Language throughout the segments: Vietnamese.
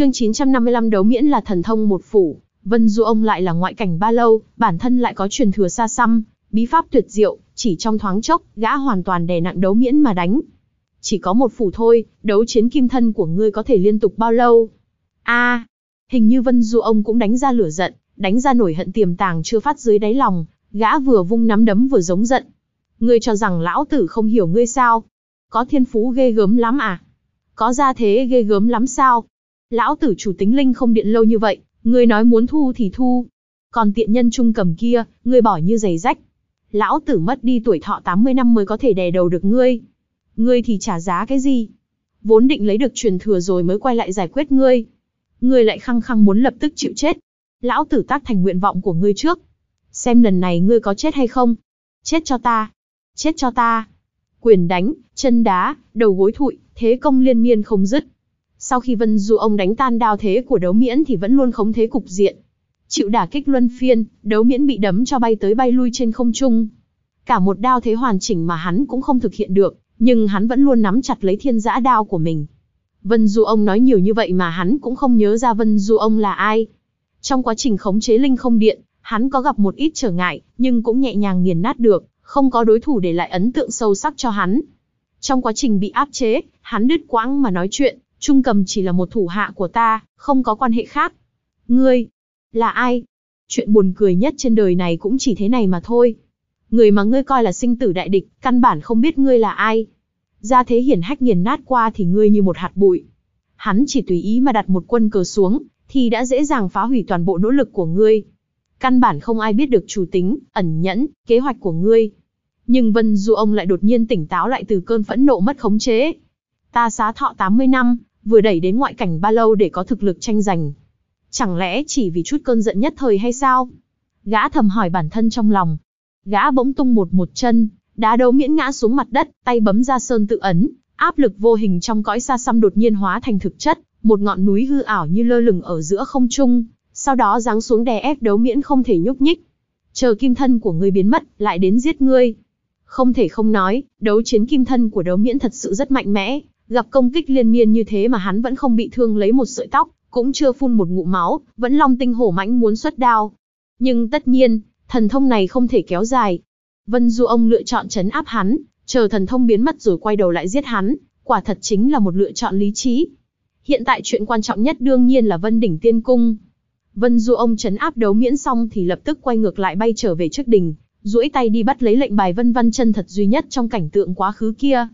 Chương 955 đấu miễn là thần thông một phủ, Vân Du ông lại là ngoại cảnh ba lâu, bản thân lại có truyền thừa xa xăm, bí pháp tuyệt diệu, chỉ trong thoáng chốc, gã hoàn toàn đè nặng đấu miễn mà đánh. Chỉ có một phủ thôi, đấu chiến kim thân của ngươi có thể liên tục bao lâu? A, hình như Vân Du ông cũng đánh ra lửa giận, đánh ra nổi hận tiềm tàng chưa phát dưới đáy lòng, gã vừa vung nắm đấm vừa giống giận. Ngươi cho rằng lão tử không hiểu ngươi sao? Có thiên phú ghê gớm lắm à? Có gia thế ghê gớm lắm sao? Lão tử chủ tính linh không điện lâu như vậy, ngươi nói muốn thu thì thu. Còn tiện nhân trung cầm kia, ngươi bỏ như giày rách. Lão tử mất đi tuổi thọ 80 năm mới có thể đè đầu được ngươi. Ngươi thì trả giá cái gì? Vốn định lấy được truyền thừa rồi mới quay lại giải quyết ngươi. Ngươi lại khăng khăng muốn lập tức chịu chết. Lão tử tác thành nguyện vọng của ngươi trước. Xem lần này ngươi có chết hay không? Chết cho ta. Chết cho ta. Quyền đánh, chân đá, đầu gối thụi, thế công liên miên không dứt. Sau khi Vân Du ông đánh tan đao thế của đấu miễn thì vẫn luôn khống thế cục diện. Chịu đả kích luân phiên, đấu miễn bị đấm cho bay tới bay lui trên không trung. Cả một đao thế hoàn chỉnh mà hắn cũng không thực hiện được, nhưng hắn vẫn luôn nắm chặt lấy thiên giã đao của mình. Vân Du ông nói nhiều như vậy mà hắn cũng không nhớ ra Vân Du ông là ai. Trong quá trình khống chế linh không điện, hắn có gặp một ít trở ngại, nhưng cũng nhẹ nhàng nghiền nát được, không có đối thủ để lại ấn tượng sâu sắc cho hắn. Trong quá trình bị áp chế, hắn đứt quãng mà nói chuyện, Trung Cầm chỉ là một thủ hạ của ta, không có quan hệ khác. Ngươi, là ai? Chuyện buồn cười nhất trên đời này cũng chỉ thế này mà thôi. Người mà ngươi coi là sinh tử đại địch, căn bản không biết ngươi là ai. Ra thế hiển hách nghiền nát qua thì ngươi như một hạt bụi. Hắn chỉ tùy ý mà đặt một quân cờ xuống, thì đã dễ dàng phá hủy toàn bộ nỗ lực của ngươi. Căn bản không ai biết được chủ tính, ẩn nhẫn, kế hoạch của ngươi. Nhưng Vân Du ông lại đột nhiên tỉnh táo lại từ cơn phẫn nộ mất khống chế. Ta xá thọ 80 năm, vừa đẩy đến ngoại cảnh ba lâu để có thực lực tranh giành. Chẳng lẽ chỉ vì chút cơn giận nhất thời hay sao? Gã thầm hỏi bản thân trong lòng. Gã bỗng tung một một chân, đá đấu miễn ngã xuống mặt đất, tay bấm ra sơn tự ấn, áp lực vô hình trong cõi xa xăm đột nhiên hóa thành thực chất, một ngọn núi hư ảo như lơ lửng ở giữa không trung, sau đó giáng xuống đè ép đấu miễn không thể nhúc nhích. Chờ kim thân của ngươi biến mất, lại đến giết ngươi. Không thể không nói, đấu chiến kim thân của đấu miễn thật sự rất mạnh mẽ. Gặp công kích liên miên như thế mà hắn vẫn không bị thương lấy một sợi tóc, cũng chưa phun một ngụm máu, vẫn long tinh hổ mãnh muốn xuất đao. Nhưng tất nhiên, thần thông này không thể kéo dài. Vân Du ông lựa chọn chấn áp hắn, chờ thần thông biến mất rồi quay đầu lại giết hắn, quả thật chính là một lựa chọn lý trí. Hiện tại chuyện quan trọng nhất đương nhiên là Vân đỉnh tiên cung. Vân Du ông chấn áp đấu miễn xong thì lập tức quay ngược lại bay trở về trước đỉnh duỗi tay đi bắt lấy lệnh bài Vân vân chân thật duy nhất trong cảnh tượng quá khứ kia.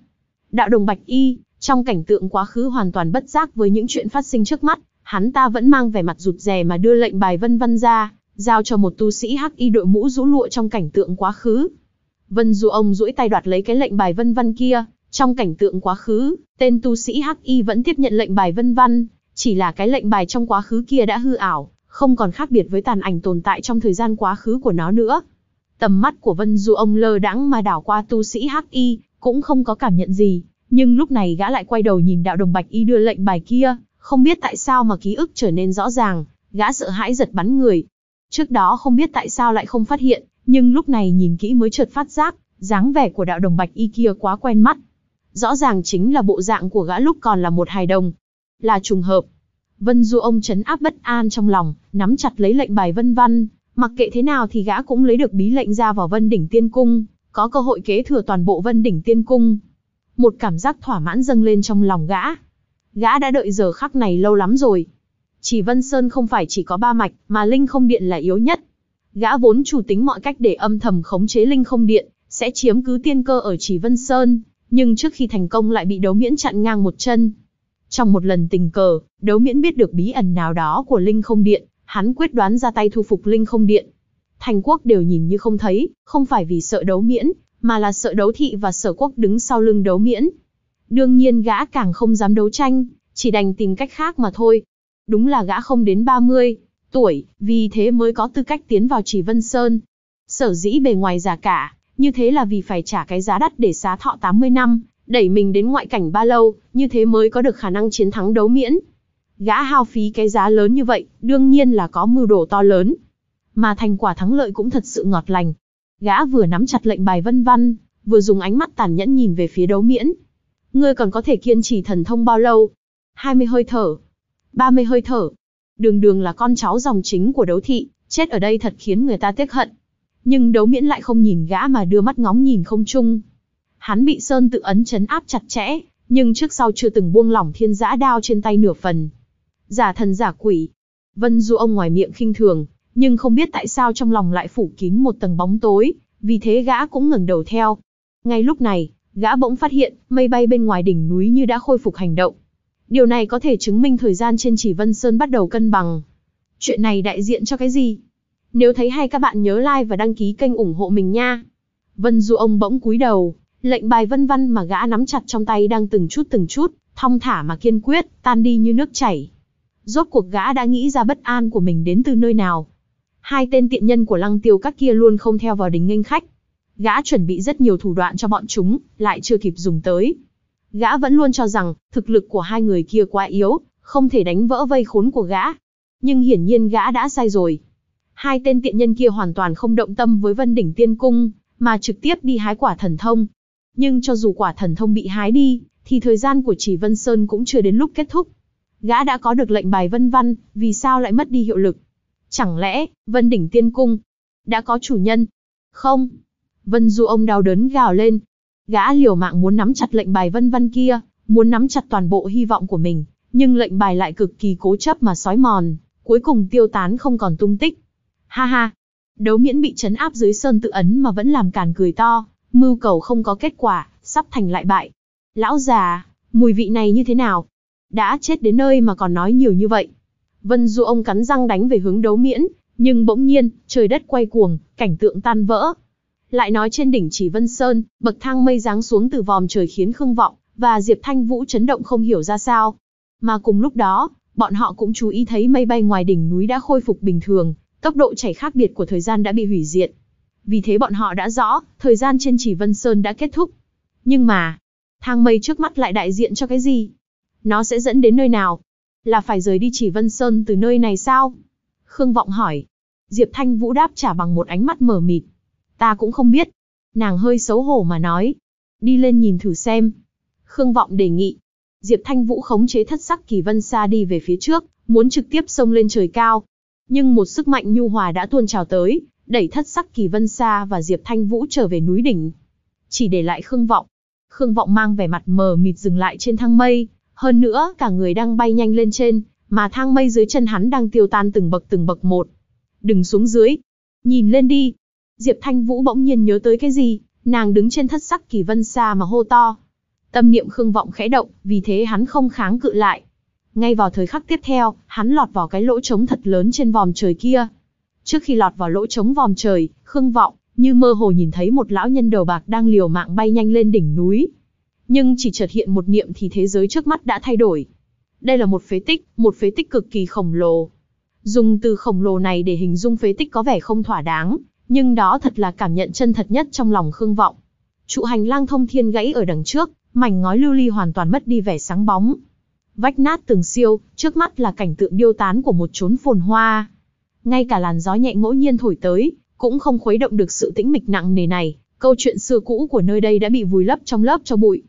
Đạo đồng Bạch Y, trong cảnh tượng quá khứ hoàn toàn bất giác với những chuyện phát sinh trước mắt, hắn ta vẫn mang vẻ mặt rụt rè mà đưa lệnh bài vân vân ra, giao cho một tu sĩ hắc y đội mũ rũ lụa trong cảnh tượng quá khứ. Vân Du ông duỗi tay đoạt lấy cái lệnh bài vân vân kia, trong cảnh tượng quá khứ, tên tu sĩ hắc y vẫn tiếp nhận lệnh bài vân vân, chỉ là cái lệnh bài trong quá khứ kia đã hư ảo, không còn khác biệt với tàn ảnh tồn tại trong thời gian quá khứ của nó nữa. Tầm mắt của Vân Du ông lơ đãng mà đảo qua tu sĩ hắc y, cũng không có cảm nhận gì, nhưng lúc này gã lại quay đầu nhìn đạo đồng bạch y đưa lệnh bài kia, không biết tại sao mà ký ức trở nên rõ ràng, gã sợ hãi giật bắn người. Trước đó không biết tại sao lại không phát hiện, nhưng lúc này nhìn kỹ mới chợt phát giác, dáng vẻ của đạo đồng bạch y kia quá quen mắt. Rõ ràng chính là bộ dạng của gã lúc còn là một hài đồng. Là trùng hợp. Vân Du ông chấn áp bất an trong lòng, nắm chặt lấy lệnh bài vân văn, mặc kệ thế nào thì gã cũng lấy được bí lệnh ra vào Vân Đỉnh Tiên Cung, có cơ hội kế thừa toàn bộ Vân Đỉnh Tiên Cung, một cảm giác thỏa mãn dâng lên trong lòng gã. Gã đã đợi giờ khắc này lâu lắm rồi. Chỉ Vân Sơn không phải chỉ có ba mạch, mà Linh không điện là yếu nhất. Gã vốn chủ tính mọi cách để âm thầm khống chế Linh không điện, sẽ chiếm cứ tiên cơ ở Chỉ Vân Sơn, nhưng trước khi thành công lại bị đấu miễn chặn ngang một chân. Trong một lần tình cờ, đấu miễn biết được bí ẩn nào đó của Linh không điện, hắn quyết đoán ra tay thu phục Linh không điện. Thành quốc đều nhìn như không thấy, không phải vì sợ đấu miễn, mà là sợ đấu thị và sở quốc đứng sau lưng đấu miễn. Đương nhiên gã càng không dám đấu tranh, chỉ đành tìm cách khác mà thôi. Đúng là gã không đến 30 tuổi, vì thế mới có tư cách tiến vào chỉ Vân Sơn. Sở dĩ bề ngoài già cả, như thế là vì phải trả cái giá đắt để xá thọ 80 năm, đẩy mình đến ngoại cảnh ba lâu, như thế mới có được khả năng chiến thắng đấu miễn. Gã hao phí cái giá lớn như vậy, đương nhiên là có mưu đồ to lớn. Mà thành quả thắng lợi cũng thật sự ngọt lành, Gã vừa nắm chặt lệnh bài vân văn, vừa dùng ánh mắt tàn nhẫn nhìn về phía đấu miễn. Ngươi còn có thể kiên trì thần thông bao lâu? 20 hơi thở. 30 hơi thở. Đường đường là con cháu dòng chính của đấu thị, chết ở đây thật khiến người ta tiếc hận. Nhưng đấu miễn lại không nhìn gã mà đưa mắt ngóng nhìn không chung. Hắn bị Sơn tự ấn chấn áp chặt chẽ, nhưng trước sau chưa từng buông lỏng thiên giã đao trên tay nửa phần. Giả thần giả quỷ. Vân du ông ngoài miệng khinh thường, nhưng không biết tại sao trong lòng lại phủ kín một tầng bóng tối, vì thế gã cũng ngừng đầu theo. Ngay lúc này, gã bỗng phát hiện, mây bay bên ngoài đỉnh núi như đã khôi phục hành động. Điều này có thể chứng minh thời gian trên chỉ Vân Sơn bắt đầu cân bằng. Chuyện này đại diện cho cái gì? Nếu thấy hay các bạn nhớ like và đăng ký kênh ủng hộ mình nha. Vân Du ông bỗng cúi đầu, lệnh bài vân vân mà gã nắm chặt trong tay đang từng chút từng chút, thong thả mà kiên quyết, tan đi như nước chảy. Rốt cuộc gã đã nghĩ ra bất an của mình đến từ nơi nào, hai tên tiện nhân của lăng tiêu các kia luôn không theo vào đính nghênh khách. Gã chuẩn bị rất nhiều thủ đoạn cho bọn chúng, lại chưa kịp dùng tới. Gã vẫn luôn cho rằng, thực lực của hai người kia quá yếu, không thể đánh vỡ vây khốn của gã. Nhưng hiển nhiên gã đã sai rồi. Hai tên tiện nhân kia hoàn toàn không động tâm với vân đỉnh tiên cung, mà trực tiếp đi hái quả thần thông. Nhưng cho dù quả thần thông bị hái đi, thì thời gian của chỉ Vân Sơn cũng chưa đến lúc kết thúc. Gã đã có được lệnh bài vân văn, vì sao lại mất đi hiệu lực? Chẳng lẽ, Vân Đỉnh Tiên Cung, đã có chủ nhân? Không. Vân Du ông đau đớn gào lên. Gã liều mạng muốn nắm chặt lệnh bài vân văn kia, muốn nắm chặt toàn bộ hy vọng của mình, nhưng lệnh bài lại cực kỳ cố chấp mà sói mòn, cuối cùng tiêu tán không còn tung tích. Ha ha! Đấu miễn bị chấn áp dưới sơn tự ấn mà vẫn làm càn cười to, mưu cầu không có kết quả, sắp thành lại bại. Lão già, mùi vị này như thế nào? Đã chết đến nơi mà còn nói nhiều như vậy. Vân Du ông cắn răng đánh về hướng đấu miễn, nhưng bỗng nhiên, trời đất quay cuồng, cảnh tượng tan vỡ. Lại nói trên đỉnh chỉ Vân Sơn, bậc thang mây giáng xuống từ vòm trời khiến Khương Vọng và Diệp Thanh Vũ chấn động không hiểu ra sao. Mà cùng lúc đó, bọn họ cũng chú ý thấy mây bay ngoài đỉnh núi đã khôi phục bình thường, tốc độ chảy khác biệt của thời gian đã bị hủy diệt. Vì thế bọn họ đã rõ, thời gian trên chỉ Vân Sơn đã kết thúc. Nhưng mà, thang mây trước mắt lại đại diện cho cái gì? Nó sẽ dẫn đến nơi nào? là phải rời đi chỉ Vân Sơn từ nơi này sao? Khương Vọng hỏi. Diệp Thanh Vũ đáp trả bằng một ánh mắt mở mịt. Ta cũng không biết. Nàng hơi xấu hổ mà nói. Đi lên nhìn thử xem. Khương Vọng đề nghị. Diệp Thanh Vũ khống chế thất sắc kỳ vân xa đi về phía trước, muốn trực tiếp sông lên trời cao. Nhưng một sức mạnh nhu hòa đã tuôn trào tới, đẩy thất sắc kỳ vân xa và Diệp Thanh Vũ trở về núi đỉnh. Chỉ để lại Khương Vọng. Khương Vọng mang vẻ mặt mờ mịt dừng lại trên thang mây, hơn nữa, cả người đang bay nhanh lên trên, mà thang mây dưới chân hắn đang tiêu tan từng bậc từng bậc một. Đừng xuống dưới. Nhìn lên đi. Diệp Thanh Vũ bỗng nhiên nhớ tới cái gì, nàng đứng trên thất sắc kỳ vân xa mà hô to. Tâm niệm khương vọng khẽ động, vì thế hắn không kháng cự lại. Ngay vào thời khắc tiếp theo, hắn lọt vào cái lỗ trống thật lớn trên vòm trời kia. Trước khi lọt vào lỗ trống vòm trời, khương vọng, như mơ hồ nhìn thấy một lão nhân đầu bạc đang liều mạng bay nhanh lên đỉnh núi nhưng chỉ chợt hiện một niệm thì thế giới trước mắt đã thay đổi. Đây là một phế tích, một phế tích cực kỳ khổng lồ. Dùng từ khổng lồ này để hình dung phế tích có vẻ không thỏa đáng, nhưng đó thật là cảm nhận chân thật nhất trong lòng Khương Vọng. Trụ hành lang thông thiên gãy ở đằng trước, mảnh ngói lưu ly hoàn toàn mất đi vẻ sáng bóng. Vách nát tường siêu, trước mắt là cảnh tượng điêu tán của một chốn phồn hoa. Ngay cả làn gió nhẹ ngẫu nhiên thổi tới, cũng không khuấy động được sự tĩnh mịch nặng nề này, câu chuyện xưa cũ của nơi đây đã bị vùi lấp trong lớp cho bụi.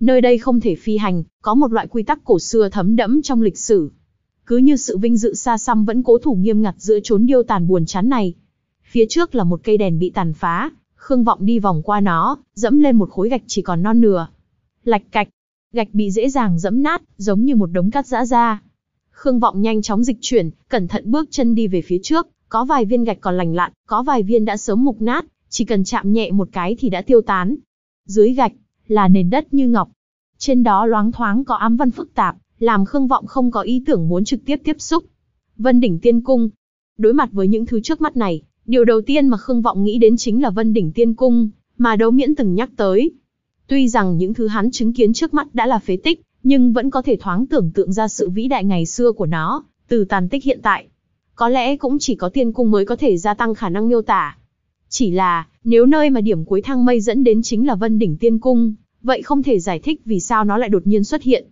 Nơi đây không thể phi hành, có một loại quy tắc cổ xưa thấm đẫm trong lịch sử. Cứ như sự vinh dự xa xăm vẫn cố thủ nghiêm ngặt giữa chốn điêu tàn buồn chán này. Phía trước là một cây đèn bị tàn phá, Khương Vọng đi vòng qua nó, dẫm lên một khối gạch chỉ còn non nửa. Lạch cạch, gạch bị dễ dàng dẫm nát, giống như một đống cát dã ra. Khương Vọng nhanh chóng dịch chuyển, cẩn thận bước chân đi về phía trước, có vài viên gạch còn lành lặn, có vài viên đã sớm mục nát, chỉ cần chạm nhẹ một cái thì đã tiêu tán. Dưới gạch, là nền đất như ngọc. Trên đó loáng thoáng có ám văn phức tạp, làm Khương Vọng không có ý tưởng muốn trực tiếp tiếp xúc. Vân đỉnh tiên cung. Đối mặt với những thứ trước mắt này, điều đầu tiên mà Khương Vọng nghĩ đến chính là Vân đỉnh tiên cung, mà Đấu Miễn từng nhắc tới. Tuy rằng những thứ hắn chứng kiến trước mắt đã là phế tích, nhưng vẫn có thể thoáng tưởng tượng ra sự vĩ đại ngày xưa của nó, từ tàn tích hiện tại. Có lẽ cũng chỉ có tiên cung mới có thể gia tăng khả năng miêu tả, chỉ là, nếu nơi mà điểm cuối thang mây dẫn đến chính là Vân Đỉnh Tiên Cung, vậy không thể giải thích vì sao nó lại đột nhiên xuất hiện.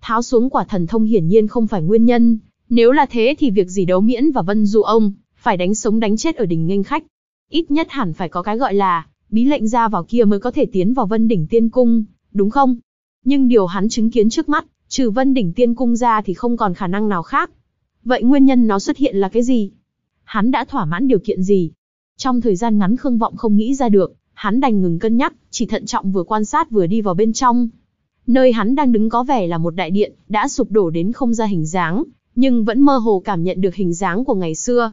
Tháo xuống quả thần thông hiển nhiên không phải nguyên nhân, nếu là thế thì việc gì đấu miễn và Vân Du ông, phải đánh sống đánh chết ở đỉnh nghênh khách. Ít nhất hẳn phải có cái gọi là, bí lệnh ra vào kia mới có thể tiến vào Vân Đỉnh Tiên Cung, đúng không? Nhưng điều hắn chứng kiến trước mắt, trừ Vân Đỉnh Tiên Cung ra thì không còn khả năng nào khác. Vậy nguyên nhân nó xuất hiện là cái gì? Hắn đã thỏa mãn điều kiện gì? Trong thời gian ngắn Khương Vọng không nghĩ ra được, hắn đành ngừng cân nhắc, chỉ thận trọng vừa quan sát vừa đi vào bên trong. Nơi hắn đang đứng có vẻ là một đại điện, đã sụp đổ đến không ra hình dáng, nhưng vẫn mơ hồ cảm nhận được hình dáng của ngày xưa.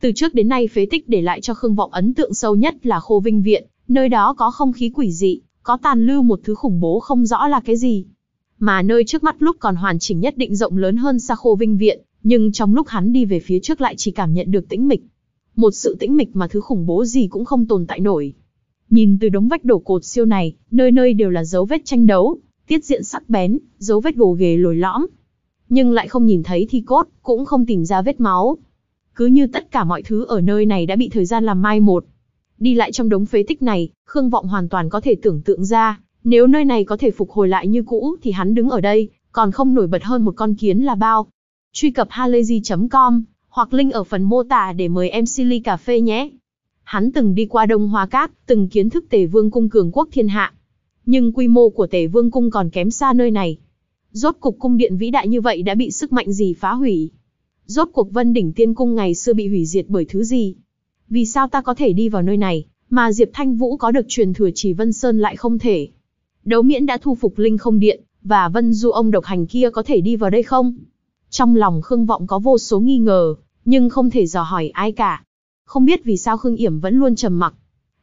Từ trước đến nay phế tích để lại cho Khương Vọng ấn tượng sâu nhất là Khô Vinh Viện, nơi đó có không khí quỷ dị, có tàn lưu một thứ khủng bố không rõ là cái gì. Mà nơi trước mắt lúc còn hoàn chỉnh nhất định rộng lớn hơn xa Khô Vinh Viện, nhưng trong lúc hắn đi về phía trước lại chỉ cảm nhận được tĩnh mịch, một sự tĩnh mịch mà thứ khủng bố gì cũng không tồn tại nổi. Nhìn từ đống vách đổ cột siêu này, nơi nơi đều là dấu vết tranh đấu, tiết diện sắc bén, dấu vết gồ ghề lồi lõm. Nhưng lại không nhìn thấy thi cốt, cũng không tìm ra vết máu. Cứ như tất cả mọi thứ ở nơi này đã bị thời gian làm mai một. Đi lại trong đống phế tích này, Khương Vọng hoàn toàn có thể tưởng tượng ra, nếu nơi này có thể phục hồi lại như cũ thì hắn đứng ở đây, còn không nổi bật hơn một con kiến là bao. Truy cập halayzi.com hoặc link ở phần mô tả để mời em Silly Cà Phê nhé. Hắn từng đi qua Đông Hoa Cát, từng kiến thức Tề Vương Cung cường quốc thiên hạ. Nhưng quy mô của Tề Vương Cung còn kém xa nơi này. Rốt cục cung điện vĩ đại như vậy đã bị sức mạnh gì phá hủy? Rốt cuộc Vân Đỉnh Tiên Cung ngày xưa bị hủy diệt bởi thứ gì? Vì sao ta có thể đi vào nơi này, mà Diệp Thanh Vũ có được truyền thừa chỉ Vân Sơn lại không thể? Đấu miễn đã thu phục Linh không điện, và Vân Du ông độc hành kia có thể đi vào đây không? Trong lòng Khương Vọng có vô số nghi ngờ, nhưng không thể dò hỏi ai cả. Không biết vì sao Khương Yểm vẫn luôn trầm mặc.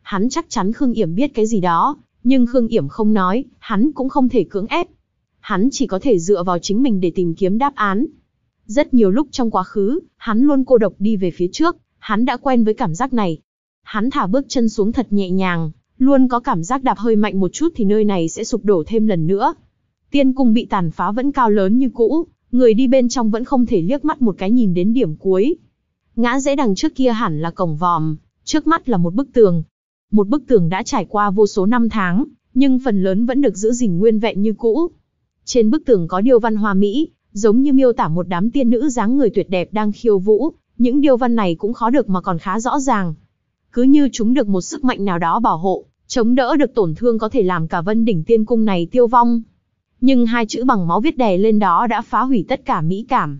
Hắn chắc chắn Khương Yểm biết cái gì đó, nhưng Khương Yểm không nói, hắn cũng không thể cưỡng ép. Hắn chỉ có thể dựa vào chính mình để tìm kiếm đáp án. Rất nhiều lúc trong quá khứ, hắn luôn cô độc đi về phía trước, hắn đã quen với cảm giác này. Hắn thả bước chân xuống thật nhẹ nhàng, luôn có cảm giác đạp hơi mạnh một chút thì nơi này sẽ sụp đổ thêm lần nữa. Tiên cung bị tàn phá vẫn cao lớn như cũ, người đi bên trong vẫn không thể liếc mắt một cái nhìn đến điểm cuối. Ngã rẽ đằng trước kia hẳn là cổng vòm, trước mắt là một bức tường. Một bức tường đã trải qua vô số năm tháng, nhưng phần lớn vẫn được giữ gìn nguyên vẹn như cũ. Trên bức tường có điêu văn hoa mỹ, giống như miêu tả một đám tiên nữ dáng người tuyệt đẹp đang khiêu vũ, những điêu văn này cũng khó được mà còn khá rõ ràng. Cứ như chúng được một sức mạnh nào đó bảo hộ, chống đỡ được tổn thương có thể làm cả vân đỉnh tiên cung này tiêu vong. Nhưng hai chữ bằng máu viết đè lên đó đã phá hủy tất cả mỹ cảm.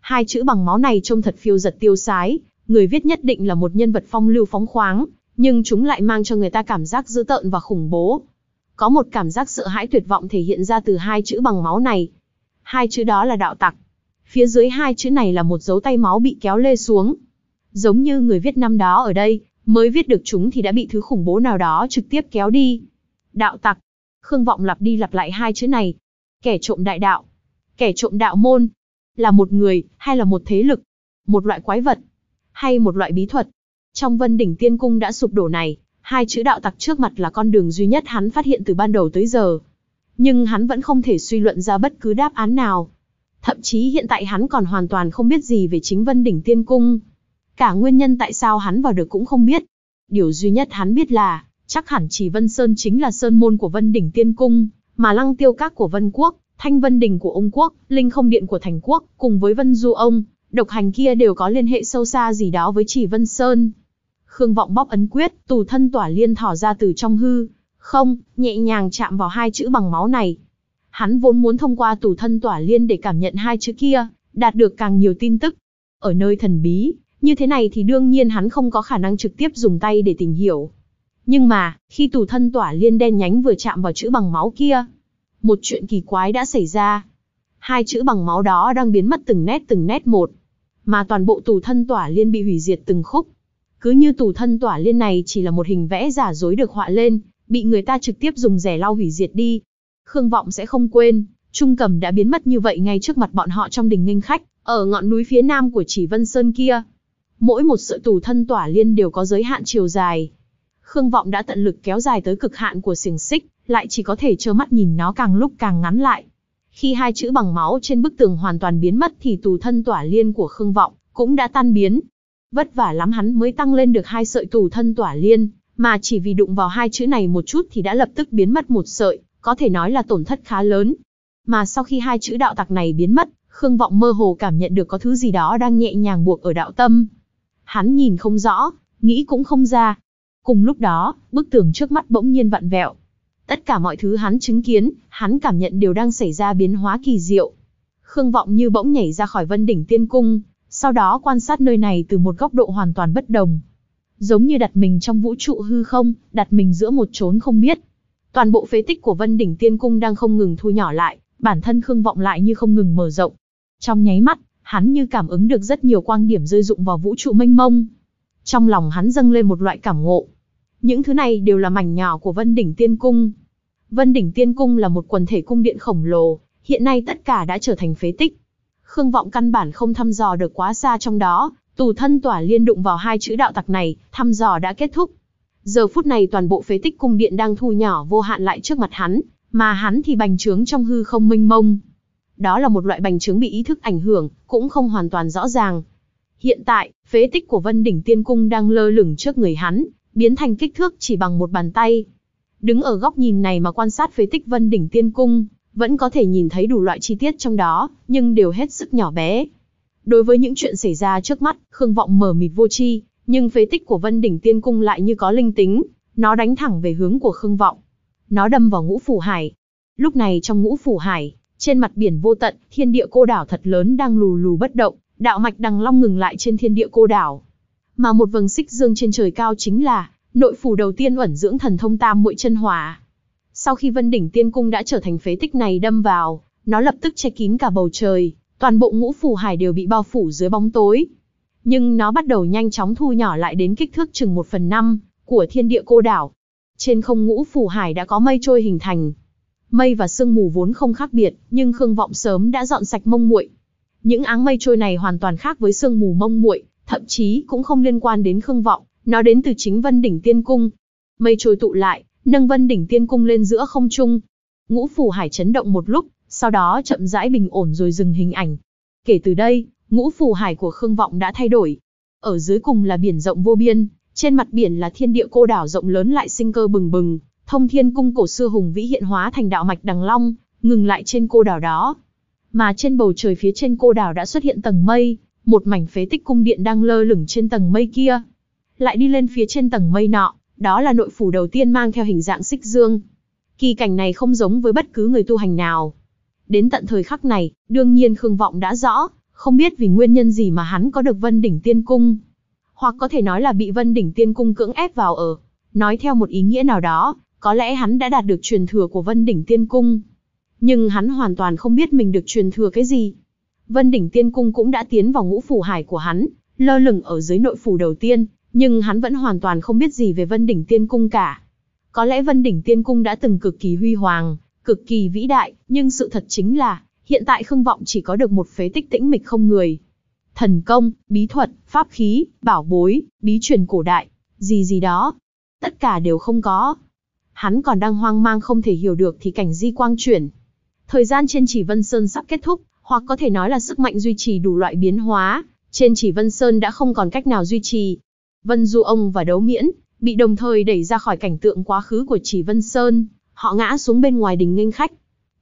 Hai chữ bằng máu này trông thật phiêu giật tiêu sái, người viết nhất định là một nhân vật phong lưu phóng khoáng, nhưng chúng lại mang cho người ta cảm giác dữ tợn và khủng bố. Có một cảm giác sợ hãi tuyệt vọng thể hiện ra từ hai chữ bằng máu này. Hai chữ đó là đạo tặc. Phía dưới hai chữ này là một dấu tay máu bị kéo lê xuống. Giống như người viết năm đó ở đây, mới viết được chúng thì đã bị thứ khủng bố nào đó trực tiếp kéo đi. Đạo tặc, Khương Vọng lặp đi lặp lại hai chữ này. Kẻ trộm đại đạo, kẻ trộm đạo môn, là một người, hay là một thế lực, một loại quái vật, hay một loại bí thuật. Trong Vân đỉnh Tiên cung đã sụp đổ này, hai chữ đạo tặc trước mặt là con đường duy nhất hắn phát hiện từ ban đầu tới giờ. Nhưng hắn vẫn không thể suy luận ra bất cứ đáp án nào. Thậm chí hiện tại hắn còn hoàn toàn không biết gì về chính Vân đỉnh Tiên cung. Cả nguyên nhân tại sao hắn vào được cũng không biết. Điều duy nhất hắn biết là, Chắc hẳn chỉ Vân Sơn chính là sơn môn của Vân Đỉnh Tiên Cung, mà Lăng Tiêu Các của Vân Quốc, Thanh Vân đỉnh của Ung Quốc, Linh Không Điện của Thành Quốc, cùng với Vân Du Ông, độc hành kia đều có liên hệ sâu xa gì đó với chỉ Vân Sơn. Khương Vọng bóp ấn quyết, tù thân tỏa liên thỏ ra từ trong hư, không, nhẹ nhàng chạm vào hai chữ bằng máu này. Hắn vốn muốn thông qua tù thân tỏa liên để cảm nhận hai chữ kia, đạt được càng nhiều tin tức. Ở nơi thần bí, như thế này thì đương nhiên hắn không có khả năng trực tiếp dùng tay để tìm hiểu. Nhưng mà, khi tù thân tỏa liên đen nhánh vừa chạm vào chữ bằng máu kia, một chuyện kỳ quái đã xảy ra. Hai chữ bằng máu đó đang biến mất từng nét từng nét một, mà toàn bộ tù thân tỏa liên bị hủy diệt từng khúc. Cứ như tù thân tỏa liên này chỉ là một hình vẽ giả dối được họa lên, bị người ta trực tiếp dùng rẻ lau hủy diệt đi. Khương Vọng sẽ không quên, Trung Cầm đã biến mất như vậy ngay trước mặt bọn họ trong đình nghênh khách, ở ngọn núi phía nam của Chỉ Vân Sơn kia. Mỗi một sợi tù thân tỏa liên đều có giới hạn chiều dài, Khương Vọng đã tận lực kéo dài tới cực hạn của xiềng xích, lại chỉ có thể trơ mắt nhìn nó càng lúc càng ngắn lại. Khi hai chữ bằng máu trên bức tường hoàn toàn biến mất thì tù thân tỏa liên của Khương Vọng cũng đã tan biến. Vất vả lắm hắn mới tăng lên được hai sợi tù thân tỏa liên, mà chỉ vì đụng vào hai chữ này một chút thì đã lập tức biến mất một sợi, có thể nói là tổn thất khá lớn. Mà sau khi hai chữ đạo tặc này biến mất, Khương Vọng mơ hồ cảm nhận được có thứ gì đó đang nhẹ nhàng buộc ở đạo tâm. Hắn nhìn không rõ, nghĩ cũng không ra, Cùng lúc đó, bức tường trước mắt bỗng nhiên vặn vẹo. Tất cả mọi thứ hắn chứng kiến, hắn cảm nhận đều đang xảy ra biến hóa kỳ diệu. Khương Vọng như bỗng nhảy ra khỏi Vân đỉnh Tiên cung, sau đó quan sát nơi này từ một góc độ hoàn toàn bất đồng. Giống như đặt mình trong vũ trụ hư không, đặt mình giữa một chốn không biết. Toàn bộ phế tích của Vân đỉnh Tiên cung đang không ngừng thu nhỏ lại, bản thân Khương Vọng lại như không ngừng mở rộng. Trong nháy mắt, hắn như cảm ứng được rất nhiều quang điểm rơi dụng vào vũ trụ mênh mông. Trong lòng hắn dâng lên một loại cảm ngộ, những thứ này đều là mảnh nhỏ của Vân Đỉnh Tiên Cung. Vân Đỉnh Tiên Cung là một quần thể cung điện khổng lồ, hiện nay tất cả đã trở thành phế tích. Khương Vọng căn bản không thăm dò được quá xa trong đó, tù thân tỏa liên đụng vào hai chữ đạo tặc này, thăm dò đã kết thúc. Giờ phút này toàn bộ phế tích cung điện đang thu nhỏ vô hạn lại trước mặt hắn, mà hắn thì bành trướng trong hư không mênh mông. Đó là một loại bành trướng bị ý thức ảnh hưởng, cũng không hoàn toàn rõ ràng. Hiện tại, phế tích của Vân Đỉnh Tiên Cung đang lơ lửng trước người hắn, biến thành kích thước chỉ bằng một bàn tay. Đứng ở góc nhìn này mà quan sát phế tích Vân đỉnh Tiên Cung, vẫn có thể nhìn thấy đủ loại chi tiết trong đó, nhưng đều hết sức nhỏ bé. Đối với những chuyện xảy ra trước mắt, Khương Vọng mở mịt vô chi, nhưng phế tích của Vân đỉnh Tiên Cung lại như có linh tính, nó đánh thẳng về hướng của Khương Vọng. Nó đâm vào Ngũ Phủ Hải. Lúc này trong Ngũ Phủ Hải, trên mặt biển vô tận, thiên địa cô đảo thật lớn đang lù lù bất động, đạo mạch đằng long ngừng lại trên thiên địa cô đảo mà một vầng xích dương trên trời cao chính là nội phủ đầu tiên ẩn dưỡng thần thông tam muội chân hỏa. Sau khi Vân đỉnh tiên cung đã trở thành phế tích này đâm vào, nó lập tức che kín cả bầu trời, toàn bộ ngũ phủ hải đều bị bao phủ dưới bóng tối. Nhưng nó bắt đầu nhanh chóng thu nhỏ lại đến kích thước chừng 1 phần 5 của thiên địa cô đảo. Trên không ngũ phủ hải đã có mây trôi hình thành. Mây và sương mù vốn không khác biệt, nhưng Khương Vọng sớm đã dọn sạch mông muội. Những áng mây trôi này hoàn toàn khác với sương mù mông muội, thậm chí cũng không liên quan đến Khương Vọng, nó đến từ chính Vân Đỉnh Tiên Cung. Mây trôi tụ lại, nâng Vân Đỉnh Tiên Cung lên giữa không trung. Ngũ Phủ Hải chấn động một lúc, sau đó chậm rãi bình ổn rồi dừng hình ảnh. Kể từ đây, ngũ Phủ Hải của Khương Vọng đã thay đổi. Ở dưới cùng là biển rộng vô biên, trên mặt biển là thiên địa cô đảo rộng lớn lại sinh cơ bừng bừng, thông thiên cung cổ xưa hùng vĩ hiện hóa thành đạo mạch đằng long, ngừng lại trên cô đảo đó. Mà trên bầu trời phía trên cô đảo đã xuất hiện tầng mây, một mảnh phế tích cung điện đang lơ lửng trên tầng mây kia. Lại đi lên phía trên tầng mây nọ, đó là nội phủ đầu tiên mang theo hình dạng xích dương. Kỳ cảnh này không giống với bất cứ người tu hành nào. Đến tận thời khắc này, đương nhiên Khương Vọng đã rõ, không biết vì nguyên nhân gì mà hắn có được Vân Đỉnh Tiên Cung. Hoặc có thể nói là bị Vân Đỉnh Tiên Cung cưỡng ép vào ở. Nói theo một ý nghĩa nào đó, có lẽ hắn đã đạt được truyền thừa của Vân Đỉnh Tiên Cung. Nhưng hắn hoàn toàn không biết mình được truyền thừa cái gì, Vân đỉnh tiên cung cũng đã tiến vào ngũ phủ hải của hắn, lơ lửng ở dưới nội phủ đầu tiên, nhưng hắn vẫn hoàn toàn không biết gì về Vân đỉnh tiên cung cả. Có lẽ Vân đỉnh tiên cung đã từng cực kỳ huy hoàng, cực kỳ vĩ đại, nhưng sự thật chính là, hiện tại Khương Vọng chỉ có được một phế tích tĩnh mịch không người. Thần công, bí thuật, pháp khí, bảo bối, bí truyền cổ đại, gì gì đó, tất cả đều không có. Hắn còn đang hoang mang không thể hiểu được thì cảnh di quang chuyển. Thời gian trên chỉ Vân Sơn sắp kết thúc, hoặc có thể nói là sức mạnh duy trì đủ loại biến hóa, trên chỉ Vân Sơn đã không còn cách nào duy trì. Vân Du ông và Đấu Miễn bị đồng thời đẩy ra khỏi cảnh tượng quá khứ của Chỉ Vân Sơn, họ ngã xuống bên ngoài đình nghênh khách.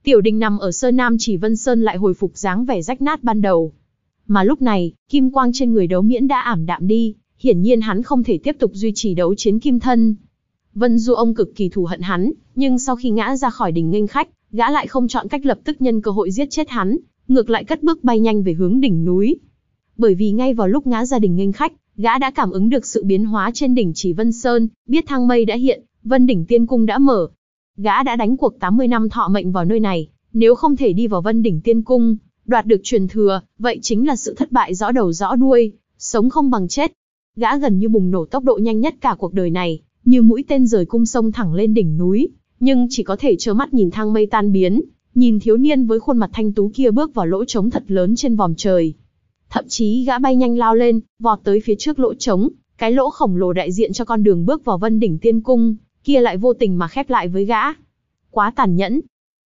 Tiểu đình nằm ở Sơn Nam Chỉ Vân Sơn lại hồi phục dáng vẻ rách nát ban đầu. Mà lúc này, kim quang trên người Đấu Miễn đã ảm đạm đi, hiển nhiên hắn không thể tiếp tục duy trì đấu chiến kim thân. Vân Du ông cực kỳ thù hận hắn, nhưng sau khi ngã ra khỏi đình nghênh khách, gã lại không chọn cách lập tức nhân cơ hội giết chết hắn, ngược lại cất bước bay nhanh về hướng đỉnh núi. Bởi vì ngay vào lúc ngã ra đỉnh nghênh khách, gã đã cảm ứng được sự biến hóa trên đỉnh chỉ Vân Sơn, biết thang mây đã hiện, Vân đỉnh tiên cung đã mở. Gã đã đánh cuộc 80 năm thọ mệnh vào nơi này, nếu không thể đi vào Vân đỉnh tiên cung, đoạt được truyền thừa, vậy chính là sự thất bại rõ đầu rõ đuôi, sống không bằng chết. Gã gần như bùng nổ tốc độ nhanh nhất cả cuộc đời này, như mũi tên rời cung sông thẳng lên đỉnh núi, nhưng chỉ có thể trơ mắt nhìn thang mây tan biến, nhìn thiếu niên với khuôn mặt thanh tú kia bước vào lỗ trống thật lớn trên vòm trời. Thậm chí gã bay nhanh lao lên, vọt tới phía trước lỗ trống, cái lỗ khổng lồ đại diện cho con đường bước vào vân đỉnh tiên cung, kia lại vô tình mà khép lại với gã. Quá tàn nhẫn.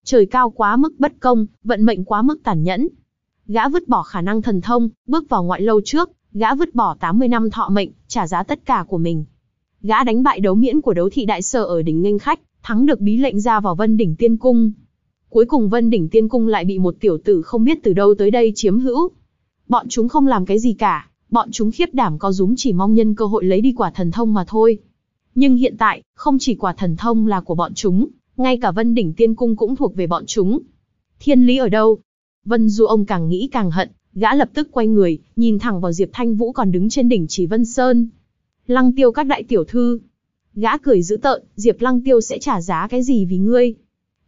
Trời cao quá mức bất công, vận mệnh quá mức tàn nhẫn. Gã vứt bỏ khả năng thần thông, bước vào ngoại lâu trước, gã vứt bỏ 80 năm thọ mệnh, trả giá tất cả của mình. Gã đánh bại đấu miễn của đấu thị đại sở ở đỉnh nghênh khách, thắng được bí lệnh ra vào vân đỉnh tiên cung, Cuối cùng Vân Đỉnh Tiên Cung lại bị một tiểu tử không biết từ đâu tới đây chiếm hữu. Bọn chúng không làm cái gì cả, bọn chúng khiếp đảm có dúm chỉ mong nhân cơ hội lấy đi quả thần thông mà thôi. Nhưng hiện tại, không chỉ quả thần thông là của bọn chúng, ngay cả Vân Đỉnh Tiên Cung cũng thuộc về bọn chúng. Thiên lý ở đâu? Vân Du ông càng nghĩ càng hận, gã lập tức quay người, nhìn thẳng vào Diệp Thanh Vũ còn đứng trên đỉnh chỉ Vân Sơn. Lăng tiêu các đại tiểu thư. Gã cười dữ tợn, Diệp Lăng tiêu sẽ trả giá cái gì vì ngươi?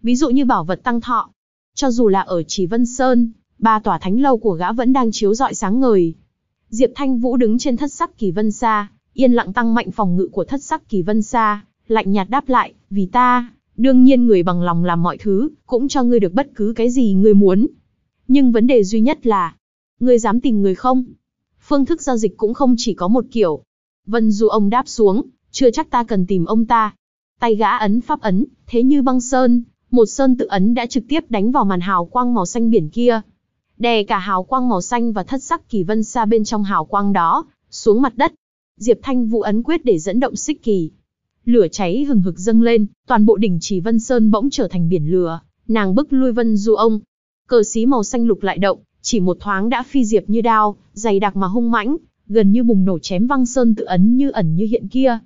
ví dụ như bảo vật tăng thọ. Cho dù là ở Chỉ Vân Sơn, ba tòa thánh lâu của gã vẫn đang chiếu rọi sáng ngời. Diệp Thanh Vũ đứng trên thất sắc kỳ vân xa, yên lặng tăng mạnh phòng ngự của thất sắc kỳ vân xa, lạnh nhạt đáp lại, vì ta, đương nhiên người bằng lòng làm mọi thứ, cũng cho ngươi được bất cứ cái gì ngươi muốn. Nhưng vấn đề duy nhất là, ngươi dám tìm người không? Phương thức giao dịch cũng không chỉ có một kiểu. Vân Du ông đáp xuống, chưa chắc ta cần tìm ông ta. Tay gã ấn pháp ấn, thế như băng sơn, một sơn tự ấn đã trực tiếp đánh vào màn hào quang màu xanh biển kia. Đè cả hào quang màu xanh và thất sắc kỳ vân xa bên trong hào quang đó, xuống mặt đất. Diệp Thanh vũ ấn quyết để dẫn động xích kỳ. Lửa cháy hừng hực dâng lên, toàn bộ đỉnh chỉ vân sơn bỗng trở thành biển lửa, nàng bức lui vân du ông. Cờ xí màu xanh lục lại động, chỉ một thoáng đã phi diệp như đao, dày đặc mà hung mãnh, gần như bùng nổ chém văng sơn tự ấn như ẩn như hiện kia.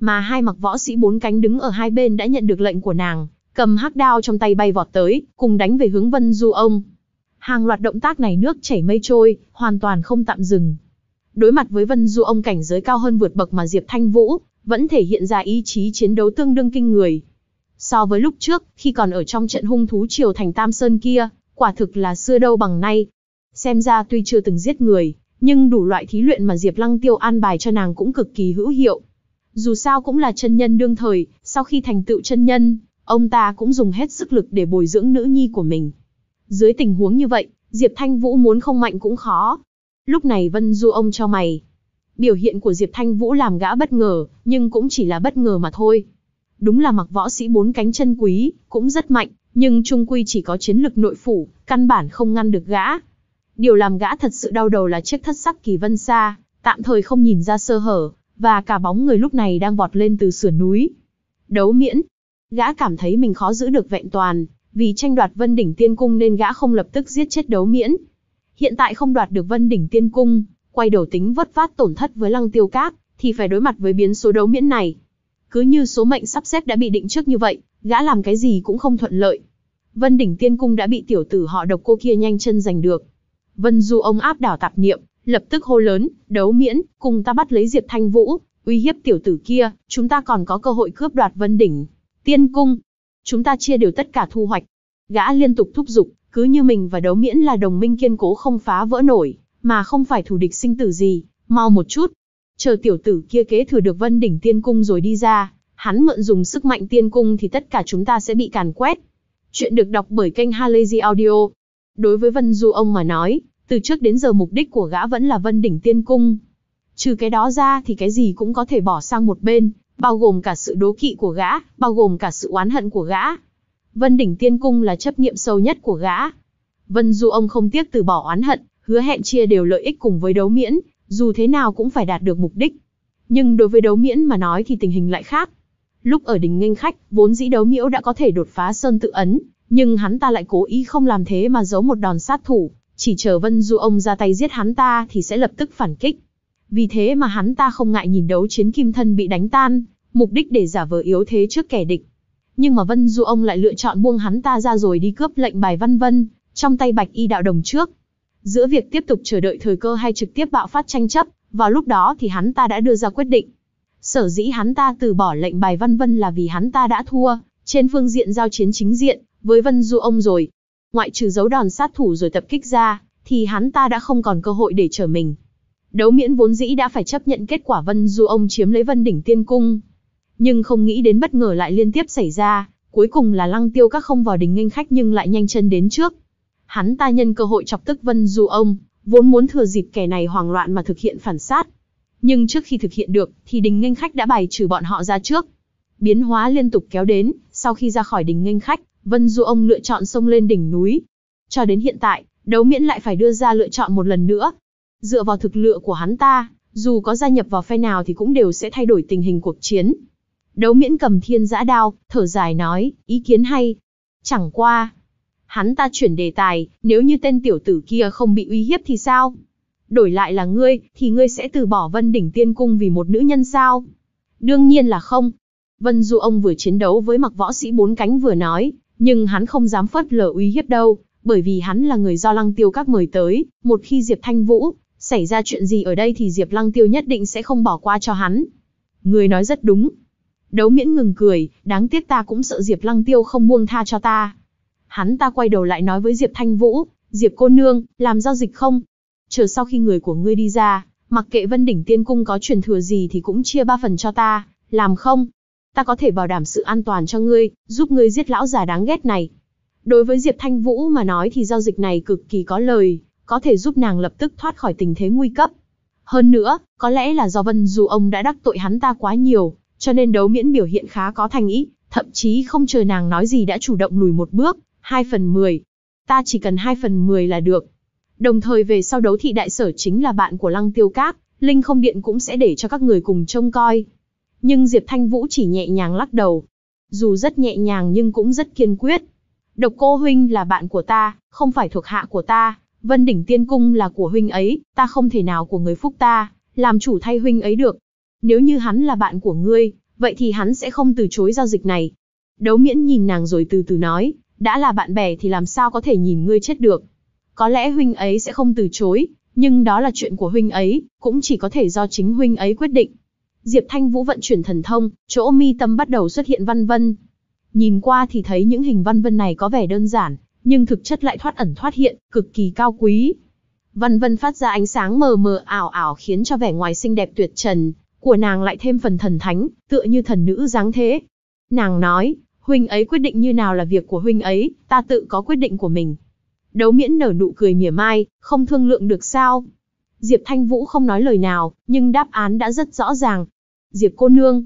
Mà hai mặc võ sĩ bốn cánh đứng ở hai bên đã nhận được lệnh của nàng, cầm hắc đao trong tay bay vọt tới, cùng đánh về hướng Vân Du ông. Hàng loạt động tác này nước chảy mây trôi, hoàn toàn không tạm dừng. Đối mặt với Vân Du ông cảnh giới cao hơn vượt bậc mà Diệp Thanh Vũ, vẫn thể hiện ra ý chí chiến đấu tương đương kinh người. So với lúc trước, khi còn ở trong trận hung thú triều thành Tam Sơn kia, quả thực là xưa đâu bằng nay. Xem ra tuy chưa từng giết người, nhưng đủ loại thí luyện mà Diệp Lăng Tiêu an bài cho nàng cũng cực kỳ hữu hiệu. Dù sao cũng là chân nhân đương thời, sau khi thành tựu chân nhân, Ông ta cũng dùng hết sức lực để bồi dưỡng nữ nhi của mình. Dưới tình huống như vậy, Diệp Thanh Vũ muốn không mạnh cũng khó. Lúc này Vân Du ông cho mày. Biểu hiện của Diệp Thanh Vũ làm gã bất ngờ, nhưng cũng chỉ là bất ngờ mà thôi. Đúng là mặc võ sĩ bốn cánh chân quý, cũng rất mạnh, nhưng trung quy chỉ có chiến lực nội phủ, căn bản không ngăn được gã. Điều làm gã thật sự đau đầu là chiếc thất sắc kỳ vân xa, tạm thời không nhìn ra sơ hở, và cả bóng người lúc này đang vọt lên từ sườn núi. Đấu miễn, Gã cảm thấy mình khó giữ được vẹn toàn, vì tranh đoạt Vân đỉnh Tiên cung nên gã không lập tức giết chết Đấu Miễn. Hiện tại không đoạt được Vân đỉnh Tiên cung, quay đầu tính vất vát tổn thất với Lăng Tiêu Các, thì phải đối mặt với biến số Đấu Miễn này. Cứ như số mệnh sắp xếp đã bị định trước như vậy, gã làm cái gì cũng không thuận lợi. Vân đỉnh Tiên cung đã bị tiểu tử họ Độc cô kia nhanh chân giành được. Vân Du ông áp đảo tạp niệm, lập tức hô lớn, "Đấu Miễn, cùng ta bắt lấy Diệp Thanh Vũ, uy hiếp tiểu tử kia, chúng ta còn có cơ hội cướp đoạt Vân đỉnh." Tiên cung, chúng ta chia đều tất cả thu hoạch. Gã liên tục thúc giục, cứ như mình và đấu miễn là đồng minh kiên cố không phá vỡ nổi, mà không phải thù địch sinh tử gì, mau một chút. Chờ tiểu tử kia kế thừa được vân đỉnh tiên cung rồi đi ra, hắn mượn dùng sức mạnh tiên cung thì tất cả chúng ta sẽ bị càn quét. Chuyện được đọc bởi kênh Halazy Audio. Đối với Vân Du ông mà nói, từ trước đến giờ mục đích của gã vẫn là vân đỉnh tiên cung. Trừ cái đó ra thì cái gì cũng có thể bỏ sang một bên, bao gồm cả sự đố kỵ của gã, bao gồm cả sự oán hận của gã. Vân đỉnh tiên cung là chấp niệm sâu nhất của gã. Vân Du ông không tiếc từ bỏ oán hận, hứa hẹn chia đều lợi ích cùng với đấu miễn, dù thế nào cũng phải đạt được mục đích. Nhưng đối với đấu miễn mà nói thì tình hình lại khác. Lúc ở đỉnh nghênh khách, vốn dĩ đấu miễu đã có thể đột phá sơn tự ấn, nhưng hắn ta lại cố ý không làm thế mà giấu một đòn sát thủ, chỉ chờ Vân Du ông ra tay giết hắn ta thì sẽ lập tức phản kích. Vì thế mà hắn ta không ngại nhìn đấu chiến kim thân bị đánh tan, mục đích để giả vờ yếu thế trước kẻ địch. Nhưng mà Vân Du ông lại lựa chọn buông hắn ta ra rồi đi cướp lệnh bài Văn Vân, trong tay Bạch Y đạo đồng trước. Giữa việc tiếp tục chờ đợi thời cơ hay trực tiếp bạo phát tranh chấp, vào lúc đó thì hắn ta đã đưa ra quyết định. Sở dĩ hắn ta từ bỏ lệnh bài Văn Vân là vì hắn ta đã thua, trên phương diện giao chiến chính diện, với Vân Du ông rồi. Ngoại trừ giấu đòn sát thủ rồi tập kích ra, thì hắn ta đã không còn cơ hội để chờ mình. Đấu miễn vốn dĩ đã phải chấp nhận kết quả Vân Du ông chiếm lấy Vân đỉnh tiên cung, nhưng không nghĩ đến bất ngờ lại liên tiếp xảy ra, cuối cùng là Lăng Tiêu các không vào đình nghênh khách nhưng lại nhanh chân đến trước. Hắn ta nhân cơ hội chọc tức Vân Du ông, vốn muốn thừa dịp kẻ này hoảng loạn mà thực hiện phản sát. Nhưng trước khi thực hiện được, thì đình nghênh khách đã bài trừ bọn họ ra trước. Biến hóa liên tục kéo đến, sau khi ra khỏi đình nghênh khách, Vân Du ông lựa chọn xông lên đỉnh núi. Cho đến hiện tại, đấu miễn lại phải đưa ra lựa chọn một lần nữa, Dựa vào thực lựa của hắn ta, dù có gia nhập vào phe nào thì cũng đều sẽ thay đổi tình hình cuộc chiến. Đấu miễn cầm thiên giã đao, thở dài nói, ý kiến hay. Chẳng qua. Hắn ta chuyển đề tài, nếu như tên tiểu tử kia không bị uy hiếp thì sao? Đổi lại là ngươi, thì ngươi sẽ từ bỏ vân đỉnh tiên cung vì một nữ nhân sao? Đương nhiên là không. Vân Du ông vừa chiến đấu với mặc võ sĩ bốn cánh vừa nói, nhưng hắn không dám phớt lờ uy hiếp đâu, bởi vì hắn là người do lăng tiêu các mời tới, một khi Diệp Thanh Vũ, xảy ra chuyện gì ở đây thì Diệp Lăng Tiêu nhất định sẽ không bỏ qua cho hắn. Người nói rất đúng. Đấu miễn ngừng cười, đáng tiếc ta cũng sợ Diệp Lăng Tiêu không buông tha cho ta. Hắn ta quay đầu lại nói với Diệp Thanh Vũ, Diệp cô nương, làm giao dịch không? Chờ sau khi người của ngươi đi ra, mặc kệ Vân Đỉnh Tiên Cung có truyền thừa gì thì cũng chia ba phần cho ta, làm không? Ta có thể bảo đảm sự an toàn cho ngươi, giúp ngươi giết lão già đáng ghét này. Đối với Diệp Thanh Vũ mà nói thì giao dịch này cực kỳ có lời, có thể giúp nàng lập tức thoát khỏi tình thế nguy cấp. Hơn nữa, có lẽ là do Vân Du ông đã đắc tội hắn ta quá nhiều, cho nên đấu miễn biểu hiện khá có thành ý, thậm chí không chờ nàng nói gì đã chủ động lùi một bước, 2 phần 10. Ta chỉ cần 2 phần 10 là được. Đồng thời về sau đấu thị đại sở chính là bạn của Lăng Tiêu Các, Linh không điện cũng sẽ để cho các người cùng trông coi. Nhưng Diệp Thanh Vũ chỉ nhẹ nhàng lắc đầu. Dù rất nhẹ nhàng nhưng cũng rất kiên quyết. Độc cô huynh là bạn của ta, không phải thuộc hạ của ta, Vân đỉnh tiên cung là của huynh ấy, ta không thể nào của người phúc ta, làm chủ thay huynh ấy được. Nếu như hắn là bạn của ngươi, vậy thì hắn sẽ không từ chối giao dịch này. Đấu miễn nhìn nàng rồi từ từ nói, đã là bạn bè thì làm sao có thể nhìn ngươi chết được. Có lẽ huynh ấy sẽ không từ chối, nhưng đó là chuyện của huynh ấy, cũng chỉ có thể do chính huynh ấy quyết định. Diệp Thanh Vũ vận chuyển thần thông, chỗ mi tâm bắt đầu xuất hiện văn vân. Nhìn qua thì thấy những hình văn vân này có vẻ đơn giản, nhưng thực chất lại thoát ẩn thoát hiện, cực kỳ cao quý. vân Vân phát ra ánh sáng mờ mờ ảo ảo khiến cho vẻ ngoài xinh đẹp tuyệt trần của nàng lại thêm phần thần thánh, tựa như thần nữ dáng thế. Nàng nói, huynh ấy quyết định như nào là việc của huynh ấy, ta tự có quyết định của mình. Đấu miễn nở nụ cười mỉa mai, không thương lượng được sao. Diệp Thanh Vũ không nói lời nào, nhưng đáp án đã rất rõ ràng. Diệp cô nương,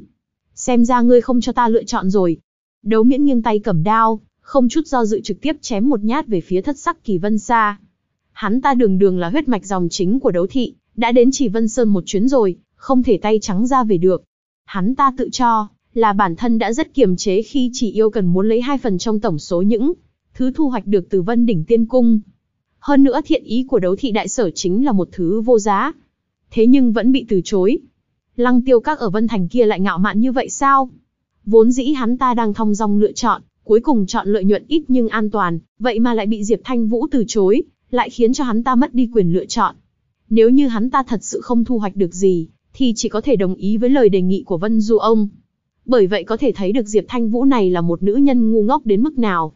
xem ra ngươi không cho ta lựa chọn rồi. Đấu miễn nghiêng tay cầm đao, không chút do dự trực tiếp chém một nhát về phía thất sắc kỳ vân xa. Hắn ta đường đường là huyết mạch dòng chính của đấu thị, đã đến chỉ vân sơn một chuyến rồi, không thể tay trắng ra về được. Hắn ta tự cho, là bản thân đã rất kiềm chế khi chỉ yêu cần muốn lấy hai phần trong tổng số những thứ thu hoạch được từ vân đỉnh tiên cung. Hơn nữa thiện ý của đấu thị đại sở chính là một thứ vô giá. Thế nhưng vẫn bị từ chối. Lăng tiêu các ở Vân Thành kia lại ngạo mạn như vậy sao? Vốn dĩ hắn ta đang thong dong lựa chọn, cuối cùng chọn lợi nhuận ít nhưng an toàn, vậy mà lại bị Diệp Thanh Vũ từ chối, lại khiến cho hắn ta mất đi quyền lựa chọn. Nếu như hắn ta thật sự không thu hoạch được gì, thì chỉ có thể đồng ý với lời đề nghị của Vân Du ông. Bởi vậy có thể thấy được Diệp Thanh Vũ này là một nữ nhân ngu ngốc đến mức nào.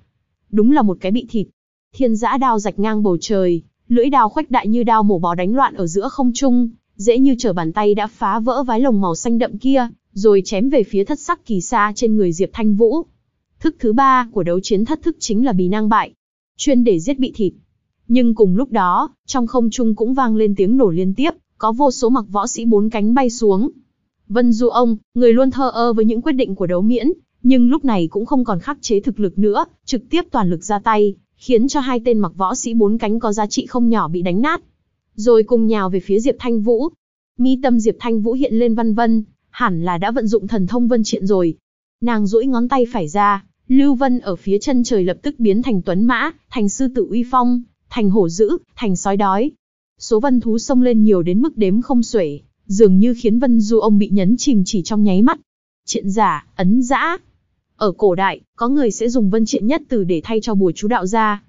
Đúng là một cái bị thịt. Thiên giã đao rạch ngang bầu trời, lưỡi đao khoách đại như đao mổ bò đánh loạn ở giữa không trung, dễ như trở bàn tay đã phá vỡ vái lồng màu xanh đậm kia, rồi chém về phía thất sắc kỳ xa trên người Diệp Thanh Vũ. Thức thứ ba của đấu chiến thất thức chính là bì năng bại, chuyên để giết bị thịt. Nhưng cùng lúc đó, trong không trung cũng vang lên tiếng nổ liên tiếp, có vô số mặc võ sĩ bốn cánh bay xuống. Vân Du ông, người luôn thơ ơ với những quyết định của đấu miễn, nhưng lúc này cũng không còn khắc chế thực lực nữa, trực tiếp toàn lực ra tay, khiến cho hai tên mặc võ sĩ bốn cánh có giá trị không nhỏ bị đánh nát. Rồi cùng nhào về phía Diệp Thanh Vũ. Mi tâm Diệp Thanh Vũ hiện lên văn vân, hẳn là đã vận dụng thần thông vân triện rồi. Nàng duỗi ngón tay phải ra, Lưu Vân ở phía chân trời lập tức biến thành tuấn mã, thành sư tử uy phong, thành hổ dữ, thành sói đói. Số vân thú xông lên nhiều đến mức đếm không xuể, dường như khiến vân du ông bị nhấn chìm chỉ trong nháy mắt. Triện giả, ấn giã. Ở cổ đại, có người sẽ dùng vân triện nhất từ để thay cho bùa chú đạo ra.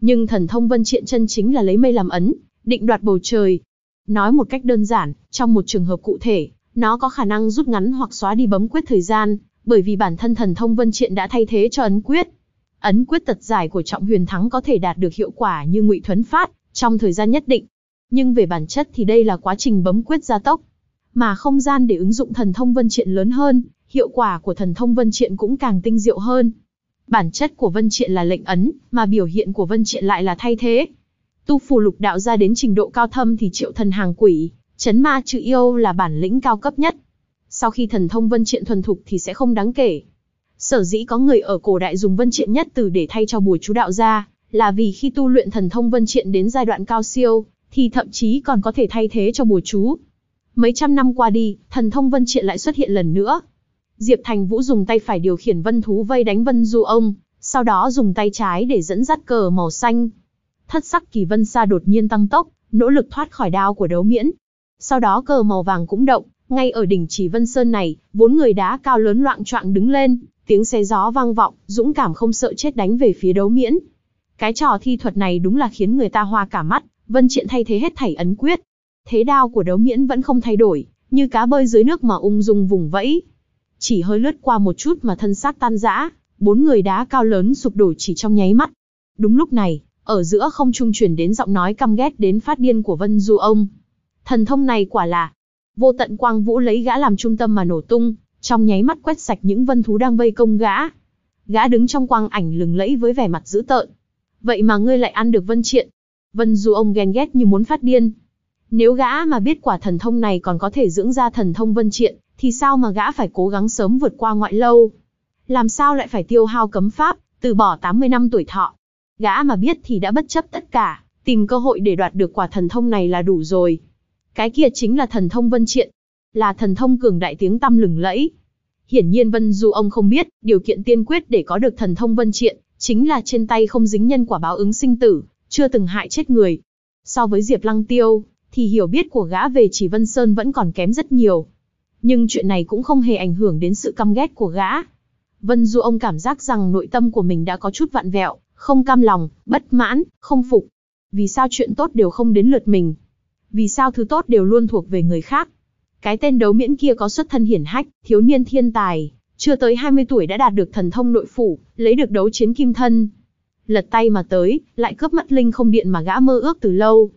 Nhưng thần thông vân triện chân chính là lấy mây làm ấn, định đoạt bầu trời. Nói một cách đơn giản, trong một trường hợp cụ thể, nó có khả năng rút ngắn hoặc xóa đi bấm quyết thời gian, bởi vì bản thân thần thông vân triện đã thay thế cho ấn quyết. Ấn quyết tật giải của Trọng Huyền Thắng có thể đạt được hiệu quả như Ngụy Thuấn Phát trong thời gian nhất định, nhưng về bản chất thì đây là quá trình bấm quyết gia tốc, mà không gian để ứng dụng thần thông vân triện lớn hơn, hiệu quả của thần thông vân triện cũng càng tinh diệu hơn. Bản chất của vân triện là lệnh ấn, mà biểu hiện của vân triện lại là thay thế. Tu phù lục đạo ra đến trình độ cao thâm thì triệu thần hàng quỷ, chấn ma trừ yêu là bản lĩnh cao cấp nhất sau khi thần thông vân triện thuần thục thì sẽ không đáng kể. Sở dĩ có người ở cổ đại dùng vân triện nhất từ để thay cho bùa chú đạo ra là vì khi tu luyện thần thông vân triện đến giai đoạn cao siêu, thì thậm chí còn có thể thay thế cho bùa chú. Mấy trăm năm qua đi, thần thông vân triện lại xuất hiện lần nữa. Diệp Thành Vũ dùng tay phải điều khiển vân thú vây đánh vân du ông, sau đó dùng tay trái để dẫn dắt cờ màu xanh. Thất sắc kỳ vân xa đột nhiên tăng tốc, nỗ lực thoát khỏi đao của đấu miễn. Sau đó cờ màu vàng cũng động, ngay ở đỉnh chỉ Vân Sơn này, bốn người đá cao lớn loạn trọng đứng lên, tiếng xe gió vang vọng, dũng cảm không sợ chết đánh về phía đấu miễn. Cái trò thi thuật này đúng là khiến người ta hoa cả mắt, Vân Triện thay thế hết thảy ấn quyết. Thế đao của đấu miễn vẫn không thay đổi, như cá bơi dưới nước mà ung dung vùng vẫy. Chỉ hơi lướt qua một chút mà thân xác tan rã, bốn người đá cao lớn sụp đổ chỉ trong nháy mắt. Đúng lúc này, ở giữa không trung truyền đến giọng nói căm ghét đến phát điên của Vân Du ông. Thần thông này quả là Vô tận quang vũ lấy gã làm trung tâm mà nổ tung, trong nháy mắt quét sạch những vân thú đang vây công gã. Gã đứng trong quang ảnh lừng lẫy với vẻ mặt dữ tợn. Vậy mà ngươi lại ăn được vân triện. Vân du ông ghen ghét như muốn phát điên. Nếu gã mà biết quả thần thông này còn có thể dưỡng ra thần thông vân triện, thì sao mà gã phải cố gắng sớm vượt qua ngoại lâu? Làm sao lại phải tiêu hao cấm pháp, từ bỏ 80 năm tuổi thọ? Gã mà biết thì đã bất chấp tất cả, tìm cơ hội để đoạt được quả thần thông này là đủ rồi. Cái kia chính là thần thông vân triện, là thần thông cường đại tiếng tăm lừng lẫy. Hiển nhiên Vân Du ông không biết, điều kiện tiên quyết để có được thần thông vân triện, chính là trên tay không dính nhân quả báo ứng sinh tử, chưa từng hại chết người. So với Diệp Lăng Tiêu, thì hiểu biết của gã về chỉ Vân Sơn vẫn còn kém rất nhiều. Nhưng chuyện này cũng không hề ảnh hưởng đến sự căm ghét của gã. Vân Du ông cảm giác rằng nội tâm của mình đã có chút vặn vẹo, không cam lòng, bất mãn, không phục. Vì sao chuyện tốt đều không đến lượt mình? vì sao thứ tốt đều luôn thuộc về người khác. Cái tên đấu miễn kia có xuất thân hiển hách, thiếu niên thiên tài, chưa tới 20 tuổi đã đạt được thần thông nội phủ, lấy được đấu chiến kim thân. Lật tay mà tới, lại cướp mất linh không điện mà gã mơ ước từ lâu.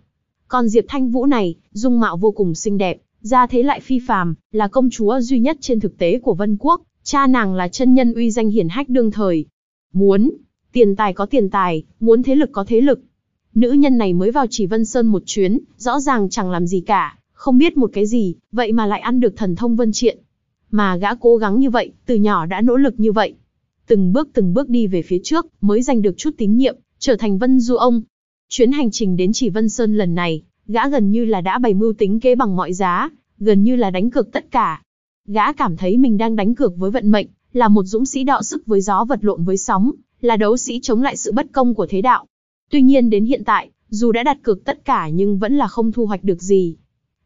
Còn Diệp Thanh Vũ này, dung mạo vô cùng xinh đẹp, ra thế lại phi phàm, là công chúa duy nhất trên thực tế của Vân Quốc, cha nàng là chân nhân uy danh hiển hách đương thời. Muốn, tiền tài có tiền tài, muốn thế lực có thế lực, Nữ nhân này mới vào chỉ Vân Sơn một chuyến, rõ ràng chẳng làm gì cả, không biết một cái gì, vậy mà lại ăn được thần thông vân triện. Mà gã cố gắng như vậy, từ nhỏ đã nỗ lực như vậy. Từng bước từng bước đi về phía trước, mới giành được chút tín nhiệm, trở thành vân du ông. Chuyến hành trình đến chỉ Vân Sơn lần này, gã gần như là đã bày mưu tính kế bằng mọi giá, gần như là đánh cược tất cả. Gã cảm thấy mình đang đánh cược với vận mệnh, là một dũng sĩ đọ sức với gió vật lộn với sóng, là đấu sĩ chống lại sự bất công của thế đạo, Tuy nhiên đến hiện tại, dù đã đặt cược tất cả nhưng vẫn là không thu hoạch được gì.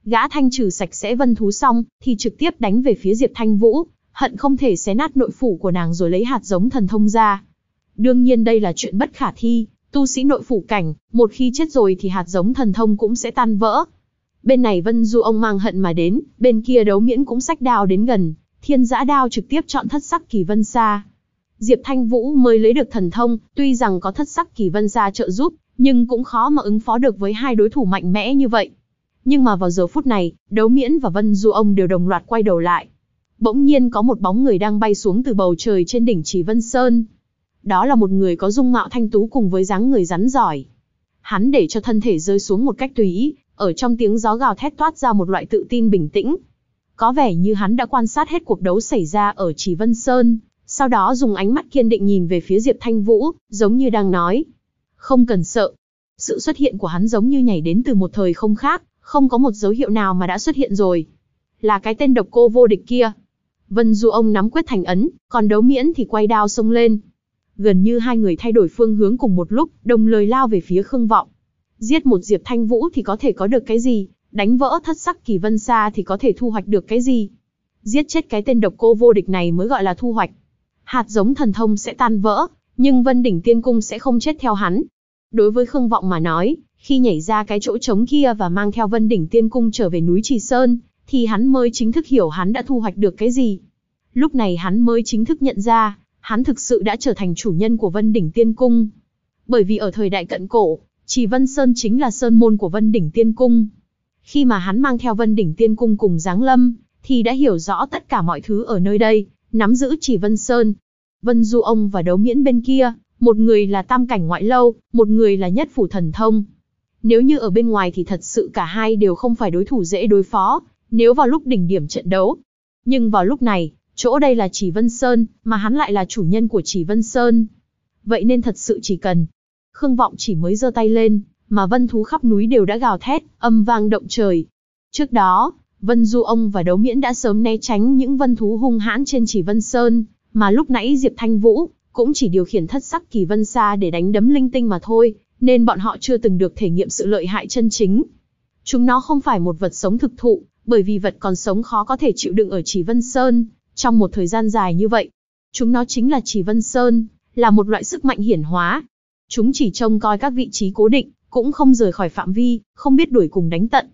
Gã thanh trừ sạch sẽ vân thú xong, thì trực tiếp đánh về phía Diệp Thanh Vũ, hận không thể xé nát nội phủ của nàng rồi lấy hạt giống thần thông ra. Đương nhiên đây là chuyện bất khả thi, tu sĩ nội phủ cảnh, một khi chết rồi thì hạt giống thần thông cũng sẽ tan vỡ. Bên này Vân Du ông mang hận mà đến, bên kia đấu miễn cũng sách đao đến gần, thiên giã đao trực tiếp chọn thất sắc kỳ vân xa. Diệp Thanh Vũ mới lấy được thần thông, tuy rằng có thất sắc kỳ vân gia trợ giúp, nhưng cũng khó mà ứng phó được với hai đối thủ mạnh mẽ như vậy. Nhưng mà vào giờ phút này, đấu miễn và vân du ông đều đồng loạt quay đầu lại. Bỗng nhiên có một bóng người đang bay xuống từ bầu trời trên đỉnh chỉ vân sơn. Đó là một người có dung mạo thanh tú cùng với dáng người rắn giỏi. Hắn để cho thân thể rơi xuống một cách tùy ý, ở trong tiếng gió gào thét toát ra một loại tự tin bình tĩnh. Có vẻ như hắn đã quan sát hết cuộc đấu xảy ra ở Chỉ Vân Sơn, sau đó dùng ánh mắt kiên định nhìn về phía Diệp Thanh Vũ, giống như đang nói. Không cần sợ. Sự xuất hiện của hắn giống như nhảy đến từ một thời không khác, không có một dấu hiệu nào mà đã xuất hiện rồi. Là cái tên độc cô vô địch kia. Vân Du ông nắm quyết thành ấn, còn đấu miễn thì quay đao xông lên. Gần như hai người thay đổi phương hướng cùng một lúc, đồng lời lao về phía Khương Vọng. Giết một Diệp Thanh Vũ thì có thể có được cái gì, đánh vỡ thất sắc kỳ vân xa thì có thể thu hoạch được cái gì. Giết chết cái tên độc cô vô địch này mới gọi là thu hoạch hạt giống thần thông sẽ tan vỡ, nhưng Vân Đỉnh Tiên Cung sẽ không chết theo hắn. Đối với Khương Vọng mà nói, khi nhảy ra cái chỗ trống kia và mang theo Vân Đỉnh Tiên Cung trở về núi Trì Sơn, thì hắn mới chính thức hiểu hắn đã thu hoạch được cái gì. Lúc này hắn mới chính thức nhận ra, hắn thực sự đã trở thành chủ nhân của Vân Đỉnh Tiên Cung. Bởi vì ở thời đại cận cổ, Trì Vân Sơn chính là sơn môn của Vân Đỉnh Tiên Cung. Khi mà hắn mang theo Vân Đỉnh Tiên Cung cùng Giáng Lâm, thì đã hiểu rõ tất cả mọi thứ ở nơi đây, nắm giữ chỉ Vân Sơn. Vân Du ông và đấu miễn bên kia, một người là tam cảnh ngoại lâu, một người là nhất phủ thần thông. Nếu như ở bên ngoài thì thật sự cả hai đều không phải đối thủ dễ đối phó, nếu vào lúc đỉnh điểm trận đấu. Nhưng vào lúc này, chỗ đây là Chỉ Vân Sơn, mà hắn lại là chủ nhân của Chỉ Vân Sơn. Vậy nên thật sự chỉ cần. Khương Vọng chỉ mới giơ tay lên, mà vân thú khắp núi đều đã gào thét, âm vang động trời. Trước đó, Vân Du ông và Đấu Miễn đã sớm né tránh những vân thú hung hãn trên chỉ Vân Sơn, mà lúc nãy Diệp Thanh Vũ cũng chỉ điều khiển thất sắc kỳ vân xa để đánh đấm linh tinh mà thôi, nên bọn họ chưa từng được thể nghiệm sự lợi hại chân chính. Chúng nó không phải một vật sống thực thụ, bởi vì vật còn sống khó có thể chịu đựng ở chỉ Vân Sơn trong một thời gian dài như vậy. Chúng nó chính là chỉ Vân Sơn, là một loại sức mạnh hiển hóa. Chúng chỉ trông coi các vị trí cố định, cũng không rời khỏi phạm vi, không biết đuổi cùng đánh tận.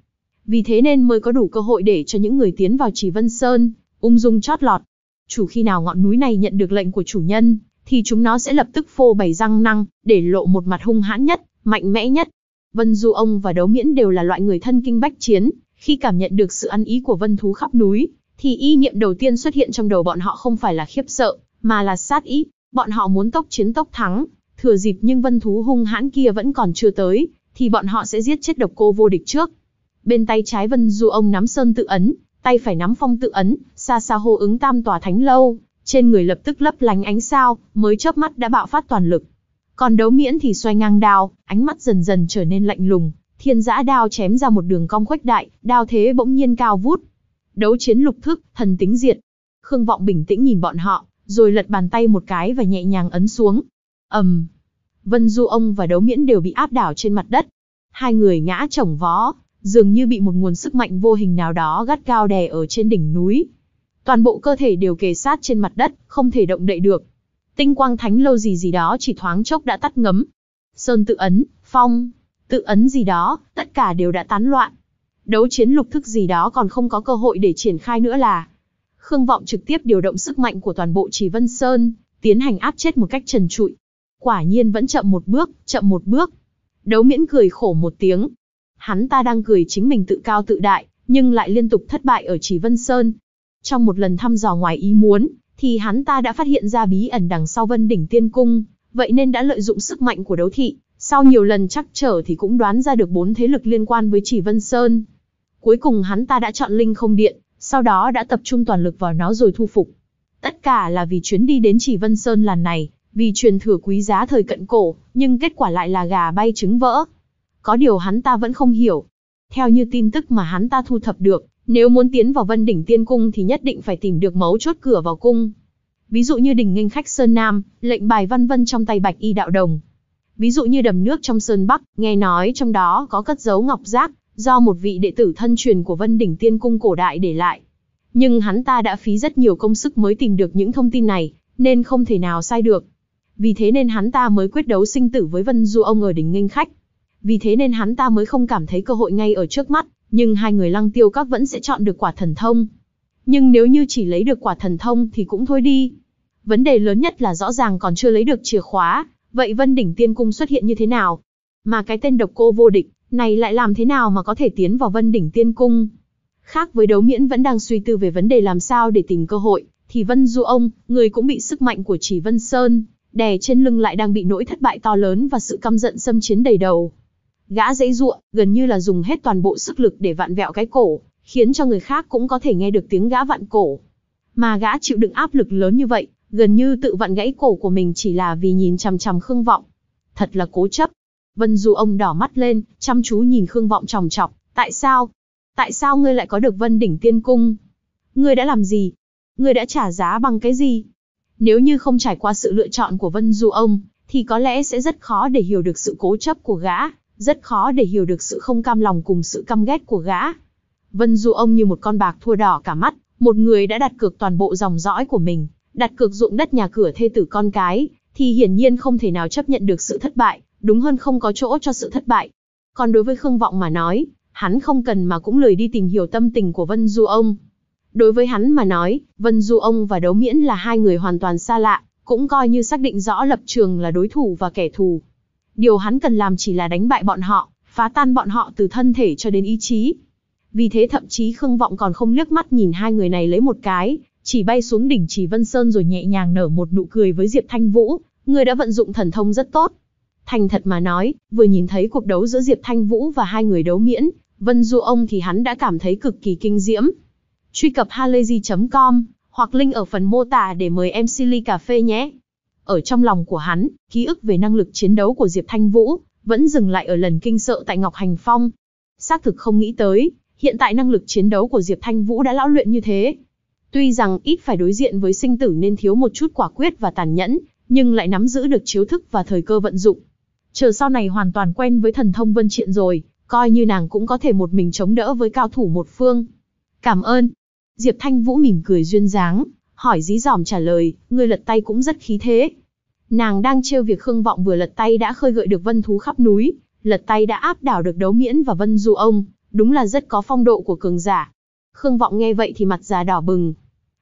Vì thế nên mới có đủ cơ hội để cho những người tiến vào Chỉ Vân Sơn, ung dung chót lọt. Chủ khi nào ngọn núi này nhận được lệnh của chủ nhân, thì chúng nó sẽ lập tức phô bày răng năng, để lộ một mặt hung hãn nhất, mạnh mẽ nhất. Vân Du ông và Đấu Miễn đều là loại người thân kinh bách chiến, khi cảm nhận được sự ăn ý của vân thú khắp núi, thì ý niệm đầu tiên xuất hiện trong đầu bọn họ không phải là khiếp sợ, mà là sát ý. Bọn họ muốn tốc chiến tốc thắng, thừa dịp nhưng vân thú hung hãn kia vẫn còn chưa tới, thì bọn họ sẽ giết chết độc cô vô địch trước, bên tay trái Vân Du ông nắm sơn tự ấn, tay phải nắm phong tự ấn, xa xa hô ứng tam tòa thánh lâu, trên người lập tức lấp lánh ánh sao, mới chớp mắt đã bạo phát toàn lực. Còn đấu miễn thì xoay ngang đao, ánh mắt dần dần trở nên lạnh lùng, thiên giã đao chém ra một đường cong khuếch đại, đao thế bỗng nhiên cao vút. Đấu chiến lục thức, thần tính diệt. Khương Vọng bình tĩnh nhìn bọn họ, rồi lật bàn tay một cái và nhẹ nhàng ấn xuống. ầm, um, Vân Du ông và đấu miễn đều bị áp đảo trên mặt đất. Hai người ngã chồng vó, dường như bị một nguồn sức mạnh vô hình nào đó gắt cao đè ở trên đỉnh núi. Toàn bộ cơ thể đều kề sát trên mặt đất, không thể động đậy được. Tinh quang thánh lâu gì gì đó chỉ thoáng chốc đã tắt ngấm. Sơn tự ấn, phong, tự ấn gì đó, tất cả đều đã tán loạn. Đấu chiến lục thức gì đó còn không có cơ hội để triển khai nữa là Khương Vọng trực tiếp điều động sức mạnh của toàn bộ Trì Vân Sơn, tiến hành áp chết một cách trần trụi. Quả nhiên vẫn chậm một bước, chậm một bước. Đấu miễn cười khổ một tiếng, Hắn ta đang cười chính mình tự cao tự đại, nhưng lại liên tục thất bại ở Chỉ Vân Sơn. Trong một lần thăm dò ngoài ý muốn, thì hắn ta đã phát hiện ra bí ẩn đằng sau Vân Đỉnh Tiên Cung, vậy nên đã lợi dụng sức mạnh của đấu thị, sau nhiều lần chắc trở thì cũng đoán ra được bốn thế lực liên quan với Chỉ Vân Sơn. Cuối cùng hắn ta đã chọn Linh Không Điện, sau đó đã tập trung toàn lực vào nó rồi thu phục. Tất cả là vì chuyến đi đến Chỉ Vân Sơn lần này, vì truyền thừa quý giá thời cận cổ, nhưng kết quả lại là gà bay trứng vỡ, có điều hắn ta vẫn không hiểu. Theo như tin tức mà hắn ta thu thập được, nếu muốn tiến vào vân đỉnh tiên cung thì nhất định phải tìm được mấu chốt cửa vào cung. Ví dụ như đỉnh nghênh khách Sơn Nam, lệnh bài văn vân trong tay bạch y đạo đồng. Ví dụ như đầm nước trong Sơn Bắc, nghe nói trong đó có cất dấu ngọc giác, do một vị đệ tử thân truyền của vân đỉnh tiên cung cổ đại để lại. Nhưng hắn ta đã phí rất nhiều công sức mới tìm được những thông tin này, nên không thể nào sai được. Vì thế nên hắn ta mới quyết đấu sinh tử với Vân Du ông ở đỉnh nghênh khách vì thế nên hắn ta mới không cảm thấy cơ hội ngay ở trước mắt, nhưng hai người lăng tiêu các vẫn sẽ chọn được quả thần thông. Nhưng nếu như chỉ lấy được quả thần thông thì cũng thôi đi. Vấn đề lớn nhất là rõ ràng còn chưa lấy được chìa khóa, vậy Vân Đỉnh Tiên Cung xuất hiện như thế nào? Mà cái tên độc cô vô địch, này lại làm thế nào mà có thể tiến vào Vân Đỉnh Tiên Cung? Khác với đấu miễn vẫn đang suy tư về vấn đề làm sao để tìm cơ hội, thì Vân Du ông, người cũng bị sức mạnh của chỉ Vân Sơn, đè trên lưng lại đang bị nỗi thất bại to lớn và sự căm giận xâm chiến đầy đầu. Gã dãy ruộng, gần như là dùng hết toàn bộ sức lực để vặn vẹo cái cổ, khiến cho người khác cũng có thể nghe được tiếng gã vặn cổ. Mà gã chịu đựng áp lực lớn như vậy, gần như tự vặn gãy cổ của mình chỉ là vì nhìn chằm chằm Khương Vọng. Thật là cố chấp. Vân Du ông đỏ mắt lên, chăm chú nhìn Khương Vọng tròng trọc, tại sao? Tại sao ngươi lại có được Vân Đỉnh Tiên Cung? Ngươi đã làm gì? Ngươi đã trả giá bằng cái gì? Nếu như không trải qua sự lựa chọn của Vân Du ông, thì có lẽ sẽ rất khó để hiểu được sự cố chấp của gã. Rất khó để hiểu được sự không cam lòng cùng sự căm ghét của gã. Vân Du ông như một con bạc thua đỏ cả mắt, một người đã đặt cược toàn bộ dòng dõi của mình, đặt cược ruộng đất nhà cửa thê tử con cái, thì hiển nhiên không thể nào chấp nhận được sự thất bại, đúng hơn không có chỗ cho sự thất bại. Còn đối với Khương Vọng mà nói, hắn không cần mà cũng lười đi tìm hiểu tâm tình của Vân Du ông. Đối với hắn mà nói, Vân Du ông và Đấu Miễn là hai người hoàn toàn xa lạ, cũng coi như xác định rõ lập trường là đối thủ và kẻ thù, Điều hắn cần làm chỉ là đánh bại bọn họ, phá tan bọn họ từ thân thể cho đến ý chí. Vì thế thậm chí Khương Vọng còn không liếc mắt nhìn hai người này lấy một cái, chỉ bay xuống đỉnh chỉ Vân Sơn rồi nhẹ nhàng nở một nụ cười với Diệp Thanh Vũ, người đã vận dụng thần thông rất tốt. Thành thật mà nói, vừa nhìn thấy cuộc đấu giữa Diệp Thanh Vũ và hai người đấu miễn, Vân Du ông thì hắn đã cảm thấy cực kỳ kinh diễm. Truy cập halayzi.com hoặc link ở phần mô tả để mời em Silly Cà Phê nhé. Ở trong lòng của hắn, ký ức về năng lực chiến đấu của Diệp Thanh Vũ vẫn dừng lại ở lần kinh sợ tại Ngọc Hành Phong. Xác thực không nghĩ tới, hiện tại năng lực chiến đấu của Diệp Thanh Vũ đã lão luyện như thế. Tuy rằng ít phải đối diện với sinh tử nên thiếu một chút quả quyết và tàn nhẫn, nhưng lại nắm giữ được chiếu thức và thời cơ vận dụng. Chờ sau này hoàn toàn quen với thần thông vân triện rồi, coi như nàng cũng có thể một mình chống đỡ với cao thủ một phương. Cảm ơn. Diệp Thanh Vũ mỉm cười duyên dáng, hỏi dí dỏm trả lời, người lật tay cũng rất khí thế. Nàng đang trêu việc Khương Vọng vừa lật tay đã khơi gợi được vân thú khắp núi, lật tay đã áp đảo được đấu miễn và vân du ông, đúng là rất có phong độ của cường giả. Khương Vọng nghe vậy thì mặt già đỏ bừng.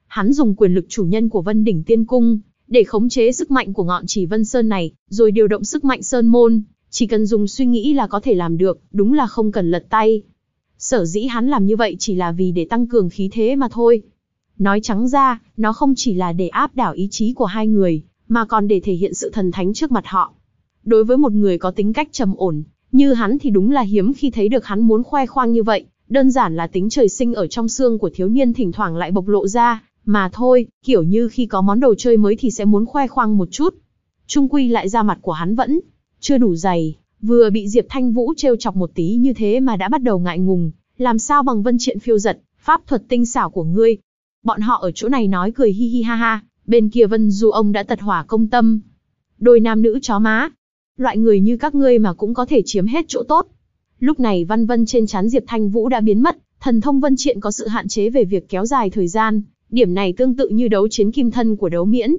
Hắn dùng quyền lực chủ nhân của Vân Đỉnh Tiên Cung, để khống chế sức mạnh của ngọn chỉ Vân Sơn này, rồi điều động sức mạnh Sơn Môn, chỉ cần dùng suy nghĩ là có thể làm được, đúng là không cần lật tay. Sở dĩ hắn làm như vậy chỉ là vì để tăng cường khí thế mà thôi. Nói trắng ra, nó không chỉ là để áp đảo ý chí của hai người, mà còn để thể hiện sự thần thánh trước mặt họ. Đối với một người có tính cách trầm ổn, như hắn thì đúng là hiếm khi thấy được hắn muốn khoe khoang như vậy, đơn giản là tính trời sinh ở trong xương của thiếu niên thỉnh thoảng lại bộc lộ ra, mà thôi, kiểu như khi có món đồ chơi mới thì sẽ muốn khoe khoang một chút. Trung quy lại ra mặt của hắn vẫn chưa đủ dày, vừa bị Diệp Thanh Vũ trêu chọc một tí như thế mà đã bắt đầu ngại ngùng, làm sao bằng Vân Triện phiêu giật, pháp thuật tinh xảo của ngươi, Bọn họ ở chỗ này nói cười hi hi ha ha, bên kia Vân Du ông đã tật hỏa công tâm. Đôi nam nữ chó má, loại người như các ngươi mà cũng có thể chiếm hết chỗ tốt. Lúc này văn vân trên chán Diệp Thanh Vũ đã biến mất, thần thông vân triện có sự hạn chế về việc kéo dài thời gian, điểm này tương tự như đấu chiến kim thân của đấu miễn.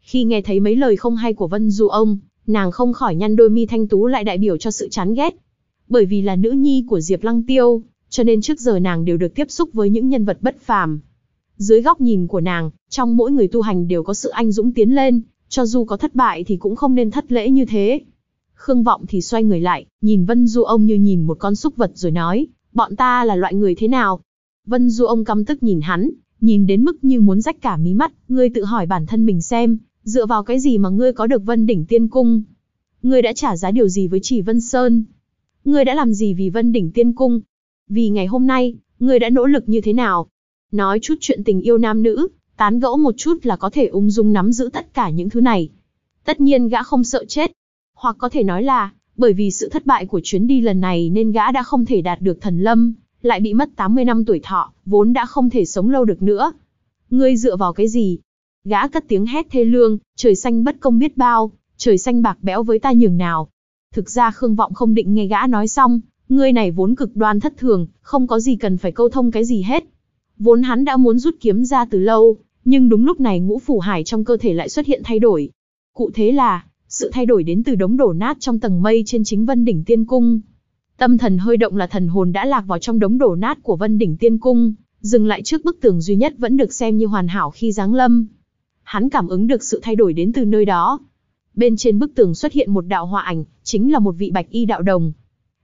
Khi nghe thấy mấy lời không hay của Vân Du ông, nàng không khỏi nhăn đôi mi thanh tú lại đại biểu cho sự chán ghét. Bởi vì là nữ nhi của Diệp Lăng Tiêu, cho nên trước giờ nàng đều được tiếp xúc với những nhân vật bất phàm, dưới góc nhìn của nàng, trong mỗi người tu hành đều có sự anh dũng tiến lên, cho dù có thất bại thì cũng không nên thất lễ như thế. Khương Vọng thì xoay người lại, nhìn Vân Du ông như nhìn một con súc vật rồi nói, bọn ta là loại người thế nào? Vân Du ông căm tức nhìn hắn, nhìn đến mức như muốn rách cả mí mắt, ngươi tự hỏi bản thân mình xem, dựa vào cái gì mà ngươi có được Vân đỉnh tiên cung? Ngươi đã trả giá điều gì với Chỉ Vân Sơn? Ngươi đã làm gì vì Vân đỉnh tiên cung? Vì ngày hôm nay, ngươi đã nỗ lực như thế nào? Nói chút chuyện tình yêu nam nữ, tán gẫu một chút là có thể ung dung nắm giữ tất cả những thứ này. Tất nhiên gã không sợ chết. Hoặc có thể nói là, bởi vì sự thất bại của chuyến đi lần này nên gã đã không thể đạt được thần lâm, lại bị mất 80 năm tuổi thọ, vốn đã không thể sống lâu được nữa. Ngươi dựa vào cái gì? Gã cất tiếng hét thê lương, trời xanh bất công biết bao, trời xanh bạc bẽo với ta nhường nào. Thực ra Khương Vọng không định nghe gã nói xong, ngươi này vốn cực đoan thất thường, không có gì cần phải câu thông cái gì hết, Vốn hắn đã muốn rút kiếm ra từ lâu, nhưng đúng lúc này ngũ phủ hải trong cơ thể lại xuất hiện thay đổi. Cụ thế là, sự thay đổi đến từ đống đổ nát trong tầng mây trên chính vân đỉnh tiên cung. Tâm thần hơi động là thần hồn đã lạc vào trong đống đổ nát của vân đỉnh tiên cung, dừng lại trước bức tường duy nhất vẫn được xem như hoàn hảo khi giáng lâm. Hắn cảm ứng được sự thay đổi đến từ nơi đó. Bên trên bức tường xuất hiện một đạo họa ảnh, chính là một vị bạch y đạo đồng.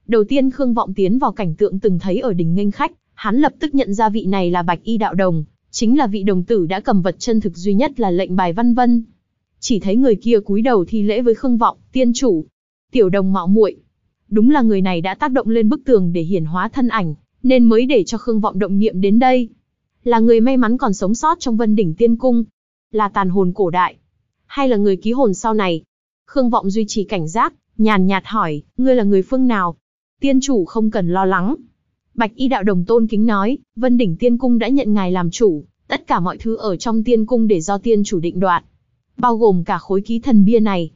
Đầu tiên Khương Vọng tiến vào cảnh tượng từng thấy ở đỉnh nghênh khách, Hắn lập tức nhận ra vị này là Bạch Y đạo đồng, chính là vị đồng tử đã cầm vật chân thực duy nhất là lệnh bài Văn Vân. Chỉ thấy người kia cúi đầu thi lễ với Khương Vọng, tiên chủ, tiểu đồng mạo muội. Đúng là người này đã tác động lên bức tường để hiển hóa thân ảnh, nên mới để cho Khương Vọng động niệm đến đây. Là người may mắn còn sống sót trong Vân đỉnh tiên cung, là tàn hồn cổ đại, hay là người ký hồn sau này? Khương Vọng duy trì cảnh giác, nhàn nhạt hỏi, ngươi là người phương nào? Tiên chủ không cần lo lắng, Bạch y đạo đồng tôn kính nói, Vân Đỉnh Tiên Cung đã nhận ngài làm chủ, tất cả mọi thứ ở trong tiên cung để do tiên chủ định đoạt, bao gồm cả khối ký thần bia này.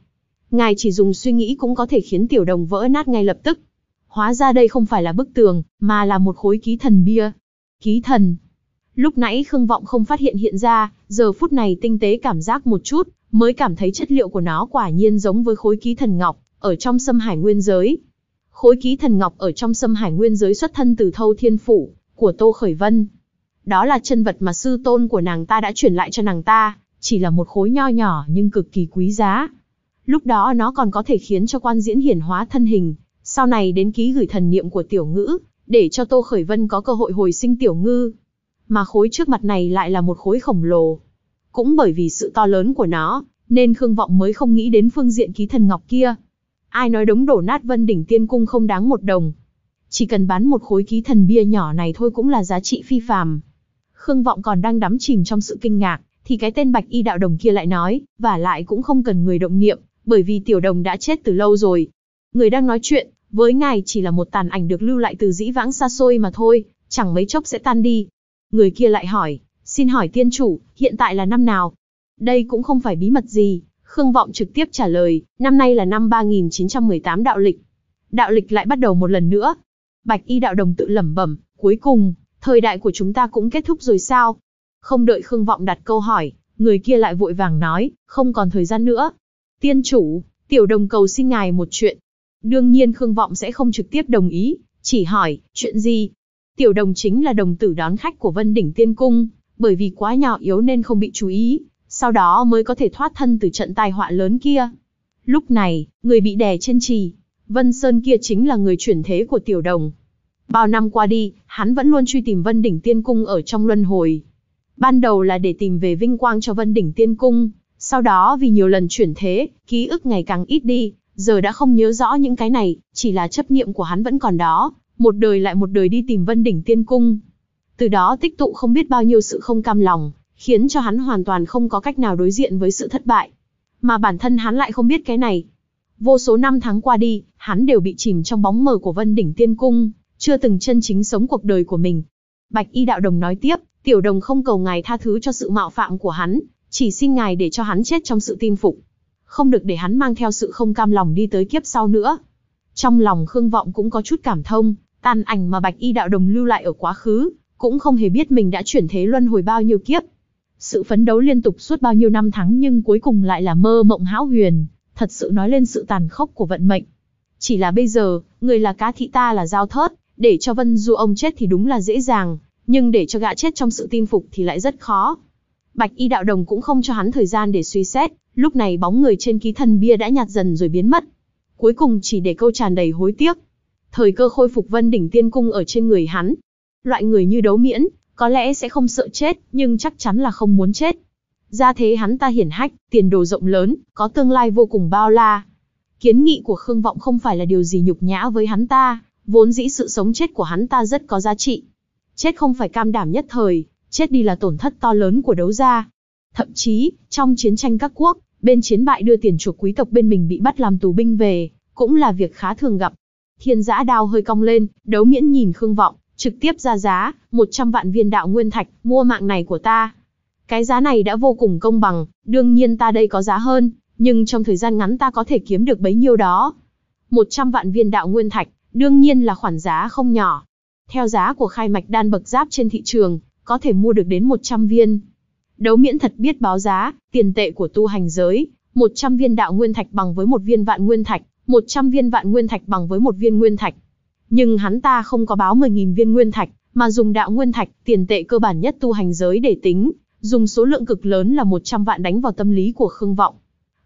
Ngài chỉ dùng suy nghĩ cũng có thể khiến tiểu đồng vỡ nát ngay lập tức. Hóa ra đây không phải là bức tường, mà là một khối ký thần bia. Ký thần. Lúc nãy Khương Vọng không phát hiện hiện ra, giờ phút này tinh tế cảm giác một chút, mới cảm thấy chất liệu của nó quả nhiên giống với khối ký thần ngọc, ở trong xâm hải nguyên giới, khối ký thần ngọc ở trong xâm hải nguyên giới xuất thân từ thâu thiên phủ, của Tô Khởi Vân. Đó là chân vật mà sư tôn của nàng ta đã chuyển lại cho nàng ta, chỉ là một khối nho nhỏ nhưng cực kỳ quý giá. Lúc đó nó còn có thể khiến cho quan diễn hiển hóa thân hình, sau này đến ký gửi thần niệm của tiểu ngữ, để cho Tô Khởi Vân có cơ hội hồi sinh tiểu ngư. Mà khối trước mặt này lại là một khối khổng lồ. Cũng bởi vì sự to lớn của nó, nên Khương Vọng mới không nghĩ đến phương diện ký thần ngọc kia. Ai nói đống đổ nát vân đỉnh tiên cung không đáng một đồng. Chỉ cần bán một khối ký thần bia nhỏ này thôi cũng là giá trị phi phàm. Khương Vọng còn đang đắm chìm trong sự kinh ngạc, thì cái tên bạch y đạo đồng kia lại nói, và lại cũng không cần người động niệm, bởi vì tiểu đồng đã chết từ lâu rồi. Người đang nói chuyện, với ngài chỉ là một tàn ảnh được lưu lại từ dĩ vãng xa xôi mà thôi, chẳng mấy chốc sẽ tan đi. Người kia lại hỏi, xin hỏi tiên chủ, hiện tại là năm nào? Đây cũng không phải bí mật gì, Khương Vọng trực tiếp trả lời, năm nay là năm 3918 đạo lịch. Đạo lịch lại bắt đầu một lần nữa. Bạch y đạo đồng tự lẩm bẩm, cuối cùng, thời đại của chúng ta cũng kết thúc rồi sao? Không đợi Khương Vọng đặt câu hỏi, người kia lại vội vàng nói, không còn thời gian nữa. Tiên chủ, tiểu đồng cầu xin ngài một chuyện. Đương nhiên Khương Vọng sẽ không trực tiếp đồng ý, chỉ hỏi, chuyện gì? Tiểu đồng chính là đồng tử đón khách của Vân Đỉnh Tiên Cung, bởi vì quá nhỏ yếu nên không bị chú ý, sau đó mới có thể thoát thân từ trận tai họa lớn kia. Lúc này, người bị đè trên trì, Vân Sơn kia chính là người chuyển thế của Tiểu Đồng. Bao năm qua đi, hắn vẫn luôn truy tìm Vân Đỉnh Tiên Cung ở trong luân hồi. Ban đầu là để tìm về vinh quang cho Vân Đỉnh Tiên Cung, sau đó vì nhiều lần chuyển thế, ký ức ngày càng ít đi, giờ đã không nhớ rõ những cái này, chỉ là chấp niệm của hắn vẫn còn đó, một đời lại một đời đi tìm Vân Đỉnh Tiên Cung. Từ đó tích tụ không biết bao nhiêu sự không cam lòng, khiến cho hắn hoàn toàn không có cách nào đối diện với sự thất bại. Mà bản thân hắn lại không biết cái này. Vô số năm tháng qua đi, hắn đều bị chìm trong bóng mờ của Vân Đỉnh Tiên Cung, chưa từng chân chính sống cuộc đời của mình. Bạch Y Đạo Đồng nói tiếp, tiểu đồng không cầu ngài tha thứ cho sự mạo phạm của hắn, chỉ xin ngài để cho hắn chết trong sự tin phục. Không được để hắn mang theo sự không cam lòng đi tới kiếp sau nữa. Trong lòng Khương Vọng cũng có chút cảm thông, tàn ảnh mà Bạch Y Đạo Đồng lưu lại ở quá khứ, cũng không hề biết mình đã chuyển thế luân hồi bao nhiêu kiếp, sự phấn đấu liên tục suốt bao nhiêu năm tháng nhưng cuối cùng lại là mơ mộng hão huyền, thật sự nói lên sự tàn khốc của vận mệnh. Chỉ là bây giờ, người là cá thị ta là dao thớt, để cho Vân Du ông chết thì đúng là dễ dàng, nhưng để cho gã chết trong sự tin phục thì lại rất khó. Bạch y đạo đồng cũng không cho hắn thời gian để suy xét, lúc này bóng người trên ký thần bia đã nhạt dần rồi biến mất. Cuối cùng chỉ để câu tràn đầy hối tiếc. Thời cơ khôi phục vân đỉnh tiên cung ở trên người hắn. Loại người như đấu miễn, có lẽ sẽ không sợ chết, nhưng chắc chắn là không muốn chết. Gia thế hắn ta hiển hách, tiền đồ rộng lớn, có tương lai vô cùng bao la. Kiến nghị của Khương Vọng không phải là điều gì nhục nhã với hắn ta, vốn dĩ sự sống chết của hắn ta rất có giá trị. Chết không phải cam đảm nhất thời, chết đi là tổn thất to lớn của đấu gia. Thậm chí, trong chiến tranh các quốc, bên chiến bại đưa tiền chuộc quý tộc bên mình bị bắt làm tù binh về, cũng là việc khá thường gặp. Thiên giã đao hơi cong lên, đấu miễn nhìn Khương Vọng, trực tiếp ra giá, 100 vạn viên đạo nguyên thạch, mua mạng này của ta. Cái giá này đã vô cùng công bằng, đương nhiên ta đây có giá hơn, nhưng trong thời gian ngắn ta có thể kiếm được bấy nhiêu đó. 100 vạn viên đạo nguyên thạch, đương nhiên là khoản giá không nhỏ. Theo giá của khai mạch đan bậc giáp trên thị trường, có thể mua được đến 100 viên. Đấu miễn thật biết báo giá, tiền tệ của tu hành giới, 100 viên đạo nguyên thạch bằng với một viên vạn nguyên thạch, 100 viên vạn nguyên thạch bằng với một viên nguyên thạch nhưng hắn ta không có báo 10.000 viên nguyên thạch, mà dùng đạo nguyên thạch, tiền tệ cơ bản nhất tu hành giới để tính, dùng số lượng cực lớn là 100 vạn đánh vào tâm lý của Khương Vọng.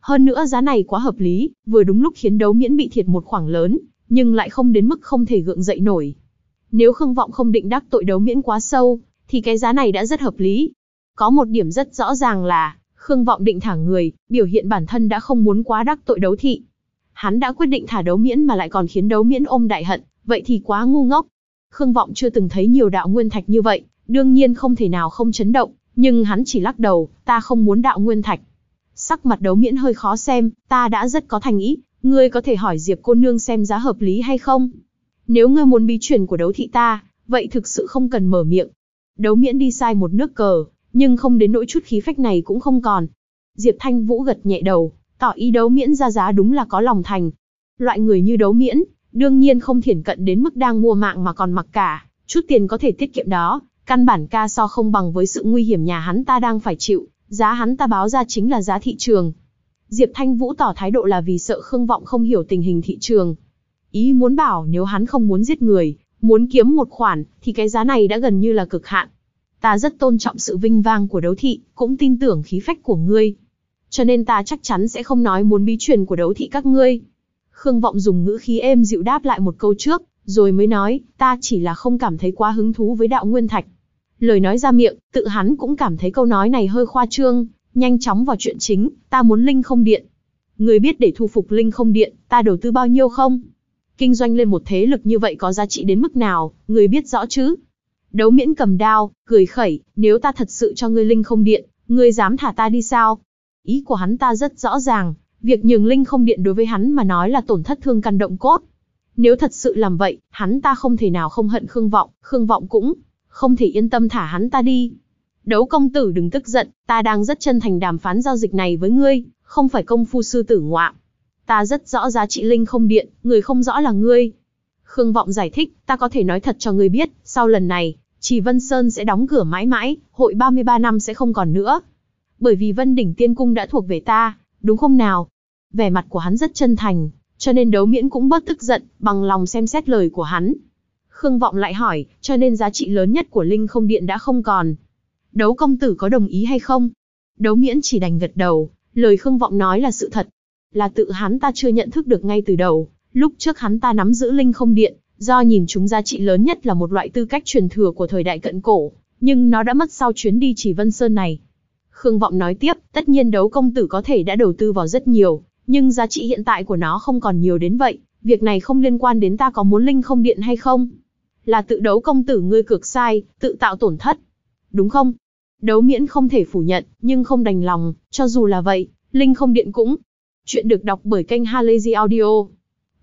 Hơn nữa giá này quá hợp lý, vừa đúng lúc khiến đấu miễn bị thiệt một khoảng lớn, nhưng lại không đến mức không thể gượng dậy nổi. Nếu Khương Vọng không định đắc tội đấu miễn quá sâu, thì cái giá này đã rất hợp lý. Có một điểm rất rõ ràng là, Khương Vọng định thả người, biểu hiện bản thân đã không muốn quá đắc tội đấu thị. Hắn đã quyết định thả đấu miễn mà lại còn khiến đấu miễn ôm đại hận, vậy thì quá ngu ngốc. Khương Vọng chưa từng thấy nhiều đạo nguyên thạch như vậy, đương nhiên không thể nào không chấn động, nhưng hắn chỉ lắc đầu, ta không muốn đạo nguyên thạch. Sắc mặt đấu miễn hơi khó xem, ta đã rất có thành ý, ngươi có thể hỏi Diệp cô nương xem giá hợp lý hay không. Nếu ngươi muốn bí truyền của đấu thị ta, vậy thực sự không cần mở miệng. Đấu miễn đi sai một nước cờ, nhưng không đến nỗi chút khí phách này cũng không còn. Diệp Thanh Vũ gật nhẹ đầu, tỏ ý đấu miễn ra giá đúng là có lòng thành. Loại người như đấu miễn, đương nhiên không thiển cận đến mức đang mua mạng mà còn mặc cả, chút tiền có thể tiết kiệm đó, căn bản ca so không bằng với sự nguy hiểm nhà hắn ta đang phải chịu, giá hắn ta báo ra chính là giá thị trường. Diệp Thanh Vũ tỏ thái độ là vì sợ Khương Vọng không hiểu tình hình thị trường. Ý muốn bảo nếu hắn không muốn giết người, muốn kiếm một khoản, thì cái giá này đã gần như là cực hạn. Ta rất tôn trọng sự vinh vang của đấu thị, cũng tin tưởng khí phách của ngươi. Cho nên ta chắc chắn sẽ không nói muốn bí truyền của đấu thị các ngươi. Khương Vọng dùng ngữ khí êm dịu đáp lại một câu trước, rồi mới nói, ta chỉ là không cảm thấy quá hứng thú với đạo nguyên thạch. Lời nói ra miệng, tự hắn cũng cảm thấy câu nói này hơi khoa trương, nhanh chóng vào chuyện chính, ta muốn linh không điện. Người biết để thu phục linh không điện, ta đầu tư bao nhiêu không? Kinh doanh lên một thế lực như vậy có giá trị đến mức nào, người biết rõ chứ? Đấu miễn cầm đao, cười khẩy, nếu ta thật sự cho ngươi linh không điện, ngươi dám thả ta đi sao? Ý của hắn ta rất rõ ràng, Việc nhường linh không điện đối với hắn mà nói là tổn thất thương căn động cốt. Nếu thật sự làm vậy, hắn ta không thể nào không hận Khương Vọng, Khương Vọng cũng không thể yên tâm thả hắn ta đi. Đấu công tử đừng tức giận, ta đang rất chân thành đàm phán giao dịch này với ngươi, không phải công phu sư tử ngoạm. Ta rất rõ giá trị linh không điện, người không rõ là ngươi. Khương Vọng giải thích, ta có thể nói thật cho ngươi biết, sau lần này, chỉ Vân Sơn sẽ đóng cửa mãi mãi, hội 33 năm sẽ không còn nữa. Bởi vì Vân Đỉnh Tiên Cung đã thuộc về ta, đúng không nào? Vẻ mặt của hắn rất chân thành, cho nên đấu miễn cũng bớt tức giận, bằng lòng xem xét lời của hắn. Khương Vọng lại hỏi, cho nên giá trị lớn nhất của Linh không điện đã không còn. Đấu công tử có đồng ý hay không? Đấu miễn chỉ đành gật đầu, lời Khương Vọng nói là sự thật. Là tự hắn ta chưa nhận thức được ngay từ đầu, lúc trước hắn ta nắm giữ Linh không điện, do nhìn chúng giá trị lớn nhất là một loại tư cách truyền thừa của thời đại cận cổ, nhưng nó đã mất sau chuyến đi chỉ Vân Sơn này. Khương Vọng nói tiếp, tất nhiên đấu công tử có thể đã đầu tư vào rất nhiều, nhưng giá trị hiện tại của nó không còn nhiều đến vậy, việc này không liên quan đến ta có muốn linh không điện hay không. Là tự đấu công tử ngươi cược sai, tự tạo tổn thất. Đúng không? Đấu miễn không thể phủ nhận, nhưng không đành lòng, cho dù là vậy, linh không điện cũng. Chuyện được đọc bởi kênh Halazy Audio.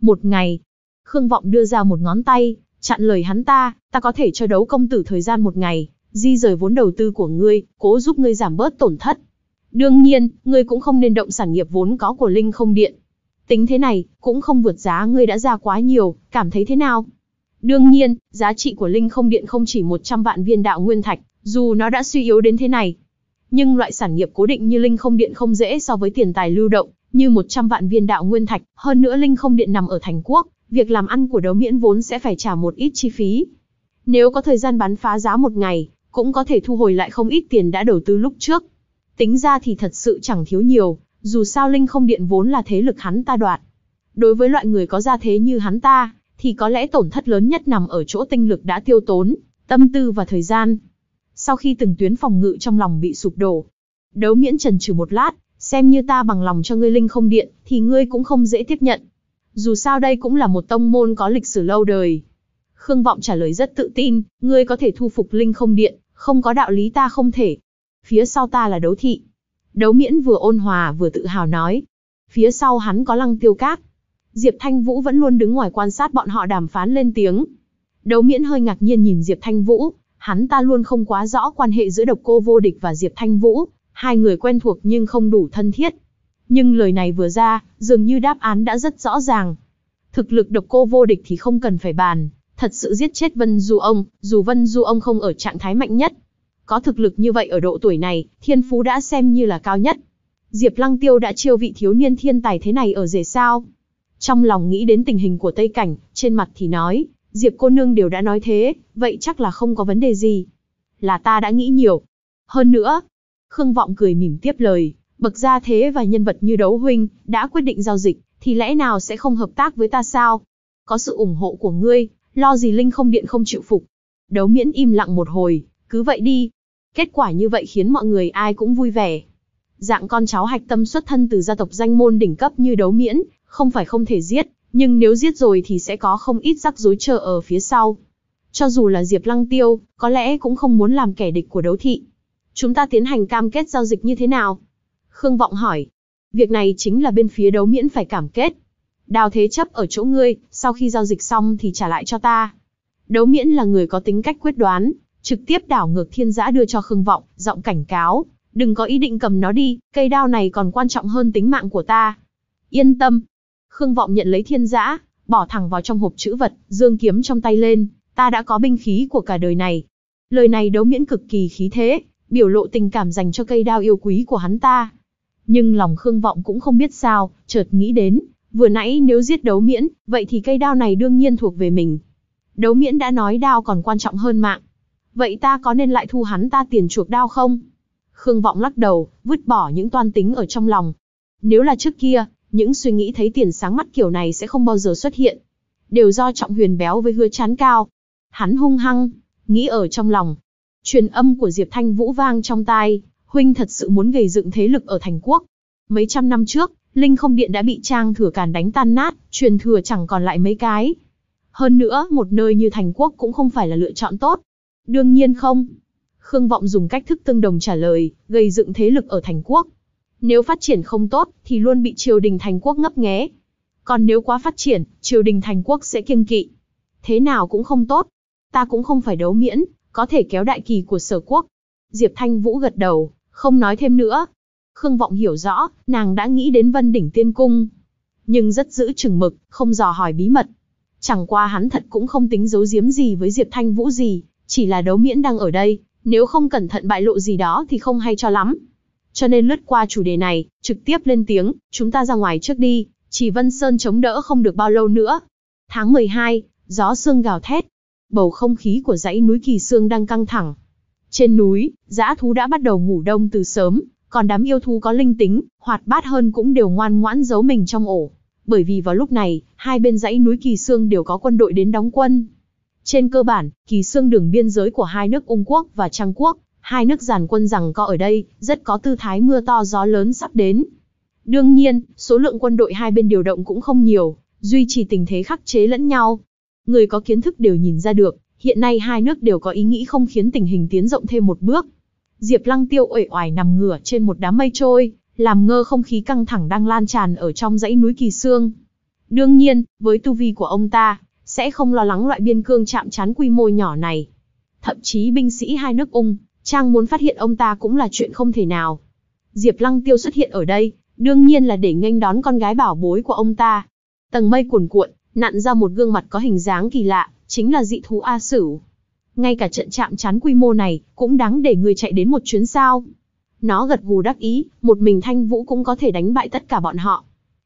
Một ngày, Khương Vọng đưa ra một ngón tay, chặn lời hắn ta, ta có thể cho đấu công tử thời gian một ngày, di rời vốn đầu tư của ngươi, cố giúp ngươi giảm bớt tổn thất. Đương nhiên, ngươi cũng không nên động sản nghiệp vốn có của Linh không điện. Tính thế này, cũng không vượt giá ngươi đã ra quá nhiều, cảm thấy thế nào? Đương nhiên, giá trị của Linh không điện không chỉ 100 vạn viên đạo nguyên thạch, dù nó đã suy yếu đến thế này. Nhưng loại sản nghiệp cố định như Linh không điện không dễ so với tiền tài lưu động, như 100 vạn viên đạo nguyên thạch, hơn nữa Linh không điện nằm ở thành quốc, việc làm ăn của đấu miễn vốn sẽ phải trả một ít chi phí. Nếu có thời gian bán phá giá một ngày, cũng có thể thu hồi lại không ít tiền đã đầu tư lúc trước. Tính ra thì thật sự chẳng thiếu nhiều, dù sao Linh không điện vốn là thế lực hắn ta đoạt. Đối với loại người có gia thế như hắn ta, thì có lẽ tổn thất lớn nhất nằm ở chỗ tinh lực đã tiêu tốn, tâm tư và thời gian. Sau khi từng tuyến phòng ngự trong lòng bị sụp đổ, đấu miễn trần trừ một lát, xem như ta bằng lòng cho ngươi linh không điện, thì ngươi cũng không dễ tiếp nhận. Dù sao đây cũng là một tông môn có lịch sử lâu đời. Khương Vọng trả lời rất tự tin, ngươi có thể thu phục linh không điện, không có đạo lý ta không thể. Phía sau ta là đấu thị. Đấu miễn vừa ôn hòa vừa tự hào nói. Phía sau hắn có lăng tiêu cát Diệp Thanh Vũ vẫn luôn đứng ngoài quan sát bọn họ đàm phán lên tiếng. Đấu miễn hơi ngạc nhiên nhìn Diệp Thanh Vũ, hắn ta luôn không quá rõ quan hệ giữa độc cô vô địch và Diệp Thanh Vũ, hai người quen thuộc nhưng không đủ thân thiết. Nhưng lời này vừa ra, dường như đáp án đã rất rõ ràng. Thực lực độc cô vô địch thì không cần phải bàn, thật sự giết chết Vân Du ông, dù Vân Du ông không ở trạng thái mạnh nhất, có thực lực như vậy ở độ tuổi này, thiên phú đã xem như là cao nhất. Diệp Lăng Tiêu đã chiêu vị thiếu niên thiên tài thế này ở rể sao? Trong lòng nghĩ đến tình hình của Tây Cảnh, trên mặt thì nói, Diệp cô nương đều đã nói thế, vậy chắc là không có vấn đề gì. Là ta đã nghĩ nhiều. Hơn nữa, Khương Vọng cười mỉm tiếp lời, bậc gia thế và nhân vật như đấu huynh, đã quyết định giao dịch, thì lẽ nào sẽ không hợp tác với ta sao? Có sự ủng hộ của ngươi, lo gì Linh không điện không chịu phục. Đấu miễn im lặng một hồi, cứ vậy đi, Kết quả như vậy khiến mọi người ai cũng vui vẻ. Dạng con cháu hạch tâm xuất thân từ gia tộc danh môn đỉnh cấp như đấu miễn, không phải không thể giết, nhưng nếu giết rồi thì sẽ có không ít rắc rối chờ ở phía sau. Cho dù là Diệp Lăng Tiêu, có lẽ cũng không muốn làm kẻ địch của đấu thị. Chúng ta tiến hành cam kết giao dịch như thế nào? Khương Vọng hỏi. Việc này chính là bên phía đấu miễn phải cảm kết. Đào thế chấp ở chỗ ngươi, sau khi giao dịch xong thì trả lại cho ta. Đấu miễn là người có tính cách quyết đoán, trực tiếp đảo ngược thiên giã đưa cho Khương Vọng, giọng cảnh cáo, đừng có ý định cầm nó đi, cây đao này còn quan trọng hơn tính mạng của ta. Yên tâm. Khương Vọng nhận lấy thiên giã, bỏ thẳng vào trong hộp chữ vật, dương kiếm trong tay lên, ta đã có binh khí của cả đời này. Lời này đấu miễn cực kỳ khí thế, biểu lộ tình cảm dành cho cây đao yêu quý của hắn ta. Nhưng lòng Khương Vọng cũng không biết sao, chợt nghĩ đến, vừa nãy nếu giết đấu miễn, vậy thì cây đao này đương nhiên thuộc về mình. Đấu miễn đã nói đao còn quan trọng hơn mạng, Vậy ta có nên lại thu hắn ta tiền chuộc đao không? Khương Vọng lắc đầu, vứt bỏ những toan tính ở trong lòng. Nếu là trước kia, những suy nghĩ thấy tiền sáng mắt kiểu này sẽ không bao giờ xuất hiện. Đều do trọng huyền béo với hứa chán cao. Hắn hung hăng, nghĩ ở trong lòng. Truyền âm của Diệp Thanh Vũ vang trong tai, huynh thật sự muốn gây dựng thế lực ở thành quốc. Mấy trăm năm trước, Linh không điện đã bị Trang Thừa Càn đánh tan nát, truyền thừa chẳng còn lại mấy cái. Hơn nữa, một nơi như thành quốc cũng không phải là lựa chọn tốt. Đương nhiên không. Khương Vọng dùng cách thức tương đồng trả lời, gây dựng thế lực ở thành quốc. Nếu phát triển không tốt, thì luôn bị triều đình thành quốc ngấp nghé. Còn nếu quá phát triển, triều đình thành quốc sẽ kiêng kỵ. Thế nào cũng không tốt. Ta cũng không phải đấu miễn, có thể kéo đại kỳ của sở quốc. Diệp Thanh Vũ gật đầu, không nói thêm nữa. Khương Vọng hiểu rõ, nàng đã nghĩ đến Vân Đỉnh Tiên Cung. Nhưng rất giữ chừng mực, không dò hỏi bí mật. Chẳng qua hắn thật cũng không tính giấu giếm gì với Diệp Thanh Vũ gì, chỉ là đấu miễn đang ở đây, nếu không cẩn thận bại lộ gì đó thì không hay cho lắm. Cho nên lướt qua chủ đề này, trực tiếp lên tiếng, chúng ta ra ngoài trước đi, chỉ Vân Sơn chống đỡ không được bao lâu nữa. Tháng 12, gió sương gào thét. Bầu không khí của dãy núi Kỳ Sương đang căng thẳng. Trên núi, dã thú đã bắt đầu ngủ đông từ sớm, còn đám yêu thú có linh tính, hoạt bát hơn cũng đều ngoan ngoãn giấu mình trong ổ. Bởi vì vào lúc này, hai bên dãy núi Kỳ Sương đều có quân đội đến đóng quân. Trên cơ bản, kỳ xương đường biên giới của hai nước Ung quốc và Trang quốc, hai nước giàn quân rằng có ở đây, rất có tư thái mưa to gió lớn sắp đến. Đương nhiên, số lượng quân đội hai bên điều động cũng không nhiều, duy trì tình thế khắc chế lẫn nhau. Người có kiến thức đều nhìn ra được, hiện nay hai nước đều có ý nghĩ không khiến tình hình tiến rộng thêm một bước. Diệp Lăng Tiêu uể oải nằm ngửa trên một đám mây trôi, làm ngơ không khí căng thẳng đang lan tràn ở trong dãy núi Kỳ Sương. Đương nhiên, với tu vi của ông ta, sẽ không lo lắng loại biên cương chạm trán quy mô nhỏ này. Thậm chí binh sĩ hai nước ung, Trang muốn phát hiện ông ta cũng là chuyện không thể nào. Diệp Lăng Tiêu xuất hiện ở đây, đương nhiên là để nghênh đón con gái bảo bối của ông ta. Tầng mây cuồn cuộn, nặn ra một gương mặt có hình dáng kỳ lạ, chính là dị thú A sử. Ngay cả trận chạm trán quy mô này, cũng đáng để người chạy đến một chuyến sao. Nó gật gù đắc ý, một mình Thanh Vũ cũng có thể đánh bại tất cả bọn họ.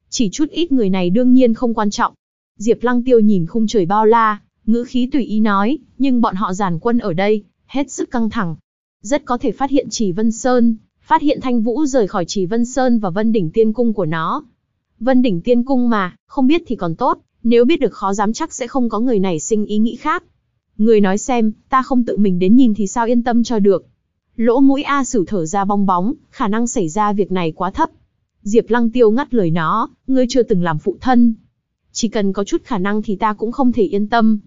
Chỉ chút ít người này đương nhiên không quan trọng, Diệp Lăng Tiêu nhìn khung trời bao la, ngữ khí tùy ý nói, nhưng bọn họ giản quân ở đây, hết sức căng thẳng. Rất có thể phát hiện Trì Vân Sơn, phát hiện Thanh Vũ rời khỏi Trì Vân Sơn và Vân Đỉnh Tiên Cung của nó. Vân Đỉnh Tiên Cung mà, không biết thì còn tốt, nếu biết được khó dám chắc sẽ không có người này sinh ý nghĩ khác. Người nói xem, ta không tự mình đến nhìn thì sao yên tâm cho được. Lỗ mũi A Sửu thở ra bong bóng, khả năng xảy ra việc này quá thấp. Diệp Lăng Tiêu ngắt lời nó, ngươi chưa từng làm phụ thân, chỉ cần có chút khả năng thì ta cũng không thể yên tâm.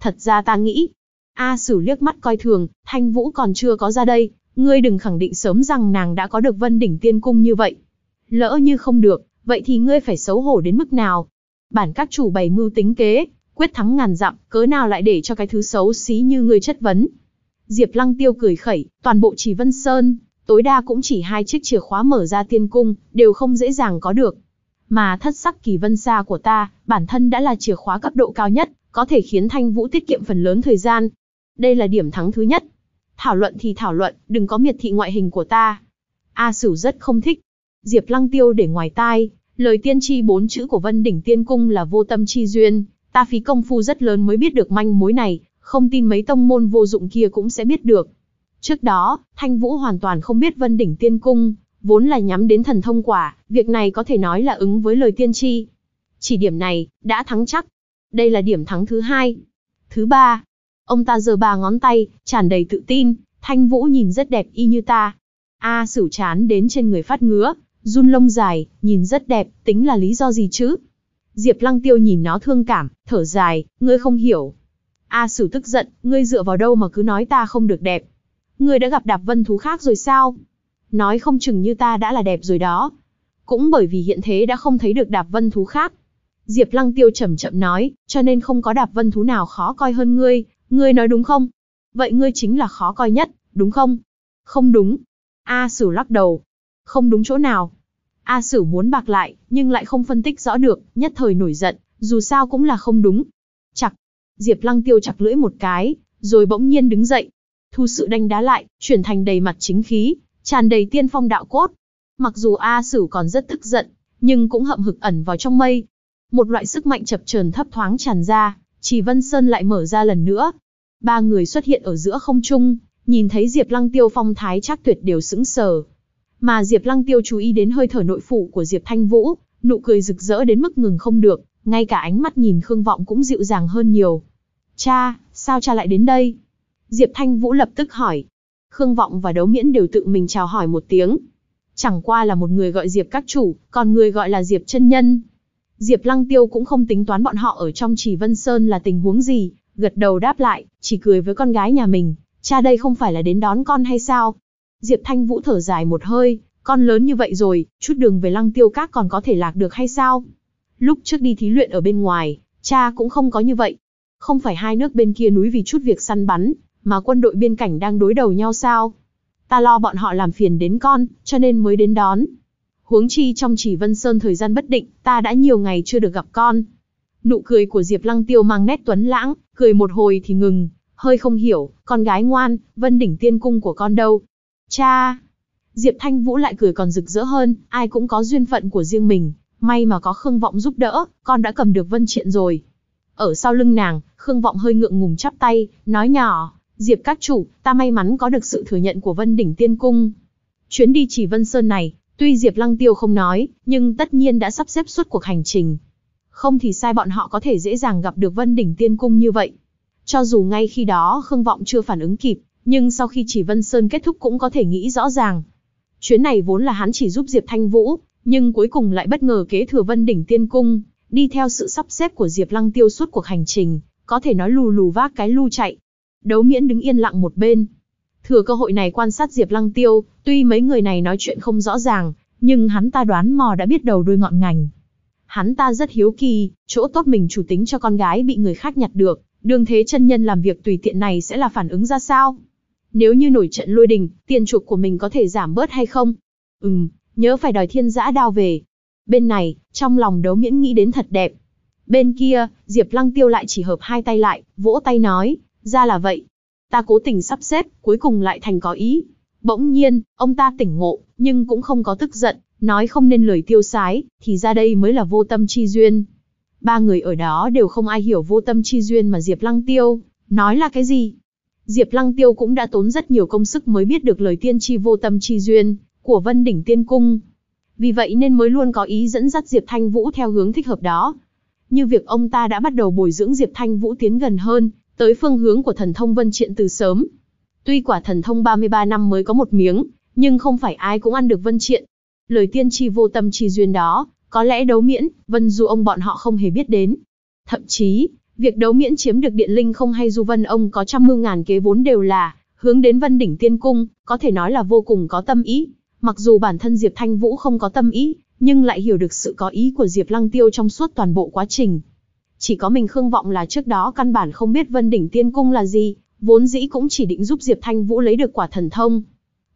Thật ra ta nghĩ, A Sử liếc mắt coi thường, Thanh Vũ còn chưa có ra đây, ngươi đừng khẳng định sớm rằng nàng đã có được vân đỉnh tiên cung như vậy. Lỡ như không được, vậy thì ngươi phải xấu hổ đến mức nào? Bản các chủ bày mưu tính kế, quyết thắng ngàn dặm, cớ nào lại để cho cái thứ xấu xí như ngươi chất vấn. Diệp Lăng Tiêu cười khẩy, toàn bộ chỉ Vân Sơn, tối đa cũng chỉ hai chiếc chìa khóa mở ra tiên cung, đều không dễ dàng có được mà thất sắc kỳ vân xa của ta, bản thân đã là chìa khóa cấp độ cao nhất, có thể khiến Thanh Vũ tiết kiệm phần lớn thời gian. Đây là điểm thắng thứ nhất. Thảo luận thì thảo luận, đừng có miệt thị ngoại hình của ta. A Sửu rất không thích. Diệp Lăng Tiêu để ngoài tai, lời tiên tri bốn chữ của Vân Đỉnh Tiên Cung là vô tâm chi duyên, ta phí công phu rất lớn mới biết được manh mối này, không tin mấy tông môn vô dụng kia cũng sẽ biết được. Trước đó, Thanh Vũ hoàn toàn không biết Vân Đỉnh Tiên Cung vốn là nhắm đến thần thông quả, việc này có thể nói là ứng với lời tiên tri. Chỉ điểm này, đã thắng chắc. Đây là điểm thắng thứ hai. Thứ ba, ông ta giơ ba ngón tay, tràn đầy tự tin, thanh vũ nhìn rất đẹp y như ta. A à, sửu chán đến trên người phát ngứa, run lông dài, nhìn rất đẹp, tính là lý do gì chứ? Diệp lăng tiêu nhìn nó thương cảm, thở dài, ngươi không hiểu. A à, tức giận, ngươi dựa vào đâu mà cứ nói ta không được đẹp. Ngươi đã gặp đạp vân thú khác rồi sao? nói không chừng như ta đã là đẹp rồi đó. Cũng bởi vì hiện thế đã không thấy được đạp vân thú khác. Diệp Lăng Tiêu chậm chậm nói, cho nên không có đạp vân thú nào khó coi hơn ngươi, ngươi nói đúng không? Vậy ngươi chính là khó coi nhất, đúng không? Không đúng. A Sử lắc đầu. Không đúng chỗ nào? A Sử muốn bạc lại, nhưng lại không phân tích rõ được, nhất thời nổi giận, dù sao cũng là không đúng. Chặt. Diệp Lăng Tiêu chặt lưỡi một cái, rồi bỗng nhiên đứng dậy. Thu sự đanh đá lại, chuyển thành đầy mặt chính khí, tràn đầy tiên phong đạo cốt. Mặc dù A sử còn rất tức giận, nhưng cũng hậm hực ẩn vào trong mây. Một loại sức mạnh chập chờn thấp thoáng tràn ra, Chỉ Vân Sơn lại mở ra lần nữa. Ba người xuất hiện ở giữa không trung, nhìn thấy Diệp Lăng Tiêu phong thái chắc tuyệt đều sững sờ. Mà Diệp Lăng Tiêu chú ý đến hơi thở nội phụ của Diệp Thanh Vũ, nụ cười rực rỡ đến mức ngừng không được, ngay cả ánh mắt nhìn Khương Vọng cũng dịu dàng hơn nhiều. "Cha, sao cha lại đến đây?" Diệp Thanh Vũ lập tức hỏi. Khương Vọng và Đấu Miễn đều tự mình chào hỏi một tiếng. Chẳng qua là một người gọi Diệp các chủ, còn người gọi là Diệp chân nhân. Diệp Lăng Tiêu cũng không tính toán bọn họ ở trong Chỉ Vân Sơn là tình huống gì, gật đầu đáp lại, chỉ cười với con gái nhà mình, cha đây không phải là đến đón con hay sao? Diệp Thanh Vũ thở dài một hơi, con lớn như vậy rồi, chút đường về Lăng Tiêu Các còn có thể lạc được hay sao? Lúc trước đi thí luyện ở bên ngoài, cha cũng không có như vậy. Không phải hai nước bên kia núi vì chút việc săn bắn, mà quân đội biên cảnh đang đối đầu nhau sao? Ta lo bọn họ làm phiền đến con, cho nên mới đến đón. Huống chi trong chỉ Vân Sơn thời gian bất định, ta đã nhiều ngày chưa được gặp con. Nụ cười của Diệp Lăng Tiêu mang nét tuấn lãng, cười một hồi thì ngừng, hơi không hiểu, con gái ngoan, Vân đỉnh tiên cung của con đâu? Cha! Diệp Thanh Vũ lại cười còn rực rỡ hơn, ai cũng có duyên phận của riêng mình, may mà có Khương Vọng giúp đỡ, con đã cầm được Vân Triện rồi. Ở sau lưng nàng, Khương Vọng hơi ngượng ngùng chắp tay, nói nhỏ. Diệp các chủ, ta may mắn có được sự thừa nhận của Vân Đỉnh Tiên Cung. Chuyến đi chỉ Vân Sơn này, tuy Diệp Lăng Tiêu không nói, nhưng tất nhiên đã sắp xếp suốt cuộc hành trình. Không thì sai bọn họ có thể dễ dàng gặp được Vân Đỉnh Tiên Cung như vậy. Cho dù ngay khi đó Khương Vọng chưa phản ứng kịp, nhưng sau khi chỉ Vân Sơn kết thúc cũng có thể nghĩ rõ ràng. Chuyến này vốn là hắn chỉ giúp Diệp Thanh Vũ, nhưng cuối cùng lại bất ngờ kế thừa Vân Đỉnh Tiên Cung, đi theo sự sắp xếp của Diệp Lăng Tiêu suốt cuộc hành trình, có thể nói lù lù vác cái lu chạy, Đấu miễn đứng yên lặng một bên. Thừa cơ hội này quan sát Diệp Lăng Tiêu, tuy mấy người này nói chuyện không rõ ràng, nhưng hắn ta đoán mò đã biết đầu đuôi ngọn ngành. Hắn ta rất hiếu kỳ, chỗ tốt mình chủ tính cho con gái bị người khác nhặt được, đường thế chân nhân làm việc tùy tiện này sẽ là phản ứng ra sao? Nếu như nổi trận lôi đình, tiền chuộc của mình có thể giảm bớt hay không? Ừm, nhớ phải đòi thiên giã đao về. Bên này, trong lòng đấu miễn nghĩ đến thật đẹp. Bên kia, Diệp Lăng Tiêu lại chỉ hợp hai tay lại, vỗ tay nói, ra là vậy. Ta cố tình sắp xếp, cuối cùng lại thành có ý. Bỗng nhiên, ông ta tỉnh ngộ, nhưng cũng không có tức giận, nói không nên lời tiêu sái, thì ra đây mới là vô tâm chi duyên. Ba người ở đó đều không ai hiểu vô tâm chi duyên mà Diệp Lăng Tiêu, nói là cái gì. Diệp Lăng Tiêu cũng đã tốn rất nhiều công sức mới biết được lời tiên tri vô tâm chi duyên của Vân Đỉnh Tiên Cung. Vì vậy nên mới luôn có ý dẫn dắt Diệp Thanh Vũ theo hướng thích hợp đó. Như việc ông ta đã bắt đầu bồi dưỡng Diệp Thanh Vũ tiến gần hơn tới phương hướng của thần thông vân triện từ sớm. Tuy quả thần thông 33 năm mới có một miếng, nhưng không phải ai cũng ăn được vân triện. Lời tiên tri vô tâm chi duyên đó, có lẽ đấu miễn, vân du ông bọn họ không hề biết đến. Thậm chí, việc đấu miễn chiếm được điện linh không hay du vân ông có trăm mưu ngàn kế vốn đều là hướng đến vân đỉnh tiên cung, có thể nói là vô cùng có tâm ý. Mặc dù bản thân Diệp Thanh Vũ không có tâm ý, nhưng lại hiểu được sự có ý của Diệp Lăng Tiêu trong suốt toàn bộ quá trình. Chỉ có mình Khương Vọng là trước đó căn bản không biết Vân Đỉnh Tiên Cung là gì, vốn dĩ cũng chỉ định giúp Diệp Thanh Vũ lấy được quả thần thông.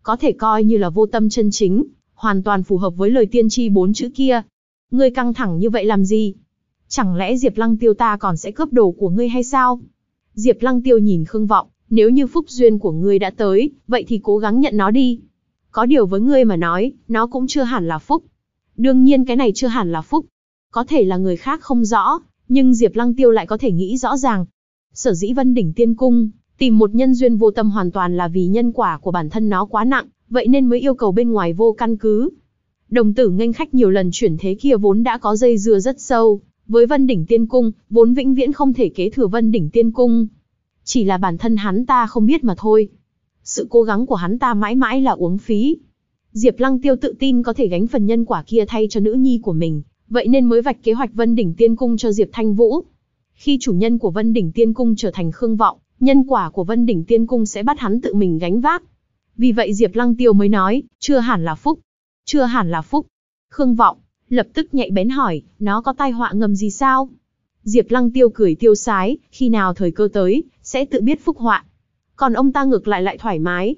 Có thể coi như là vô tâm chân chính, hoàn toàn phù hợp với lời tiên tri bốn chữ kia. Ngươi căng thẳng như vậy làm gì? Chẳng lẽ Diệp Lăng Tiêu ta còn sẽ cướp đồ của ngươi hay sao? Diệp Lăng Tiêu nhìn Khương Vọng, nếu như phúc duyên của ngươi đã tới, vậy thì cố gắng nhận nó đi. Có điều với ngươi mà nói, nó cũng chưa hẳn là phúc. Đương nhiên cái này chưa hẳn là phúc. Có thể là người khác không rõ, nhưng Diệp Lăng Tiêu lại có thể nghĩ rõ ràng. Sở dĩ Vân Đỉnh Tiên Cung, tìm một nhân duyên vô tâm hoàn toàn là vì nhân quả của bản thân nó quá nặng, vậy nên mới yêu cầu bên ngoài vô căn cứ. Đồng tử nghênh khách nhiều lần chuyển thế kia vốn đã có dây dưa rất sâu, với Vân Đỉnh Tiên Cung, vốn vĩnh viễn không thể kế thừa Vân Đỉnh Tiên Cung. Chỉ là bản thân hắn ta không biết mà thôi. Sự cố gắng của hắn ta mãi mãi là uống phí. Diệp Lăng Tiêu tự tin có thể gánh phần nhân quả kia thay cho nữ nhi của mình, vậy nên mới vạch kế hoạch Vân Đỉnh Tiên Cung cho Diệp Thanh Vũ. Khi chủ nhân của Vân Đỉnh Tiên Cung trở thành Khương Vọng, nhân quả của Vân Đỉnh Tiên Cung sẽ bắt hắn tự mình gánh vác. Vì vậy Diệp Lăng Tiêu mới nói, chưa hẳn là phúc. Chưa hẳn là phúc. Khương Vọng, lập tức nhạy bén hỏi, nó có tai họa ngầm gì sao? Diệp Lăng Tiêu cười tiêu sái, khi nào thời cơ tới, sẽ tự biết phúc họa. Còn ông ta ngược lại lại thoải mái.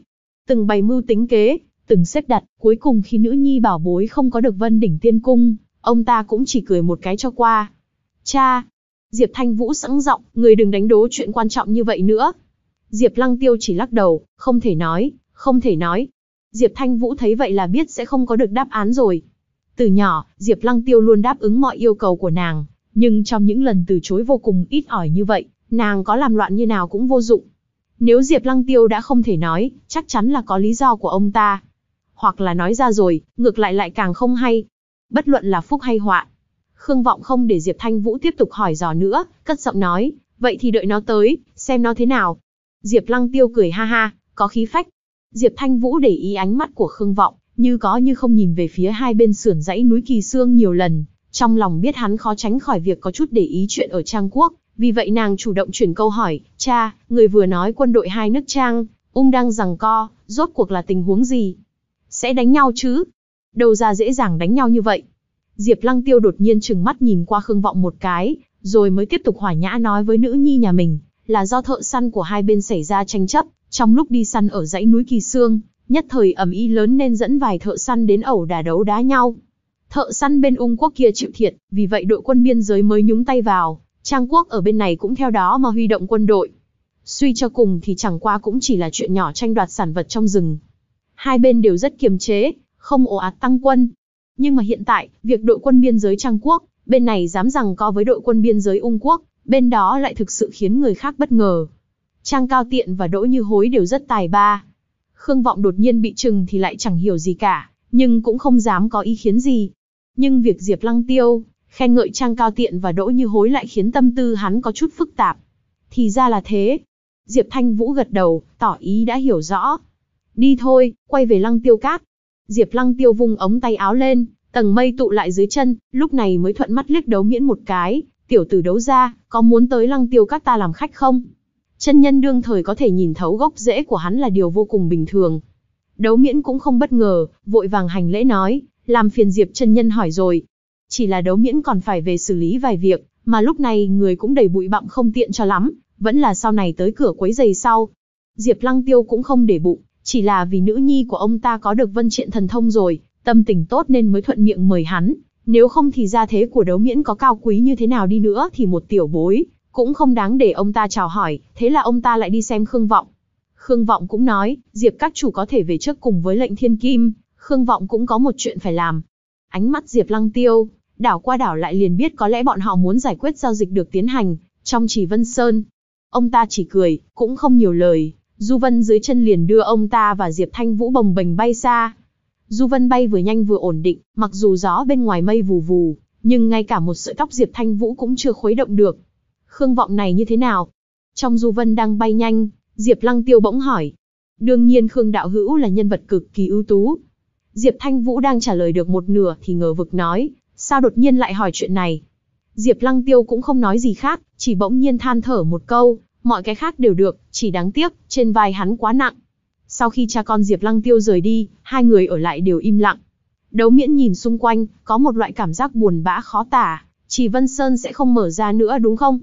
Từng bày mưu tính kế, từng xếp đặt, cuối cùng khi nữ nhi bảo bối không có được vân đỉnh tiên cung, ông ta cũng chỉ cười một cái cho qua. Cha! Diệp Thanh Vũ sẵn giọng, người đừng đánh đố chuyện quan trọng như vậy nữa. Diệp Lăng Tiêu chỉ lắc đầu, không thể nói, không thể nói. Diệp Thanh Vũ thấy vậy là biết sẽ không có được đáp án rồi. Từ nhỏ, Diệp Lăng Tiêu luôn đáp ứng mọi yêu cầu của nàng, nhưng trong những lần từ chối vô cùng ít ỏi như vậy, nàng có làm loạn như nào cũng vô dụng. Nếu Diệp Lăng Tiêu đã không thể nói, chắc chắn là có lý do của ông ta. Hoặc là nói ra rồi, ngược lại lại càng không hay bất luận là phúc hay họa. Khương Vọng không để Diệp Thanh Vũ tiếp tục hỏi dò nữa, cất giọng nói, vậy thì đợi nó tới, xem nó thế nào. Diệp Lăng Tiêu cười ha ha, có khí phách. Diệp Thanh Vũ để ý ánh mắt của Khương Vọng, như có như không nhìn về phía hai bên sườn dãy núi Kỳ Sương nhiều lần, trong lòng biết hắn khó tránh khỏi việc có chút để ý chuyện ở Trang Quốc, vì vậy nàng chủ động chuyển câu hỏi, cha, người vừa nói quân đội hai nước Trang, ung đang rằng co, rốt cuộc là tình huống gì? Sẽ đánh nhau chứ? đâu ra dễ dàng đánh nhau như vậy. Diệp Lăng Tiêu đột nhiên trừng mắt nhìn qua Khương Vọng một cái, rồi mới tiếp tục hòa nhã nói với nữ nhi nhà mình, là do thợ săn của hai bên xảy ra tranh chấp, trong lúc đi săn ở dãy núi Kỳ Sương, nhất thời ầm ĩ lớn nên dẫn vài thợ săn đến ẩu đả đấu đá nhau. Thợ săn bên Ung quốc kia chịu thiệt, vì vậy đội quân biên giới mới nhúng tay vào, Trang quốc ở bên này cũng theo đó mà huy động quân đội. Suy cho cùng thì chẳng qua cũng chỉ là chuyện nhỏ tranh đoạt sản vật trong rừng. Hai bên đều rất kiềm chế, không ồ ạt tăng quân. Nhưng mà hiện tại, việc đội quân biên giới Trang Quốc, bên này dám rằng co với đội quân biên giới Ung Quốc, bên đó lại thực sự khiến người khác bất ngờ. Trang Cao Tiện và Đỗ Như Hối đều rất tài ba. Khương Vọng đột nhiên bị trừng thì lại chẳng hiểu gì cả, nhưng cũng không dám có ý kiến gì. Nhưng việc Diệp Lăng Tiêu, khen ngợi Trang Cao Tiện và Đỗ Như Hối lại khiến tâm tư hắn có chút phức tạp. Thì ra là thế. Diệp Thanh Vũ gật đầu, tỏ ý đã hiểu rõ. Đi thôi, quay về Lăng Tiêu Cát, Diệp Lăng Tiêu vung ống tay áo lên, tầng mây tụ lại dưới chân, lúc này mới thuận mắt liếc đấu miễn một cái, tiểu tử đấu ra, có muốn tới Lăng Tiêu các ta làm khách không? Chân nhân đương thời có thể nhìn thấu gốc rễ của hắn là điều vô cùng bình thường. Đấu miễn cũng không bất ngờ, vội vàng hành lễ nói, làm phiền Diệp chân nhân hỏi rồi. Chỉ là đấu miễn còn phải về xử lý vài việc, mà lúc này người cũng đầy bụi bặm không tiện cho lắm, vẫn là sau này tới cửa quấy giày sau. Diệp Lăng Tiêu cũng không để bụng, chỉ là vì nữ nhi của ông ta có được vân triện thần thông rồi, tâm tình tốt nên mới thuận miệng mời hắn. Nếu không thì gia thế của đấu miễn có cao quý như thế nào đi nữa thì một tiểu bối, cũng không đáng để ông ta chào hỏi, thế là ông ta lại đi xem Khương Vọng. Khương Vọng cũng nói, Diệp các chủ có thể về trước cùng với lệnh thiên kim, Khương Vọng cũng có một chuyện phải làm. Ánh mắt Diệp lăng tiêu, đảo qua đảo lại liền biết có lẽ bọn họ muốn giải quyết giao dịch được tiến hành, trong chỉ Vân Sơn. Ông ta chỉ cười, cũng không nhiều lời, Du Vân dưới chân liền đưa ông ta và Diệp Thanh Vũ bồng bềnh bay xa. Du Vân bay vừa nhanh vừa ổn định, mặc dù gió bên ngoài mây vù vù, nhưng ngay cả một sợi tóc Diệp Thanh Vũ cũng chưa khuấy động được. Khương vọng này như thế nào? Trong Du Vân đang bay nhanh, Diệp Lăng Tiêu bỗng hỏi. Đương nhiên Khương Đạo Hữu là nhân vật cực kỳ ưu tú. Diệp Thanh Vũ đang trả lời được một nửa thì ngờ vực nói, sao đột nhiên lại hỏi chuyện này? Diệp Lăng Tiêu cũng không nói gì khác, chỉ bỗng nhiên than thở một câu, mọi cái khác đều được, chỉ đáng tiếc, trên vai hắn quá nặng. Sau khi cha con Diệp Lăng Tiêu rời đi, hai người ở lại đều im lặng. Đấu miễn nhìn xung quanh, có một loại cảm giác buồn bã khó tả, chỉ Vân Sơn sẽ không mở ra nữa đúng không?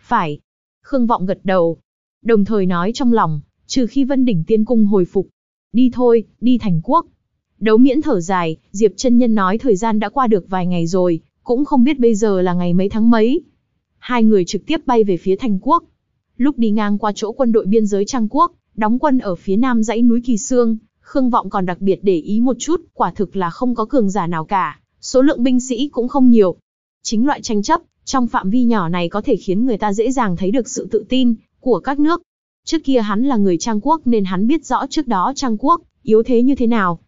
Phải. Khương Vọng gật đầu. Đồng thời nói trong lòng, trừ khi Vân Đỉnh Tiên Cung hồi phục. Đi thôi, đi thành quốc. Đấu miễn thở dài, Diệp chân Nhân nói thời gian đã qua được vài ngày rồi, cũng không biết bây giờ là ngày mấy tháng mấy. Hai người trực tiếp bay về phía thành quốc, Lúc đi ngang qua chỗ quân đội biên giới Trang Quốc, đóng quân ở phía nam dãy núi Kỳ Sương, Khương Vọng còn đặc biệt để ý một chút, quả thực là không có cường giả nào cả, số lượng binh sĩ cũng không nhiều. Chính loại tranh chấp, trong phạm vi nhỏ này có thể khiến người ta dễ dàng thấy được sự tự tin của các nước. Trước kia hắn là người Trang Quốc nên hắn biết rõ trước đó Trang Quốc yếu thế như thế nào.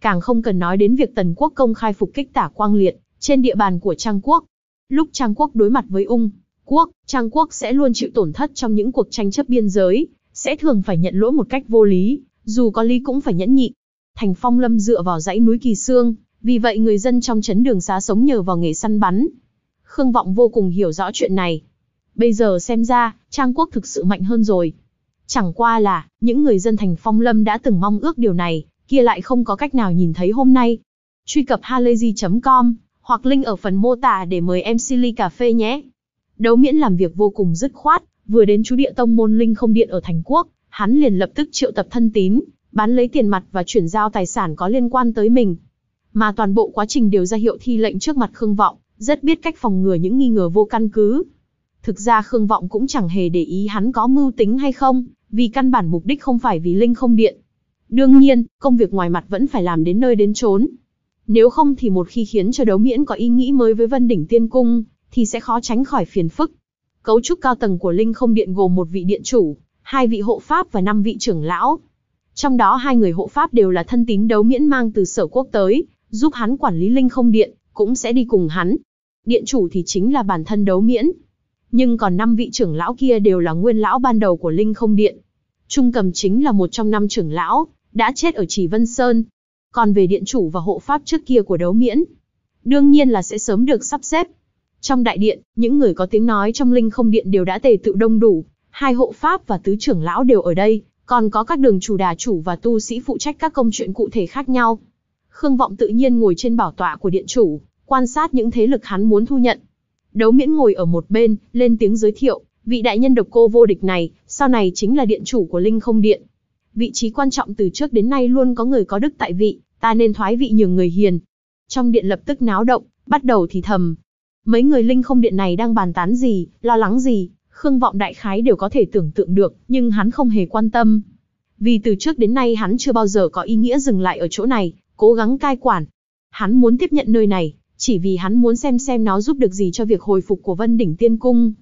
Càng không cần nói đến việc Tần Quốc công khai phục kích tả quang liệt trên địa bàn của Trang Quốc. Lúc Trang Quốc đối mặt với ung, quốc, Trang quốc sẽ luôn chịu tổn thất trong những cuộc tranh chấp biên giới, sẽ thường phải nhận lỗi một cách vô lý, dù có lý cũng phải nhẫn nhịn. Thành Phong Lâm dựa vào dãy núi Kỳ Sương, vì vậy người dân trong trấn Đường Xá sống nhờ vào nghề săn bắn. Khương Vọng vô cùng hiểu rõ chuyện này. Bây giờ xem ra, Trang quốc thực sự mạnh hơn rồi. Chẳng qua là, những người dân thành Phong Lâm đã từng mong ước điều này, kia lại không có cách nào nhìn thấy hôm nay. Truy cập halayzi.com, hoặc link ở phần mô tả để mời em Silly Cà Phê nhé. Đấu Miễn làm việc vô cùng dứt khoát, vừa đến chú địa tông môn Linh Không Điện ở Thành Quốc, hắn liền lập tức triệu tập thân tín, bán lấy tiền mặt và chuyển giao tài sản có liên quan tới mình. Mà toàn bộ quá trình đều ra hiệu thi lệnh trước mặt Khương Vọng, rất biết cách phòng ngừa những nghi ngờ vô căn cứ. Thực ra Khương Vọng cũng chẳng hề để ý hắn có mưu tính hay không, vì căn bản mục đích không phải vì Linh Không Điện. Đương nhiên, công việc ngoài mặt vẫn phải làm đến nơi đến chốn. Nếu không thì một khi khiến cho đấu miễn có ý nghĩ mới với Vân Đỉnh Tiên Cung, thì sẽ khó tránh khỏi phiền phức. Cấu trúc cao tầng của Linh Không Điện gồm một vị điện chủ, hai vị hộ pháp và năm vị trưởng lão. Trong đó hai người hộ pháp đều là thân tín đấu miễn mang từ sở quốc tới, giúp hắn quản lý Linh Không Điện, cũng sẽ đi cùng hắn. Điện chủ thì chính là bản thân đấu miễn. Nhưng còn năm vị trưởng lão kia đều là nguyên lão ban đầu của Linh Không Điện. Trung Cầm chính là một trong năm trưởng lão, đã chết ở Chỉ Vân Sơn. Còn về điện chủ và hộ pháp trước kia của đấu miễn, đương nhiên là sẽ sớm được sắp xếp, trong đại điện, những người có tiếng nói trong linh không điện đều đã tề tự đông đủ, hai hộ pháp và tứ trưởng lão đều ở đây, còn có các đường chủ đà chủ và tu sĩ phụ trách các công chuyện cụ thể khác nhau. Khương Vọng tự nhiên ngồi trên bảo tọa của điện chủ, quan sát những thế lực hắn muốn thu nhận. Đấu Miễn ngồi ở một bên, lên tiếng giới thiệu, vị đại nhân độc cô vô địch này, sau này chính là điện chủ của Linh Không Điện. Vị trí quan trọng từ trước đến nay luôn có người có đức tại vị, ta nên thoái vị nhường người hiền. Trong điện lập tức náo động, bắt đầu thì thầm, Mấy người linh không điện này đang bàn tán gì, lo lắng gì, Khương Vọng đại khái đều có thể tưởng tượng được, nhưng hắn không hề quan tâm. Vì từ trước đến nay hắn chưa bao giờ có ý nghĩa dừng lại ở chỗ này, cố gắng cai quản. Hắn muốn tiếp nhận nơi này, chỉ vì hắn muốn xem xem nó giúp được gì cho việc hồi phục của Vân đỉnh Tiên cung.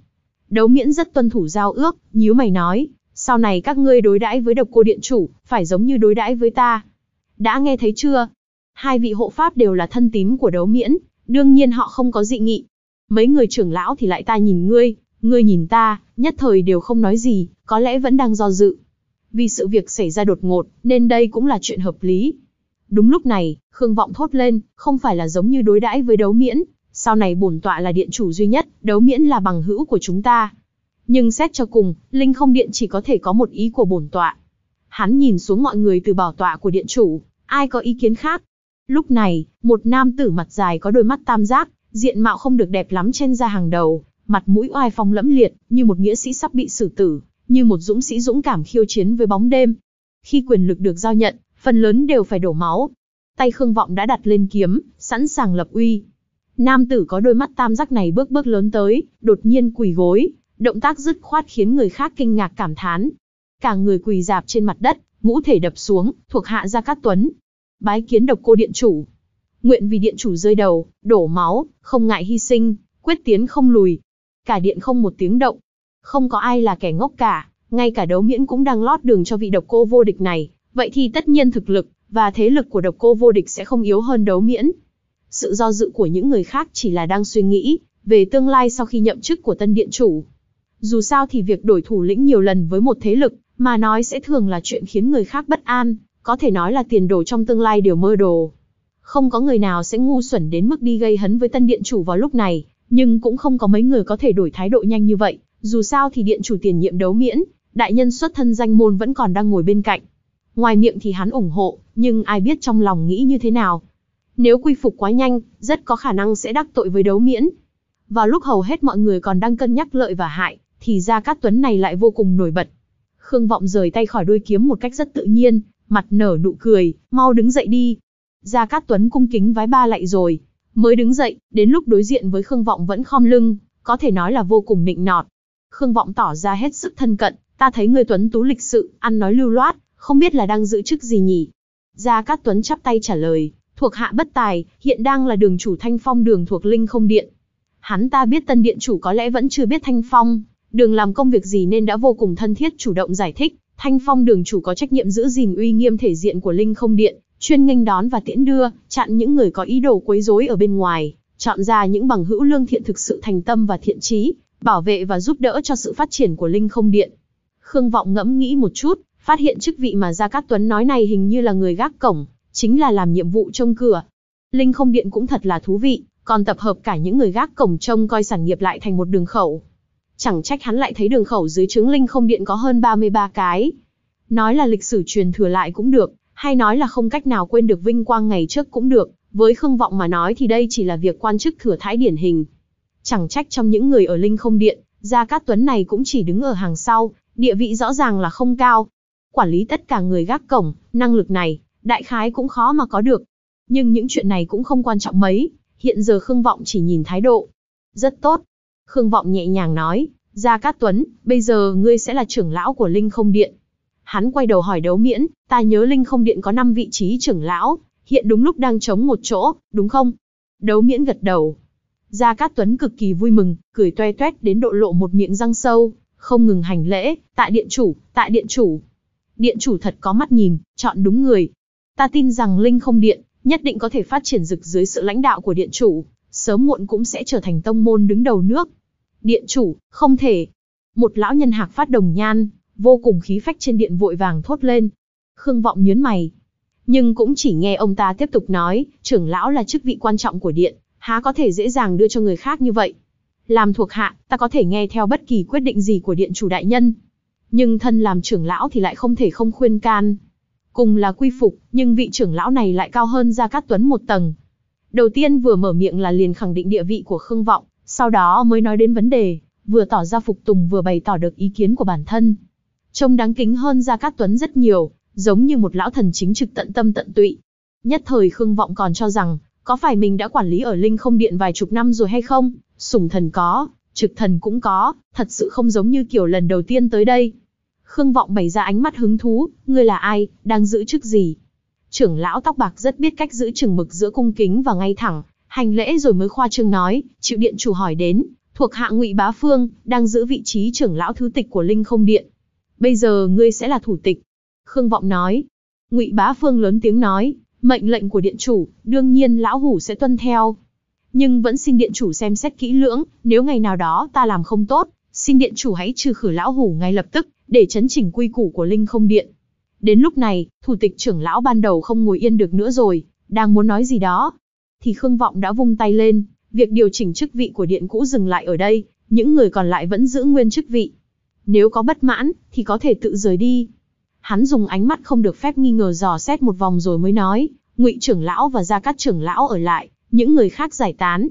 Đấu Miễn rất tuân thủ giao ước, nhíu mày nói, sau này các ngươi đối đãi với độc cô điện chủ, phải giống như đối đãi với ta. Đã nghe thấy chưa? Hai vị hộ pháp đều là thân tín của đấu miễn, Đương nhiên họ không có dị nghị. Mấy người trưởng lão thì lại ta nhìn ngươi, ngươi nhìn ta, nhất thời đều không nói gì, có lẽ vẫn đang do dự. Vì sự việc xảy ra đột ngột, nên đây cũng là chuyện hợp lý. Đúng lúc này, Khương Vọng thốt lên, không phải là giống như đối đãi với đấu miễn, sau này bổn tọa là điện chủ duy nhất, đấu miễn là bằng hữu của chúng ta. Nhưng xét cho cùng, linh không điện chỉ có thể có một ý của bổn tọa. Hắn nhìn xuống mọi người từ bảo tọa của điện chủ, ai có ý kiến khác, Lúc này, một nam tử mặt dài có đôi mắt tam giác, diện mạo không được đẹp lắm trên da hàng đầu, mặt mũi oai phong lẫm liệt, như một nghĩa sĩ sắp bị xử tử, như một dũng sĩ dũng cảm khiêu chiến với bóng đêm. Khi quyền lực được giao nhận, phần lớn đều phải đổ máu. Tay Khương Vọng đã đặt lên kiếm, sẵn sàng lập uy. Nam tử có đôi mắt tam giác này bước bước lớn tới, đột nhiên quỳ gối, động tác dứt khoát khiến người khác kinh ngạc cảm thán. Cả người quỳ dạp trên mặt đất, ngũ thể đập xuống, thuộc hạ ra Cát Tuấn, bái kiến độc cô điện chủ. Nguyện vì điện chủ rơi đầu, đổ máu, không ngại hy sinh, quyết tiến không lùi. Cả điện không một tiếng động. Không có ai là kẻ ngốc cả, ngay cả đấu miễn cũng đang lót đường cho vị độc cô vô địch này. Vậy thì tất nhiên thực lực, và thế lực của độc cô vô địch sẽ không yếu hơn đấu miễn. Sự do dự của những người khác chỉ là đang suy nghĩ về tương lai sau khi nhậm chức của tân điện chủ. Dù sao thì việc đổi thủ lĩnh nhiều lần với một thế lực, mà nói sẽ thường là chuyện khiến người khác bất an, có thể nói là tiền đồ trong tương lai đều mơ đồ. Không có người nào sẽ ngu xuẩn đến mức đi gây hấn với tân điện chủ vào lúc này, nhưng cũng không có mấy người có thể đổi thái độ nhanh như vậy, dù sao thì điện chủ tiền nhiệm đấu miễn, đại nhân xuất thân danh môn vẫn còn đang ngồi bên cạnh. Ngoài miệng thì hắn ủng hộ, nhưng ai biết trong lòng nghĩ như thế nào. Nếu quy phục quá nhanh, rất có khả năng sẽ đắc tội với đấu miễn. Vào lúc hầu hết mọi người còn đang cân nhắc lợi và hại, thì ra các Tuấn này lại vô cùng nổi bật. Khương Vọng rời tay khỏi đuôi kiếm một cách rất tự nhiên, mặt nở nụ cười, mau đứng dậy đi. Gia Cát Tuấn cung kính vái ba lạy rồi, mới đứng dậy, đến lúc đối diện với Khương Vọng vẫn khom lưng, có thể nói là vô cùng nịnh nọt. Khương Vọng tỏ ra hết sức thân cận, ta thấy người Tuấn tú lịch sự, ăn nói lưu loát, không biết là đang giữ chức gì nhỉ? Gia Cát Tuấn chắp tay trả lời, thuộc hạ bất tài, hiện đang là đường chủ Thanh Phong đường thuộc Linh Không Điện. Hắn ta biết tân điện chủ có lẽ vẫn chưa biết Thanh Phong, đường làm công việc gì nên đã vô cùng thân thiết chủ động giải thích, Thanh Phong đường chủ có trách nhiệm giữ gìn uy nghiêm thể diện của Linh Không Điện, chuyên nghênh đón và tiễn đưa, chặn những người có ý đồ quấy rối ở bên ngoài, chọn ra những bằng hữu lương thiện thực sự thành tâm và thiện trí, bảo vệ và giúp đỡ cho sự phát triển của Linh Không Điện. Khương Vọng ngẫm nghĩ một chút, phát hiện chức vị mà Gia Cát Tuấn nói này hình như là người gác cổng, chính là làm nhiệm vụ trông cửa. Linh Không Điện cũng thật là thú vị, còn tập hợp cả những người gác cổng trông coi sản nghiệp lại thành một đường khẩu. Chẳng trách hắn lại thấy đường khẩu dưới trướng linh không điện có hơn 33 cái. Nói là lịch sử truyền thừa lại cũng được, hay nói là không cách nào quên được vinh quang ngày trước cũng được, với khương vọng mà nói thì đây chỉ là việc quan chức thừa thái điển hình. Chẳng trách trong những người ở linh không điện, Gia Cát Tuấn này cũng chỉ đứng ở hàng sau, địa vị rõ ràng là không cao. Quản lý tất cả người gác cổng, năng lực này, đại khái cũng khó mà có được. Nhưng những chuyện này cũng không quan trọng mấy, hiện giờ Khương Vọng chỉ nhìn thái độ. Rất tốt, Khương Vọng nhẹ nhàng nói, Gia Cát Tuấn, bây giờ ngươi sẽ là trưởng lão của Linh Không Điện. Hắn quay đầu hỏi đấu miễn, ta nhớ Linh Không Điện có 5 vị trí trưởng lão, hiện đúng lúc đang chống một chỗ, đúng không? Đấu miễn gật đầu. Gia Cát Tuấn cực kỳ vui mừng, cười toe toét đến độ lộ một miệng răng sâu, không ngừng hành lễ, tại điện chủ, tại điện chủ. Điện chủ thật có mắt nhìn, chọn đúng người. Ta tin rằng Linh Không Điện nhất định có thể phát triển rực dưới sự lãnh đạo của điện chủ, sớm muộn cũng sẽ trở thành tông môn đứng đầu nước. Điện chủ, không thể. Một lão nhân hạc phát đồng nhan, vô cùng khí phách trên điện vội vàng thốt lên. Khương Vọng nhớn mày. Nhưng cũng chỉ nghe ông ta tiếp tục nói, trưởng lão là chức vị quan trọng của điện, há có thể dễ dàng đưa cho người khác như vậy. Làm thuộc hạ, ta có thể nghe theo bất kỳ quyết định gì của điện chủ đại nhân. Nhưng thân làm trưởng lão thì lại không thể không khuyên can. Cùng là quy phục, nhưng vị trưởng lão này lại cao hơn Gia Cát Tuấn một tầng. Đầu tiên vừa mở miệng là liền khẳng định địa vị của Khương Vọng, sau đó mới nói đến vấn đề, vừa tỏ ra phục tùng vừa bày tỏ được ý kiến của bản thân. Trông đáng kính hơn Gia Cát Tuấn rất nhiều, giống như một lão thần chính trực tận tâm tận tụy. Nhất thời Khương Vọng còn cho rằng, có phải mình đã quản lý ở Linh không điện vài chục năm rồi hay không? Sủng thần có, trực thần cũng có, thật sự không giống như kiểu lần đầu tiên tới đây. Khương Vọng bày ra ánh mắt hứng thú, ngươi là ai, đang giữ chức gì? Trưởng lão tóc bạc rất biết cách giữ chừng mực giữa cung kính và ngay thẳng, hành lễ rồi mới khoa trương nói, chịu điện chủ hỏi đến, thuộc hạ Ngụy Bá Phương, đang giữ vị trí trưởng lão thứ tịch của Linh Không Điện. Bây giờ ngươi sẽ là thủ tịch." Khương Vọng nói. Ngụy Bá Phương lớn tiếng nói, "Mệnh lệnh của điện chủ, đương nhiên lão hủ sẽ tuân theo, nhưng vẫn xin điện chủ xem xét kỹ lưỡng, nếu ngày nào đó ta làm không tốt, xin điện chủ hãy trừ khử lão hủ ngay lập tức, để chấn chỉnh quy củ của Linh Không Điện." Đến lúc này, thủ tịch trưởng lão ban đầu không ngồi yên được nữa rồi, đang muốn nói gì đó, thì Khương Vọng đã vung tay lên, việc điều chỉnh chức vị của điện cũ dừng lại ở đây, những người còn lại vẫn giữ nguyên chức vị. Nếu có bất mãn, thì có thể tự rời đi. Hắn dùng ánh mắt không được phép nghi ngờ dò xét một vòng rồi mới nói, ngụy trưởng lão và gia cát trưởng lão ở lại, những người khác giải tán.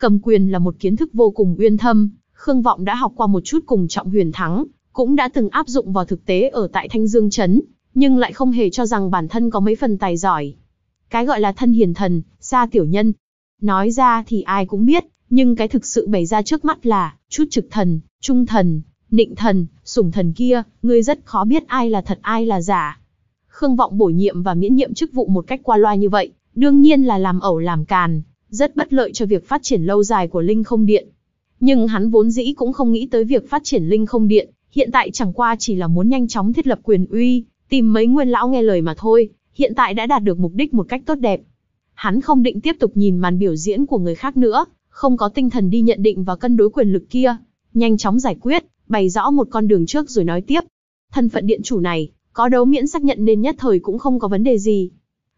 Cầm quyền là một kiến thức vô cùng uyên thâm, Khương Vọng đã học qua một chút cùng Trọng Huyền Thắng, cũng đã từng áp dụng vào thực tế ở tại Thanh Dương Trấn, nhưng lại không hề cho rằng bản thân có mấy phần tài giỏi. Cái gọi là thân hiền thần, xa tiểu nhân. Nói ra thì ai cũng biết, nhưng cái thực sự bày ra trước mắt là, chút trực thần, trung thần, nịnh thần, sủng thần kia, ngươi rất khó biết ai là thật ai là giả. Khương Vọng bổ nhiệm và miễn nhiệm chức vụ một cách qua loa như vậy, đương nhiên là làm ẩu làm càn, rất bất lợi cho việc phát triển lâu dài của Linh Không Điện. Nhưng hắn vốn dĩ cũng không nghĩ tới việc phát triển Linh Không Điện, hiện tại chẳng qua chỉ là muốn nhanh chóng thiết lập quyền uy, tìm mấy nguyên lão nghe lời mà thôi, hiện tại đã đạt được mục đích một cách tốt đẹp hắn không định tiếp tục nhìn màn biểu diễn của người khác nữa, không có tinh thần đi nhận định và cân đối quyền lực kia, nhanh chóng giải quyết, bày rõ một con đường trước rồi nói tiếp. Thân phận điện chủ này, có đấu miễn xác nhận nên nhất thời cũng không có vấn đề gì.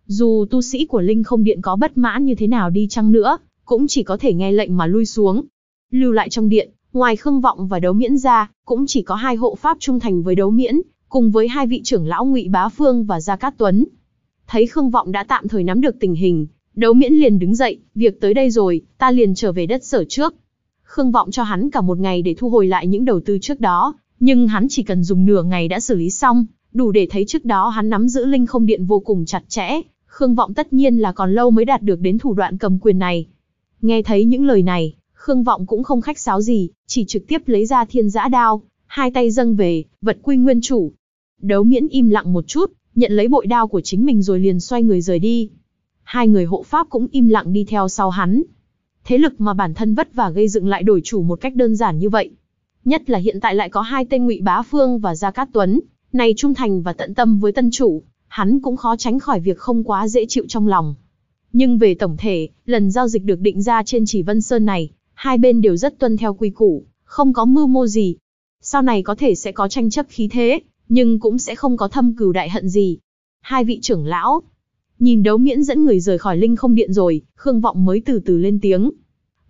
Dù tu sĩ của Linh không điện có bất mãn như thế nào đi chăng nữa, cũng chỉ có thể nghe lệnh mà lui xuống. Lưu lại trong điện, ngoài khương vọng và đấu miễn ra, cũng chỉ có hai hộ pháp trung thành với đấu miễn, cùng với hai vị trưởng lão ngụy Bá Phương và Gia Cát Tuấn, thấy Khương Vọng đã tạm thời nắm được tình hình, đấu miễn liền đứng dậy, việc tới đây rồi, ta liền trở về đất sở trước. Khương Vọng cho hắn cả một ngày để thu hồi lại những đầu tư trước đó, nhưng hắn chỉ cần dùng nửa ngày đã xử lý xong, đủ để thấy trước đó hắn nắm giữ linh không điện vô cùng chặt chẽ, Khương Vọng tất nhiên là còn lâu mới đạt được đến thủ đoạn cầm quyền này. Nghe thấy những lời này, Khương Vọng cũng không khách sáo gì, chỉ trực tiếp lấy ra thiên giã đao, hai tay dâng về, vật quy nguyên chủ. Đấu miễn im lặng một chút, nhận lấy bội đao của chính mình rồi liền xoay người rời đi. Hai người hộ pháp cũng im lặng đi theo sau hắn. Thế lực mà bản thân vất vả gây dựng lại đổi chủ một cách đơn giản như vậy. Nhất là hiện tại lại có hai tên Ngụy Bá Phương và Gia Cát Tuấn, này trung thành và tận tâm với tân chủ, hắn cũng khó tránh khỏi việc không quá dễ chịu trong lòng. Nhưng về tổng thể, lần giao dịch được định ra trên chỉ Vân Sơn này, hai bên đều rất tuân theo quy củ, không có mưu mô gì. Sau này có thể sẽ có tranh chấp khí thế, nhưng cũng sẽ không có thâm cừu đại hận gì. Hai vị trưởng lão, nhìn đấu miễn dẫn người rời khỏi linh không điện rồi, Khương Vọng mới từ từ lên tiếng.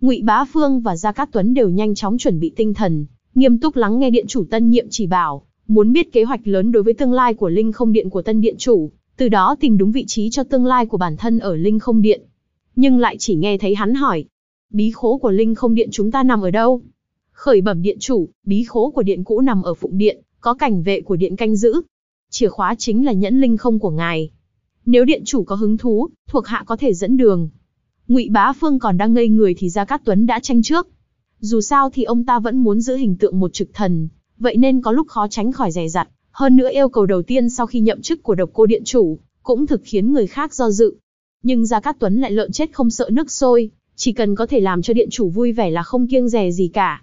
Ngụy Bá Phương và Gia Cát Tuấn đều nhanh chóng chuẩn bị tinh thần, nghiêm túc lắng nghe điện chủ tân nhiệm chỉ bảo, muốn biết kế hoạch lớn đối với tương lai của linh không điện của tân điện chủ, từ đó tìm đúng vị trí cho tương lai của bản thân ở linh không điện. Nhưng lại chỉ nghe thấy hắn hỏi, bí khố của linh không điện chúng ta nằm ở đâu? Khởi bẩm điện chủ, bí khố của điện cũ nằm ở phụng điện, có cảnh vệ của điện canh giữ. Chìa khóa chính là nhẫn linh không của ngài. Nếu điện chủ có hứng thú, thuộc hạ có thể dẫn đường. Ngụy Bá Phương còn đang ngây người thì Gia Cát Tuấn đã tranh trước. Dù sao thì ông ta vẫn muốn giữ hình tượng một trực thần, vậy nên có lúc khó tránh khỏi rè rặt. Hơn nữa yêu cầu đầu tiên sau khi nhậm chức của độc cô điện chủ, cũng thực khiến người khác do dự. Nhưng Gia Cát Tuấn lại lợn chết không sợ nước sôi, chỉ cần có thể làm cho điện chủ vui vẻ là không kiêng rè gì cả.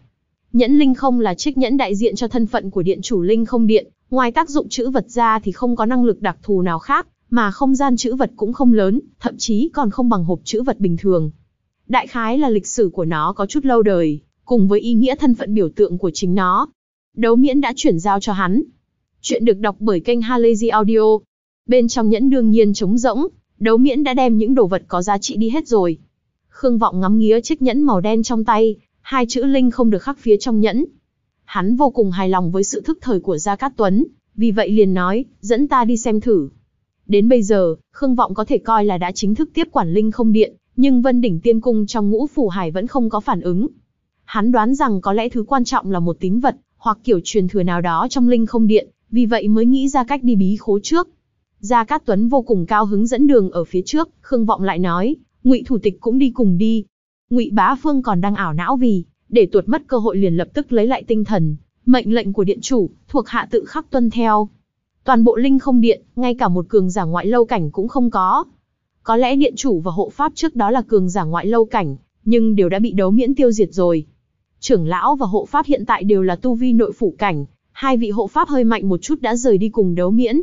Nhẫn linh không là chiếc nhẫn đại diện cho thân phận của điện chủ linh không điện, ngoài tác dụng chữ vật ra thì không có năng lực đặc thù nào khác, mà không gian chữ vật cũng không lớn, thậm chí còn không bằng hộp chữ vật bình thường. Đại khái là lịch sử của nó có chút lâu đời, cùng với ý nghĩa thân phận biểu tượng của chính nó. Đấu miễn đã chuyển giao cho hắn. Chuyện được đọc bởi kênh Halazy Audio. Bên trong nhẫn đương nhiên trống rỗng, đấu miễn đã đem những đồ vật có giá trị đi hết rồi. Khương Vọng ngắm nghía chiếc nhẫn màu đen trong tay, hai chữ linh không được khắc phía trong nhẫn. Hắn vô cùng hài lòng với sự thức thời của Gia Cát Tuấn, vì vậy liền nói, dẫn ta đi xem thử. Đến bây giờ, Khương Vọng có thể coi là đã chính thức tiếp quản linh không điện, nhưng Vân Đỉnh Tiên Cung trong ngũ phủ hải vẫn không có phản ứng. Hắn đoán rằng có lẽ thứ quan trọng là một tín vật, hoặc kiểu truyền thừa nào đó trong linh không điện, vì vậy mới nghĩ ra cách đi bí khố trước. Gia Cát Tuấn vô cùng cao hứng dẫn đường ở phía trước, Khương Vọng lại nói, ngụy thủ tịch cũng đi cùng đi, Ngụy Bá Phương còn đang ảo não vì, để tuột mất cơ hội liền lập tức lấy lại tinh thần, mệnh lệnh của điện chủ, thuộc hạ tự khắc tuân theo. Toàn bộ linh không điện, ngay cả một cường giả ngoại lâu cảnh cũng không có. Có lẽ điện chủ và hộ pháp trước đó là cường giả ngoại lâu cảnh, nhưng đều đã bị đấu miễn tiêu diệt rồi. Trưởng lão và hộ pháp hiện tại đều là tu vi nội phủ cảnh, hai vị hộ pháp hơi mạnh một chút đã rời đi cùng đấu miễn.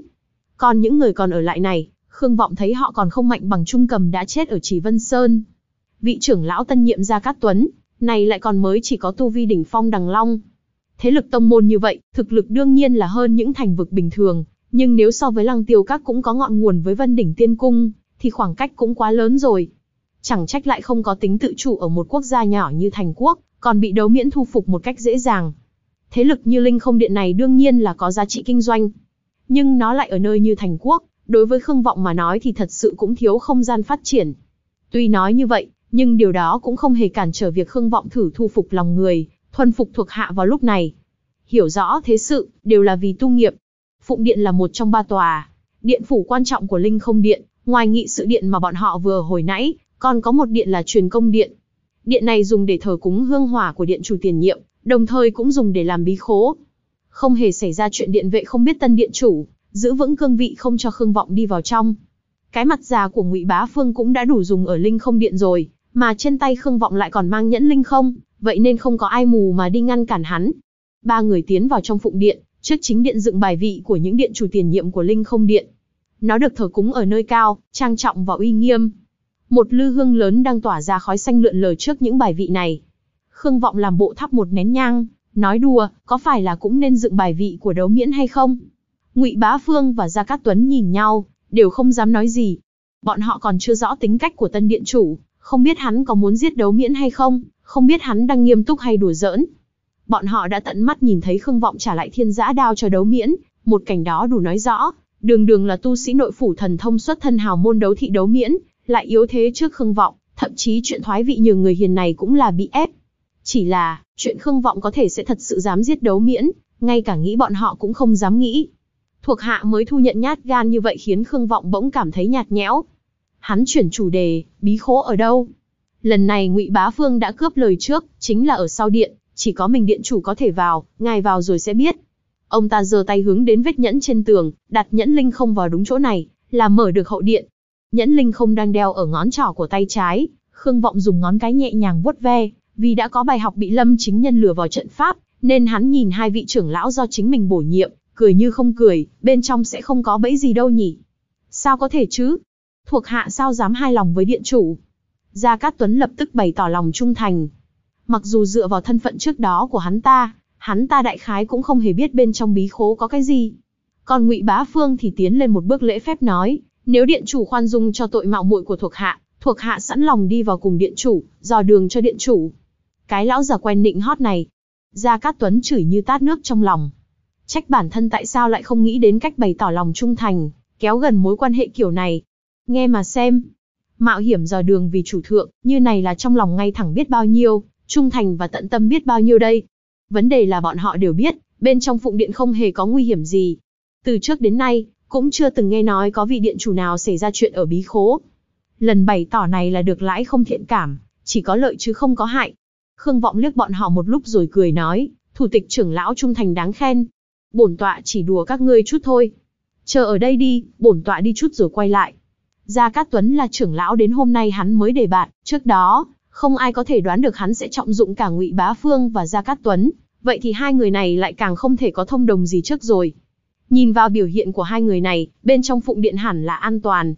Còn những người còn ở lại này, Khương Vọng thấy họ còn không mạnh bằng trung cầm đã chết ở Chỉ Vân Sơn vị trưởng lão tân nhiệm Gia Cát Tuấn, này lại còn mới chỉ có tu vi đỉnh phong đằng long. Thế lực tông môn như vậy, thực lực đương nhiên là hơn những thành vực bình thường, nhưng nếu so với lăng tiêu các cũng có ngọn nguồn với vân đỉnh tiên cung, thì khoảng cách cũng quá lớn rồi. Chẳng trách lại không có tính tự chủ ở một quốc gia nhỏ như thành quốc, còn bị đấu miễn thu phục một cách dễ dàng. Thế lực như linh không điện này đương nhiên là có giá trị kinh doanh. Nhưng nó lại ở nơi như thành quốc, đối với khương vọng mà nói thì thật sự cũng thiếu không gian phát triển. Tuy nói như vậy, nhưng điều đó cũng không hề cản trở việc Khương Vọng thử thu phục lòng người, thuần phục thuộc hạ vào lúc này. Hiểu rõ thế sự, đều là vì tu nghiệp. Phụng Điện là một trong ba tòa, điện phủ quan trọng của Linh Không Điện, ngoài nghị sự điện mà bọn họ vừa hồi nãy, còn có một điện là truyền công điện. Điện này dùng để thờ cúng hương hỏa của điện chủ tiền nhiệm, đồng thời cũng dùng để làm bí khố. Không hề xảy ra chuyện điện vệ không biết tân điện chủ, giữ vững cương vị không cho Khương Vọng đi vào trong. Cái mặt già của Ngụy Bá Phương cũng đã đủ dùng ở Linh Không Điện rồi, mà trên tay Khương Vọng lại còn mang nhẫn linh không, vậy nên không có ai mù mà đi ngăn cản hắn. Ba người tiến vào trong phụng điện, trước chính điện dựng bài vị của những điện chủ tiền nhiệm của linh không điện. Nó được thờ cúng ở nơi cao, trang trọng và uy nghiêm. Một lư hương lớn đang tỏa ra khói xanh lượn lờ trước những bài vị này. Khương Vọng làm bộ thắp một nén nhang, nói đùa, có phải là cũng nên dựng bài vị của đấu miễn hay không? Ngụy Bá Phương và Gia Cát Tuấn nhìn nhau, đều không dám nói gì. Bọn họ còn chưa rõ tính cách của tân điện chủ, không biết hắn có muốn giết đấu miễn hay không, không biết hắn đang nghiêm túc hay đùa giỡn. Bọn họ đã tận mắt nhìn thấy Khương Vọng trả lại thiên giã đao cho đấu miễn, một cảnh đó đủ nói rõ, đường đường là tu sĩ nội phủ thần thông xuất thân hào môn đấu thị đấu miễn, lại yếu thế trước Khương Vọng, thậm chí chuyện thoái vị nhường người hiền này cũng là bị ép. Chỉ là, chuyện Khương Vọng có thể sẽ thật sự dám giết đấu miễn, ngay cả nghĩ bọn họ cũng không dám nghĩ. Thuộc hạ mới thu nhận nhát gan như vậy khiến Khương Vọng bỗng cảm thấy nhạt nhẽo, hắn chuyển chủ đề, bí khố ở đâu? Lần này Ngụy Bá Phương đã cướp lời trước, chính là ở sau điện, chỉ có mình điện chủ có thể vào, ngài vào rồi sẽ biết. Ông ta giơ tay hướng đến vết nhẫn trên tường, đặt nhẫn linh không vào đúng chỗ này, là mở được hậu điện. Nhẫn linh không đang đeo ở ngón trỏ của tay trái, Khương Vọng dùng ngón cái nhẹ nhàng vuốt ve, vì đã có bài học bị Lâm Chính Nhân lừa vào trận pháp, nên hắn nhìn hai vị trưởng lão do chính mình bổ nhiệm, cười như không cười, bên trong sẽ không có bẫy gì đâu nhỉ? Sao có thể chứ? thuộc hạ sao dám hai lòng với điện chủ. Gia Cát Tuấn lập tức bày tỏ lòng trung thành. Mặc dù dựa vào thân phận trước đó của hắn ta, hắn ta đại khái cũng không hề biết bên trong bí khố có cái gì. Còn Ngụy Bá Phương thì tiến lên một bước lễ phép nói, nếu điện chủ khoan dung cho tội mạo muội của thuộc hạ, thuộc hạ sẵn lòng đi vào cùng điện chủ, dò đường cho điện chủ. Cái lão già quen nịnh hót này, Gia Cát Tuấn chửi như tát nước trong lòng. Trách bản thân tại sao lại không nghĩ đến cách bày tỏ lòng trung thành, kéo gần mối quan hệ kiểu này, Nghe mà xem, mạo hiểm dò đường vì chủ thượng, như này là trong lòng ngay thẳng biết bao nhiêu, trung thành và tận tâm biết bao nhiêu đây. Vấn đề là bọn họ đều biết, bên trong phụng điện không hề có nguy hiểm gì. Từ trước đến nay, cũng chưa từng nghe nói có vị điện chủ nào xảy ra chuyện ở bí khố. Lần bày tỏ này là được lãi không thiện cảm, chỉ có lợi chứ không có hại. Khương Vọng liếc bọn họ một lúc rồi cười nói, thủ tịch trưởng lão trung thành đáng khen. Bổn tọa chỉ đùa các ngươi chút thôi. Chờ ở đây đi, bổn tọa đi chút rồi quay lại. Gia Cát Tuấn là trưởng lão đến hôm nay hắn mới đề bạn, trước đó, không ai có thể đoán được hắn sẽ trọng dụng cả Ngụy Bá Phương và Gia Cát Tuấn, vậy thì hai người này lại càng không thể có thông đồng gì trước rồi. Nhìn vào biểu hiện của hai người này, bên trong Phụng Điện hẳn là an toàn.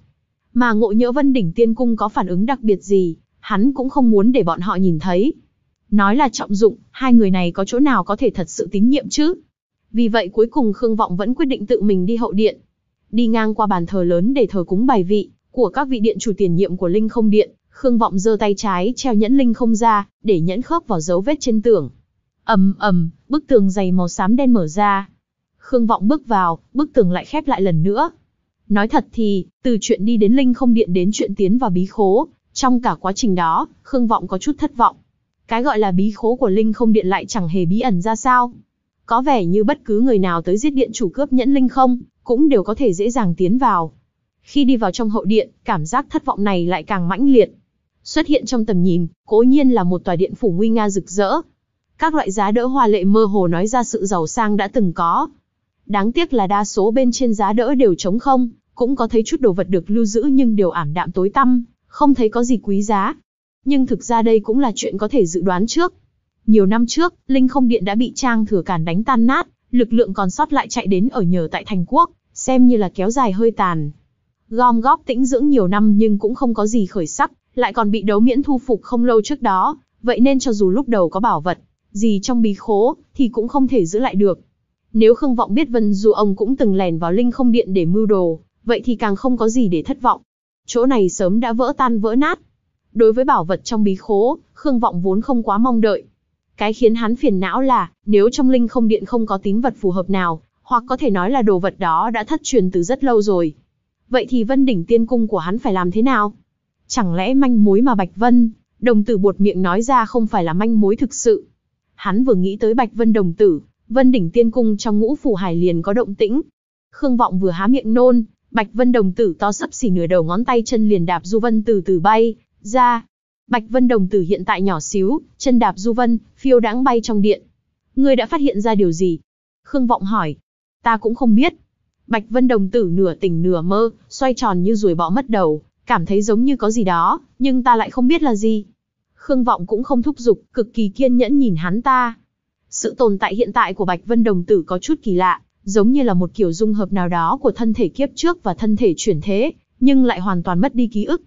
Mà ngộ nhỡ Vân Đỉnh Tiên Cung có phản ứng đặc biệt gì, hắn cũng không muốn để bọn họ nhìn thấy. Nói là trọng dụng, hai người này có chỗ nào có thể thật sự tín nhiệm chứ? Vì vậy cuối cùng Khương Vọng vẫn quyết định tự mình đi hậu điện. Đi ngang qua bàn thờ lớn để thờ cúng bài vị, của các vị điện chủ tiền nhiệm của Linh Không Điện, Khương Vọng giơ tay trái treo nhẫn Linh Không ra, để nhẫn khớp vào dấu vết trên tường. Ầm ầm, bức tường dày màu xám đen mở ra. Khương Vọng bước vào, bức tường lại khép lại lần nữa. Nói thật thì, từ chuyện đi đến Linh Không Điện đến chuyện tiến vào bí khố, trong cả quá trình đó, Khương Vọng có chút thất vọng. Cái gọi là bí khố của Linh Không Điện lại chẳng hề bí ẩn ra sao. Có vẻ như bất cứ người nào tới giết điện chủ cướp nhẫn Linh Không, cũng đều có thể dễ dàng tiến vào. Khi đi vào trong hậu điện, cảm giác thất vọng này lại càng mãnh liệt. Xuất hiện trong tầm nhìn, cố nhiên là một tòa điện phủ nguy nga rực rỡ. Các loại giá đỡ hoa lệ mơ hồ nói ra sự giàu sang đã từng có. Đáng tiếc là đa số bên trên giá đỡ đều trống không, cũng có thấy chút đồ vật được lưu giữ nhưng đều ảm đạm tối tăm, không thấy có gì quý giá. Nhưng thực ra đây cũng là chuyện có thể dự đoán trước. Nhiều năm trước, Linh Không Điện đã bị Trang Thừa Cản đánh tan nát, lực lượng còn sót lại chạy đến ở nhờ tại thành quốc, xem như là kéo dài hơi tàn gom góp tĩnh dưỡng nhiều năm nhưng cũng không có gì khởi sắc, lại còn bị đấu miễn thu phục không lâu trước đó, vậy nên cho dù lúc đầu có bảo vật, gì trong bí khố, thì cũng không thể giữ lại được. Nếu Khương Vọng biết Vân Du ông cũng từng lèn vào linh không điện để mưu đồ, vậy thì càng không có gì để thất vọng. Chỗ này sớm đã vỡ tan vỡ nát. Đối với bảo vật trong bí khố, Khương Vọng vốn không quá mong đợi. Cái khiến hắn phiền não là, nếu trong linh không điện không có tín vật phù hợp nào, hoặc có thể nói là đồ vật đó đã thất truyền từ rất lâu rồi, Vậy thì Vân đỉnh tiên cung của hắn phải làm thế nào? Chẳng lẽ manh mối mà Bạch Vân, đồng tử buột miệng nói ra không phải là manh mối thực sự? Hắn vừa nghĩ tới Bạch Vân đồng tử, Vân đỉnh tiên cung trong ngũ phủ hải liền có động tĩnh. Khương Vọng vừa há miệng nôn, Bạch Vân đồng tử to sấp xỉ nửa đầu ngón tay chân liền đạp Du Vân từ từ bay ra. Bạch Vân đồng tử hiện tại nhỏ xíu, chân đạp Du Vân, phiêu đãng bay trong điện. Ngươi đã phát hiện ra điều gì? Khương Vọng hỏi. Ta cũng không biết, Bạch Vân đồng tử nửa tỉnh nửa mơ, xoay tròn như ruồi bọ mất đầu, cảm thấy giống như có gì đó, nhưng ta lại không biết là gì. Khương Vọng cũng không thúc giục, cực kỳ kiên nhẫn nhìn hắn ta. Sự tồn tại hiện tại của Bạch Vân đồng tử có chút kỳ lạ, giống như là một kiểu dung hợp nào đó của thân thể kiếp trước và thân thể chuyển thế, nhưng lại hoàn toàn mất đi ký ức.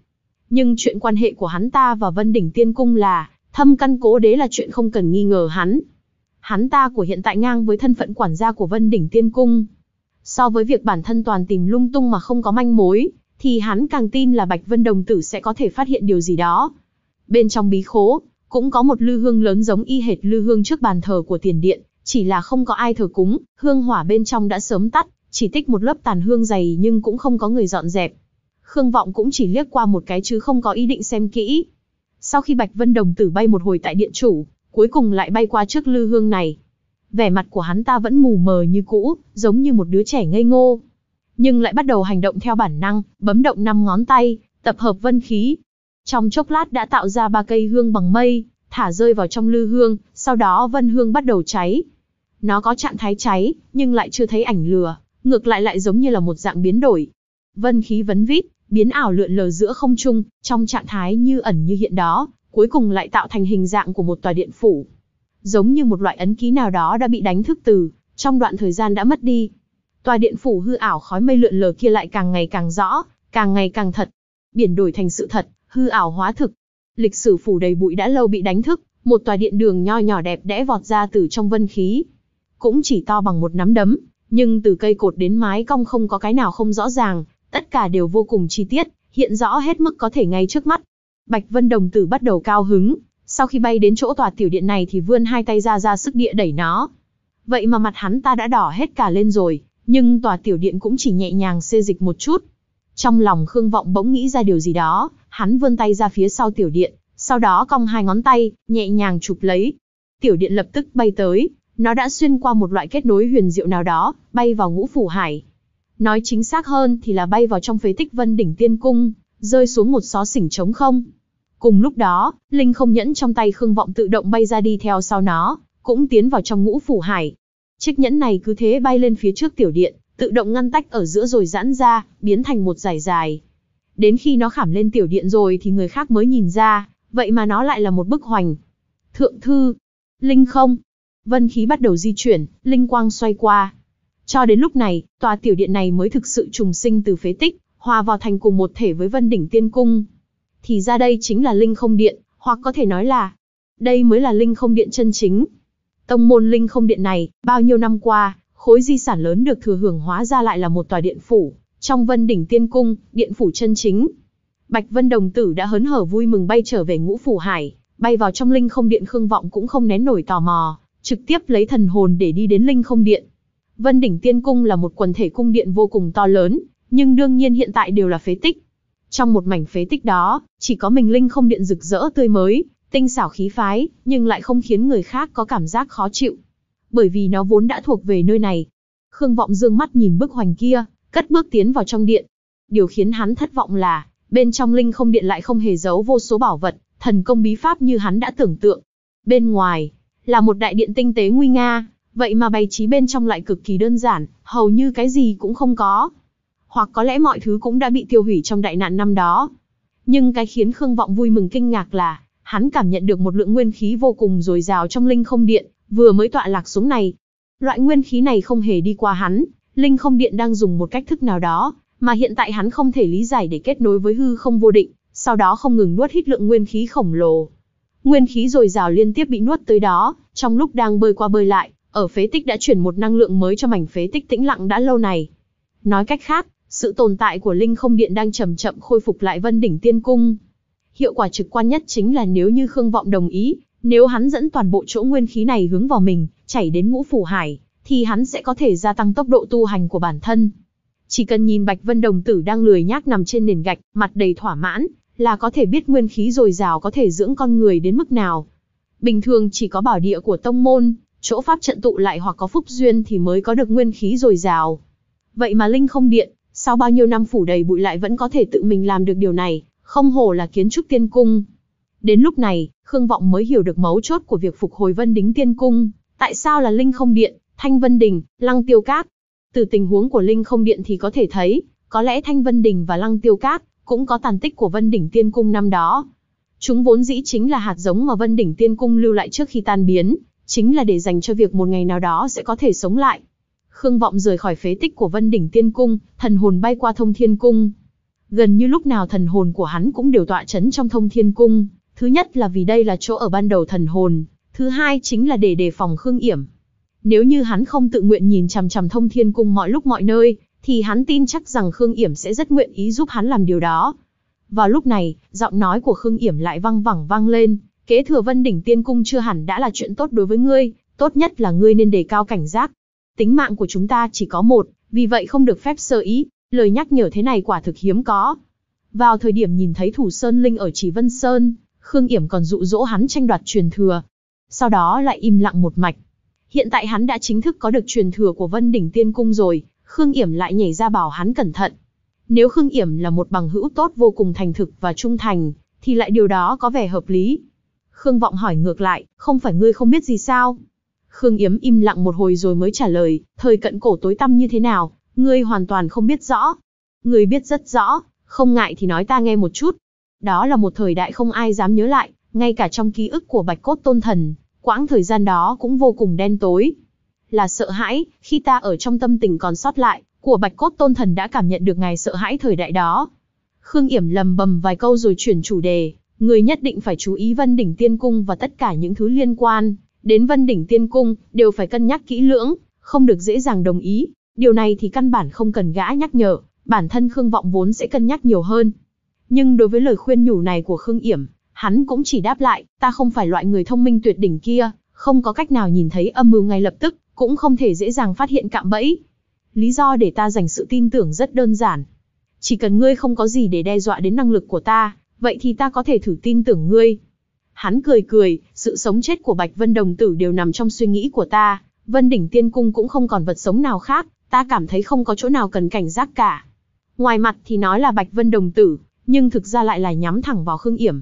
Nhưng chuyện quan hệ của hắn ta và Vân Đỉnh Tiên Cung là, thâm căn cố đế là chuyện không cần nghi ngờ hắn. Hắn ta của hiện tại ngang với thân phận quản gia của Vân Đỉnh Tiên Cung, So với việc bản thân toàn tìm lung tung mà không có manh mối, thì hắn càng tin là Bạch Vân Đồng Tử sẽ có thể phát hiện điều gì đó. Bên trong bí khố, cũng có một lư hương lớn giống y hệt lư hương trước bàn thờ của tiền điện, chỉ là không có ai thờ cúng, hương hỏa bên trong đã sớm tắt, chỉ tích một lớp tàn hương dày nhưng cũng không có người dọn dẹp. Khương Vọng cũng chỉ liếc qua một cái chứ không có ý định xem kỹ. Sau khi Bạch Vân Đồng Tử bay một hồi tại điện chủ, cuối cùng lại bay qua trước lư hương này, vẻ mặt của hắn ta vẫn mù mờ như cũ, giống như một đứa trẻ ngây ngô. Nhưng lại bắt đầu hành động theo bản năng, bấm động năm ngón tay, tập hợp vân khí. Trong chốc lát đã tạo ra ba cây hương bằng mây, thả rơi vào trong lư hương, sau đó vân hương bắt đầu cháy. Nó có trạng thái cháy, nhưng lại chưa thấy ảnh lửa, ngược lại lại giống như là một dạng biến đổi. Vân khí vấn vít, biến ảo lượn lờ giữa không trung, trong trạng thái như ẩn như hiện đó, cuối cùng lại tạo thành hình dạng của một tòa điện phủ giống như một loại ấn ký nào đó đã bị đánh thức từ, trong đoạn thời gian đã mất đi. Tòa điện phủ hư ảo khói mây lượn lờ kia lại càng ngày càng rõ, càng ngày càng thật. Biển đổi thành sự thật, hư ảo hóa thực. Lịch sử phủ đầy bụi đã lâu bị đánh thức, một tòa điện đường nho nhỏ đẹp đẽ vọt ra từ trong vân khí. Cũng chỉ to bằng một nắm đấm, nhưng từ cây cột đến mái cong không có cái nào không rõ ràng, tất cả đều vô cùng chi tiết, hiện rõ hết mức có thể ngay trước mắt. Bạch Vân Đồng Tử bắt đầu cao hứng, sau khi bay đến chỗ tòa tiểu điện này thì vươn hai tay ra ra sức địa đẩy nó. Vậy mà mặt hắn ta đã đỏ hết cả lên rồi, nhưng tòa tiểu điện cũng chỉ nhẹ nhàng xê dịch một chút. Trong lòng Khương Vọng bỗng nghĩ ra điều gì đó, hắn vươn tay ra phía sau tiểu điện, sau đó cong hai ngón tay, nhẹ nhàng chụp lấy. Tiểu điện lập tức bay tới, nó đã xuyên qua một loại kết nối huyền diệu nào đó, bay vào ngũ phủ hải. Nói chính xác hơn thì là bay vào trong phế tích vân đỉnh tiên cung, rơi xuống một xó xỉnh trống không. Cùng lúc đó, linh không nhẫn trong tay Khương Vọng tự động bay ra đi theo sau nó, cũng tiến vào trong ngũ phủ hải. Chiếc nhẫn này cứ thế bay lên phía trước tiểu điện, tự động ngăn tách ở giữa rồi giãn ra, biến thành một giải dài. Đến khi nó khảm lên tiểu điện rồi thì người khác mới nhìn ra, vậy mà nó lại là một bức hoành. Thượng thư, linh không, vân khí bắt đầu di chuyển, linh quang xoay qua. Cho đến lúc này, tòa tiểu điện này mới thực sự trùng sinh từ phế tích, hòa vào thành cùng một thể với vân đỉnh tiên cung thì ra đây chính là linh không điện, hoặc có thể nói là, đây mới là linh không điện chân chính. Tông môn linh không điện này, bao nhiêu năm qua, khối di sản lớn được thừa hưởng hóa ra lại là một tòa điện phủ, trong vân đỉnh tiên cung, điện phủ chân chính. Bạch Vân Đồng Tử đã hớn hở vui mừng bay trở về ngũ phủ hải, bay vào trong linh không điện khương vọng cũng không nén nổi tò mò, trực tiếp lấy thần hồn để đi đến linh không điện. Vân Đỉnh Tiên Cung là một quần thể cung điện vô cùng to lớn, nhưng đương nhiên hiện tại đều là phế tích. Trong một mảnh phế tích đó, chỉ có mình linh không điện rực rỡ tươi mới, tinh xảo khí phái, nhưng lại không khiến người khác có cảm giác khó chịu. Bởi vì nó vốn đã thuộc về nơi này. Khương Vọng dương mắt nhìn bức hoành kia, cất bước tiến vào trong điện. Điều khiến hắn thất vọng là, bên trong linh không điện lại không hề giấu vô số bảo vật, thần công bí pháp như hắn đã tưởng tượng. Bên ngoài, là một đại điện tinh tế nguy nga, vậy mà bày trí bên trong lại cực kỳ đơn giản, hầu như cái gì cũng không có, hoặc có lẽ mọi thứ cũng đã bị tiêu hủy trong đại nạn năm đó. Nhưng cái khiến Khương Vọng vui mừng kinh ngạc là, hắn cảm nhận được một lượng nguyên khí vô cùng dồi dào trong linh không điện, vừa mới tọa lạc xuống này. Loại nguyên khí này không hề đi qua hắn, linh không điện đang dùng một cách thức nào đó, mà hiện tại hắn không thể lý giải để kết nối với hư không vô định, sau đó không ngừng nuốt hít lượng nguyên khí khổng lồ. Nguyên khí dồi dào liên tiếp bị nuốt tới đó, trong lúc đang bơi qua bơi lại, ở phế tích đã chuyển một năng lượng mới cho mảnh phế tích tĩnh lặng đã lâu này. Nói cách khác, sự tồn tại của Linh Không Điện đang chậm chậm khôi phục lại Vân Đỉnh Tiên Cung. Hiệu quả trực quan nhất chính là nếu như Khương Vọng đồng ý, nếu hắn dẫn toàn bộ chỗ nguyên khí này hướng vào mình, chảy đến ngũ phủ hải, thì hắn sẽ có thể gia tăng tốc độ tu hành của bản thân. Chỉ cần nhìn Bạch Vân Đồng Tử đang lười nhác nằm trên nền gạch, mặt đầy thỏa mãn, là có thể biết nguyên khí dồi dào có thể dưỡng con người đến mức nào. Bình thường chỉ có bảo địa của tông môn, chỗ pháp trận tụ lại hoặc có phúc duyên thì mới có được nguyên khí dồi dào. Vậy mà Linh không điện, sau bao nhiêu năm phủ đầy bụi lại vẫn có thể tự mình làm được điều này, không hồ là kiến trúc tiên cung. Đến lúc này, Khương Vọng mới hiểu được mấu chốt của việc phục hồi Vân Đính Tiên Cung, tại sao là Linh Không Điện, Thanh Vân Đình, Lăng Tiêu Các. Từ tình huống của Linh Không Điện thì có thể thấy, có lẽ Thanh Vân Đình và Lăng Tiêu Các cũng có tàn tích của Vân Đỉnh Tiên Cung năm đó. Chúng vốn dĩ chính là hạt giống mà Vân Đỉnh Tiên Cung lưu lại trước khi tan biến, chính là để dành cho việc một ngày nào đó sẽ có thể sống lại, Khương Vọng rời khỏi phế tích của Vân Đỉnh Tiên Cung, thần hồn bay qua Thông Thiên Cung. Gần như lúc nào thần hồn của hắn cũng đều tọa chấn trong Thông Thiên Cung, thứ nhất là vì đây là chỗ ở ban đầu thần hồn, thứ hai chính là để đề phòng Khương Yểm. Nếu như hắn không tự nguyện nhìn chằm chằm Thông Thiên Cung mọi lúc mọi nơi, thì hắn tin chắc rằng Khương Yểm sẽ rất nguyện ý giúp hắn làm điều đó. Vào lúc này, giọng nói của Khương Yểm lại vang vẳng vang lên, kế thừa Vân Đỉnh Tiên Cung chưa hẳn đã là chuyện tốt đối với ngươi, tốt nhất là ngươi nên đề cao cảnh giác, tính mạng của chúng ta chỉ có một, vì vậy không được phép sơ ý, lời nhắc nhở thế này quả thực hiếm có. Vào thời điểm nhìn thấy Thủ Sơn Linh ở Chỉ Vân Sơn, Khương Yểm còn dụ dỗ hắn tranh đoạt truyền thừa. Sau đó lại im lặng một mạch. Hiện tại hắn đã chính thức có được truyền thừa của Vân Đỉnh Tiên Cung rồi, Khương Yểm lại nhảy ra bảo hắn cẩn thận. Nếu Khương Yểm là một bằng hữu tốt vô cùng thành thực và trung thành, thì lại điều đó có vẻ hợp lý. Khương Vọng hỏi ngược lại, không phải ngươi không biết gì sao? Khương Yếm im lặng một hồi rồi mới trả lời, thời cận cổ tối tăm như thế nào, ngươi hoàn toàn không biết rõ. Ngươi biết rất rõ, không ngại thì nói ta nghe một chút. Đó là một thời đại không ai dám nhớ lại, ngay cả trong ký ức của Bạch Cốt Tôn Thần, quãng thời gian đó cũng vô cùng đen tối. Là sợ hãi, khi ta ở trong tâm tình còn sót lại, của Bạch Cốt Tôn Thần đã cảm nhận được ngài sợ hãi thời đại đó. Khương Yểm lầm bầm vài câu rồi chuyển chủ đề, người nhất định phải chú ý Vân Đỉnh Tiên Cung và tất cả những thứ liên quan đến Vân Đỉnh Tiên Cung, đều phải cân nhắc kỹ lưỡng, không được dễ dàng đồng ý. Điều này thì căn bản không cần gã nhắc nhở, bản thân Khương Vọng vốn sẽ cân nhắc nhiều hơn. Nhưng đối với lời khuyên nhủ này của Khương Yểm, hắn cũng chỉ đáp lại, ta không phải loại người thông minh tuyệt đỉnh kia, không có cách nào nhìn thấy âm mưu ngay lập tức, cũng không thể dễ dàng phát hiện cạm bẫy. Lý do để ta dành sự tin tưởng rất đơn giản. Chỉ cần ngươi không có gì để đe dọa đến năng lực của ta, vậy thì ta có thể thử tin tưởng ngươi. Hắn cười cười, sự sống chết của Bạch Vân Đồng Tử đều nằm trong suy nghĩ của ta, Vân Đỉnh Tiên Cung cũng không còn vật sống nào khác, ta cảm thấy không có chỗ nào cần cảnh giác cả. Ngoài mặt thì nói là Bạch Vân Đồng Tử, nhưng thực ra lại là nhắm thẳng vào Khương Yểm.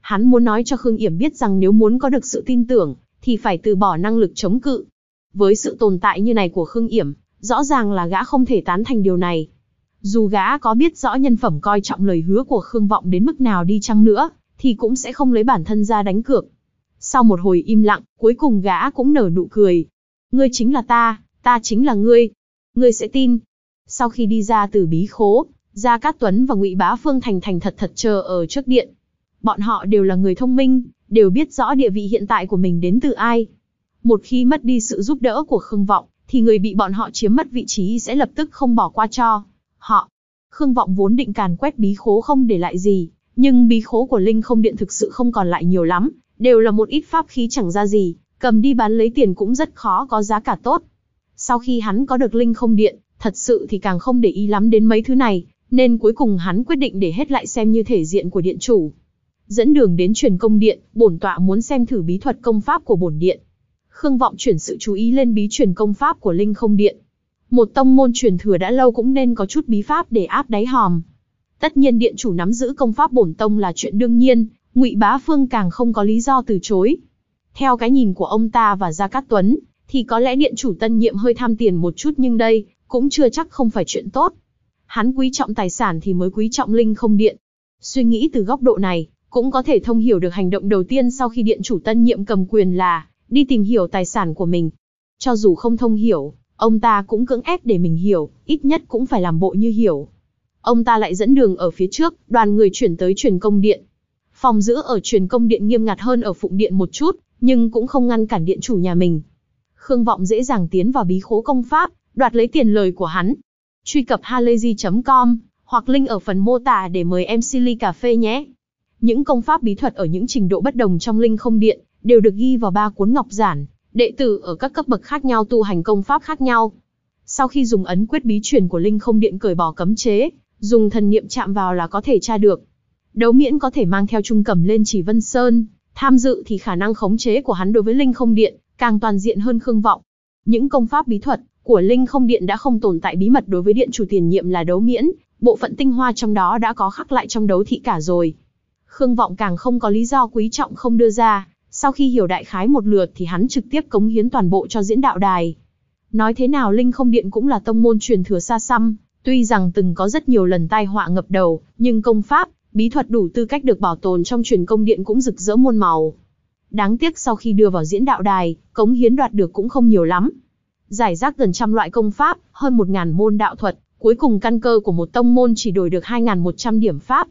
Hắn muốn nói cho Khương Yểm biết rằng nếu muốn có được sự tin tưởng, thì phải từ bỏ năng lực chống cự. Với sự tồn tại như này của Khương Yểm, rõ ràng là gã không thể tán thành điều này. Dù gã có biết rõ nhân phẩm coi trọng lời hứa của Khương Vọng đến mức nào đi chăng nữa, thì cũng sẽ không lấy bản thân ra đánh cược. Sau một hồi im lặng, cuối cùng gã cũng nở nụ cười. Ngươi chính là ta, ta chính là ngươi. Ngươi sẽ tin. Sau khi đi ra từ bí khố, Gia Cát Tuấn và Ngụy Bá Phương thành thành thật thật chờ ở trước điện. Bọn họ đều là người thông minh, đều biết rõ địa vị hiện tại của mình đến từ ai. Một khi mất đi sự giúp đỡ của Khương Vọng, thì người bị bọn họ chiếm mất vị trí sẽ lập tức không bỏ qua cho họ. Khương Vọng vốn định càn quét bí khố không để lại gì, nhưng bí khố của Linh không điện thực sự không còn lại nhiều lắm, đều là một ít pháp khí chẳng ra gì, cầm đi bán lấy tiền cũng rất khó có giá cả tốt. Sau khi hắn có được Linh không điện, thật sự thì càng không để ý lắm đến mấy thứ này, nên cuối cùng hắn quyết định để hết lại xem như thể diện của điện chủ. Dẫn đường đến truyền công điện, bổn tọa muốn xem thử bí thuật công pháp của bổn điện. Khương Vọng chuyển sự chú ý lên bí truyền công pháp của Linh không điện. Một tông môn truyền thừa đã lâu cũng nên có chút bí pháp để áp đáy hòm, Tất nhiên điện chủ nắm giữ công pháp bổn tông là chuyện đương nhiên, Ngụy Bá Phương càng không có lý do từ chối. Theo cái nhìn của ông ta và Gia Cát Tuấn, thì có lẽ điện chủ tân nhiệm hơi tham tiền một chút nhưng đây cũng chưa chắc không phải chuyện tốt. Hắn quý trọng tài sản thì mới quý trọng linh không điện. Suy nghĩ từ góc độ này, cũng có thể thông hiểu được hành động đầu tiên sau khi điện chủ tân nhiệm cầm quyền là đi tìm hiểu tài sản của mình. Cho dù không thông hiểu, ông ta cũng cưỡng ép để mình hiểu, ít nhất cũng phải làm bộ như hiểu, Ông ta lại dẫn đường ở phía trước, đoàn người chuyển tới truyền công điện. Phòng giữ ở truyền công điện nghiêm ngặt hơn ở phụng điện một chút, nhưng cũng không ngăn cản điện chủ nhà mình. Khương Vọng dễ dàng tiến vào bí khố công pháp, đoạt lấy tiền lời của hắn. Truy cập halayzi.com hoặc link ở phần mô tả để mời em Silly Cà Phê nhé. Những công pháp bí thuật ở những trình độ bất đồng trong linh không điện đều được ghi vào ba cuốn ngọc giản, đệ tử ở các cấp bậc khác nhau tu hành công pháp khác nhau. Sau khi dùng ấn quyết bí truyền của linh không điện cởi bỏ cấm chế, dùng thần niệm chạm vào là có thể tra được. Đấu miễn có thể mang theo trung cẩm lên chỉ Vân Sơn, tham dự thì khả năng khống chế của hắn đối với Linh không điện càng toàn diện hơn Khương Vọng. Những công pháp bí thuật của Linh không điện đã không tồn tại bí mật đối với điện chủ tiền nhiệm là đấu miễn, bộ phận tinh hoa trong đó đã có khắc lại trong đấu thị cả rồi. Khương Vọng càng không có lý do quý trọng không đưa ra, sau khi hiểu đại khái một lượt thì hắn trực tiếp cống hiến toàn bộ cho diễn đạo đài. Nói thế nào Linh không điện cũng là tông môn truyền thừa xa xăm, Tuy rằng từng có rất nhiều lần tai họa ngập đầu, nhưng công pháp, bí thuật đủ tư cách được bảo tồn trong truyền công điện cũng rực rỡ muôn màu. Đáng tiếc sau khi đưa vào diễn đạo đài, cống hiến đoạt được cũng không nhiều lắm. Giải rác gần trăm loại công pháp, hơn một ngàn môn đạo thuật, cuối cùng căn cơ của một tông môn chỉ đổi được 2.100 điểm pháp.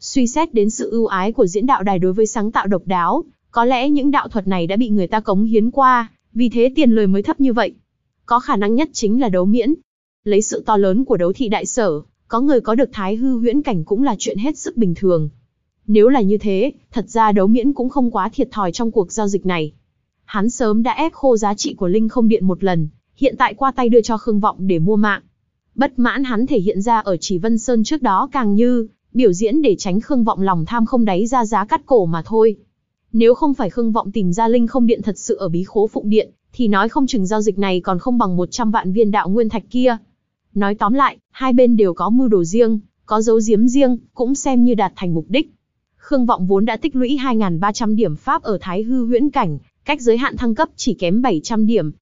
Suy xét đến sự ưu ái của diễn đạo đài đối với sáng tạo độc đáo, có lẽ những đạo thuật này đã bị người ta cống hiến qua, vì thế tiền lời mới thấp như vậy. Có khả năng nhất chính là đấu miễn, lấy sự to lớn của đấu thị đại sở, có người có được thái hư huyễn cảnh cũng là chuyện hết sức bình thường. Nếu là như thế, thật ra đấu miễn cũng không quá thiệt thòi trong cuộc giao dịch này. Hắn sớm đã ép khô giá trị của Linh không điện một lần, hiện tại qua tay đưa cho Khương Vọng để mua mạng. Bất mãn hắn thể hiện ra ở chỉ Vân Sơn trước đó càng như, biểu diễn để tránh Khương Vọng lòng tham không đáy ra giá cắt cổ mà thôi. Nếu không phải Khương Vọng tìm ra Linh không điện thật sự ở bí khố phụng điện, thì nói không chừng giao dịch này còn không bằng 100 vạn viên đạo nguyên thạch kia. Nói tóm lại, hai bên đều có mưu đồ riêng, có dấu giếm riêng, cũng xem như đạt thành mục đích. Khương Vọng vốn đã tích lũy 2.300 điểm Pháp ở Thái Hư huyễn cảnh, cách giới hạn thăng cấp chỉ kém 700 điểm.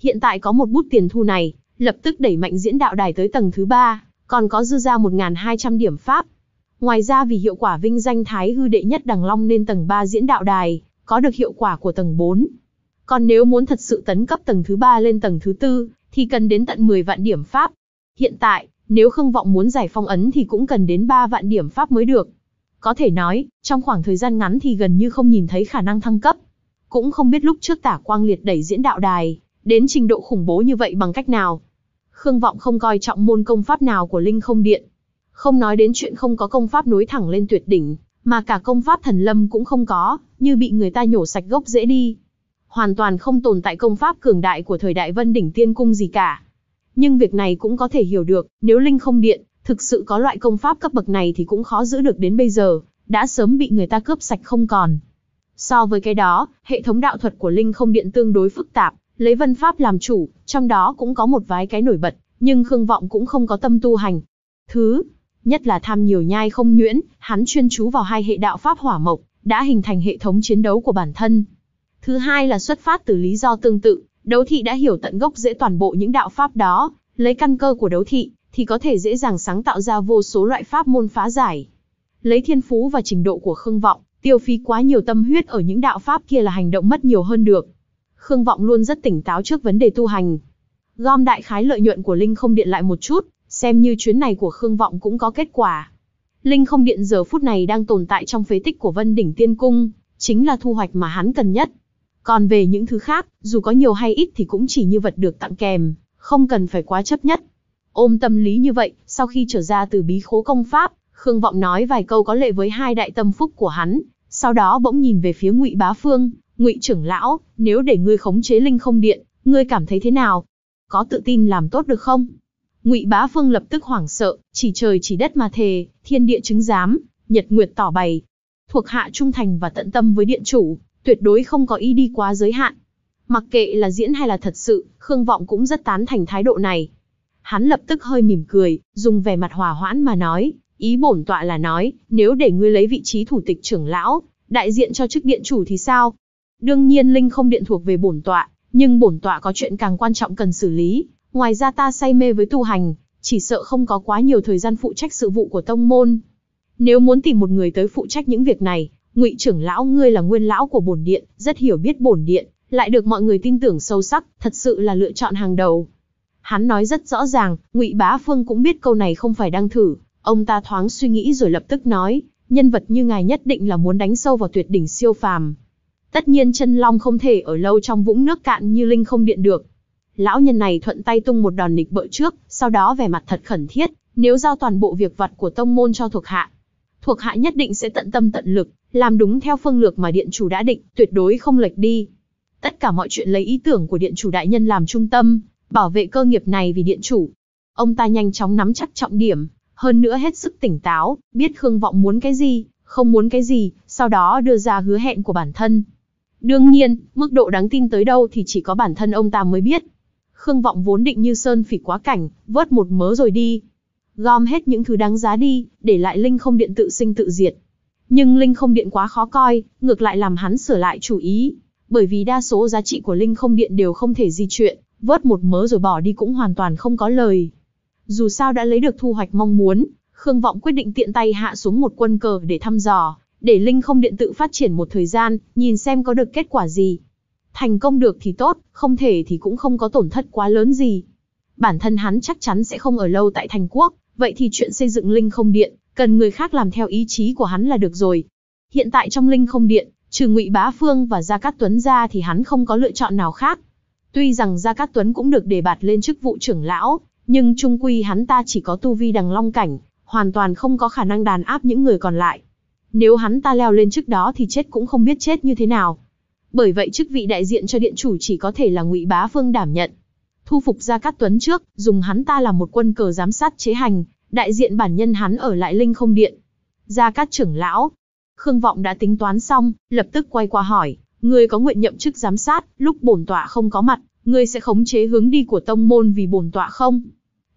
Hiện tại có một bút tiền thu này, lập tức đẩy mạnh diễn đạo đài tới tầng thứ 3, còn có dư ra 1.200 điểm Pháp. Ngoài ra vì hiệu quả vinh danh Thái Hư đệ nhất đằng long nên tầng 3 diễn đạo đài, có được hiệu quả của tầng 4. Còn nếu muốn thật sự tấn cấp tầng thứ 3 lên tầng thứ 4, thì cần đến tận 10 vạn điểm Pháp. Hiện tại, nếu Khương vọng muốn giải phong ấn thì cũng cần đến 3 vạn điểm pháp mới được. Có thể nói, trong khoảng thời gian ngắn thì gần như không nhìn thấy khả năng thăng cấp. Cũng không biết lúc trước tả quang liệt đẩy diễn đạo đài, đến trình độ khủng bố như vậy bằng cách nào. Khương Vọng không coi trọng môn công pháp nào của Linh Không Điện. Không nói đến chuyện không có công pháp nối thẳng lên tuyệt đỉnh, mà cả công pháp thần lâm cũng không có, như bị người ta nhổ sạch gốc dễ đi. Hoàn toàn không tồn tại công pháp cường đại của thời đại Vân Đỉnh Tiên Cung gì cả nhưng việc này cũng có thể hiểu được, nếu Linh không điện, thực sự có loại công pháp cấp bậc này thì cũng khó giữ được đến bây giờ, đã sớm bị người ta cướp sạch không còn. So với cái đó, hệ thống đạo thuật của Linh không điện tương đối phức tạp, lấy vân pháp làm chủ, trong đó cũng có một vài cái nổi bật, nhưng Khương Vọng cũng không có tâm tu hành. Thứ, nhất là tham nhiều nhai không nhuyễn, hắn chuyên chú vào hai hệ đạo pháp hỏa mộc, đã hình thành hệ thống chiến đấu của bản thân. Thứ hai là xuất phát từ lý do tương tự, Đấu thị đã hiểu tận gốc dễ toàn bộ những đạo pháp đó, lấy căn cơ của đấu thị, thì có thể dễ dàng sáng tạo ra vô số loại pháp môn phá giải. Lấy thiên phú và trình độ của Khương Vọng, tiêu phí quá nhiều tâm huyết ở những đạo pháp kia là hành động mất nhiều hơn được. Khương Vọng luôn rất tỉnh táo trước vấn đề tu hành. Gom đại khái lợi nhuận của Linh không điện lại một chút, xem như chuyến này của Khương Vọng cũng có kết quả. Linh không điện giờ phút này đang tồn tại trong phế tích của Vân Đỉnh Tiên Cung, chính là thu hoạch mà hắn cần nhất. Còn về những thứ khác, dù có nhiều hay ít thì cũng chỉ như vật được tặng kèm, không cần phải quá chấp nhất. Ôm tâm lý như vậy, sau khi trở ra từ bí khố công pháp, Khương Vọng nói vài câu có lệ với hai đại tâm phúc của hắn, sau đó bỗng nhìn về phía Ngụy Bá Phương, "Ngụy trưởng lão, nếu để ngươi khống chế linh không điện, ngươi cảm thấy thế nào? Có tự tin làm tốt được không?" Ngụy Bá Phương lập tức hoảng sợ, chỉ trời chỉ đất mà thề, thiên địa chứng giám, nhật nguyệt tỏ bày. Thuộc hạ trung thành và tận tâm với điện chủ, tuyệt đối không có ý đi quá giới hạn. Mặc kệ là diễn hay là thật sự, Khương Vọng cũng rất tán thành thái độ này. Hắn lập tức hơi mỉm cười, dùng vẻ mặt hòa hoãn mà nói, ý bổn tọa là nói, nếu để ngươi lấy vị trí thủ tịch trưởng lão, đại diện cho chức điện chủ thì sao? Đương nhiên linh không điện thuộc về bổn tọa, nhưng bổn tọa có chuyện càng quan trọng cần xử lý, ngoài ra ta say mê với tu hành, chỉ sợ không có quá nhiều thời gian phụ trách sự vụ của tông môn. Nếu muốn tìm một người tới phụ trách những việc này, ngụy trưởng lão ngươi là nguyên lão của bổn điện rất hiểu biết bổn điện lại được mọi người tin tưởng sâu sắc thật sự là lựa chọn hàng đầu hắn nói rất rõ ràng ngụy bá phương cũng biết câu này không phải đang thử ông ta thoáng suy nghĩ rồi lập tức nói nhân vật như ngài nhất định là muốn đánh sâu vào tuyệt đỉnh siêu phàm tất nhiên chân long không thể ở lâu trong vũng nước cạn như linh không điện được lão nhân này thuận tay tung một đòn nịch bợ trước sau đó vẻ mặt thật khẩn thiết nếu giao toàn bộ việc vặt của tông môn cho thuộc hạ thuộc hạ nhất định sẽ tận tâm tận lực làm đúng theo phương lược mà điện chủ đã định, tuyệt đối không lệch đi. Tất cả mọi chuyện lấy ý tưởng của điện chủ đại nhân làm trung tâm, bảo vệ cơ nghiệp này vì điện chủ. Ông ta nhanh chóng nắm chắc trọng điểm, hơn nữa hết sức tỉnh táo, biết Khương Vọng muốn cái gì, không muốn cái gì, sau đó đưa ra hứa hẹn của bản thân. Đương nhiên, mức độ đáng tin tới đâu thì chỉ có bản thân ông ta mới biết. Khương Vọng vốn định như sơn phỉ quá cảnh, vớt một mớ rồi đi. Gom hết những thứ đáng giá đi, để lại linh không điện tự sinh tự diệt. Nhưng linh không điện quá khó coi, ngược lại làm hắn sửa lại chủ ý. Bởi vì đa số giá trị của linh không điện đều không thể di chuyển, vớt một mớ rồi bỏ đi cũng hoàn toàn không có lời. Dù sao đã lấy được thu hoạch mong muốn, Khương Vọng quyết định tiện tay hạ xuống một quân cờ để thăm dò, để linh không điện tự phát triển một thời gian, nhìn xem có được kết quả gì. Thành công được thì tốt, không thể thì cũng không có tổn thất quá lớn gì. Bản thân hắn chắc chắn sẽ không ở lâu tại thành quốc, vậy thì chuyện xây dựng linh không điện cần người khác làm theo ý chí của hắn là được rồi. Hiện tại trong linh không điện, trừ Ngụy Bá Phương và Gia Cát Tuấn ra thì hắn không có lựa chọn nào khác. Tuy rằng Gia Cát Tuấn cũng được đề bạt lên chức vụ trưởng lão, nhưng trung quy hắn ta chỉ có tu vi đằng long cảnh, hoàn toàn không có khả năng đàn áp những người còn lại. Nếu hắn ta leo lên chức đó thì chết cũng không biết chết như thế nào. Bởi vậy chức vị đại diện cho điện chủ chỉ có thể là Ngụy Bá Phương đảm nhận. Thu phục Gia Cát Tuấn trước, dùng hắn ta làm một quân cờ giám sát chế hành, đại diện bản nhân hắn ở lại Linh Không Điện. Gia Cát trưởng lão, Khương Vọng đã tính toán xong, lập tức quay qua hỏi, ngươi có nguyện nhậm chức giám sát, lúc bổn tọa không có mặt, ngươi sẽ khống chế hướng đi của tông môn vì bổn tọa không?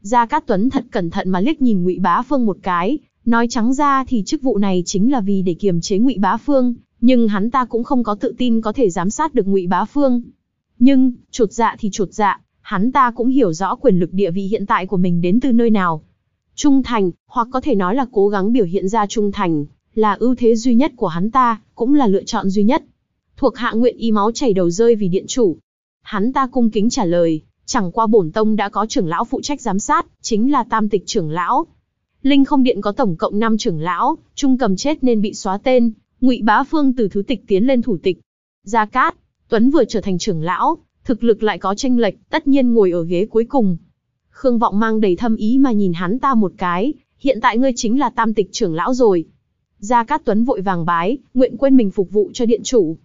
Gia Cát Tuấn thật cẩn thận mà liếc nhìn Ngụy Bá Phương một cái, nói trắng ra thì chức vụ này chính là vì để kiềm chế Ngụy Bá Phương, nhưng hắn ta cũng không có tự tin có thể giám sát được Ngụy Bá Phương. Nhưng, chuột dạ thì chuột dạ, hắn ta cũng hiểu rõ quyền lực địa vị hiện tại của mình đến từ nơi nào, Trung thành, hoặc có thể nói là cố gắng biểu hiện ra trung thành, là ưu thế duy nhất của hắn ta, cũng là lựa chọn duy nhất. Thuộc hạ nguyện y máu chảy đầu rơi vì điện chủ. Hắn ta cung kính trả lời, chẳng qua bổn tông đã có trưởng lão phụ trách giám sát, chính là tam tịch trưởng lão. Linh không điện có tổng cộng 5 trưởng lão, trung cầm chết nên bị xóa tên, ngụy bá phương từ thứ tịch tiến lên thủ tịch. Gia Cát, Tuấn vừa trở thành trưởng lão, thực lực lại có tranh lệch, tất nhiên ngồi ở ghế cuối cùng, Khương Vọng mang đầy thâm ý mà nhìn hắn ta một cái, hiện tại ngươi chính là tam tịch trưởng lão rồi. Gia Cát Tuấn vội vàng bái, nguyện quên mình phục vụ cho điện chủ.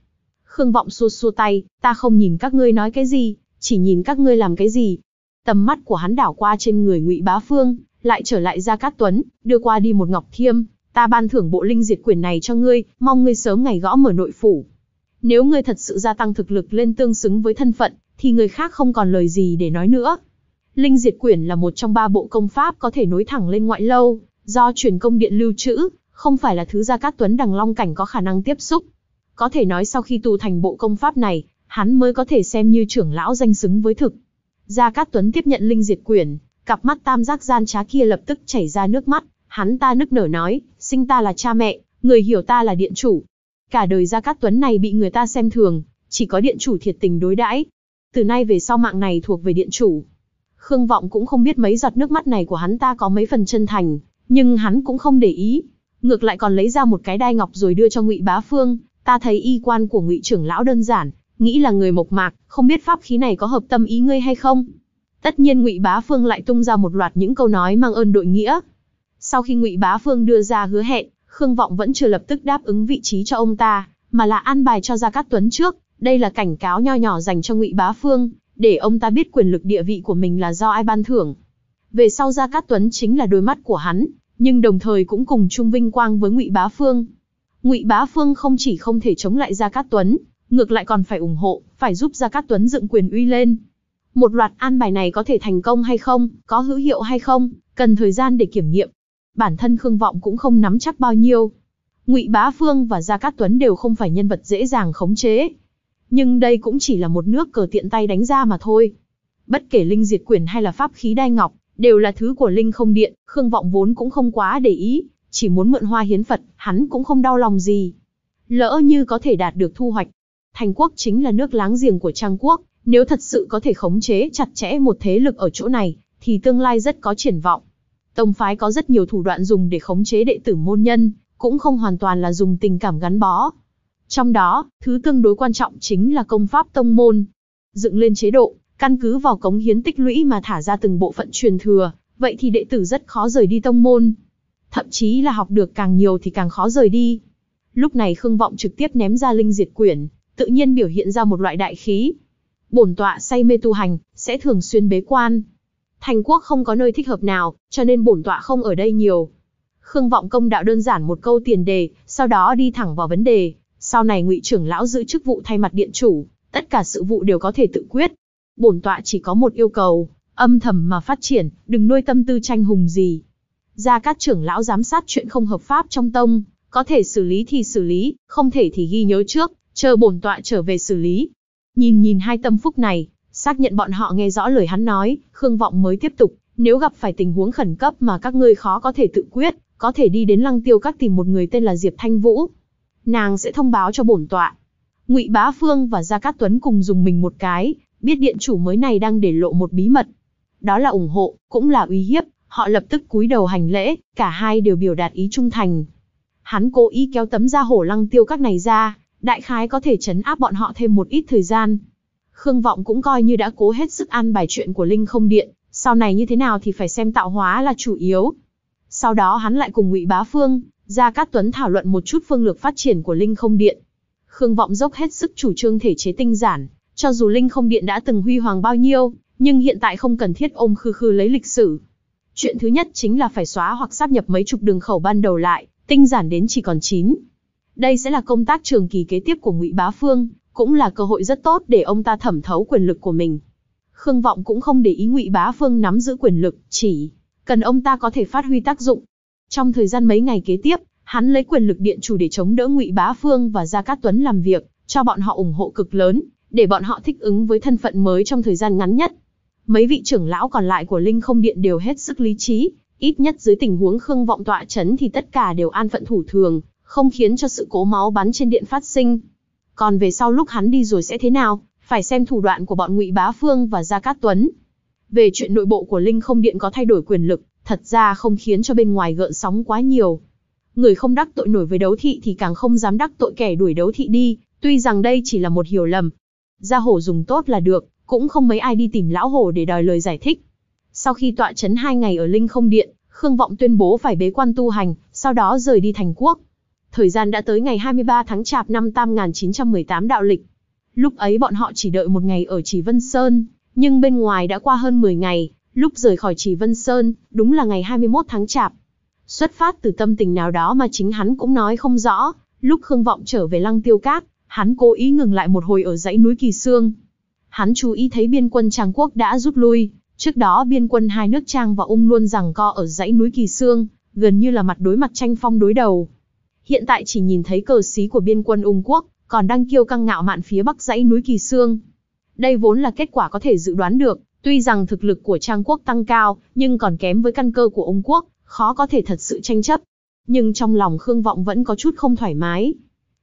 Khương Vọng xua xua tay, ta không nhìn các ngươi nói cái gì, chỉ nhìn các ngươi làm cái gì. Tầm mắt của hắn đảo qua trên người Ngụy Bá Phương, lại trở lại Gia Cát Tuấn, đưa qua đi một ngọc thiêm, ta ban thưởng bộ linh diệt quyền này cho ngươi, mong ngươi sớm ngày gõ mở nội phủ. Nếu ngươi thật sự gia tăng thực lực lên tương xứng với thân phận, thì người khác không còn lời gì để nói nữa, Linh Diệt Quyển là một trong ba bộ công pháp có thể nối thẳng lên ngoại lâu, do truyền công điện lưu trữ, không phải là thứ Gia Cát Tuấn đằng long cảnh có khả năng tiếp xúc. Có thể nói sau khi tu thành bộ công pháp này, hắn mới có thể xem như trưởng lão danh xứng với thực. Gia Cát Tuấn tiếp nhận Linh Diệt Quyển, cặp mắt tam giác gian trá kia lập tức chảy ra nước mắt, hắn ta nức nở nói, sinh ta là cha mẹ, người hiểu ta là điện chủ. Cả đời Gia Cát Tuấn này bị người ta xem thường, chỉ có điện chủ thiệt tình đối đãi. Từ nay về sau mạng này thuộc về điện chủ. Khương Vọng cũng không biết mấy giọt nước mắt này của hắn ta có mấy phần chân thành, nhưng hắn cũng không để ý. Ngược lại còn lấy ra một cái đai ngọc rồi đưa cho Ngụy Bá Phương, ta thấy y quan của Ngụy trưởng lão đơn giản, nghĩ là người mộc mạc, không biết pháp khí này có hợp tâm ý ngươi hay không. Tất nhiên Ngụy Bá Phương lại tung ra một loạt những câu nói mang ơn đội nghĩa. Sau khi Ngụy Bá Phương đưa ra hứa hẹn, Khương Vọng vẫn chưa lập tức đáp ứng vị trí cho ông ta, mà là an bài cho Gia Cát Tuấn trước, đây là cảnh cáo nho nhỏ dành cho Ngụy Bá Phương, để ông ta biết quyền lực địa vị của mình là do ai ban thưởng. Về sau Gia Cát Tuấn chính là đôi mắt của hắn, nhưng đồng thời cũng cùng chung vinh quang với Ngụy Bá Phương. Ngụy Bá Phương không chỉ không thể chống lại Gia Cát Tuấn, ngược lại còn phải ủng hộ, phải giúp Gia Cát Tuấn dựng quyền uy lên. Một loạt an bài này có thể thành công hay không, có hữu hiệu hay không, cần thời gian để kiểm nghiệm. Bản thân Khương Vọng cũng không nắm chắc bao nhiêu. Ngụy Bá Phương và Gia Cát Tuấn đều không phải nhân vật dễ dàng khống chế, nhưng đây cũng chỉ là một nước cờ tiện tay đánh ra mà thôi. Bất kể linh diệt quyển hay là pháp khí đai ngọc, đều là thứ của linh không điện, Khương Vọng vốn cũng không quá để ý, chỉ muốn mượn hoa hiến Phật, hắn cũng không đau lòng gì. Lỡ như có thể đạt được thu hoạch, Thành quốc chính là nước láng giềng của Trang quốc, nếu thật sự có thể khống chế chặt chẽ một thế lực ở chỗ này, thì tương lai rất có triển vọng. Tông phái có rất nhiều thủ đoạn dùng để khống chế đệ tử môn nhân, cũng không hoàn toàn là dùng tình cảm gắn bó. Trong đó, thứ tương đối quan trọng chính là công pháp tông môn. Dựng lên chế độ, căn cứ vào cống hiến tích lũy mà thả ra từng bộ phận truyền thừa, vậy thì đệ tử rất khó rời đi tông môn. Thậm chí là học được càng nhiều thì càng khó rời đi. Lúc này Khương Vọng trực tiếp ném ra linh diệt quyển, tự nhiên biểu hiện ra một loại đại khí. Bổn tọa say mê tu hành, sẽ thường xuyên bế quan. Thành quốc không có nơi thích hợp nào, cho nên bổn tọa không ở đây nhiều. Khương Vọng công đạo đơn giản một câu tiền đề, sau đó đi thẳng vào vấn đề sau này ngụy trưởng lão giữ chức vụ thay mặt điện chủ, tất cả sự vụ đều có thể tự quyết. Bổn tọa chỉ có một yêu cầu, âm thầm mà phát triển, đừng nuôi tâm tư tranh hùng gì. Ra các trưởng lão giám sát chuyện không hợp pháp trong tông, có thể xử lý thì xử lý, không thể thì ghi nhớ trước, chờ bổn tọa trở về xử lý. Nhìn nhìn hai tâm phúc này, xác nhận bọn họ nghe rõ lời hắn nói, Khương Vọng mới tiếp tục, nếu gặp phải tình huống khẩn cấp mà các ngươi khó có thể tự quyết, có thể đi đến Lăng Tiêu Các tìm một người tên là Diệp Thanh Vũ, nàng sẽ thông báo cho bổn tọa. Ngụy Bá Phương và Gia Cát Tuấn cùng dùng mình một cái, biết điện chủ mới này đang để lộ một bí mật. Đó là ủng hộ, cũng là uy hiếp, họ lập tức cúi đầu hành lễ, cả hai đều biểu đạt ý trung thành. Hắn cố ý kéo tấm da hổ lăng tiêu các này ra, đại khái có thể chấn áp bọn họ thêm một ít thời gian. Khương Vọng cũng coi như đã cố hết sức ăn bài chuyện của Linh không điện, sau này như thế nào thì phải xem tạo hóa là chủ yếu. Sau đó hắn lại cùng Ngụy Bá Phương, Gia Cát Tuấn thảo luận một chút phương lược phát triển của Linh Không Điện. Khương Vọng dốc hết sức chủ trương thể chế tinh giản, cho dù Linh Không Điện đã từng huy hoàng bao nhiêu, nhưng hiện tại không cần thiết ôm khư khư lấy lịch sử. Chuyện thứ nhất chính là phải xóa hoặc sáp nhập mấy chục đường khẩu ban đầu lại, tinh giản đến chỉ còn 9. Đây sẽ là công tác trường kỳ kế tiếp của Ngụy Bá Phương, cũng là cơ hội rất tốt để ông ta thẩm thấu quyền lực của mình. Khương Vọng cũng không để ý Ngụy Bá Phương nắm giữ quyền lực, chỉ cần ông ta có thể phát huy tác dụng, trong thời gian mấy ngày kế tiếp, hắn lấy quyền lực điện chủ để chống đỡ Ngụy Bá Phương và Gia Cát Tuấn làm việc, cho bọn họ ủng hộ cực lớn, để bọn họ thích ứng với thân phận mới trong thời gian ngắn nhất. Mấy vị trưởng lão còn lại của Linh Không Điện đều hết sức lý trí, ít nhất dưới tình huống Khương Vọng tọa chấn thì tất cả đều an phận thủ thường, không khiến cho sự cố máu bắn trên điện phát sinh. Còn về sau lúc hắn đi rồi sẽ thế nào, phải xem thủ đoạn của bọn Ngụy Bá Phương và Gia Cát Tuấn. Về chuyện nội bộ của Linh Không Điện có thay đổi quyền lực, thật ra không khiến cho bên ngoài gợn sóng quá nhiều. Người không đắc tội nổi với đấu thị thì càng không dám đắc tội kẻ đuổi đấu thị đi, tuy rằng đây chỉ là một hiểu lầm. Gia hổ dùng tốt là được, cũng không mấy ai đi tìm lão hổ để đòi lời giải thích. Sau khi tọa chấn hai ngày ở Linh không điện, Khương Vọng tuyên bố phải bế quan tu hành, sau đó rời đi thành quốc. Thời gian đã tới ngày 23 tháng Chạp năm 1918 đạo lịch. Lúc ấy bọn họ chỉ đợi một ngày ở Chỉ Vân Sơn, nhưng bên ngoài đã qua hơn 10 ngày, Lúc rời khỏi Chỉ Vân Sơn, đúng là ngày 21 tháng Chạp. Xuất phát từ tâm tình nào đó mà chính hắn cũng nói không rõ, lúc Khương Vọng trở về Lăng Tiêu Các, hắn cố ý ngừng lại một hồi ở dãy núi Kỳ Sương. Hắn chú ý thấy biên quân Trang Quốc đã rút lui, trước đó biên quân hai nước Trang và Ung luôn rằng co ở dãy núi Kỳ Sương, gần như là mặt đối mặt tranh phong đối đầu. Hiện tại chỉ nhìn thấy cờ xí của biên quân Ung Quốc, còn đang kiêu căng ngạo mạn phía bắc dãy núi Kỳ Sương. Đây vốn là kết quả có thể dự đoán được, Tuy rằng thực lực của Trang quốc tăng cao, nhưng còn kém với căn cơ của ông quốc, khó có thể thật sự tranh chấp. Nhưng trong lòng Khương Vọng vẫn có chút không thoải mái.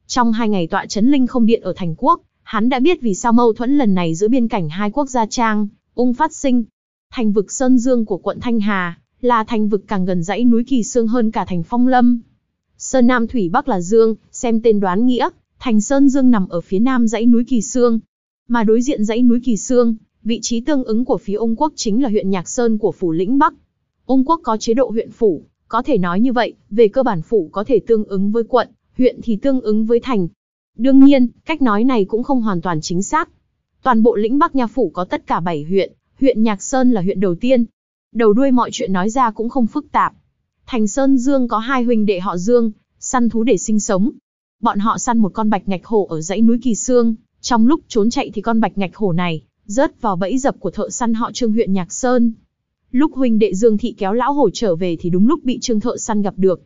Trong hai ngày tọa chấn linh không điện ở thành quốc, hắn đã biết vì sao mâu thuẫn lần này giữa biên cảnh hai quốc gia Trang, ung phát sinh. Thành vực Sơn Dương của quận Thanh Hà, là thành vực càng gần dãy núi Kỳ Sương hơn cả thành Phong Lâm. Sơn Nam Thủy Bắc là Dương, xem tên đoán nghĩa, thành Sơn Dương nằm ở phía nam dãy núi Kỳ Sương. Mà đối diện dãy núi Kỳ Sương, Vị trí tương ứng của phía Ung quốc chính là huyện Nhạc Sơn của phủ lĩnh Bắc. Ung quốc có chế độ huyện phủ, có thể nói như vậy, về cơ bản phủ có thể tương ứng với quận, huyện thì tương ứng với thành. Đương nhiên, cách nói này cũng không hoàn toàn chính xác. Toàn bộ lĩnh Bắc Nha Phủ có tất cả bảy huyện, huyện Nhạc Sơn là huyện đầu tiên. Đầu đuôi mọi chuyện nói ra cũng không phức tạp. Thành Sơn Dương có hai huynh đệ họ Dương, săn thú để sinh sống. Bọn họ săn một con bạch ngạch hổ ở dãy núi Kỳ Sương, trong lúc trốn chạy thì con bạch ngạch hổ này rớt vào bẫy dập của thợ săn họ Trương huyện Nhạc Sơn. Lúc huynh đệ Dương Thị kéo lão hổ trở về thì đúng lúc bị Trương thợ săn gặp được.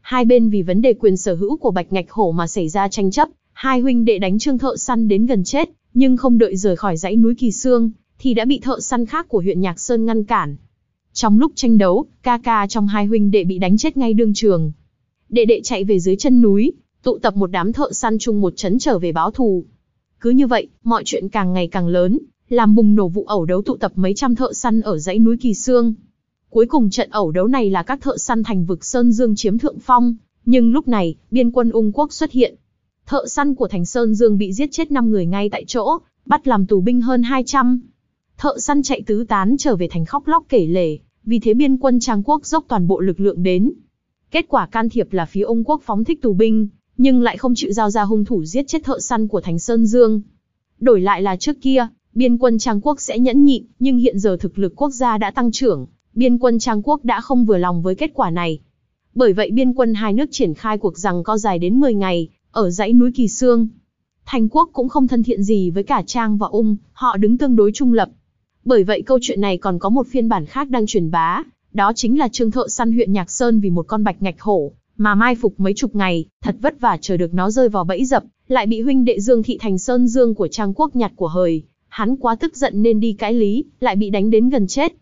Hai bên vì vấn đề quyền sở hữu của Bạch Ngạch Hổ mà xảy ra tranh chấp, hai huynh đệ đánh Trương thợ săn đến gần chết, nhưng không đợi rời khỏi dãy núi Kỳ Sương, thì đã bị thợ săn khác của huyện Nhạc Sơn ngăn cản. Trong lúc tranh đấu, ca ca trong hai huynh đệ bị đánh chết ngay đương trường. Đệ đệ chạy về dưới chân núi, tụ tập một đám thợ săn chung một chấn trở về báo thù. Cứ như vậy, mọi chuyện càng ngày càng lớn, làm bùng nổ vụ ẩu đấu tụ tập mấy trăm thợ săn ở dãy núi Kỳ Sương. Cuối cùng trận ẩu đấu này là các thợ săn thành vực Sơn Dương chiếm thượng phong, nhưng lúc này, biên quân Ung quốc xuất hiện. Thợ săn của thành Sơn Dương bị giết chết 5 người ngay tại chỗ, bắt làm tù binh hơn 200. Thợ săn chạy tứ tán trở về thành khóc lóc kể lể, vì thế biên quân Trang quốc dốc toàn bộ lực lượng đến. Kết quả can thiệp là phía Ung quốc phóng thích tù binh, nhưng lại không chịu giao ra hung thủ giết chết thợ săn của thành Sơn Dương. Đổi lại là trước kia, biên quân Trang Quốc sẽ nhẫn nhịn, nhưng hiện giờ thực lực quốc gia đã tăng trưởng, biên quân Trang Quốc đã không vừa lòng với kết quả này. Bởi vậy biên quân hai nước triển khai cuộc rằng co dài đến 10 ngày, ở dãy núi Kỳ Sương. Thành Quốc cũng không thân thiện gì với cả Trang và Ung, họ đứng tương đối trung lập. Bởi vậy câu chuyện này còn có một phiên bản khác đang truyền bá, đó chính là trương thợ săn huyện Nhạc Sơn vì một con bạch ngạch hổ, mà mai phục mấy chục ngày, thật vất vả chờ được nó rơi vào bẫy dập, lại bị huynh đệ Dương Thị Thành Sơn Dương của Trang Quốc nhặt của hời, hắn quá tức giận nên đi cãi lý, lại bị đánh đến gần chết.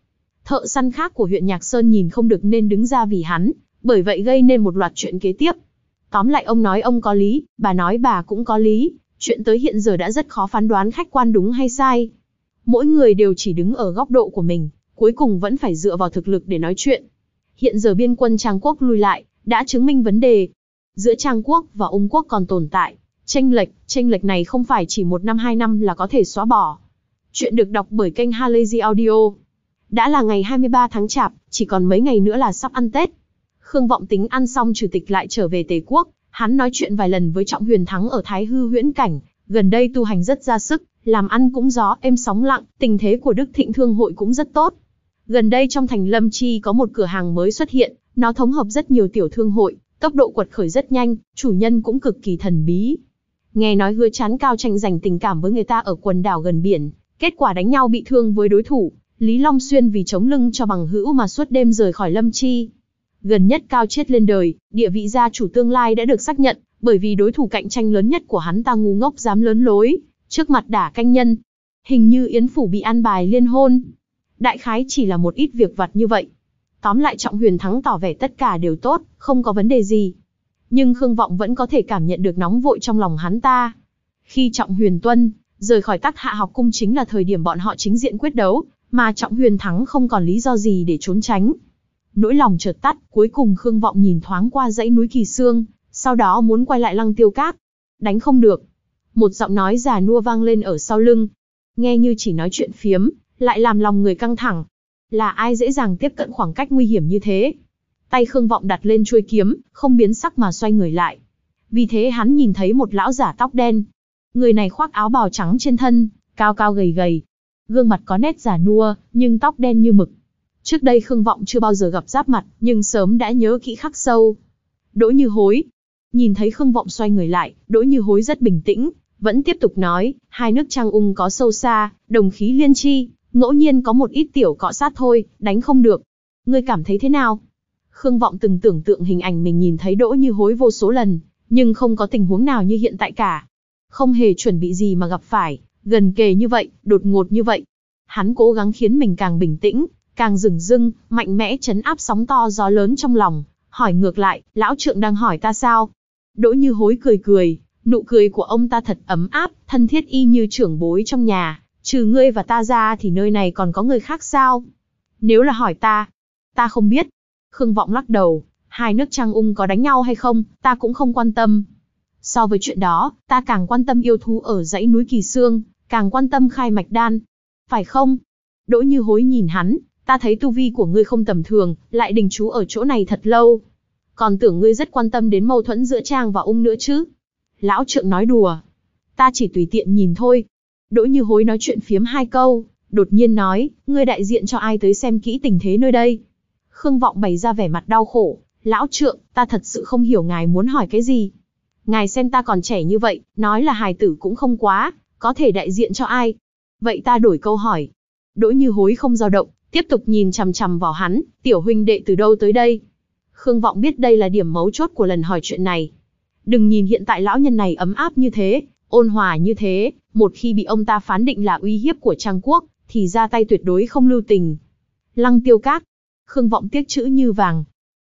Thợ săn khác của huyện Nhạc Sơn nhìn không được nên đứng ra vì hắn, bởi vậy gây nên một loạt chuyện kế tiếp. Tóm lại ông nói ông có lý, bà nói bà cũng có lý, chuyện tới hiện giờ đã rất khó phán đoán khách quan đúng hay sai. Mỗi người đều chỉ đứng ở góc độ của mình, cuối cùng vẫn phải dựa vào thực lực để nói chuyện. Hiện giờ biên quân Trang Quốc lùi lại, đã chứng minh vấn đề. Giữa Trang Quốc và Ung Quốc còn tồn tại, tranh lệch, tranh lệch này không phải chỉ một năm hai năm là có thể xóa bỏ. Chuyện được đọc bởi kênh Halazy Audio. Đã là ngày 23 tháng Chạp, chỉ còn mấy ngày nữa là sắp ăn Tết. Khương Vọng tính ăn xong chủ tịch lại trở về Tề Quốc, hắn nói chuyện vài lần với Trọng Huyền Thắng ở Thái Hư Huyễn Cảnh, gần đây tu hành rất ra sức, làm ăn cũng gió êm sóng lặng, tình thế của Đức Thịnh Thương Hội cũng rất tốt. Gần đây trong thành Lâm Chi có một cửa hàng mới xuất hiện, nó thống hợp rất nhiều tiểu thương hội, tốc độ quật khởi rất nhanh, chủ nhân cũng cực kỳ thần bí. Nghe nói hứa chán cao tranh giành tình cảm với người ta ở quần đảo gần biển, Kết quả đánh nhau bị thương với đối thủ, Lý Long Xuyên vì chống lưng cho bằng hữu mà suốt đêm rời khỏi Lâm Chi. Gần nhất cao chết lên đời, địa vị gia chủ tương lai đã được xác nhận, bởi vì đối thủ cạnh tranh lớn nhất của hắn ta ngu ngốc dám lớn lối, trước mặt đả canh nhân. Hình như Yến Phủ bị an bài liên hôn. Đại khái chỉ là một ít việc vặt như vậy. Tóm lại Trọng Huyền Thắng tỏ vẻ tất cả đều tốt, không có vấn đề gì. Nhưng Khương Vọng vẫn có thể cảm nhận được nóng vội trong lòng hắn ta. Khi Trọng Huyền Tuân, Rời khỏi tắc hạ học cung chính là thời điểm bọn họ chính diện quyết đấu, mà Trọng Huyền Thắng không còn lý do gì để trốn tránh. Nỗi lòng chợt tắt, cuối cùng Khương Vọng nhìn thoáng qua dãy núi Kỳ Sương, sau đó muốn quay lại lăng tiêu cát, Đánh không được. Một giọng nói già nua vang lên ở sau lưng. Nghe như chỉ nói chuyện phiếm, lại làm lòng người căng thẳng. Là ai dễ dàng tiếp cận khoảng cách nguy hiểm như thế? Tay Khương Vọng đặt lên chuôi kiếm, không biến sắc mà xoay người lại. Vì thế hắn nhìn thấy một lão giả tóc đen, Người này khoác áo bào trắng trên thân, cao cao gầy gầy. Gương mặt có nét giả nua, nhưng tóc đen như mực. Trước đây Khương Vọng chưa bao giờ gặp giáp mặt, nhưng sớm đã nhớ kỹ khắc sâu. Đỗ Như Hối. Nhìn thấy Khương Vọng xoay người lại, Đỗ Như Hối rất bình tĩnh, vẫn tiếp tục nói, hai nước trang ung có sâu xa, đồng khí liên chi, ngẫu nhiên có một ít tiểu cọ sát thôi, đánh không được. Ngươi cảm thấy thế nào? Khương Vọng từng tưởng tượng hình ảnh mình nhìn thấy Đỗ Như Hối vô số lần, nhưng không có tình huống nào như hiện tại cả. Không hề chuẩn bị gì mà gặp phải, gần kề như vậy, đột ngột như vậy. Hắn cố gắng khiến mình càng bình tĩnh, càng rừng rưng, mạnh mẽ chấn áp sóng to gió lớn trong lòng. Hỏi ngược lại, lão trượng đang hỏi ta sao? Đỗ như hối cười cười, nụ cười của ông ta thật ấm áp, thân thiết y như trưởng bối trong nhà. Trừ ngươi và ta ra thì nơi này còn có người khác sao? Nếu là hỏi ta, ta không biết. Khương Vọng lắc đầu, hai nước trăng Ung có đánh nhau hay không, ta cũng không quan tâm. So với chuyện đó, ta càng quan tâm yêu thú ở dãy núi Kỳ Sương, càng quan tâm khai mạch đan. Phải không? Đỗ như hối nhìn hắn, ta thấy tu vi của ngươi không tầm thường, lại đình chú ở chỗ này thật lâu. Còn tưởng ngươi rất quan tâm đến mâu thuẫn giữa Trang và Ung nữa chứ. Lão trượng nói đùa. Ta chỉ tùy tiện nhìn thôi. Đỗ như hối nói chuyện phiếm hai câu, đột nhiên nói, ngươi đại diện cho ai tới xem kỹ tình thế nơi đây. Khương Vọng bày ra vẻ mặt đau khổ, lão trượng, ta thật sự không hiểu ngài muốn hỏi cái gì ngài xem ta còn trẻ như vậy, nói là hài tử cũng không quá, có thể đại diện cho ai. Vậy ta đổi câu hỏi. Đỗ như hối không dao động, tiếp tục nhìn chằm chằm vào hắn, tiểu huynh đệ từ đâu tới đây? Khương Vọng biết đây là điểm mấu chốt của lần hỏi chuyện này. Đừng nhìn hiện tại lão nhân này ấm áp như thế, ôn hòa như thế, một khi bị ông ta phán định là uy hiếp của Trang Quốc, thì ra tay tuyệt đối không lưu tình. Lăng tiêu cát, Khương Vọng tiếc chữ như vàng.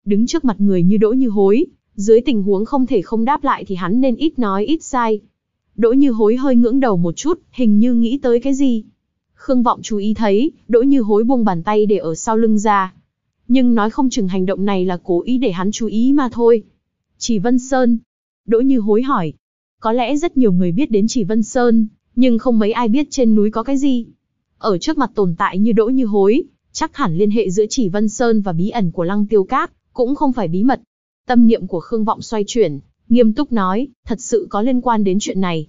Đứng trước mặt người như đỗ như hối, dưới tình huống không thể không đáp lại thì hắn nên ít nói ít sai. Đỗ Như Hối hơi ngưỡng đầu một chút, hình như nghĩ tới cái gì. Khương Vọng chú ý thấy, Đỗ Như Hối buông bàn tay để ở sau lưng ra. Nhưng nói không chừng hành động này là cố ý để hắn chú ý mà thôi. Chỉ Vân Sơn. Đỗ Như Hối hỏi. Có lẽ rất nhiều người biết đến Chỉ Vân Sơn, nhưng không mấy ai biết trên núi có cái gì. Ở trước mặt tồn tại như Đỗ Như Hối, chắc hẳn liên hệ giữa Chỉ Vân Sơn và bí ẩn của Lăng Tiêu Cát cũng không phải bí mật, Tâm niệm của Khương Vọng xoay chuyển, nghiêm túc nói, thật sự có liên quan đến chuyện này.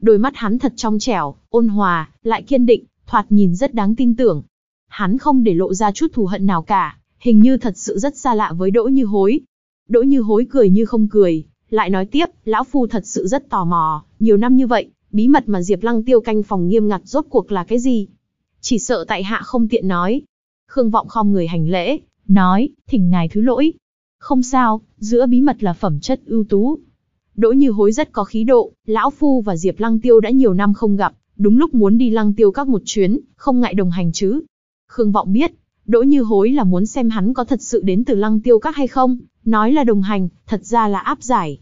Đôi mắt hắn thật trong trẻo, ôn hòa, lại kiên định, thoạt nhìn rất đáng tin tưởng. Hắn không để lộ ra chút thù hận nào cả, hình như thật sự rất xa lạ với Đỗ Như Hối. Đỗ Như Hối cười như không cười, lại nói tiếp, lão phu thật sự rất tò mò, nhiều năm như vậy, bí mật mà Diệp Lăng Tiêu canh phòng nghiêm ngặt rốt cuộc là cái gì? Chỉ sợ tại hạ không tiện nói. Khương Vọng khom người hành lễ, nói, thỉnh ngài thứ lỗi, không sao, giữa bí mật là phẩm chất ưu tú. Đỗ Như Hối rất có khí độ, Lão Phu và Diệp Lăng Tiêu đã nhiều năm không gặp, đúng lúc muốn đi Lăng Tiêu các một chuyến, không ngại đồng hành chứ. Khương Vọng biết, Đỗ Như Hối là muốn xem hắn có thật sự đến từ Lăng Tiêu các hay không, nói là đồng hành, thật ra là áp giải.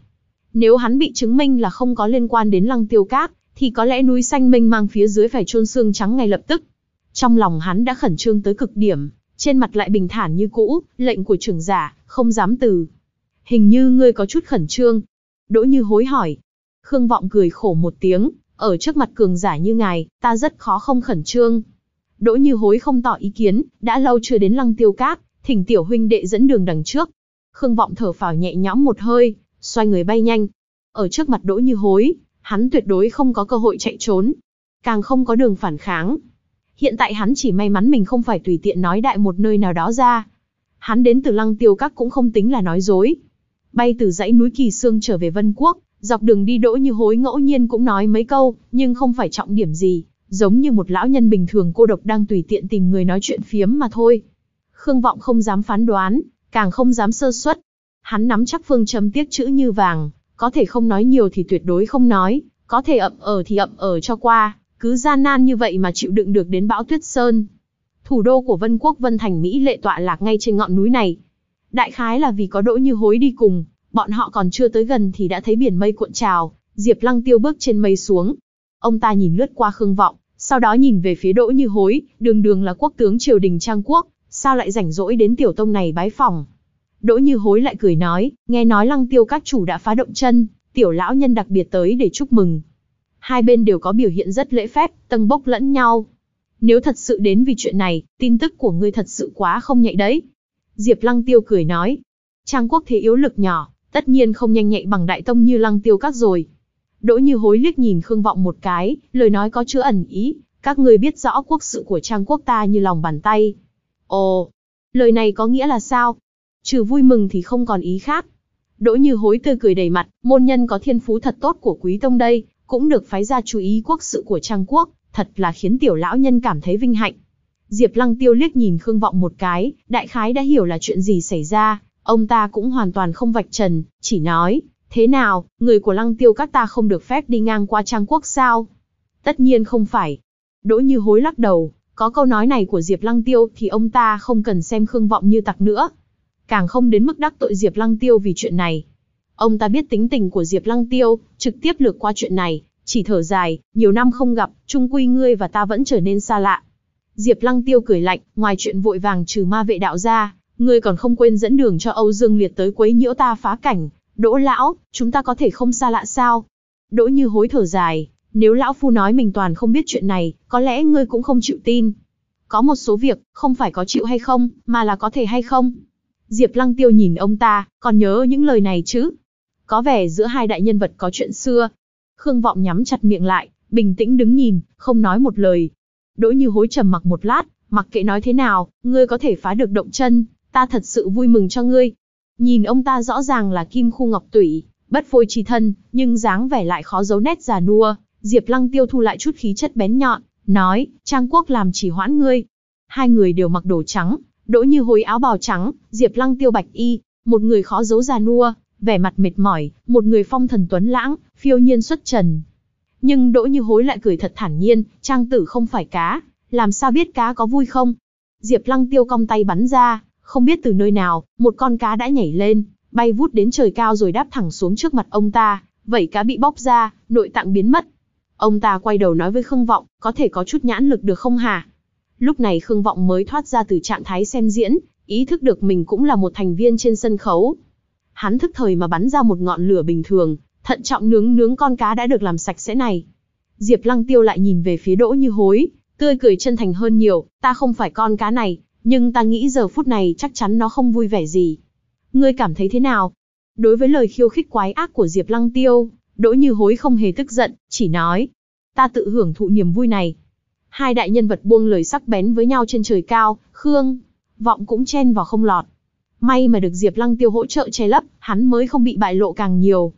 Nếu hắn bị chứng minh là không có liên quan đến Lăng Tiêu các, thì có lẽ núi xanh mênh mang phía dưới phải chôn xương trắng ngay lập tức. Trong lòng hắn đã khẩn trương tới cực điểm, trên mặt lại bình thản như cũ, lệnh của trưởng giả, không dám từ. Hình như ngươi có chút khẩn trương. Đỗ như hối hỏi. Khương Vọng cười khổ một tiếng, ở trước mặt cường giả như ngài, ta rất khó không khẩn trương. Đỗ như hối không tỏ ý kiến, đã lâu chưa đến lăng tiêu cát, thỉnh tiểu huynh đệ dẫn đường đằng trước. Khương Vọng thở phào nhẹ nhõm một hơi, xoay người bay nhanh. Ở trước mặt Đỗ như hối, hắn tuyệt đối không có cơ hội chạy trốn. Càng không có đường phản kháng, Hiện tại hắn chỉ may mắn mình không phải tùy tiện nói đại một nơi nào đó ra. Hắn đến từ lăng tiêu các cũng không tính là nói dối. Bay từ dãy núi Kỳ Sương trở về Vân Quốc, dọc đường đi đỗ như hối ngẫu nhiên cũng nói mấy câu, nhưng không phải trọng điểm gì, giống như một lão nhân bình thường cô độc đang tùy tiện tìm người nói chuyện phiếm mà thôi. Khương Vọng không dám phán đoán, càng không dám sơ suất. Hắn nắm chắc phương châm tiếc chữ như vàng, có thể không nói nhiều thì tuyệt đối không nói, có thể ậm ở ờ thì ậm ở ờ cho qua cứ gian nan như vậy mà chịu đựng được đến bão tuyết sơn. Thủ đô của Vân Quốc Vân Thành Mỹ lệ tọa lạc ngay trên ngọn núi này. Đại khái là vì có đỗ như hối đi cùng, bọn họ còn chưa tới gần thì đã thấy biển mây cuộn trào, Diệp Lăng Tiêu bước trên mây xuống. Ông ta nhìn lướt qua Khương Vọng, sau đó nhìn về phía đỗ như hối, đường đường là quốc tướng triều đình Trang Quốc, sao lại rảnh rỗi đến tiểu tông này bái phòng Đỗ như hối lại cười nói, nghe nói Lăng Tiêu các chủ đã phá động chân, tiểu lão nhân đặc biệt tới để chúc mừng hai bên đều có biểu hiện rất lễ phép, tầng bốc lẫn nhau. Nếu thật sự đến vì chuyện này, tin tức của ngươi thật sự quá không nhạy đấy. Diệp Lăng Tiêu cười nói. Trang quốc thế yếu lực nhỏ, tất nhiên không nhanh nhạy bằng đại tông như Lăng Tiêu các rồi. Đỗ như hối liếc nhìn Khương Vọng một cái, lời nói có chứa ẩn ý. Các người biết rõ quốc sự của Trang quốc ta như lòng bàn tay. Ồ, lời này có nghĩa là sao? Trừ vui mừng thì không còn ý khác. Đỗ Như Hối tươi cười đầy mặt, môn nhân có thiên phú thật tốt của Quý Tông đây, cũng được phái ra chú ý quốc sự của Trang quốc, thật là khiến tiểu lão nhân cảm thấy vinh hạnh. Diệp Lăng Tiêu liếc nhìn Khương Vọng một cái, đại khái đã hiểu là chuyện gì xảy ra, ông ta cũng hoàn toàn không vạch trần, chỉ nói, thế nào, người của Lăng Tiêu các ta không được phép đi ngang qua Trang quốc sao? Tất nhiên không phải. Đỗ Như Hối lắc đầu, có câu nói này của Diệp Lăng Tiêu thì ông ta không cần xem Khương Vọng như tặc nữa. Càng không đến mức đắc tội Diệp Lăng Tiêu vì chuyện này. Ông ta biết tính tình của Diệp Lăng Tiêu, trực tiếp lược qua chuyện này, chỉ thở dài, nhiều năm không gặp, chung quy ngươi và ta vẫn trở nên xa lạ. Diệp Lăng Tiêu cười lạnh, ngoài chuyện vội vàng trừ ma vệ đạo ra, ngươi còn không quên dẫn đường cho Âu Dương Liệt tới quấy nhiễu ta phá cảnh. Đỗ lão, chúng ta có thể không xa lạ sao? Đỗ như hối thở dài, nếu lão phu nói mình toàn không biết chuyện này, có lẽ ngươi cũng không chịu tin. Có một số việc, không phải có chịu hay không, mà là có thể hay không. Diệp Lăng Tiêu nhìn ông ta, còn nhớ những lời này chứ, có vẻ giữa hai đại nhân vật có chuyện xưa. Khương Vọng nhắm chặt miệng lại, bình tĩnh đứng nhìn, không nói một lời. Đỗ Như Hối trầm mặc một lát, mặc kệ nói thế nào, ngươi có thể phá được động chân, ta thật sự vui mừng cho ngươi. Nhìn ông ta rõ ràng là kim khu ngọc tủy, bất phôi chi thân, nhưng dáng vẻ lại khó giấu nét già nua, Diệp Lăng Tiêu thu lại chút khí chất bén nhọn, nói, Trang Quốc làm chỉ hoãn ngươi. Hai người đều mặc đồ trắng, đỗ như hối áo bào trắng, Diệp Lăng Tiêu bạch y, một người khó giấu già nua, vẻ mặt mệt mỏi, một người phong thần tuấn lãng, phiêu nhiên xuất trần. Nhưng Đỗ Như Hối lại cười thật thản nhiên, trang tử không phải cá, làm sao biết cá có vui không? Diệp Lăng Tiêu cong tay bắn ra, không biết từ nơi nào, một con cá đã nhảy lên, bay vút đến trời cao rồi đáp thẳng xuống trước mặt ông ta, vậy cá bị bóc ra, nội tạng biến mất. Ông ta quay đầu nói với Khương Vọng, có thể có chút nhãn lực được không hả? Lúc này Khương Vọng mới thoát ra từ trạng thái xem diễn, ý thức được mình cũng là một thành viên trên sân khấu. Hắn thức thời mà bắn ra một ngọn lửa bình thường, thận trọng nướng nướng con cá đã được làm sạch sẽ này. Diệp Lăng Tiêu lại nhìn về phía Đỗ Như Hối, tươi cười chân thành hơn nhiều, ta không phải con cá này, nhưng ta nghĩ giờ phút này chắc chắn nó không vui vẻ gì. Ngươi cảm thấy thế nào? Đối với lời khiêu khích quái ác của Diệp Lăng Tiêu, Đỗ Như Hối không hề tức giận, chỉ nói, ta tự hưởng thụ niềm vui này. Hai đại nhân vật buông lời sắc bén với nhau trên trời cao, Khương, Vọng cũng chen vào không lọt. May mà được Diệp Lăng Tiêu hỗ trợ che lấp, hắn mới không bị bại lộ càng nhiều.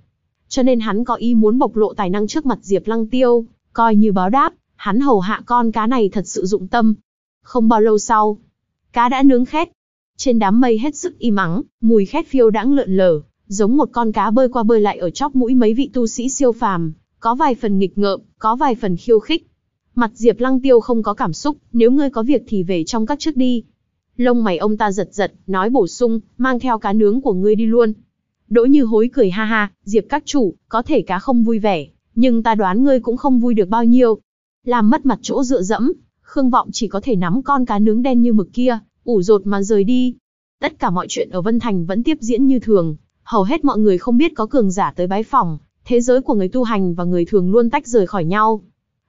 Cho nên hắn có ý muốn bộc lộ tài năng trước mặt Diệp Lăng Tiêu, coi như báo đáp, hắn hầu hạ con cá này thật sự dụng tâm. Không bao lâu sau, cá đã nướng khét. Trên đám mây hết sức im ắng, mùi khét phiêu đãng lượn lờ, giống một con cá bơi qua bơi lại ở chóp mũi mấy vị tu sĩ siêu phàm, có vài phần nghịch ngợm, có vài phần khiêu khích. Mặt Diệp Lăng Tiêu không có cảm xúc, nếu ngươi có việc thì về trong các trước đi, Lông mày ông ta giật giật, nói bổ sung, mang theo cá nướng của ngươi đi luôn. Đỗ như hối cười ha ha, diệp các chủ, có thể cá không vui vẻ, nhưng ta đoán ngươi cũng không vui được bao nhiêu. Làm mất mặt chỗ dựa dẫm, Khương Vọng chỉ có thể nắm con cá nướng đen như mực kia, ủ rột mà rời đi. Tất cả mọi chuyện ở Vân Thành vẫn tiếp diễn như thường, hầu hết mọi người không biết có cường giả tới bái phòng, thế giới của người tu hành và người thường luôn tách rời khỏi nhau.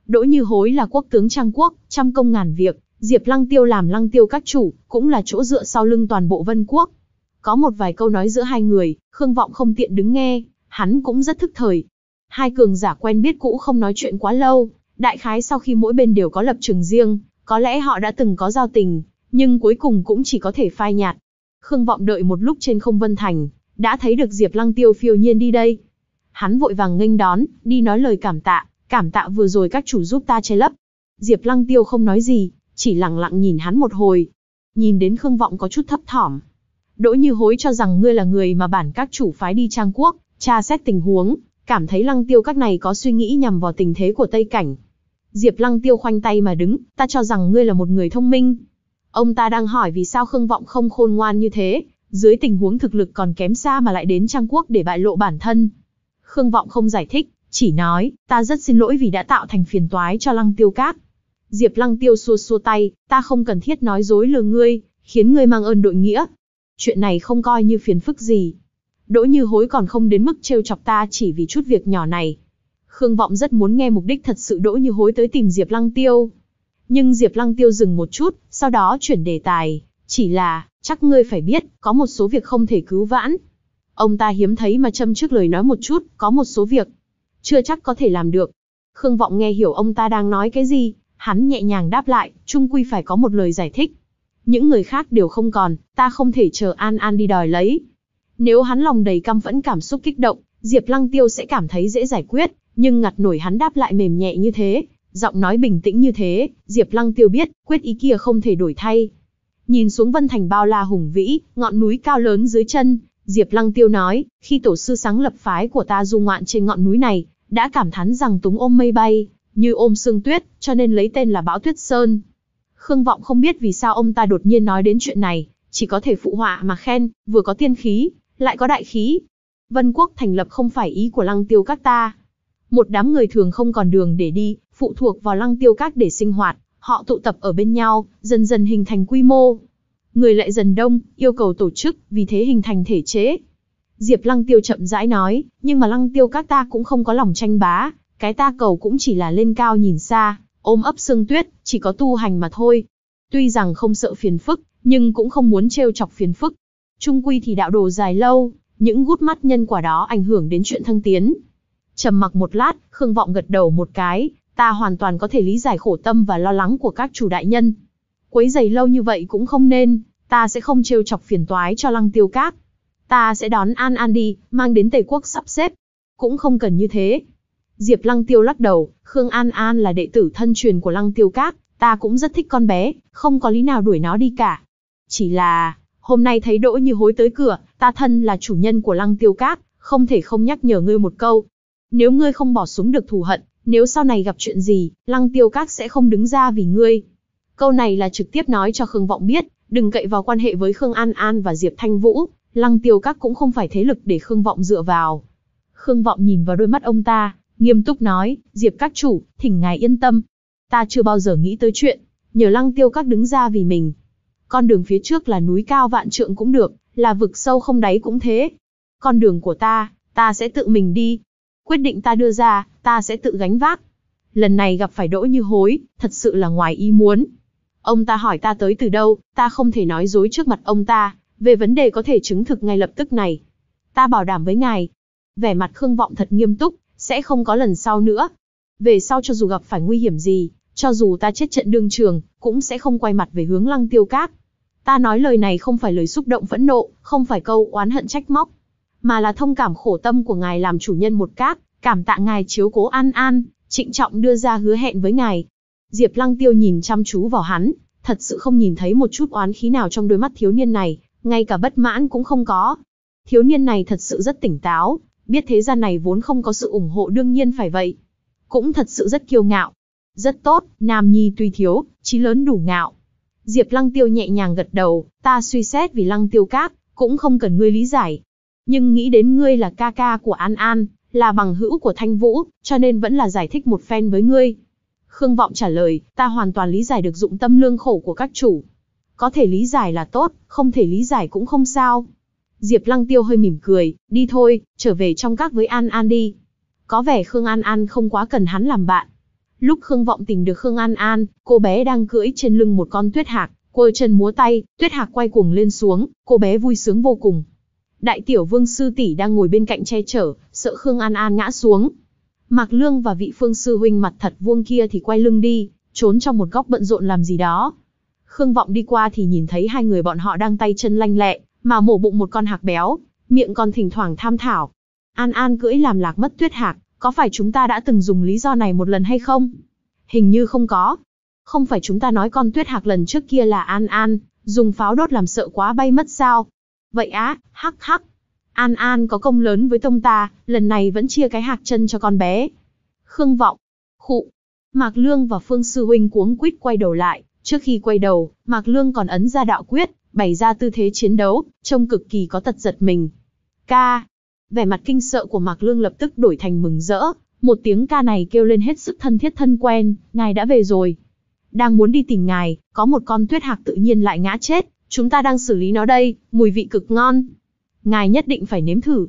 Đỗ Như Hối là quốc tướng Trang Quốc, trăm công ngàn việc, Diệp Lăng Tiêu làm Lăng Tiêu các chủ, cũng là chỗ dựa sau lưng toàn bộ Vân Quốc. Có một vài câu nói giữa hai người, Khương Vọng không tiện đứng nghe, hắn cũng rất thức thời. Hai cường giả quen biết cũ không nói chuyện quá lâu, đại khái sau khi mỗi bên đều có lập trường riêng, có lẽ họ đã từng có giao tình, nhưng cuối cùng cũng chỉ có thể phai nhạt. Khương Vọng đợi một lúc trên không Vân Thành, đã thấy được Diệp Lăng Tiêu phiêu nhiên đi đây. Hắn vội vàng nghênh đón, đi nói lời cảm tạ, cảm tạ vừa rồi các chủ giúp ta che lấp. Diệp Lăng Tiêu không nói gì, chỉ lặng lặng nhìn hắn một hồi. Nhìn đến Khương Vọng có chút thấp thỏm. Đỗ Như Hối cho rằng ngươi là người mà bản các chủ phái đi Trang Quốc, tra xét tình huống, cảm thấy Lăng Tiêu các này có suy nghĩ nhằm vào tình thế của Tây Cảnh. Diệp Lăng Tiêu khoanh tay mà đứng, ta cho rằng ngươi là một người thông minh. Ông ta đang hỏi vì sao Khương Vọng không khôn ngoan như thế, dưới tình huống thực lực còn kém xa mà lại đến Trang Quốc để bại lộ bản thân. Khương Vọng không giải thích, chỉ nói, ta rất xin lỗi vì đã tạo thành phiền toái cho Lăng Tiêu Các. Diệp Lăng Tiêu xua xua tay, ta không cần thiết nói dối lừa ngươi, khiến ngươi mang ơn đội nghĩa. Chuyện này không coi như phiền phức gì. Đỗ Như Hối còn không đến mức trêu chọc ta chỉ vì chút việc nhỏ này. Khương Vọng rất muốn nghe mục đích thật sự Đỗ Như Hối tới tìm Diệp Lăng Tiêu. Nhưng Diệp Lăng Tiêu dừng một chút, sau đó chuyển đề tài, chỉ là, chắc ngươi phải biết, có một số việc không thể cứu vãn. Ông ta hiếm thấy mà châm trước lời nói một chút, có một số việc, chưa chắc có thể làm được. Khương Vọng nghe hiểu ông ta đang nói cái gì, hắn nhẹ nhàng đáp lại, chung quy phải có một lời giải thích. Những người khác đều không còn, ta không thể chờ An An đi đòi lấy. Nếu hắn lòng đầy căm phẫn cảm xúc kích động, Diệp Lăng Tiêu sẽ cảm thấy dễ giải quyết, nhưng ngặt nổi hắn đáp lại mềm nhẹ như thế, giọng nói bình tĩnh như thế, Diệp Lăng Tiêu biết, quyết ý kia không thể đổi thay. Nhìn xuống Vân Thành bao la hùng vĩ, ngọn núi cao lớn dưới chân, Diệp Lăng Tiêu nói, khi tổ sư sáng lập phái của ta du ngoạn trên ngọn núi này, đã cảm thán rằng túng ôm mây bay, như ôm sương tuyết, cho nên lấy tên là Bão Tuyết Sơn. Khương Vọng không biết vì sao ông ta đột nhiên nói đến chuyện này, chỉ có thể phụ họa mà khen, vừa có tiên khí, lại có đại khí. Vân quốc thành lập không phải ý của lăng tiêu các ta. Một đám người thường không còn đường để đi, phụ thuộc vào lăng tiêu các để sinh hoạt, họ tụ tập ở bên nhau, dần dần hình thành quy mô. Người lại dần đông, yêu cầu tổ chức, vì thế hình thành thể chế. Diệp lăng tiêu chậm rãi nói, nhưng mà lăng tiêu các ta cũng không có lòng tranh bá, cái ta cầu cũng chỉ là lên cao nhìn xa, ôm ấp sương tuyết, chỉ có tu hành mà thôi. Tuy rằng không sợ phiền phức, nhưng cũng không muốn trêu chọc phiền phức. Trung quy thì đạo đồ dài lâu, những gút mắt nhân quả đó ảnh hưởng đến chuyện thăng tiến. Trầm mặc một lát, Khương Vọng gật đầu một cái, ta hoàn toàn có thể lý giải khổ tâm và lo lắng của các chủ đại nhân. Quấy giày lâu như vậy cũng không nên, ta sẽ không trêu chọc phiền toái cho lăng tiêu các. Ta sẽ đón An An đi, mang đến tây Quốc sắp xếp. Cũng không cần như thế, Diệp Lăng Tiêu lắc đầu, Khương An An là đệ tử thân truyền của Lăng Tiêu Các, ta cũng rất thích con bé, không có lý nào đuổi nó đi cả. Chỉ là, hôm nay thấy Đỗ Như Hối tới cửa, ta thân là chủ nhân của Lăng Tiêu Các, không thể không nhắc nhở ngươi một câu. Nếu ngươi không bỏ xuống được thù hận, nếu sau này gặp chuyện gì, Lăng Tiêu Các sẽ không đứng ra vì ngươi. Câu này là trực tiếp nói cho Khương Vọng biết, đừng cậy vào quan hệ với Khương An An và Diệp Thanh Vũ, Lăng Tiêu Các cũng không phải thế lực để Khương Vọng dựa vào. Khương Vọng nhìn vào đôi mắt ông ta, nghiêm túc nói, Diệp các chủ, thỉnh ngài yên tâm. Ta chưa bao giờ nghĩ tới chuyện, nhờ lăng tiêu các đứng ra vì mình. Con đường phía trước là núi cao vạn trượng cũng được, là vực sâu không đáy cũng thế. Con đường của ta, ta sẽ tự mình đi. Quyết định ta đưa ra, ta sẽ tự gánh vác. Lần này gặp phải đỗ như hối, thật sự là ngoài ý muốn. Ông ta hỏi ta tới từ đâu, ta không thể nói dối trước mặt ông ta, về vấn đề có thể chứng thực ngay lập tức này. Ta bảo đảm với ngài. Vẻ mặt Khương Vọng thật nghiêm túc, sẽ không có lần sau nữa. Về sau cho dù gặp phải nguy hiểm gì, cho dù ta chết trận đương trường, cũng sẽ không quay mặt về hướng lăng tiêu cát. Ta nói lời này không phải lời xúc động phẫn nộ, không phải câu oán hận trách móc, mà là thông cảm khổ tâm của ngài làm chủ nhân một cát, cảm tạ ngài chiếu cố an an, trịnh trọng đưa ra hứa hẹn với ngài. Diệp lăng tiêu nhìn chăm chú vào hắn, thật sự không nhìn thấy một chút oán khí nào trong đôi mắt thiếu niên này, ngay cả bất mãn cũng không có. Thiếu niên này thật sự rất tỉnh táo, biết thế gian này vốn không có sự ủng hộ đương nhiên phải vậy. Cũng thật sự rất kiêu ngạo. Rất tốt, nam nhi tuy thiếu, chí lớn đủ ngạo. Diệp Lăng Tiêu nhẹ nhàng gật đầu, ta suy xét vì Lăng Tiêu Các, cũng không cần ngươi lý giải. Nhưng nghĩ đến ngươi là ca ca của An An, là bằng hữu của Thanh Vũ, cho nên vẫn là giải thích một phen với ngươi. Khương Vọng trả lời, ta hoàn toàn lý giải được dụng tâm lương khổ của các chủ. Có thể lý giải là tốt, không thể lý giải cũng không sao. Diệp Lăng Tiêu hơi mỉm cười, đi thôi, trở về trong các với An An đi. Có vẻ Khương An An không quá cần hắn làm bạn. Lúc Khương Vọng tìm được Khương An An, cô bé đang cưỡi trên lưng một con tuyết hạc, quơ chân múa tay, tuyết hạc quay cuồng lên xuống, cô bé vui sướng vô cùng. Đại tiểu vương sư tỷ đang ngồi bên cạnh che chở, sợ Khương An An ngã xuống. Mạc Lương và vị phương sư huynh mặt thật vuông kia thì quay lưng đi, trốn trong một góc bận rộn làm gì đó. Khương Vọng đi qua thì nhìn thấy hai người bọn họ đang tay chân lanh lẹ, mà mổ bụng một con hạc béo, miệng còn thỉnh thoảng tham thảo. An An cưỡi làm lạc mất tuyết hạc, có phải chúng ta đã từng dùng lý do này một lần hay không? Hình như không có. Không phải chúng ta nói con tuyết hạc lần trước kia là An An, dùng pháo đốt làm sợ quá bay mất sao? Vậy á, hắc hắc. An An có công lớn với tông ta, lần này vẫn chia cái hạc chân cho con bé. Khương Vọng, khụ. Mạc Lương và Phương Sư Huynh cuống quýt quay đầu lại, trước khi quay đầu, Mạc Lương còn ấn ra đạo quyết, bày ra tư thế chiến đấu, trông cực kỳ có tật giật mình. Ca! Vẻ mặt kinh sợ của Mạc Lương lập tức đổi thành mừng rỡ, một tiếng ca này kêu lên hết sức thân thiết thân quen, ngài đã về rồi. Đang muốn đi tìm ngài, có một con tuyết hạc tự nhiên lại ngã chết, chúng ta đang xử lý nó đây, mùi vị cực ngon. Ngài nhất định phải nếm thử.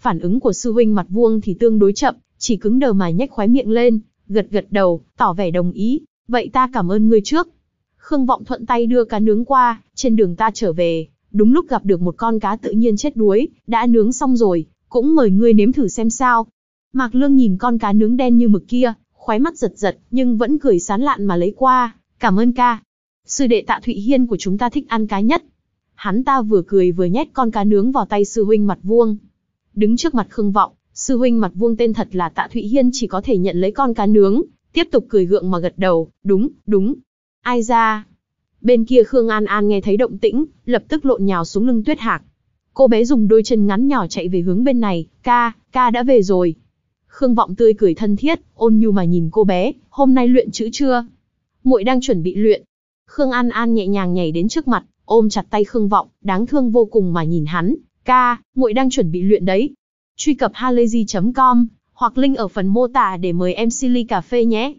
Phản ứng của sư huynh mặt vuông thì tương đối chậm, chỉ cứng đờ mà nhếch khóe miệng lên, gật gật đầu, tỏ vẻ đồng ý. Vậy ta cảm ơn ngươi trước, Khương Vọng thuận tay đưa cá nướng qua, trên đường ta trở về, đúng lúc gặp được một con cá tự nhiên chết đuối, đã nướng xong rồi, cũng mời ngươi nếm thử xem sao. Mạc Lương nhìn con cá nướng đen như mực kia, khóe mắt giật giật, nhưng vẫn cười sán lạn mà lấy qua, cảm ơn ca. Sư đệ tạ Thụy Hiên của chúng ta thích ăn cá nhất. Hắn ta vừa cười vừa nhét con cá nướng vào tay sư huynh mặt vuông. Đứng trước mặt Khương Vọng, sư huynh mặt vuông tên thật là tạ Thụy Hiên chỉ có thể nhận lấy con cá nướng, tiếp tục cười gượng mà gật đầu, đúng, đúng, Ai ra? Bên kia Khương An An nghe thấy động tĩnh, lập tức lộn nhào xuống lưng Tuyết Hạc. Cô bé dùng đôi chân ngắn nhỏ chạy về hướng bên này, ca, ca đã về rồi. Khương Vọng tươi cười thân thiết, ôn nhu mà nhìn cô bé, hôm nay luyện chữ chưa? Muội đang chuẩn bị luyện. Khương An An nhẹ nhàng nhảy đến trước mặt, ôm chặt tay Khương Vọng, đáng thương vô cùng mà nhìn hắn, "Ca, muội đang chuẩn bị luyện đấy." Truy cập halazy.com hoặc link ở phần mô tả để mời em Silly cà phê nhé.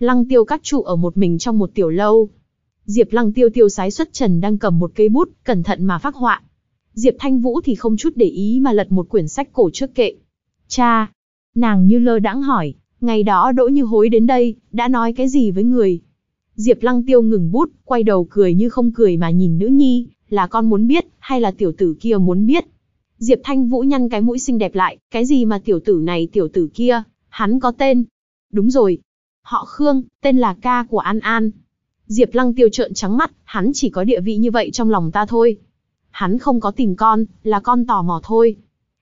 Lăng Tiêu các trụ ở một mình trong một tiểu lâu. Diệp Lăng Tiêu tiêu sái xuất trần đang cầm một cây bút, cẩn thận mà phác họa. Diệp Thanh Vũ thì không chút để ý mà lật một quyển sách cổ trước kệ. Cha! Nàng như lơ đãng hỏi, ngày đó đỗ như hối đến đây, đã nói cái gì với người? Diệp Lăng Tiêu ngừng bút, quay đầu cười như không cười mà nhìn nữ nhi, là con muốn biết, hay là tiểu tử kia muốn biết? Diệp Thanh Vũ nhăn cái mũi xinh đẹp lại, cái gì mà tiểu tử này tiểu tử kia, hắn có tên. Đúng rồi, họ Khương, tên là ca của An An. Diệp Lăng Tiêu trợn trắng mắt, hắn chỉ có địa vị như vậy trong lòng ta thôi. Hắn không có tìm con, là con tò mò thôi.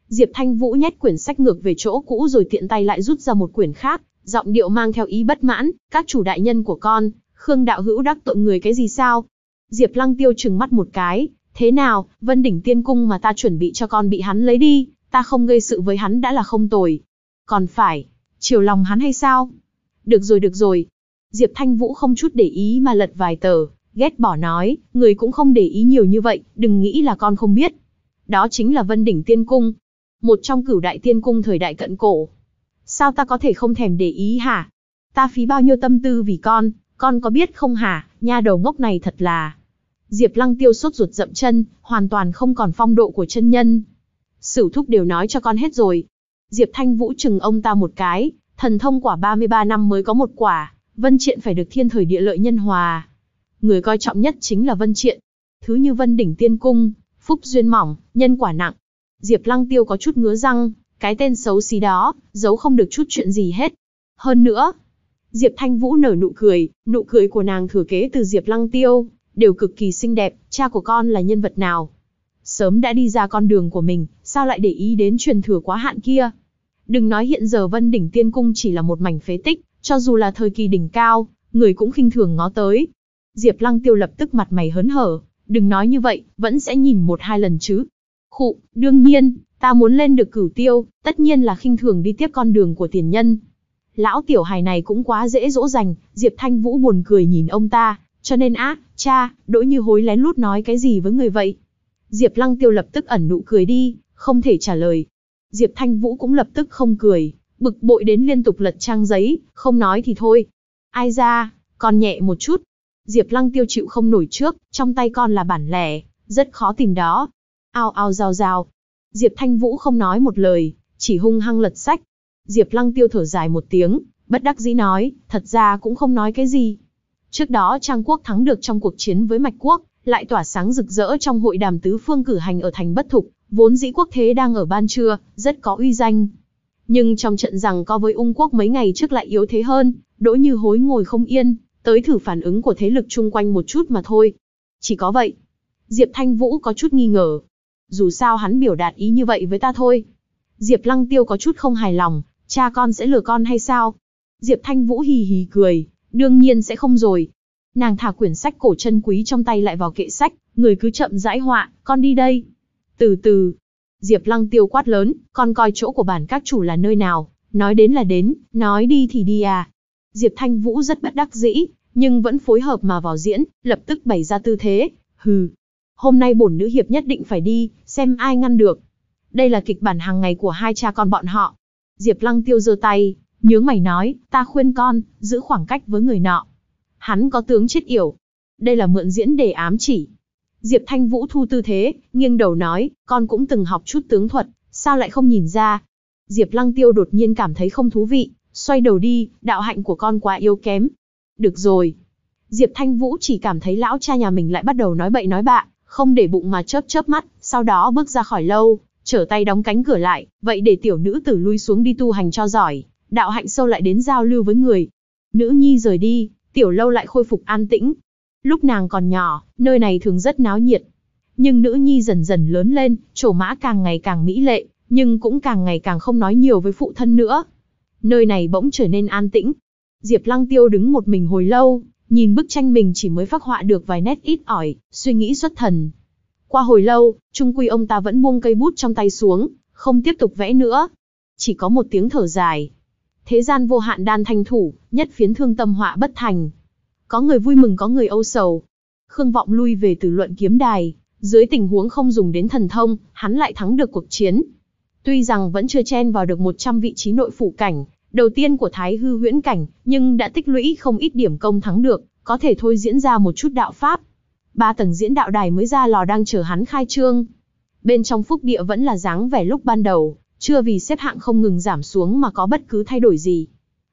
Diệp Thanh Vũ nhét quyển sách ngược về chỗ cũ rồi tiện tay lại rút ra một quyển khác, giọng điệu mang theo ý bất mãn, các chủ đại nhân của con, Khương đạo hữu đắc tội người cái gì sao? Diệp Lăng Tiêu trừng mắt một cái, thế nào, Vân đỉnh tiên cung mà ta chuẩn bị cho con bị hắn lấy đi, ta không gây sự với hắn đã là không tồi. Còn phải, chiều lòng hắn hay sao? Được rồi được rồi. Diệp Thanh Vũ không chút để ý mà lật vài tờ, ghét bỏ nói, người cũng không để ý nhiều như vậy, đừng nghĩ là con không biết. Đó chính là Vân Đỉnh Tiên Cung, một trong cửu đại tiên cung thời đại cận cổ. Sao ta có thể không thèm để ý hả? Ta phí bao nhiêu tâm tư vì con, con có biết không hả, nha đầu ngốc này thật là... Diệp Lăng Tiêu sốt ruột dậm chân, hoàn toàn không còn phong độ của chân nhân. sửu thúc đều nói cho con hết rồi. Diệp Thanh Vũ chừng ông ta một cái, thần thông quả 33 năm mới có một quả, Vân Triện phải được thiên thời địa lợi nhân hòa. Người coi trọng nhất chính là Vân Triện. Thứ như Vân Đỉnh Tiên Cung, Phúc Duyên Mỏng, Nhân Quả Nặng. Diệp Lăng Tiêu có chút ngứa răng, cái tên xấu xí đó, giấu không được chút chuyện gì hết. Hơn nữa, Diệp Thanh Vũ nở nụ cười, nụ cười của nàng thừa kế từ Diệp Lăng Tiêu, đều cực kỳ xinh đẹp, cha của con là nhân vật nào? Sớm đã đi ra con đường của mình, sao lại để ý đến truyền thừa quá hạn kia? Đừng nói hiện giờ Vân đỉnh tiên cung chỉ là một mảnh phế tích, cho dù là thời kỳ đỉnh cao, người cũng khinh thường ngó tới. Diệp Lăng Tiêu lập tức mặt mày hớn hở, đừng nói như vậy, vẫn sẽ nhìn một hai lần chứ. Khụ, đương nhiên, ta muốn lên được cửu tiêu, tất nhiên là khinh thường đi tiếp con đường của tiền nhân. Lão tiểu hài này cũng quá dễ dỗ dành, Diệp Thanh Vũ buồn cười nhìn ông ta, cho nên á, cha, đỗi như hối lén lút nói cái gì với người vậy. Diệp Lăng Tiêu lập tức ẩn nụ cười đi, không thể trả lời, Diệp Thanh Vũ cũng lập tức không cười, bực bội đến liên tục lật trang giấy, không nói thì thôi. Ai ra, còn nhẹ một chút. Diệp Lăng Tiêu chịu không nổi trước, trong tay con là bản lẻ, rất khó tìm đó. Ao ao rào rào. Diệp Thanh Vũ không nói một lời, chỉ hung hăng lật sách. Diệp Lăng Tiêu thở dài một tiếng, bất đắc dĩ nói, thật ra cũng không nói cái gì. Trước đó Trang Quốc thắng được trong cuộc chiến với Mạch Quốc, lại tỏa sáng rực rỡ trong hội đàm tứ phương cử hành ở thành Bất Thục, vốn dĩ quốc thế đang ở ban trưa, rất có uy danh. Nhưng trong trận rằng co với Ung quốc mấy ngày trước lại yếu thế hơn, đỗ như hối ngồi không yên, tới thử phản ứng của thế lực chung quanh một chút mà thôi. Chỉ có vậy. Diệp Thanh Vũ có chút nghi ngờ. Dù sao hắn biểu đạt ý như vậy với ta thôi. Diệp Lăng Tiêu có chút không hài lòng, cha con sẽ lừa con hay sao? Diệp Thanh Vũ hì hì cười, đương nhiên sẽ không rồi. Nàng thả quyển sách cổ chân quý trong tay lại vào kệ sách, người cứ chậm rãi họa, con đi đây. Từ từ, Diệp Lăng Tiêu quát lớn, con coi chỗ của bản các chủ là nơi nào, nói đến là đến, nói đi thì đi à. Diệp Thanh Vũ rất bất đắc dĩ, nhưng vẫn phối hợp mà vào diễn, lập tức bày ra tư thế, hừ. Hôm nay bổn nữ hiệp nhất định phải đi, xem ai ngăn được. Đây là kịch bản hàng ngày của hai cha con bọn họ. Diệp Lăng Tiêu giơ tay, nhướng mày nói, ta khuyên con, giữ khoảng cách với người nọ. Hắn có tướng chết yểu. Đây là mượn diễn để ám chỉ, Diệp Thanh Vũ thu tư thế, nghiêng đầu nói, con cũng từng học chút tướng thuật, sao lại không nhìn ra? Diệp Lăng Tiêu đột nhiên cảm thấy không thú vị, xoay đầu đi, đạo hạnh của con quá yếu kém. Được rồi. Diệp Thanh Vũ chỉ cảm thấy lão cha nhà mình lại bắt đầu nói bậy nói bạ, không để bụng mà chớp chớp mắt, sau đó bước ra khỏi lâu, trở tay đóng cánh cửa lại, vậy để tiểu nữ tử lui xuống đi tu hành cho giỏi, đạo hạnh sâu lại đến giao lưu với người. Nữ nhi rời đi, tiểu lâu lại khôi phục an tĩnh, Lúc nàng còn nhỏ, nơi này thường rất náo nhiệt. Nhưng nữ nhi dần dần lớn lên, trổ mã càng ngày càng mỹ lệ, nhưng cũng càng ngày càng không nói nhiều với phụ thân nữa. Nơi này bỗng trở nên an tĩnh. Diệp Lăng Tiêu đứng một mình hồi lâu, nhìn bức tranh mình chỉ mới phác họa được vài nét ít ỏi, suy nghĩ xuất thần. Qua hồi lâu, trung quy ông ta vẫn buông cây bút trong tay xuống, không tiếp tục vẽ nữa. Chỉ có một tiếng thở dài. Thế gian vô hạn đan thanh thủ, nhất phiến thương tâm họa bất thành. Có người vui mừng có người âu sầu. Khương Vọng lui về từ luận kiếm đài, dưới tình huống không dùng đến thần thông, hắn lại thắng được cuộc chiến. Tuy rằng vẫn chưa chen vào được 100 vị trí nội phủ cảnh, đầu tiên của Thái Hư huyễn cảnh, nhưng đã tích lũy không ít điểm công thắng được, có thể thôi diễn ra một chút đạo pháp. Ba tầng diễn đạo đài mới ra lò đang chờ hắn khai trương. Bên trong phúc địa vẫn là dáng vẻ lúc ban đầu, chưa vì xếp hạng không ngừng giảm xuống mà có bất cứ thay đổi gì.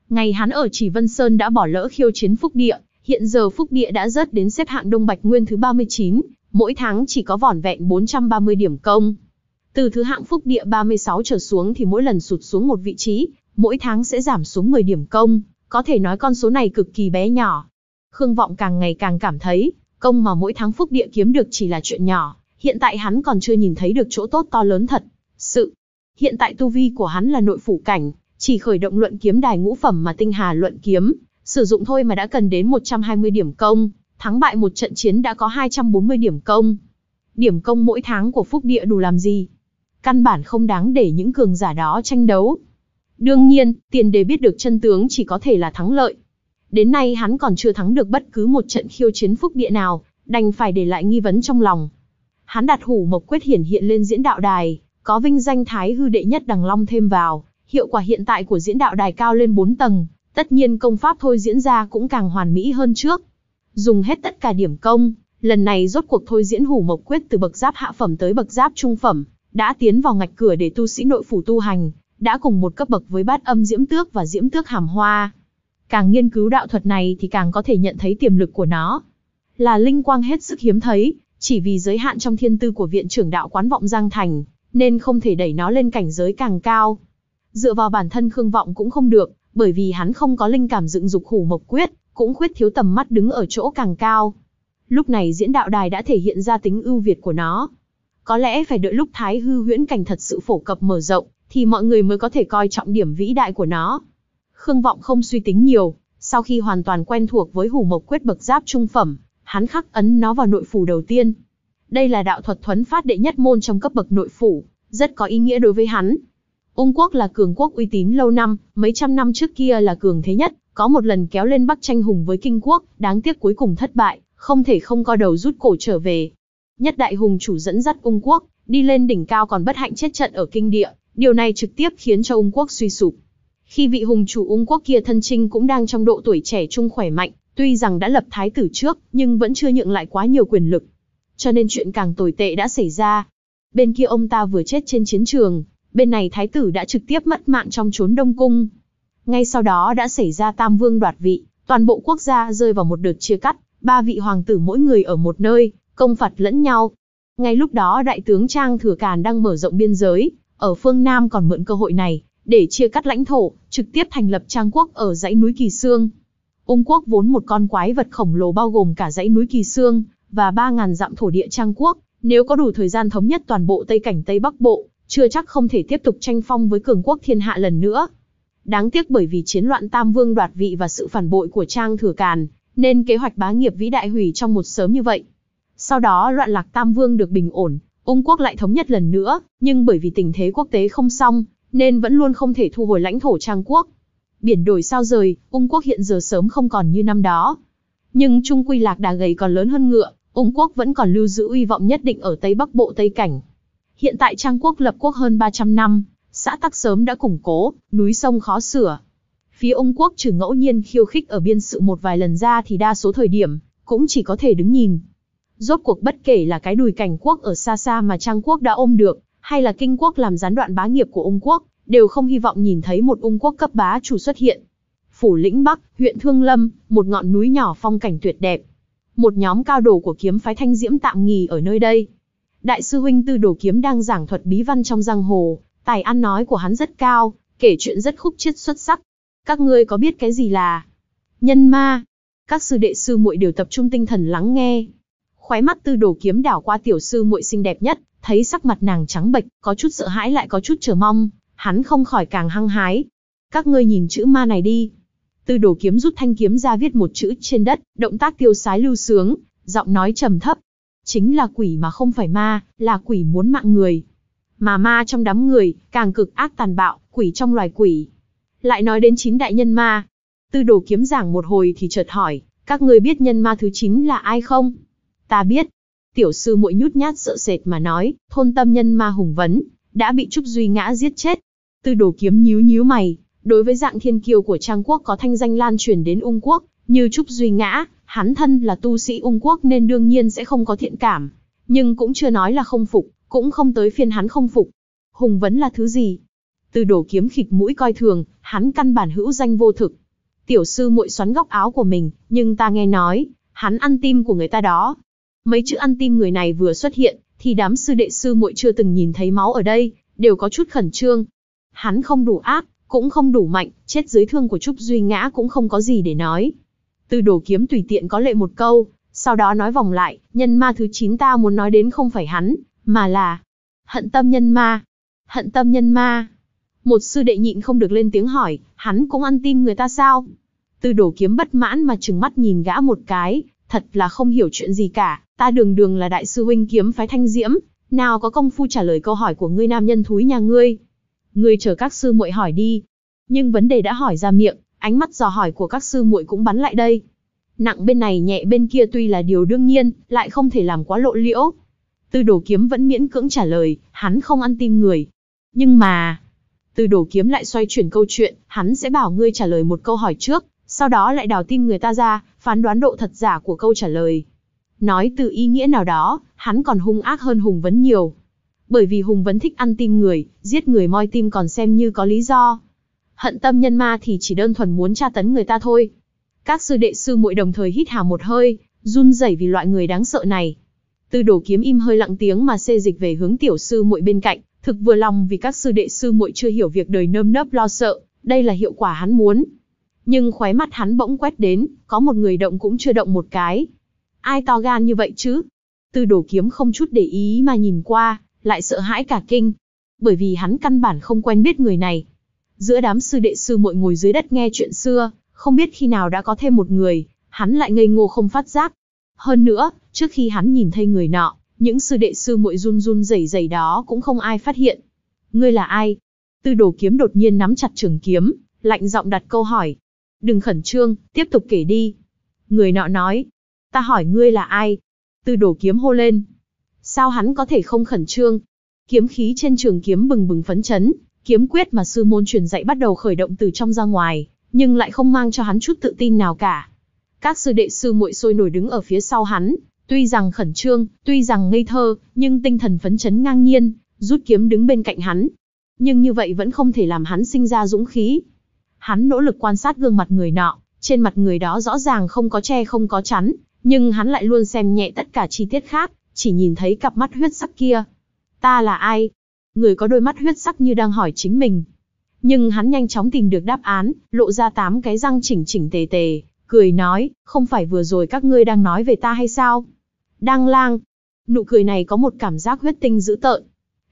Ngày hắn ở Chỉ Vân Sơn đã bỏ lỡ khiêu chiến phúc địa, Hiện giờ Phúc Địa đã rớt đến xếp hạng Đông Bạch Nguyên thứ 39, mỗi tháng chỉ có vỏn vẹn 430 điểm công. Từ thứ hạng Phúc Địa 36 trở xuống thì mỗi lần sụt xuống một vị trí, mỗi tháng sẽ giảm xuống 10 điểm công, có thể nói con số này cực kỳ bé nhỏ. Khương Vọng càng ngày càng cảm thấy, công mà mỗi tháng Phúc Địa kiếm được chỉ là chuyện nhỏ, hiện tại hắn còn chưa nhìn thấy được chỗ tốt to lớn thật. Sự, hiện tại tu vi của hắn là nội phủ cảnh, chỉ khởi động luận kiếm đài ngũ phẩm mà tinh hà luận kiếm, Sử dụng thôi mà đã cần đến 120 điểm công, thắng bại một trận chiến đã có 240 điểm công. Điểm công mỗi tháng của phúc địa đủ làm gì? Căn bản không đáng để những cường giả đó tranh đấu. Đương nhiên, tiền đề biết được chân tướng chỉ có thể là thắng lợi. Đến nay hắn còn chưa thắng được bất cứ một trận khiêu chiến phúc địa nào, đành phải để lại nghi vấn trong lòng. Hắn đặt hủ mộc quyết hiển hiện lên diễn đạo đài, có vinh danh thái hư đệ nhất đằng long thêm vào, hiệu quả hiện tại của diễn đạo đài cao lên 4 tầng, Tất nhiên công pháp thôi diễn ra cũng càng hoàn mỹ hơn trước. Dùng hết tất cả điểm công, lần này rốt cuộc thôi diễn hủ mộc quyết từ bậc giáp hạ phẩm tới bậc giáp trung phẩm, đã tiến vào ngạch cửa để tu sĩ nội phủ tu hành, đã cùng một cấp bậc với bát âm diễm tước và diễm tước hàm hoa. Càng nghiên cứu đạo thuật này thì càng có thể nhận thấy tiềm lực của nó. Là linh quang hết sức hiếm thấy, chỉ vì giới hạn trong thiên tư của viện trưởng đạo quán vọng Giang Thành, nên không thể đẩy nó lên cảnh giới càng cao. Dựa vào bản thân Khương Vọng cũng không được, bởi vì hắn không có linh cảm dựng dục hủ mộc quyết, cũng khuyết thiếu tầm mắt đứng ở chỗ càng cao. Lúc này diễn đạo đài đã thể hiện ra tính ưu việt của nó. Có lẽ phải đợi lúc thái hư huyễn cảnh thật sự phổ cập mở rộng, thì mọi người mới có thể coi trọng điểm vĩ đại của nó. Khương Vọng không suy tính nhiều, sau khi hoàn toàn quen thuộc với hủ mộc quyết bậc giáp trung phẩm, hắn khắc ấn nó vào nội phủ đầu tiên. Đây là đạo thuật thuấn phát đệ nhất môn trong cấp bậc nội phủ, rất có ý nghĩa đối với hắn, Ung quốc là cường quốc uy tín lâu năm, mấy trăm năm trước kia là cường thế nhất, có một lần kéo lên Bắc tranh hùng với Kinh quốc, đáng tiếc cuối cùng thất bại, không thể không co đầu rút cổ trở về. Nhất đại hùng chủ dẫn dắt Ung quốc, đi lên đỉnh cao còn bất hạnh chết trận ở kinh địa, điều này trực tiếp khiến cho Ung quốc suy sụp. Khi vị hùng chủ Ung quốc kia thân trinh cũng đang trong độ tuổi trẻ trung khỏe mạnh, tuy rằng đã lập thái tử trước, nhưng vẫn chưa nhượng lại quá nhiều quyền lực. Cho nên chuyện càng tồi tệ đã xảy ra. Bên kia ông ta vừa chết trên chiến trường, bên này thái tử đã trực tiếp mất mạng trong chốn Đông Cung. Ngay sau đó đã xảy ra tam vương đoạt vị, toàn bộ quốc gia rơi vào một đợt chia cắt, ba vị hoàng tử mỗi người ở một nơi, công phạt lẫn nhau. Ngay lúc đó đại tướng Trang Thừa Càn đang mở rộng biên giới, ở phương Nam còn mượn cơ hội này, để chia cắt lãnh thổ, trực tiếp thành lập Trang Quốc ở dãy núi Kỳ Sương. Ung Quốc vốn một con quái vật khổng lồ bao gồm cả dãy núi Kỳ Sương, và 3.000 dặm thổ địa Trang Quốc, nếu có đủ thời gian thống nhất toàn bộ Tây Cảnh Tây Bắc Bộ, chưa chắc không thể tiếp tục tranh phong với cường quốc thiên hạ lần nữa. Đáng tiếc bởi vì chiến loạn Tam Vương đoạt vị và sự phản bội của Trang Thừa Càn, nên kế hoạch bá nghiệp vĩ đại hủy trong một sớm như vậy. Sau đó loạn lạc Tam Vương được bình ổn, Ung quốc lại thống nhất lần nữa, nhưng bởi vì tình thế quốc tế không xong, nên vẫn luôn không thể thu hồi lãnh thổ Trang quốc. Biển đổi sao rời, Ung quốc hiện giờ sớm không còn như năm đó. Nhưng Trung Quy Lạc đà gầy còn lớn hơn ngựa, Ung quốc vẫn còn lưu giữ uy vọng nhất định ở Tây Bắc Bộ Tây Cảnh. Hiện tại Trang quốc lập quốc hơn 300 năm, xã tắc sớm đã củng cố, núi sông khó sửa. Phía Ung quốc trừ ngẫu nhiên khiêu khích ở biên sự một vài lần ra thì đa số thời điểm, cũng chỉ có thể đứng nhìn. Rốt cuộc bất kể là cái đùi cảnh quốc ở xa xa mà Trang quốc đã ôm được, hay là kinh quốc làm gián đoạn bá nghiệp của Ung quốc, đều không hy vọng nhìn thấy một ung quốc cấp bá chủ xuất hiện. Phủ lĩnh Bắc, huyện Thương Lâm, một ngọn núi nhỏ phong cảnh tuyệt đẹp. Một nhóm cao đồ của kiếm phái thanh diễm tạm nghỉ ở nơi đây, Đại sư huynh Tư Đồ Kiếm đang giảng thuật bí văn trong giang hồ, tài ăn nói của hắn rất cao, kể chuyện rất khúc chiết xuất sắc. Các ngươi có biết cái gì là nhân ma? Các sư đệ sư muội đều tập trung tinh thần lắng nghe. Khóe mắt Tư Đồ Kiếm đảo qua tiểu sư muội xinh đẹp nhất, thấy sắc mặt nàng trắng bệch, có chút sợ hãi lại có chút chờ mong, hắn không khỏi càng hăng hái. Các ngươi nhìn chữ ma này đi. Tư Đồ Kiếm rút thanh kiếm ra viết một chữ trên đất, động tác tiêu sái lưu sướng, giọng nói trầm thấp, Chính là quỷ mà không phải ma, là quỷ muốn mạng người. Mà ma trong đám người, càng cực ác tàn bạo, quỷ trong loài quỷ. Lại nói đến chín đại nhân ma. Tư đồ kiếm giảng một hồi thì chợt hỏi, các người biết nhân ma thứ chín là ai không? Ta biết. Tiểu sư muội nhút nhát sợ sệt mà nói, thôn tâm nhân ma hùng vấn, đã bị Trúc Duy ngã giết chết. Tư đồ kiếm nhíu nhíu mày, đối với dạng thiên kiêu của Trang Quốc có thanh danh lan truyền đến Ung Quốc, như Trúc Duy Ngã, hắn thân là tu sĩ ung quốc nên đương nhiên sẽ không có thiện cảm. Nhưng cũng chưa nói là không phục, cũng không tới phiên hắn không phục. Hùng vấn là thứ gì? Từ đổ kiếm khịch mũi coi thường, hắn căn bản hữu danh vô thực. Tiểu sư muội xoắn góc áo của mình, nhưng ta nghe nói, hắn ăn tim của người ta đó. Mấy chữ ăn tim người này vừa xuất hiện, thì đám sư đệ sư muội chưa từng nhìn thấy máu ở đây, đều có chút khẩn trương. Hắn không đủ ác, cũng không đủ mạnh, chết dưới thương của Trúc Duy Ngã cũng không có gì để nói. Tư đồ kiếm tùy tiện có lệ một câu, sau đó nói vòng lại, nhân ma thứ 9 ta muốn nói đến không phải hắn, mà là hận tâm nhân ma. Hận tâm nhân ma. Một sư đệ nhịn không được lên tiếng hỏi, hắn cũng ăn tim người ta sao? Tư đồ kiếm bất mãn mà trừng mắt nhìn gã một cái, thật là không hiểu chuyện gì cả, ta đường đường là đại sư huynh kiếm phái thanh diễm, nào có công phu trả lời câu hỏi của ngươi nam nhân thúi nhà ngươi. Ngươi chờ các sư muội hỏi đi. Nhưng vấn đề đã hỏi ra miệng, ánh mắt dò hỏi của các sư muội cũng bắn lại đây. Nặng bên này nhẹ bên kia tuy là điều đương nhiên, lại không thể làm quá lộ liễu. Tư đồ kiếm vẫn miễn cưỡng trả lời, hắn không ăn tim người. Nhưng mà... Tư đồ kiếm lại xoay chuyển câu chuyện, hắn sẽ bảo ngươi trả lời một câu hỏi trước, sau đó lại đào tim người ta ra, phán đoán độ thật giả của câu trả lời. Nói từ ý nghĩa nào đó, hắn còn hung ác hơn Hùng Vấn nhiều. Bởi vì Hùng Vấn thích ăn tim người, giết người moi tim còn xem như có lý do hận tâm nhân ma thì chỉ đơn thuần muốn tra tấn người ta thôi. Các sư đệ sư muội đồng thời hít hà một hơi, run rẩy vì loại người đáng sợ này. Tư đồ kiếm im hơi lặng tiếng mà xê dịch về hướng tiểu sư muội bên cạnh, thực vừa lòng vì các sư đệ sư muội chưa hiểu việc đời nơm nớp lo sợ, đây là hiệu quả hắn muốn. Nhưng khóe mắt hắn bỗng quét đến, có một người động cũng chưa động một cái. Ai to gan như vậy chứ? Tư đồ kiếm không chút để ý mà nhìn qua, lại sợ hãi cả kinh. Bởi vì hắn căn bản không quen biết người này, Giữa đám sư đệ sư muội ngồi dưới đất nghe chuyện xưa, không biết khi nào đã có thêm một người, hắn lại ngây ngô không phát giác. Hơn nữa, trước khi hắn nhìn thấy người nọ, những sư đệ sư muội run run rẩy rẩy đó cũng không ai phát hiện. Ngươi là ai? Tư đồ kiếm đột nhiên nắm chặt trường kiếm, lạnh giọng đặt câu hỏi. Đừng khẩn trương, tiếp tục kể đi. Người nọ nói, ta hỏi ngươi là ai? Tư đồ kiếm hô lên. Sao hắn có thể không khẩn trương? Kiếm khí trên trường kiếm bừng bừng phấn chấn, Kiếm quyết mà sư môn truyền dạy bắt đầu khởi động từ trong ra ngoài, nhưng lại không mang cho hắn chút tự tin nào cả. Các sư đệ sư muội sôi nổi đứng ở phía sau hắn, tuy rằng khẩn trương, tuy rằng ngây thơ, nhưng tinh thần phấn chấn ngang nhiên, rút kiếm đứng bên cạnh hắn. Nhưng như vậy vẫn không thể làm hắn sinh ra dũng khí. Hắn nỗ lực quan sát gương mặt người nọ, trên mặt người đó rõ ràng không có che không có chắn, nhưng hắn lại luôn xem nhẹ tất cả chi tiết khác, chỉ nhìn thấy cặp mắt huyết sắc kia. Ta là ai, người có đôi mắt huyết sắc như đang hỏi chính mình. Nhưng hắn nhanh chóng tìm được đáp án, lộ ra tám cái răng chỉnh chỉnh tề tề, cười nói, không phải vừa rồi các ngươi đang nói về ta hay sao? Đang lang. Nụ cười này có một cảm giác huyết tinh dữ tợn.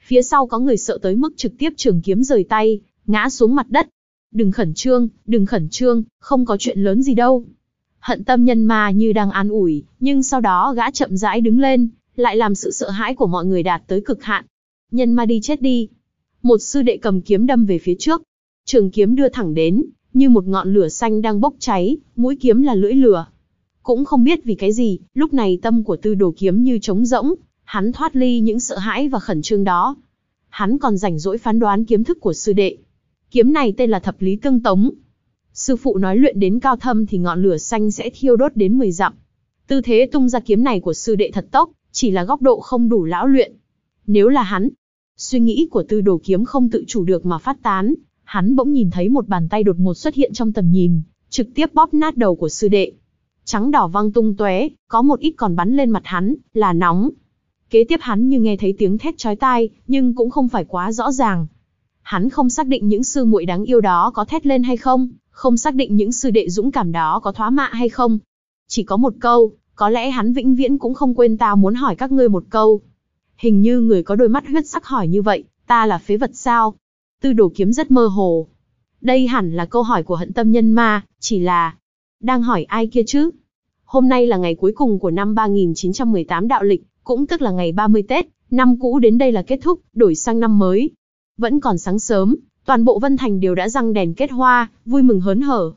Phía sau có người sợ tới mức trực tiếp trường kiếm rời tay, ngã xuống mặt đất. Đừng khẩn trương, đừng khẩn trương, không có chuyện lớn gì đâu. Hận tâm nhân ma như đang an ủi, nhưng sau đó gã chậm rãi đứng lên, lại làm sự sợ hãi của mọi người đạt tới cực hạn. Nhân ma đi chết đi. Một sư đệ cầm kiếm đâm về phía trước. Trường kiếm đưa thẳng đến, như một ngọn lửa xanh đang bốc cháy, mũi kiếm là lưỡi lửa. Cũng không biết vì cái gì, lúc này tâm của tư đồ kiếm như trống rỗng, hắn thoát ly những sợ hãi và khẩn trương đó. Hắn còn rảnh rỗi phán đoán kiếm thức của sư đệ. Kiếm này tên là thập lý tương tống. Sư phụ nói luyện đến cao thâm thì ngọn lửa xanh sẽ thiêu đốt đến 10 dặm. Tư thế tung ra kiếm này của sư đệ thật tốc, chỉ là góc độ không đủ lão luyện. Nếu là hắn, Suy nghĩ của tư đồ kiếm không tự chủ được mà phát tán, hắn bỗng nhìn thấy một bàn tay đột ngột xuất hiện trong tầm nhìn, trực tiếp bóp nát đầu của sư đệ. Trắng đỏ văng tung tóe, có một ít còn bắn lên mặt hắn, là nóng. Kế tiếp hắn như nghe thấy tiếng thét chói tai, nhưng cũng không phải quá rõ ràng. Hắn không xác định những sư muội đáng yêu đó có thét lên hay không, không xác định những sư đệ dũng cảm đó có thoá mạ hay không. Chỉ có một câu, có lẽ hắn vĩnh viễn cũng không quên ta muốn hỏi các ngươi một câu, hình như người có đôi mắt huyết sắc hỏi như vậy, ta là phế vật sao? Tư đồ kiếm rất mơ hồ. Đây hẳn là câu hỏi của hận tâm nhân ma, chỉ là... Đang hỏi ai kia chứ? Hôm nay là ngày cuối cùng của năm 3918 đạo lịch, cũng tức là ngày 30 Tết, năm cũ đến đây là kết thúc, đổi sang năm mới. Vẫn còn sáng sớm, toàn bộ Vân Thành đều đã răng đèn kết hoa, vui mừng hớn hở.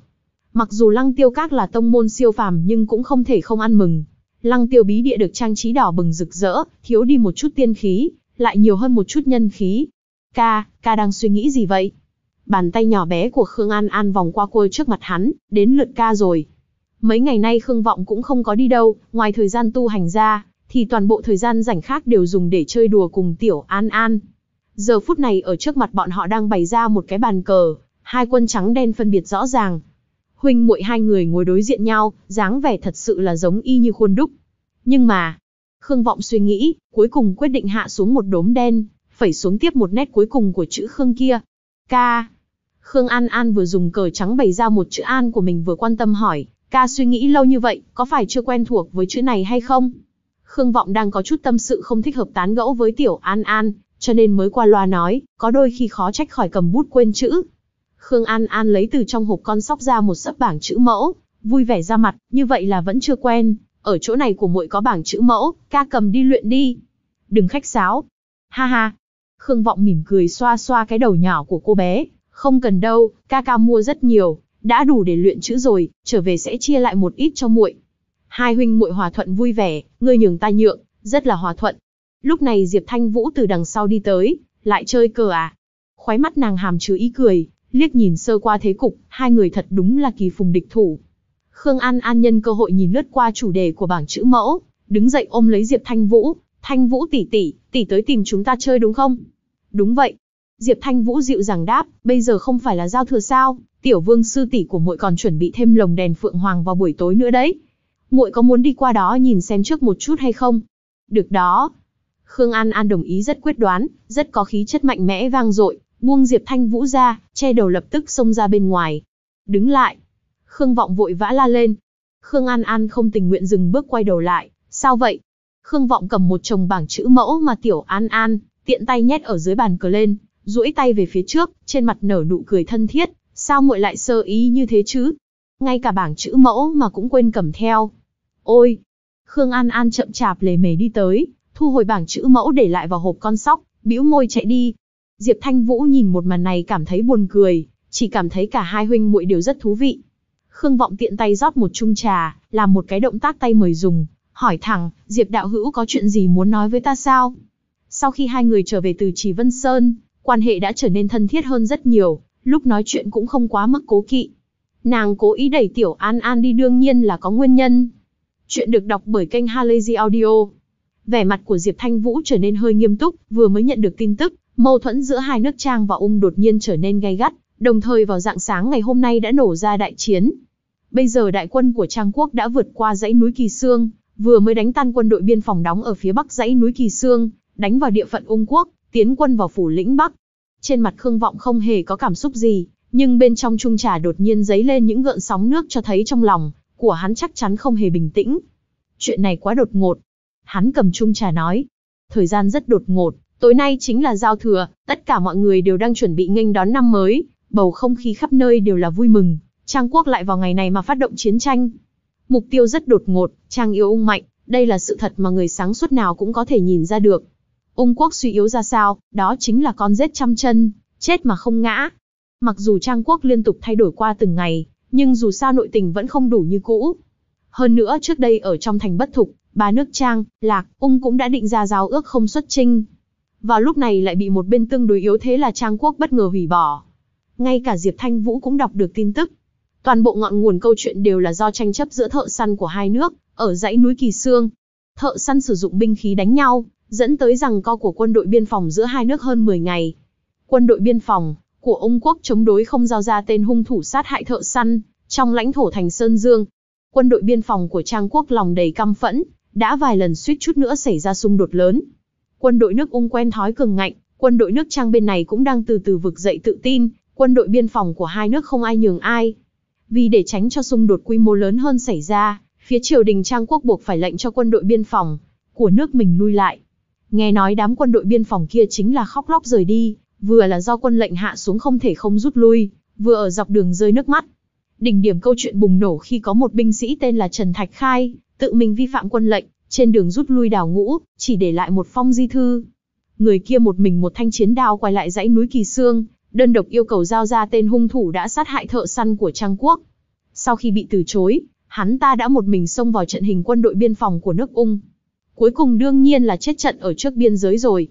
Mặc dù Lăng Tiêu Các là tông môn siêu phàm nhưng cũng không thể không ăn mừng, Lăng tiêu bí địa được trang trí đỏ bừng rực rỡ, thiếu đi một chút tiên khí, lại nhiều hơn một chút nhân khí. Ca, ca đang suy nghĩ gì vậy? Bàn tay nhỏ bé của Khương An An vòng qua côi trước mặt hắn, đến lượt ca rồi. Mấy ngày nay Khương Vọng cũng không có đi đâu, ngoài thời gian tu hành ra, thì toàn bộ thời gian rảnh khác đều dùng để chơi đùa cùng tiểu An An. Giờ phút này ở trước mặt bọn họ đang bày ra một cái bàn cờ, hai quân trắng đen phân biệt rõ ràng, huynh muội hai người ngồi đối diện nhau, dáng vẻ thật sự là giống y như khuôn đúc. Nhưng mà, Khương Vọng suy nghĩ, cuối cùng quyết định hạ xuống một đốm đen, phẩy xuống tiếp một nét cuối cùng của chữ Khương kia. Ca. Khương An An vừa dùng cờ trắng bày ra một chữ An của mình vừa quan tâm hỏi, ca suy nghĩ lâu như vậy, có phải chưa quen thuộc với chữ này hay không? Khương Vọng đang có chút tâm sự không thích hợp tán gẫu với Tiểu An An, cho nên mới qua loa nói, có đôi khi khó trách khỏi cầm bút quên chữ, Khương An An lấy từ trong hộp con sóc ra một sấp bảng chữ mẫu, vui vẻ ra mặt, như vậy là vẫn chưa quen, ở chỗ này của muội có bảng chữ mẫu, ca cầm đi luyện đi. Đừng khách sáo. Ha ha. Khương Vọng mỉm cười xoa xoa cái đầu nhỏ của cô bé, không cần đâu, ca ca mua rất nhiều, đã đủ để luyện chữ rồi, trở về sẽ chia lại một ít cho muội. Hai huynh muội hòa thuận vui vẻ, ngươi nhường ta nhượng, rất là hòa thuận. Lúc này Diệp Thanh Vũ từ đằng sau đi tới, lại chơi cờ à? Khóe mắt nàng hàm chứa ý cười, Liếc nhìn sơ qua thế cục, hai người thật đúng là kỳ phùng địch thủ. Khương An An nhân cơ hội nhìn lướt qua chủ đề của bảng chữ mẫu, đứng dậy ôm lấy Diệp Thanh Vũ, "Thanh Vũ tỷ tỷ, tỷ tới tìm chúng ta chơi đúng không?" "Đúng vậy." Diệp Thanh Vũ dịu dàng đáp, "Bây giờ không phải là giao thừa sao, tiểu vương sư tỷ của muội còn chuẩn bị thêm lồng đèn phượng hoàng vào buổi tối nữa đấy. Muội có muốn đi qua đó nhìn xem trước một chút hay không?" "Được đó." Khương An An đồng ý rất quyết đoán, rất có khí chất mạnh mẽ vang dội buông Diệp Thanh Vũ ra, che đầu lập tức xông ra bên ngoài. Đứng lại. Khương Vọng vội vã la lên. Khương An An không tình nguyện dừng bước quay đầu lại. Sao vậy? Khương Vọng cầm một chồng bảng chữ mẫu mà Tiểu An An, tiện tay nhét ở dưới bàn cờ lên, duỗi tay về phía trước, trên mặt nở nụ cười thân thiết. Sao muội lại sơ ý như thế chứ? Ngay cả bảng chữ mẫu mà cũng quên cầm theo. Ôi! Khương An An chậm chạp lề mề đi tới, thu hồi bảng chữ mẫu để lại vào hộp con sóc, bĩu môi chạy đi. Diệp Thanh Vũ nhìn một màn này cảm thấy buồn cười, chỉ cảm thấy cả hai huynh muội đều rất thú vị. Khương Vọng tiện tay rót một chung trà, làm một cái động tác tay mời dùng, hỏi thẳng, Diệp Đạo Hữu có chuyện gì muốn nói với ta sao? Sau khi hai người trở về từ Trì Vân Sơn, quan hệ đã trở nên thân thiết hơn rất nhiều, lúc nói chuyện cũng không quá mức cố kỵ. Nàng cố ý đẩy Tiểu An An đi đương nhiên là có nguyên nhân. Chuyện được đọc bởi kênh Halazy Audio. Vẻ mặt của Diệp Thanh Vũ trở nên hơi nghiêm túc, vừa mới nhận được tin tức, Mâu thuẫn giữa hai nước Trang và Ung đột nhiên trở nên gay gắt, đồng thời vào dạng sáng ngày hôm nay đã nổ ra đại chiến. Bây giờ đại quân của Trang quốc đã vượt qua dãy núi Kỳ Sương, vừa mới đánh tan quân đội biên phòng đóng ở phía bắc dãy núi Kỳ Sương, đánh vào địa phận Ung quốc, tiến quân vào phủ lĩnh Bắc. Trên mặt Khương Vọng không hề có cảm xúc gì, nhưng bên trong trung trà đột nhiên dấy lên những gợn sóng nước cho thấy trong lòng của hắn chắc chắn không hề bình tĩnh. Chuyện này quá đột ngột. Hắn cầm trung trà nói, thời gian rất đột ngột, Tối nay chính là giao thừa, tất cả mọi người đều đang chuẩn bị nghênh đón năm mới, bầu không khí khắp nơi đều là vui mừng, Trang quốc lại vào ngày này mà phát động chiến tranh. Mục tiêu rất đột ngột, Trang yêu ung mạnh, đây là sự thật mà người sáng suốt nào cũng có thể nhìn ra được. Ung quốc suy yếu ra sao, đó chính là con rết trăm chân, chết mà không ngã. Mặc dù Trang quốc liên tục thay đổi qua từng ngày, nhưng dù sao nội tình vẫn không đủ như cũ. Hơn nữa trước đây ở trong thành bất thục, ba nước Trang, Lạc, Ung cũng đã định ra giao ước không xuất trinh, vào lúc này lại bị một bên tương đối yếu thế là Trang Quốc bất ngờ hủy bỏ. Ngay cả Diệp Thanh Vũ cũng đọc được tin tức. Toàn bộ ngọn nguồn câu chuyện đều là do tranh chấp giữa thợ săn của hai nước, ở dãy núi Kỳ Sương. Thợ săn sử dụng binh khí đánh nhau, dẫn tới rằng co của quân đội biên phòng giữa hai nước hơn 10 ngày. Quân đội biên phòng của ông quốc chống đối không giao ra tên hung thủ sát hại thợ săn trong lãnh thổ thành Sơn Dương. Quân đội biên phòng của Trang quốc lòng đầy căm phẫn, đã vài lần suýt chút nữa xảy ra xung đột lớn. Quân đội nước Ung quen thói cường ngạnh, quân đội nước Trang bên này cũng đang từ từ vực dậy tự tin, quân đội biên phòng của hai nước không ai nhường ai. Vì để tránh cho xung đột quy mô lớn hơn xảy ra, phía triều đình Trang quốc buộc phải lệnh cho quân đội biên phòng của nước mình lui lại. Nghe nói đám quân đội biên phòng kia chính là khóc lóc rời đi, vừa là do quân lệnh hạ xuống không thể không rút lui, vừa ở dọc đường rơi nước mắt. Đỉnh điểm câu chuyện bùng nổ khi có một binh sĩ tên là Trần Thạch Khai, tự mình vi phạm quân lệnh, trên đường rút lui đào ngũ, chỉ để lại một phong di thư. Người kia một mình một thanh chiến đao quay lại dãy núi Kỳ Sương, đơn độc yêu cầu giao ra tên hung thủ đã sát hại thợ săn của Trang Quốc. Sau khi bị từ chối, hắn ta đã một mình xông vào trận hình quân đội biên phòng của nước Ung. Cuối cùng đương nhiên là chết trận ở trước biên giới rồi.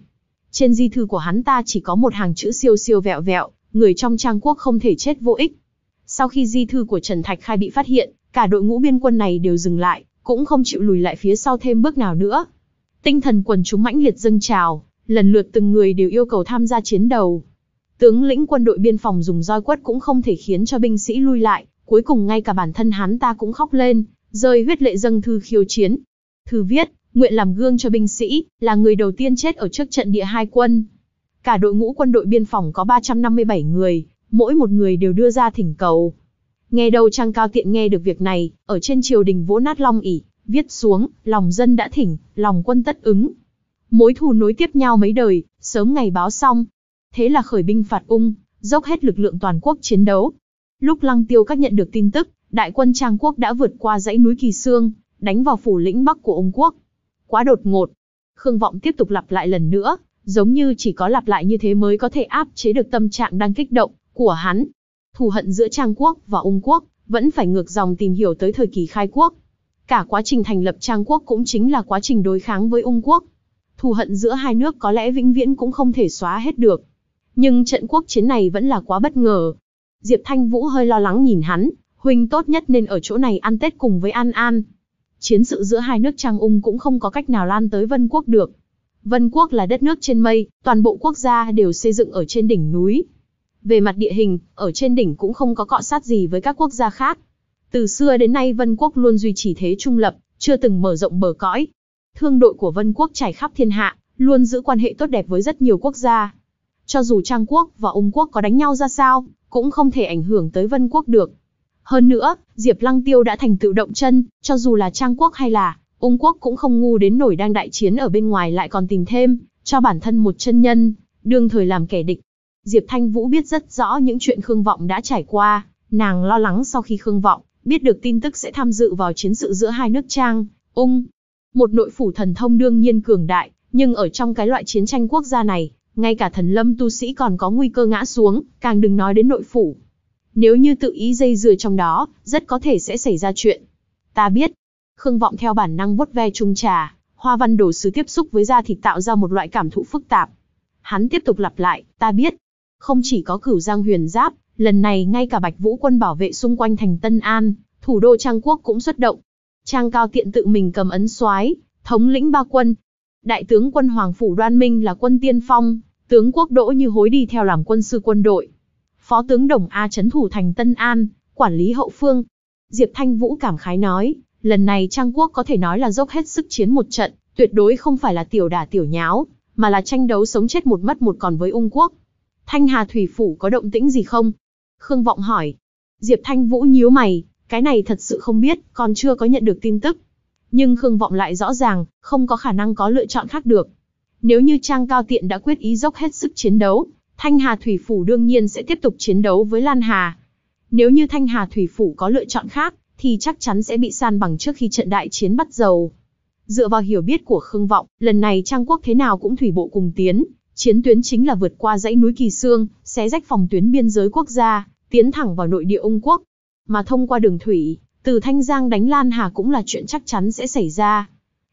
Trên di thư của hắn ta chỉ có một hàng chữ siêu siêu vẹo vẹo, người trong Trang Quốc không thể chết vô ích. Sau khi di thư của Trần Thạch Khai bị phát hiện, cả đội ngũ biên quân này đều dừng lại, cũng không chịu lùi lại phía sau thêm bước nào nữa. Tinh thần quần chúng mãnh liệt dâng trào, lần lượt từng người đều yêu cầu tham gia chiến đầu. Tướng lĩnh quân đội biên phòng dùng roi quất cũng không thể khiến cho binh sĩ lui lại, cuối cùng ngay cả bản thân hắn ta cũng khóc lên, rơi huyết lệ dâng thư khiêu chiến. Thư viết, nguyện làm gương cho binh sĩ, là người đầu tiên chết ở trước trận địa hai quân. Cả đội ngũ quân đội biên phòng có 357 người, mỗi một người đều đưa ra thỉnh cầu, Nghe đâu Trang Cao Tiện nghe được việc này, ở trên triều đình vỗ nát long ỉ, viết xuống, lòng dân đã thỉnh, lòng quân tất ứng. Mối thù nối tiếp nhau mấy đời, sớm ngày báo xong. Thế là khởi binh phạt ung, dốc hết lực lượng toàn quốc chiến đấu. Lúc Lăng Tiêu các nhận được tin tức, đại quân Trang quốc đã vượt qua dãy núi Kỳ Sương, đánh vào phủ lĩnh bắc của ông quốc. Quá đột ngột. Khương Vọng tiếp tục lặp lại lần nữa, giống như chỉ có lặp lại như thế mới có thể áp chế được tâm trạng đang kích động của hắn, thù hận giữa Trang quốc và Ung quốc vẫn phải ngược dòng tìm hiểu tới thời kỳ khai quốc. Cả quá trình thành lập Trang quốc cũng chính là quá trình đối kháng với Ung quốc. Thù hận giữa hai nước có lẽ vĩnh viễn cũng không thể xóa hết được. Nhưng trận quốc chiến này vẫn là quá bất ngờ. Diệp Thanh Vũ hơi lo lắng nhìn hắn, huynh tốt nhất nên ở chỗ này ăn Tết cùng với An An. Chiến sự giữa hai nước Trang Ung cũng không có cách nào lan tới Vân Quốc được. Vân Quốc là đất nước trên mây, toàn bộ quốc gia đều xây dựng ở trên đỉnh núi, về mặt địa hình, ở trên đỉnh cũng không có cọ sát gì với các quốc gia khác. Từ xưa đến nay Vân Quốc luôn duy trì thế trung lập, chưa từng mở rộng bờ cõi. Thương đội của Vân Quốc trải khắp thiên hạ, luôn giữ quan hệ tốt đẹp với rất nhiều quốc gia. Cho dù Trang Quốc và Ung Quốc có đánh nhau ra sao, cũng không thể ảnh hưởng tới Vân Quốc được. Hơn nữa, Diệp Lăng Tiêu đã thành tựu động chân, cho dù là Trang Quốc hay là Ung Quốc cũng không ngu đến nổi đang đại chiến ở bên ngoài lại còn tìm thêm, cho bản thân một chân nhân, đương thời làm kẻ địch, Diệp Thanh Vũ biết rất rõ những chuyện Khương Vọng đã trải qua, nàng lo lắng sau khi Khương Vọng biết được tin tức sẽ tham dự vào chiến sự giữa hai nước Trang, Ung. Một nội phủ thần thông đương nhiên cường đại, nhưng ở trong cái loại chiến tranh quốc gia này, ngay cả thần lâm tu sĩ còn có nguy cơ ngã xuống, càng đừng nói đến nội phủ. Nếu như tự ý dây dưa trong đó, rất có thể sẽ xảy ra chuyện. Ta biết, Khương Vọng theo bản năng vuốt ve chung trà, hoa văn đồ sứ tiếp xúc với da thịt tạo ra một loại cảm thụ phức tạp. Hắn tiếp tục lặp lại, ta biết, không chỉ có cửu giang huyền giáp, lần này ngay cả bạch vũ quân bảo vệ xung quanh thành Tân An, thủ đô Trang Quốc cũng xuất động. Trang Cao Tiện tự mình cầm ấn soái, thống lĩnh ba quân. Đại tướng quân Hoàng Phủ Đoan Minh là quân tiên phong, tướng quốc đỗ như hối đi theo làm quân sư quân đội. Phó tướng Đồng A chấn thủ thành Tân An, quản lý hậu phương. Diệp Thanh Vũ cảm khái nói, lần này Trang Quốc có thể nói là dốc hết sức chiến một trận, tuyệt đối không phải là tiểu đả tiểu nháo, mà là tranh đấu sống chết một mất một còn với Ung Quốc. Thanh Hà Thủy Phủ có động tĩnh gì không? Khương Vọng hỏi. Diệp Thanh Vũ nhíu mày, cái này thật sự không biết, còn chưa có nhận được tin tức. Nhưng Khương Vọng lại rõ ràng, không có khả năng có lựa chọn khác được. Nếu như Trang Cao Tiện đã quyết ý dốc hết sức chiến đấu, Thanh Hà Thủy Phủ đương nhiên sẽ tiếp tục chiến đấu với Lan Hà. Nếu như Thanh Hà Thủy Phủ có lựa chọn khác, thì chắc chắn sẽ bị san bằng trước khi trận đại chiến bắt đầu. Dựa vào hiểu biết của Khương Vọng, lần này Trang Quốc thế nào cũng thủy bộ cùng tiến, Chiến tuyến chính là vượt qua dãy núi Kỳ Sương, xé rách phòng tuyến biên giới quốc gia, tiến thẳng vào nội địa Ung quốc. Mà thông qua đường thủy, từ Thanh Giang đánh Lan Hà cũng là chuyện chắc chắn sẽ xảy ra.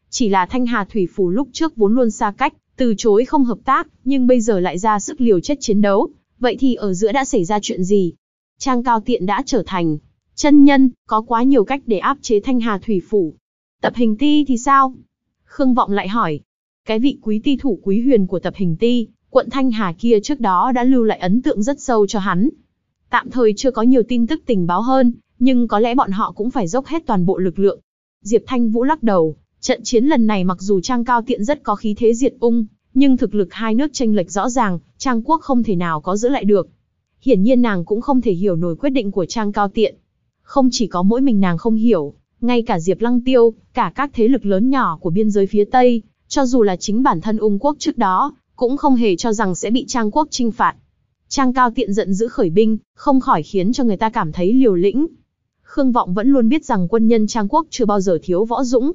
Chỉ là Thanh Hà thủy phủ lúc trước vốn luôn xa cách, từ chối không hợp tác, nhưng bây giờ lại ra sức liều chết chiến đấu, vậy thì ở giữa đã xảy ra chuyện gì? Trang Cao Tiện đã trở thành chân nhân, có quá nhiều cách để áp chế Thanh Hà Thủy Phủ. Tập hình ti thì sao? Khương Vọng lại hỏi, cái vị quý ti thủ quý huyền của tập hình ti, quận Thanh Hà kia trước đó đã lưu lại ấn tượng rất sâu cho hắn. Tạm thời chưa có nhiều tin tức tình báo hơn, nhưng có lẽ bọn họ cũng phải dốc hết toàn bộ lực lượng. Diệp Thanh Vũ lắc đầu, trận chiến lần này mặc dù Trang Cao Tiện rất có khí thế diệt ung, nhưng thực lực hai nước tranh lệch rõ ràng, Trang Quốc không thể nào có giữ lại được. Hiển nhiên nàng cũng không thể hiểu nổi quyết định của Trang Cao Tiện. Không chỉ có mỗi mình nàng không hiểu, ngay cả Diệp Lăng Tiêu, cả các thế lực lớn nhỏ của biên giới phía Tây, cho dù là chính bản thân Ung quốc trước đó, cũng không hề cho rằng sẽ bị Trang quốc trinh phạt. Trang Cao tiện giận giữ khởi binh, không khỏi khiến cho người ta cảm thấy liều lĩnh. Khương Vọng vẫn luôn biết rằng quân nhân Trang quốc chưa bao giờ thiếu võ dũng.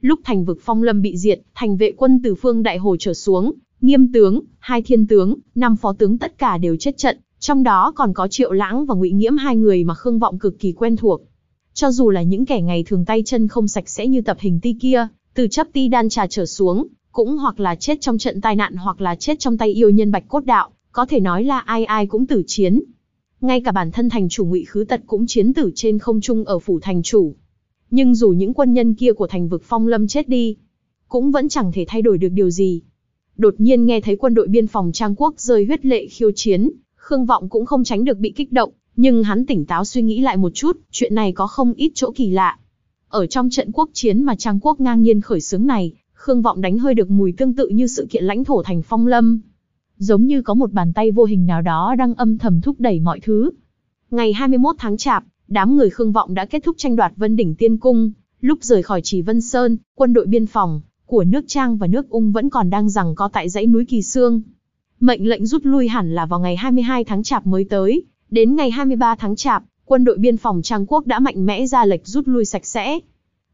Lúc thành vực Phong Lâm bị diệt, thành vệ quân từ phương Đại Hồ trở xuống, Nghiêm tướng, hai thiên tướng, năm phó tướng tất cả đều chết trận, trong đó còn có Triệu Lãng và Ngụy Nghiễm hai người mà Khương Vọng cực kỳ quen thuộc. Cho dù là những kẻ ngày thường tay chân không sạch sẽ như tập hình ti kia, từ chấp ti đan trà trở xuống, cũng hoặc là chết trong trận tai nạn hoặc là chết trong tay yêu nhân bạch cốt đạo, có thể nói là ai ai cũng tử chiến. Ngay cả bản thân thành chủ ngụy khứ tật cũng chiến tử trên không trung ở phủ thành chủ. Nhưng dù những quân nhân kia của thành vực phong lâm chết đi, cũng vẫn chẳng thể thay đổi được điều gì. Đột nhiên nghe thấy quân đội biên phòng Trang Quốc rơi huyết lệ khiêu chiến, Khương Vọng cũng không tránh được bị kích động, nhưng hắn tỉnh táo suy nghĩ lại một chút, chuyện này có không ít chỗ kỳ lạ. Ở trong trận quốc chiến mà Trang quốc ngang nhiên khởi xướng này, Khương Vọng đánh hơi được mùi tương tự như sự kiện lãnh thổ thành Phong Lâm. Giống như có một bàn tay vô hình nào đó đang âm thầm thúc đẩy mọi thứ. Ngày 21 tháng Chạp, đám người Khương Vọng đã kết thúc tranh đoạt Vân đỉnh Tiên cung, lúc rời khỏi Chỉ Vân Sơn, quân đội biên phòng của nước Trang và nước Ung vẫn còn đang giằng co tại dãy núi Kỳ Sương. Mệnh lệnh rút lui hẳn là vào ngày 22 tháng Chạp mới tới, đến ngày 23 tháng Chạp, quân đội biên phòng Trang Quốc đã mạnh mẽ ra lệch rút lui sạch sẽ.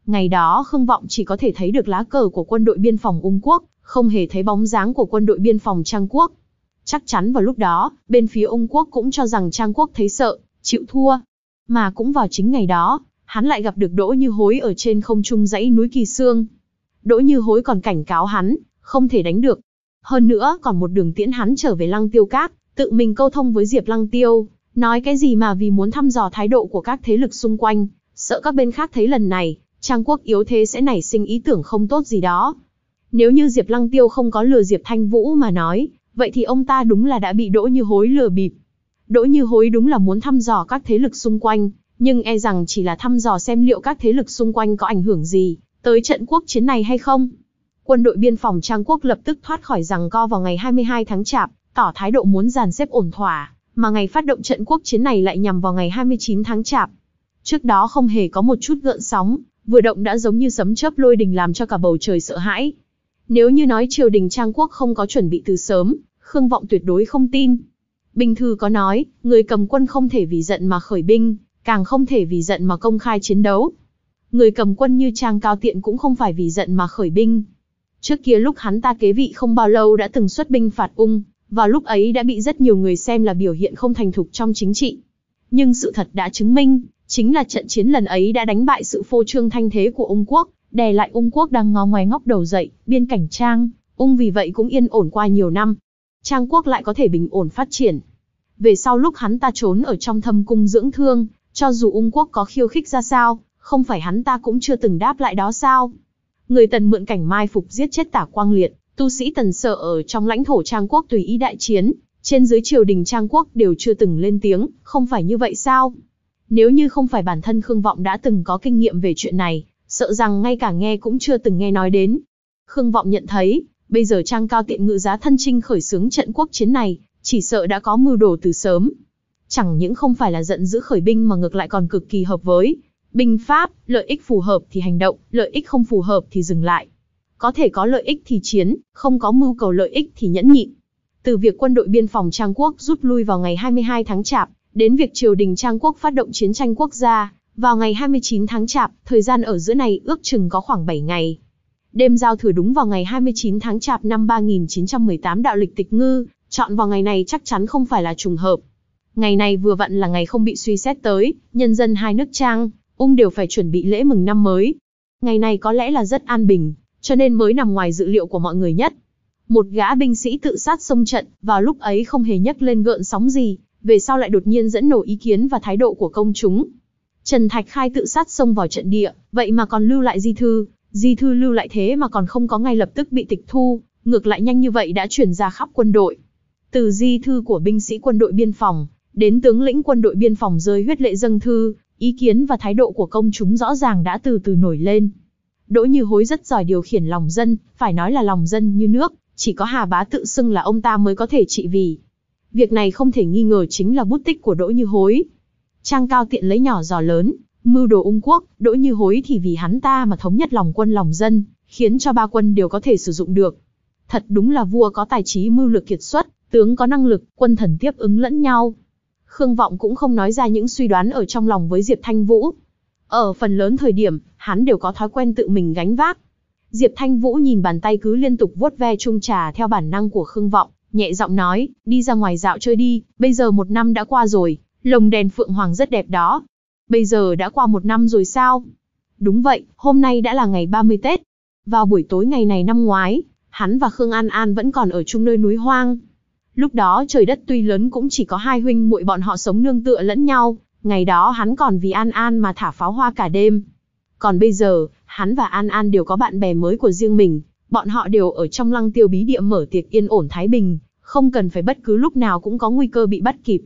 Ngày đó Khương Vọng chỉ có thể thấy được lá cờ của quân đội biên phòng Ung Quốc, không hề thấy bóng dáng của quân đội biên phòng Trang Quốc. Chắc chắn vào lúc đó, bên phía Ung Quốc cũng cho rằng Trang Quốc thấy sợ, chịu thua. Mà cũng vào chính ngày đó, hắn lại gặp được Đỗ Như Hối ở trên không trung dãy núi Kỳ Sương. Đỗ Như Hối còn cảnh cáo hắn, không thể đánh được. Hơn nữa còn một đường tiễn hắn trở về Lăng Tiêu Cát, tự mình câu thông với Diệp Lăng Tiêu. Nói cái gì mà vì muốn thăm dò thái độ của các thế lực xung quanh, sợ các bên khác thấy lần này, Trang quốc yếu thế sẽ nảy sinh ý tưởng không tốt gì đó. Nếu như Diệp Lăng Tiêu không có lừa Diệp Thanh Vũ mà nói, vậy thì ông ta đúng là đã bị Đỗ Như Hối lừa bịp. Đỗ Như Hối đúng là muốn thăm dò các thế lực xung quanh, nhưng e rằng chỉ là thăm dò xem liệu các thế lực xung quanh có ảnh hưởng gì tới trận quốc chiến này hay không. Quân đội biên phòng Trang quốc lập tức thoát khỏi rằng co vào ngày 22 tháng Chạp, tỏ thái độ muốn dàn xếp ổn thỏa mà ngày phát động trận quốc chiến này lại nhằm vào ngày 29 tháng Chạp. Trước đó không hề có một chút gợn sóng, vừa động đã giống như sấm chớp lôi đình làm cho cả bầu trời sợ hãi. Nếu như nói triều đình Trang Quốc không có chuẩn bị từ sớm, Khương Vọng tuyệt đối không tin. Bình Thư có nói, người cầm quân không thể vì giận mà khởi binh, càng không thể vì giận mà công khai chiến đấu. Người cầm quân như Trang Cao Tiện cũng không phải vì giận mà khởi binh. Trước kia lúc hắn ta kế vị không bao lâu đã từng xuất binh phạt ung, vào lúc ấy đã bị rất nhiều người xem là biểu hiện không thành thục trong chính trị. Nhưng sự thật đã chứng minh, chính là trận chiến lần ấy đã đánh bại sự phô trương thanh thế của Ung quốc, đè lại Ung quốc đang ngó ngoài ngóc đầu dậy, biên cảnh Trang, Ung vì vậy cũng yên ổn qua nhiều năm. Trang quốc lại có thể bình ổn phát triển. Về sau lúc hắn ta trốn ở trong thâm cung dưỡng thương, cho dù Ung quốc có khiêu khích ra sao, không phải hắn ta cũng chưa từng đáp lại đó sao. Người tần mượn cảnh mai phục giết chết tả quang liệt, tu sĩ tần sợ ở trong lãnh thổ Trang Quốc tùy ý đại chiến, trên dưới triều đình Trang Quốc đều chưa từng lên tiếng, không phải như vậy sao? Nếu như không phải bản thân Khương Vọng đã từng có kinh nghiệm về chuyện này, sợ rằng ngay cả nghe cũng chưa từng nghe nói đến. Khương Vọng nhận thấy, bây giờ Trang Cao tiện ngự giá thân trinh khởi xướng trận quốc chiến này, chỉ sợ đã có mưu đồ từ sớm. Chẳng những không phải là giận giữ khởi binh mà ngược lại còn cực kỳ hợp với. Binh pháp, lợi ích phù hợp thì hành động, lợi ích không phù hợp thì dừng lại. Có thể có lợi ích thì chiến, không có mưu cầu lợi ích thì nhẫn nhịn. Từ việc quân đội biên phòng Trang Quốc rút lui vào ngày 22 tháng Chạp, đến việc triều đình Trang Quốc phát động chiến tranh quốc gia, vào ngày 29 tháng Chạp, thời gian ở giữa này ước chừng có khoảng 7 ngày. Đêm giao thừa đúng vào ngày 29 tháng Chạp năm 3918 đạo lịch tịch ngư, chọn vào ngày này chắc chắn không phải là trùng hợp. Ngày này vừa vặn là ngày không bị suy xét tới, nhân dân hai nước Trang, Ung đều phải chuẩn bị lễ mừng năm mới. Ngày này có lẽ là rất an bình, cho nên mới nằm ngoài dự liệu của mọi người nhất. Một gã binh sĩ tự sát xông trận, vào lúc ấy không hề nhắc lên gợn sóng gì, về sau lại đột nhiên dẫn nổ ý kiến và thái độ của công chúng. Trần Thạch Khai tự sát xông vào trận địa, vậy mà còn lưu lại di thư, di thư lưu lại thế mà còn không có ngay lập tức bị tịch thu, ngược lại nhanh như vậy đã chuyển ra khắp quân đội. Từ di thư của binh sĩ quân đội biên phòng, đến tướng lĩnh quân đội biên phòng rơi huyết lệ dâng thư, ý kiến và thái độ của công chúng rõ ràng đã từ từ nổi lên. Đỗ Như Hối rất giỏi điều khiển lòng dân, phải nói là lòng dân như nước, chỉ có Hà Bá tự xưng là ông ta mới có thể trị vì. Việc này không thể nghi ngờ chính là bút tích của Đỗ Như Hối. Trang Cao tiện lấy nhỏ giò lớn, mưu đồ ung quốc, Đỗ Như Hối thì vì hắn ta mà thống nhất lòng quân lòng dân, khiến cho ba quân đều có thể sử dụng được. Thật đúng là vua có tài trí mưu lược kiệt xuất, tướng có năng lực, quân thần tiếp ứng lẫn nhau. Khương Vọng cũng không nói ra những suy đoán ở trong lòng với Diệp Thanh Vũ, ở phần lớn thời điểm, hắn đều có thói quen tự mình gánh vác. Diệp Thanh Vũ nhìn bàn tay cứ liên tục vuốt ve chung trà theo bản năng của Khương Vọng, nhẹ giọng nói, đi ra ngoài dạo chơi đi, bây giờ một năm đã qua rồi, lồng đèn Phượng Hoàng rất đẹp đó. Bây giờ đã qua một năm rồi sao? Đúng vậy, hôm nay đã là ngày 30 Tết. Vào buổi tối ngày này năm ngoái, hắn và Khương An An vẫn còn ở chung nơi núi hoang. Lúc đó trời đất tuy lớn cũng chỉ có hai huynh muội bọn họ sống nương tựa lẫn nhau, Ngày đó hắn còn vì An An mà thả pháo hoa cả đêm. Còn bây giờ, hắn và An An đều có bạn bè mới của riêng mình, bọn họ đều ở trong lăng tiêu bí địa mở tiệc yên ổn Thái Bình, không cần phải bất cứ lúc nào cũng có nguy cơ bị bắt kịp.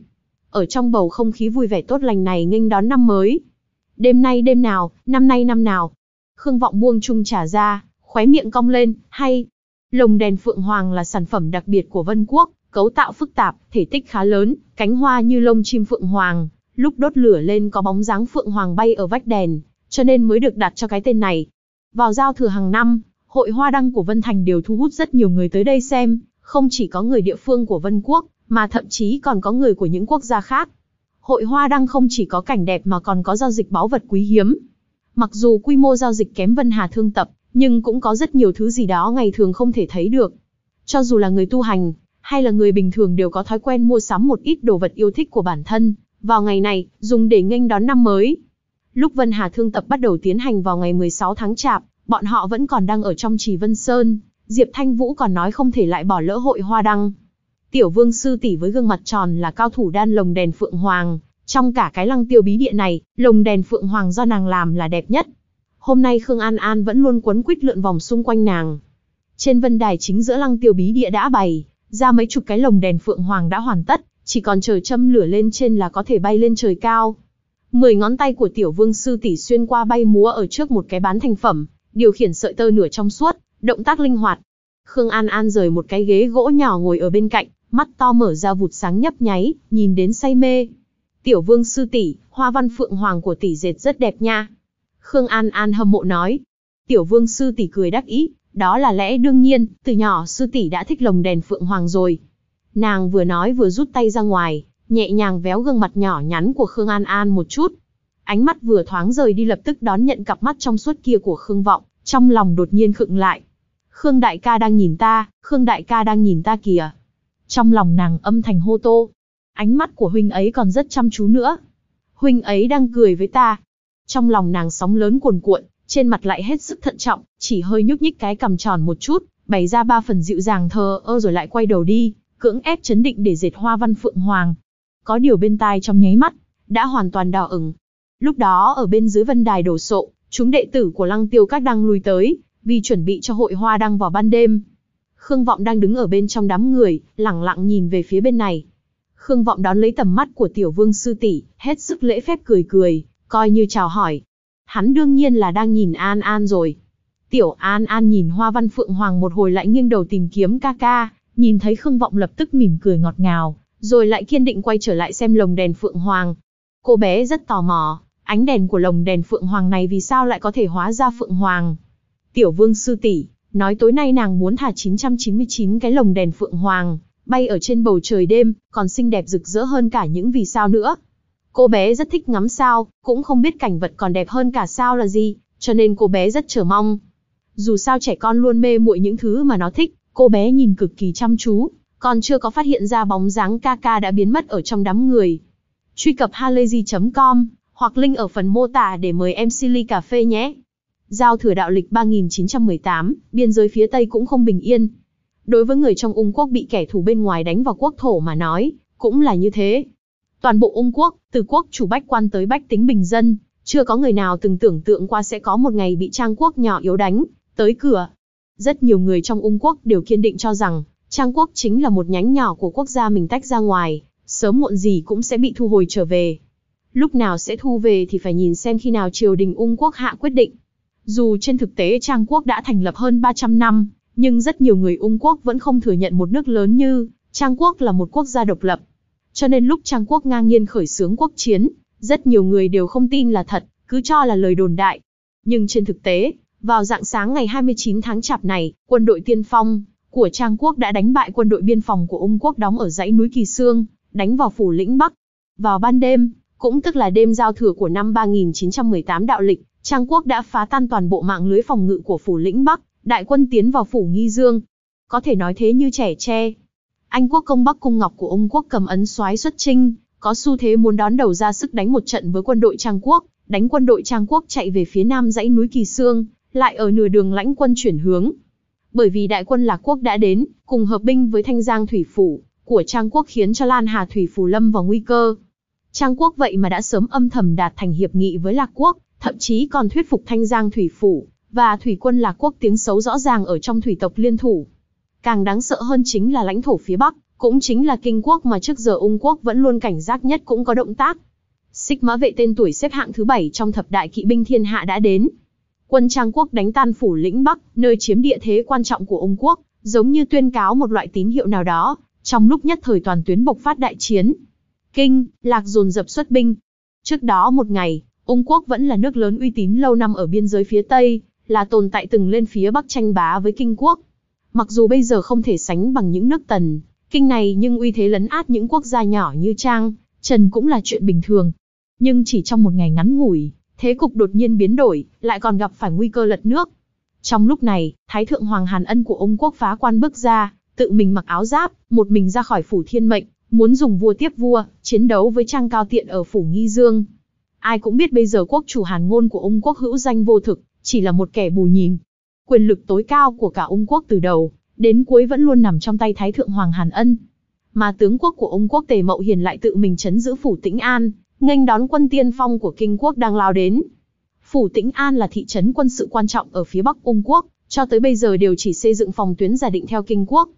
Ở trong bầu không khí vui vẻ tốt lành này nghênh đón năm mới. Đêm nay đêm nào, năm nay năm nào. Khương Vọng buông chung trả ra, khóe miệng cong lên, hay. Lồng đèn Phượng Hoàng là sản phẩm đặc biệt của Vân Quốc, cấu tạo phức tạp, thể tích khá lớn, cánh hoa như lông chim Phượng Hoàng, lúc đốt lửa lên có bóng dáng phượng hoàng bay ở vách đèn, cho nên mới được đặt cho cái tên này. Vào giao thừa hàng năm, hội hoa đăng của Vân Thành đều thu hút rất nhiều người tới đây xem, không chỉ có người địa phương của Vân Quốc, mà thậm chí còn có người của những quốc gia khác. Hội hoa đăng không chỉ có cảnh đẹp mà còn có giao dịch báu vật quý hiếm. Mặc dù quy mô giao dịch kém Vân Hà Thương Tập, nhưng cũng có rất nhiều thứ gì đó ngày thường không thể thấy được. Cho dù là người tu hành, hay là người bình thường đều có thói quen mua sắm một ít đồ vật yêu thích của bản thân, vào ngày này, dùng để nghênh đón năm mới. Lúc Vân Hà Thương tập bắt đầu tiến hành vào ngày 16 tháng Chạp, bọn họ vẫn còn đang ở trong Trì Vân Sơn, Diệp Thanh Vũ còn nói không thể lại bỏ lỡ hội hoa đăng. Tiểu Vương sư tỷ với gương mặt tròn là cao thủ đan lồng đèn phượng hoàng, trong cả cái lăng tiêu bí địa này, lồng đèn phượng hoàng do nàng làm là đẹp nhất. Hôm nay Khương An An vẫn luôn quấn quýt lượn vòng xung quanh nàng. Trên vân đài chính giữa lăng tiêu bí địa đã bày ra mấy chục cái lồng đèn phượng hoàng đã hoàn tất, chỉ còn chờ châm lửa lên trên là có thể bay lên trời cao. Mười ngón tay của tiểu vương sư tỷ xuyên qua bay múa ở trước một cái bán thành phẩm, điều khiển sợi tơ nửa trong suốt, động tác linh hoạt. Khương An An rời một cái ghế gỗ nhỏ ngồi ở bên cạnh, mắt to mở ra vụt sáng nhấp nháy, nhìn đến say mê. Tiểu vương sư tỷ, hoa văn phượng hoàng của tỷ dệt rất đẹp nha. Khương An An hâm mộ nói. Tiểu vương sư tỷ cười đắc ý, đó là lẽ đương nhiên, từ nhỏ sư tỷ đã thích lồng đèn phượng hoàng rồi. Nàng vừa nói vừa rút tay ra ngoài, nhẹ nhàng véo gương mặt nhỏ nhắn của Khương An An một chút. Ánh mắt vừa thoáng rời đi lập tức đón nhận cặp mắt trong suốt kia của Khương Vọng, trong lòng đột nhiên khựng lại. Khương đại ca đang nhìn ta, Khương đại ca đang nhìn ta kìa. Trong lòng nàng âm thành hô tô. Ánh mắt của huynh ấy còn rất chăm chú nữa. Huynh ấy đang cười với ta. Trong lòng nàng sóng lớn cuồn cuộn, trên mặt lại hết sức thận trọng, chỉ hơi nhúc nhích cái cầm tròn một chút, bày ra ba phần dịu dàng thờ ơ rồi lại quay đầu đi cưỡng ép chấn định để dệt hoa văn phượng hoàng. Có điều bên tai trong nháy mắt, đã hoàn toàn đỏ ửng. Lúc đó ở bên dưới vân đài đổ sộ, chúng đệ tử của lăng tiêu các đang lùi tới, vì chuẩn bị cho hội hoa đăng vào ban đêm. Khương Vọng đang đứng ở bên trong đám người, lẳng lặng nhìn về phía bên này. Khương Vọng đón lấy tầm mắt của tiểu vương sư tỷ, hết sức lễ phép cười cười, coi như chào hỏi. Hắn đương nhiên là đang nhìn An An rồi. Tiểu An An nhìn hoa văn phượng hoàng một hồi lại nghiêng đầu tìm kiếm ca ca, nhìn thấy Khương Vọng lập tức mỉm cười ngọt ngào, rồi lại kiên định quay trở lại xem lồng đèn phượng hoàng. Cô bé rất tò mò, ánh đèn của lồng đèn phượng hoàng này vì sao lại có thể hóa ra phượng hoàng? Tiểu Vương sư tỷ, nói tối nay nàng muốn thả 999 cái lồng đèn phượng hoàng, bay ở trên bầu trời đêm, còn xinh đẹp rực rỡ hơn cả những vì sao nữa. Cô bé rất thích ngắm sao, cũng không biết cảnh vật còn đẹp hơn cả sao là gì, cho nên cô bé rất chờ mong. Dù sao trẻ con luôn mê muội những thứ mà nó thích, Cô bé nhìn cực kỳ chăm chú, còn chưa có phát hiện ra bóng dáng Kaka đã biến mất ở trong đám người. Truy cập halayzi.com hoặc link ở phần mô tả để mời em Silly Cà Phê nhé. Giao thừa đạo lịch 3918, biên giới phía Tây cũng không bình yên. Đối với người trong Ung quốc bị kẻ thù bên ngoài đánh vào quốc thổ mà nói, cũng là như thế. Toàn bộ Ung quốc, từ quốc chủ bách quan tới bách tính bình dân, chưa có người nào từng tưởng tượng qua sẽ có một ngày bị trang quốc nhỏ yếu đánh, tới cửa, rất nhiều người trong ung quốc đều kiên định cho rằng, Trang quốc chính là một nhánh nhỏ của quốc gia mình tách ra ngoài, sớm muộn gì cũng sẽ bị thu hồi trở về. Lúc nào sẽ thu về thì phải nhìn xem khi nào triều đình ung quốc hạ quyết định. Dù trên thực tế Trang quốc đã thành lập hơn 300 năm, nhưng rất nhiều người ung quốc vẫn không thừa nhận một nước lớn như Trang quốc là một quốc gia độc lập. Cho nên lúc Trang quốc ngang nhiên khởi xướng quốc chiến, rất nhiều người đều không tin là thật, cứ cho là lời đồn đại. Nhưng trên thực tế, vào dạng sáng ngày 29 tháng Chạp này, quân đội tiên phong của Trang quốc đã đánh bại quân đội biên phòng của Ung quốc đóng ở dãy núi Kỳ Sương, đánh vào phủ lĩnh Bắc. Vào ban đêm, cũng tức là đêm giao thừa của năm 3918 đạo lịch, Trang quốc đã phá tan toàn bộ mạng lưới phòng ngự của phủ lĩnh Bắc, đại quân tiến vào phủ Nghi Dương. Có thể nói thế như trẻ tre. Anh quốc công Bắc cung ngọc của Ung quốc cầm ấn soái xuất chinh, có xu thế muốn đón đầu ra sức đánh một trận với quân đội Trang quốc, đánh quân đội Trang quốc chạy về phía nam dãy núi Kỳ Sương, lại ở nửa đường lãnh quân chuyển hướng. Bởi vì đại quân Lạc Quốc đã đến, cùng hợp binh với Thanh Giang Thủy Phủ, của Trang Quốc khiến cho Lan Hà Thủy Phủ lâm vào nguy cơ. Trang Quốc vậy mà đã sớm âm thầm đạt thành hiệp nghị với Lạc Quốc, thậm chí còn thuyết phục Thanh Giang Thủy Phủ, và Thủy quân Lạc Quốc tiếng xấu rõ ràng ở trong thủy tộc liên thủ. Càng đáng sợ hơn chính là lãnh thổ phía Bắc, cũng chính là Kinh Quốc mà trước giờ Ung Quốc vẫn luôn cảnh giác nhất cũng có động tác. Xích mã vệ tên tuổi xếp hạng thứ bảy trong thập đại kỵ binh thiên hạ đã đến, Quân Trang quốc đánh tan phủ lĩnh Bắc, nơi chiếm địa thế quan trọng của ông quốc, giống như tuyên cáo một loại tín hiệu nào đó, trong lúc nhất thời toàn tuyến bộc phát đại chiến. Kinh, Lạc dồn dập xuất binh. Trước đó một ngày, Ung quốc vẫn là nước lớn uy tín lâu năm ở biên giới phía Tây, là tồn tại từng lên phía Bắc tranh bá với Kinh quốc. Mặc dù bây giờ không thể sánh bằng những nước tần, Kinh này nhưng uy thế lấn át những quốc gia nhỏ như Trang, Trần cũng là chuyện bình thường. Nhưng chỉ trong một ngày ngắn ngủi, thế cục đột nhiên biến đổi, lại còn gặp phải nguy cơ lật nước. Trong lúc này, Thái thượng Hoàng Hàn Ân của ông quốc phá quan bước ra, tự mình mặc áo giáp, một mình ra khỏi phủ thiên mệnh, muốn dùng vua tiếp vua, chiến đấu với Trang Cao Tiện ở phủ Nghi Dương. Ai cũng biết bây giờ quốc chủ Hàn Ngôn của ông quốc hữu danh vô thực, chỉ là một kẻ bù nhìn. Quyền lực tối cao của cả ông quốc từ đầu, đến cuối vẫn luôn nằm trong tay Thái Thượng Hoàng Hàn Ân. Mà tướng quốc của ông quốc Tề Mậu Hiền lại tự mình chấn giữ phủ Tĩnh An, nghênh đón quân tiên phong của kinh quốc đang lao đến. Phủ Tĩnh An là thị trấn quân sự quan trọng ở phía bắc Ung quốc, cho tới bây giờ đều chỉ xây dựng phòng tuyến giả định theo kinh quốc.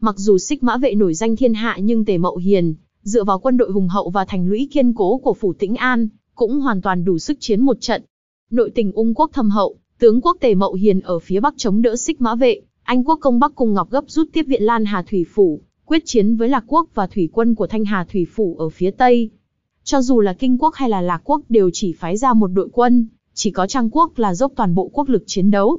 Mặc dù xích mã vệ nổi danh thiên hạ nhưng Tề Mậu Hiền, dựa vào quân đội hùng hậu và thành lũy kiên cố của Phủ Tĩnh An, cũng hoàn toàn đủ sức chiến một trận. Nội tình Ung quốc thâm hậu, tướng quốc Tề Mậu Hiền ở phía bắc chống đỡ xích mã vệ, Anh quốc công bắc cùng Ngọc gấp rút tiếp viện Lan Hà Thủy Phủ, quyết chiến với Lạc quốc và thủy quân của Thanh Hà Thủy Phủ ở phía tây, cho dù là kinh quốc hay là lạc quốc đều chỉ phái ra một đội quân, chỉ có Trang quốc là dốc toàn bộ quốc lực chiến đấu.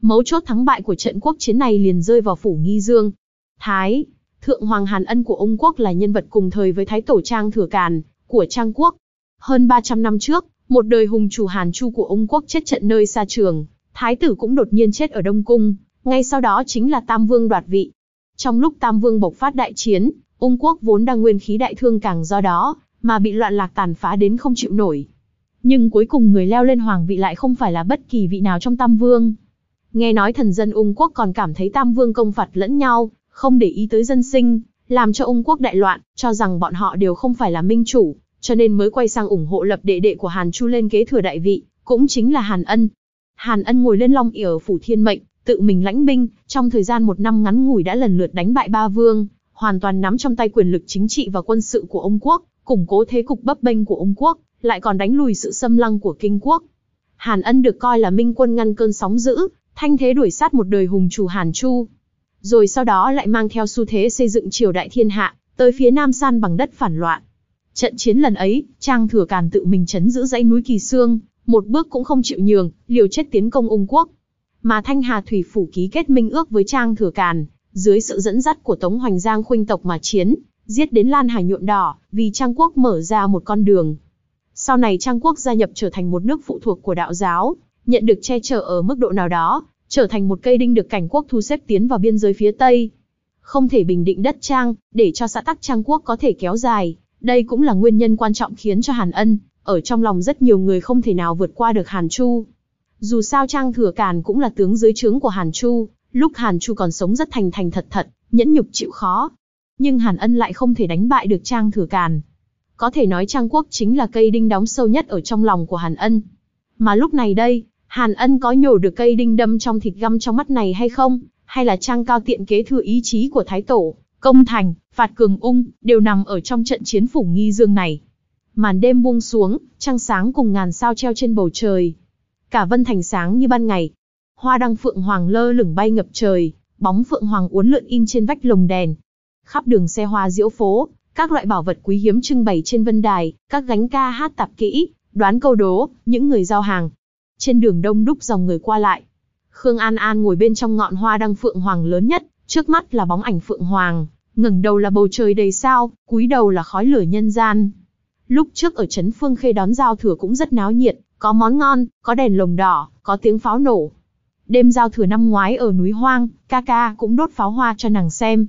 Mấu chốt thắng bại của trận quốc chiến này liền rơi vào phủ Nghi Dương. Thái, Thượng Hoàng Hàn Ân của ông quốc là nhân vật cùng thời với Thái Tổ Trang Thừa Càn của Trang quốc. Hơn 300 năm trước, một đời hùng chủ Hàn Chu của ông quốc chết trận nơi xa trường, Thái tử cũng đột nhiên chết ở Đông Cung, ngay sau đó chính là Tam Vương đoạt vị. Trong lúc Tam Vương bộc phát đại chiến, Ung quốc vốn đang nguyên khí đại thương càng do đó, mà bị loạn lạc tàn phá đến không chịu nổi. Nhưng cuối cùng người leo lên hoàng vị lại không phải là bất kỳ vị nào trong Tam Vương. Nghe nói thần dân Ung quốc còn cảm thấy Tam Vương công phạt lẫn nhau, không để ý tới dân sinh, làm cho Ung quốc đại loạn, cho rằng bọn họ đều không phải là minh chủ, cho nên mới quay sang ủng hộ lập đệ đệ của Hàn Chu lên kế thừa đại vị, cũng chính là Hàn Ân. Hàn Ân ngồi lên Long ỉa phủ thiên mệnh, tự mình lãnh binh, trong thời gian một năm ngắn ngủi đã lần lượt đánh bại ba vương, hoàn toàn nắm trong tay quyền lực chính trị và quân sự của Ung quốc, củng cố thế cục bấp bênh của Ung quốc, lại còn đánh lùi sự xâm lăng của Kinh quốc. Hàn Ân được coi là minh quân ngăn cơn sóng dữ, thanh thế đuổi sát một đời hùng chủ Hàn Chu. Rồi sau đó lại mang theo xu thế xây dựng triều đại thiên hạ, tới phía Nam San bằng đất phản loạn. Trận chiến lần ấy, Trang Thừa Càn tự mình chấn giữ dãy núi Kỳ Sương, một bước cũng không chịu nhường, liều chết tiến công Ung quốc. Mà Thanh Hà Thủy Phủ ký kết minh ước với Trang Thừa Càn, dưới sự dẫn dắt của Tống Hoành Giang khuynh tộc mà chiến, giết đến Lan Hải nhuộm đỏ, vì Trang Quốc mở ra một con đường. Sau này Trang Quốc gia nhập trở thành một nước phụ thuộc của đạo giáo, nhận được che chở ở mức độ nào đó, trở thành một cây đinh được cảnh quốc thu xếp tiến vào biên giới phía Tây. Không thể bình định đất Trang, để cho xã tắc Trang Quốc có thể kéo dài, đây cũng là nguyên nhân quan trọng khiến cho Hàn Ân, ở trong lòng rất nhiều người không thể nào vượt qua được Hàn Chu. Dù sao Trang Thừa Càn cũng là tướng dưới trướng của Hàn Chu, lúc Hàn Chu còn sống rất thành thành thật thật, nhẫn nhục chịu khó, nhưng Hàn Ân lại không thể đánh bại được Trang Thừa Càn. Có thể nói Trang Quốc chính là cây đinh đóng sâu nhất ở trong lòng của Hàn Ân. Mà lúc này đây, Hàn Ân có nhổ được cây đinh đâm trong thịt găm trong mắt này hay không, hay là Trang Cao tiện kế thừa ý chí của Thái Tổ, công thành, phạt cường ung, đều nằm ở trong trận chiến phủ nghi dương này. Màn đêm buông xuống, trăng sáng cùng ngàn sao treo trên bầu trời. Cả vân thành sáng như ban ngày. Hoa đăng phượng hoàng lơ lửng bay ngập trời, bóng phượng hoàng uốn lượn in trên vách lồng đèn, Khắp đường xe hoa diễu phố, các loại bảo vật quý hiếm trưng bày trên vân đài, các gánh ca hát tạp kỹ, đoán câu đố, những người giao hàng. Trên đường đông đúc dòng người qua lại. Khương An An ngồi bên trong ngọn hoa đăng phượng hoàng lớn nhất, trước mắt là bóng ảnh phượng hoàng, ngẩng đầu là bầu trời đầy sao, cúi đầu là khói lửa nhân gian. Lúc trước ở trấn Phương Khê đón giao thừa cũng rất náo nhiệt, có món ngon, có đèn lồng đỏ, có tiếng pháo nổ. Đêm giao thừa năm ngoái ở núi Hoang, ca ca cũng đốt pháo hoa cho nàng xem.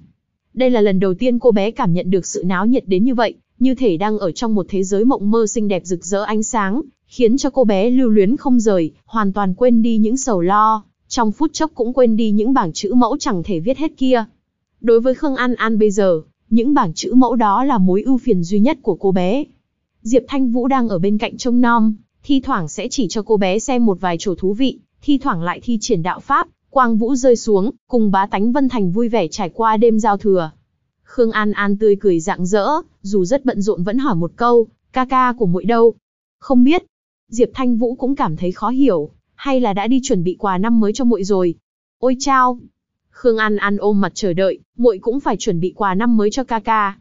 Đây là lần đầu tiên cô bé cảm nhận được sự náo nhiệt đến như vậy, như thể đang ở trong một thế giới mộng mơ xinh đẹp rực rỡ ánh sáng, khiến cho cô bé lưu luyến không rời, hoàn toàn quên đi những sầu lo, trong phút chốc cũng quên đi những bảng chữ mẫu chẳng thể viết hết kia. Đối với Khương An An bây giờ, những bảng chữ mẫu đó là mối ưu phiền duy nhất của cô bé. Diệp Thanh Vũ đang ở bên cạnh trông nom, thi thoảng sẽ chỉ cho cô bé xem một vài trò thú vị, thi thoảng lại thi triển đạo pháp, Quang vũ rơi xuống, cùng bá tánh Vân Thành vui vẻ trải qua đêm giao thừa. Khương An An tươi cười rạng rỡ, dù rất bận rộn vẫn hỏi một câu, ca ca của muội đâu? Không biết. Diệp Thanh Vũ cũng cảm thấy khó hiểu, hay là đã đi chuẩn bị quà năm mới cho muội rồi? Ôi chao! Khương An An ôm mặt chờ đợi, muội cũng phải chuẩn bị quà năm mới cho ca ca.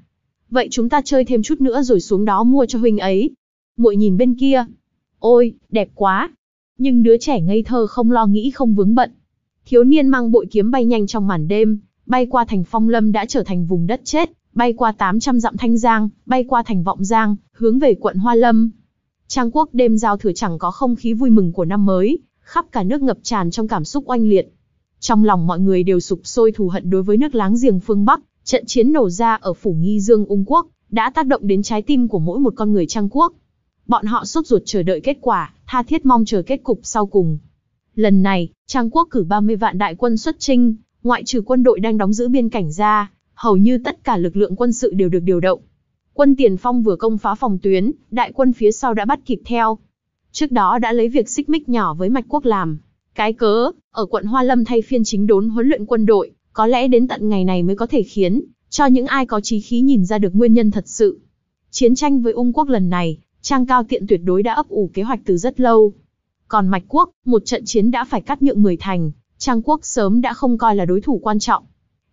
Vậy chúng ta chơi thêm chút nữa rồi xuống đó mua cho huynh ấy. Muội nhìn bên kia. Ôi, đẹp quá. Nhưng đứa trẻ ngây thơ không lo nghĩ không vướng bận, Thiếu niên mang bội kiếm bay nhanh trong màn đêm, bay qua thành Phong Lâm đã trở thành vùng đất chết, bay qua 800 dặm Thanh Giang, bay qua thành Vọng Giang, hướng về quận Hoa Lâm. Trang quốc đêm giao thừa chẳng có không khí vui mừng của năm mới, khắp cả nước ngập tràn trong cảm xúc oanh liệt. Trong lòng mọi người đều sụp sôi thù hận đối với nước láng giềng phương Bắc, trận chiến nổ ra ở phủ Nghi Dương Ung quốc đã tác động đến trái tim của mỗi một con người Trang quốc. Bọn họ sốt ruột chờ đợi kết quả, tha thiết mong chờ kết cục sau cùng. Lần này, Trang Quốc cử 30 vạn đại quân xuất chinh, ngoại trừ quân đội đang đóng giữ biên cảnh ra, hầu như tất cả lực lượng quân sự đều được điều động. Quân tiền phong vừa công phá phòng tuyến, đại quân phía sau đã bắt kịp theo. Trước đó đã lấy việc xích mích nhỏ với Mạch Quốc làm. Cái cớ, ở quận Hoa Lâm thay phiên chính đốn huấn luyện quân đội, có lẽ đến tận ngày này mới có thể khiến cho những ai có trí khí nhìn ra được nguyên nhân thật sự. Chiến tranh với Ung quốc lần này, Trang Cao Tiện tuyệt đối đã ấp ủ kế hoạch từ rất lâu, còn Mạch Quốc, một trận chiến đã phải cắt nhượng 10 thành, Trang Quốc sớm đã không coi là đối thủ quan trọng.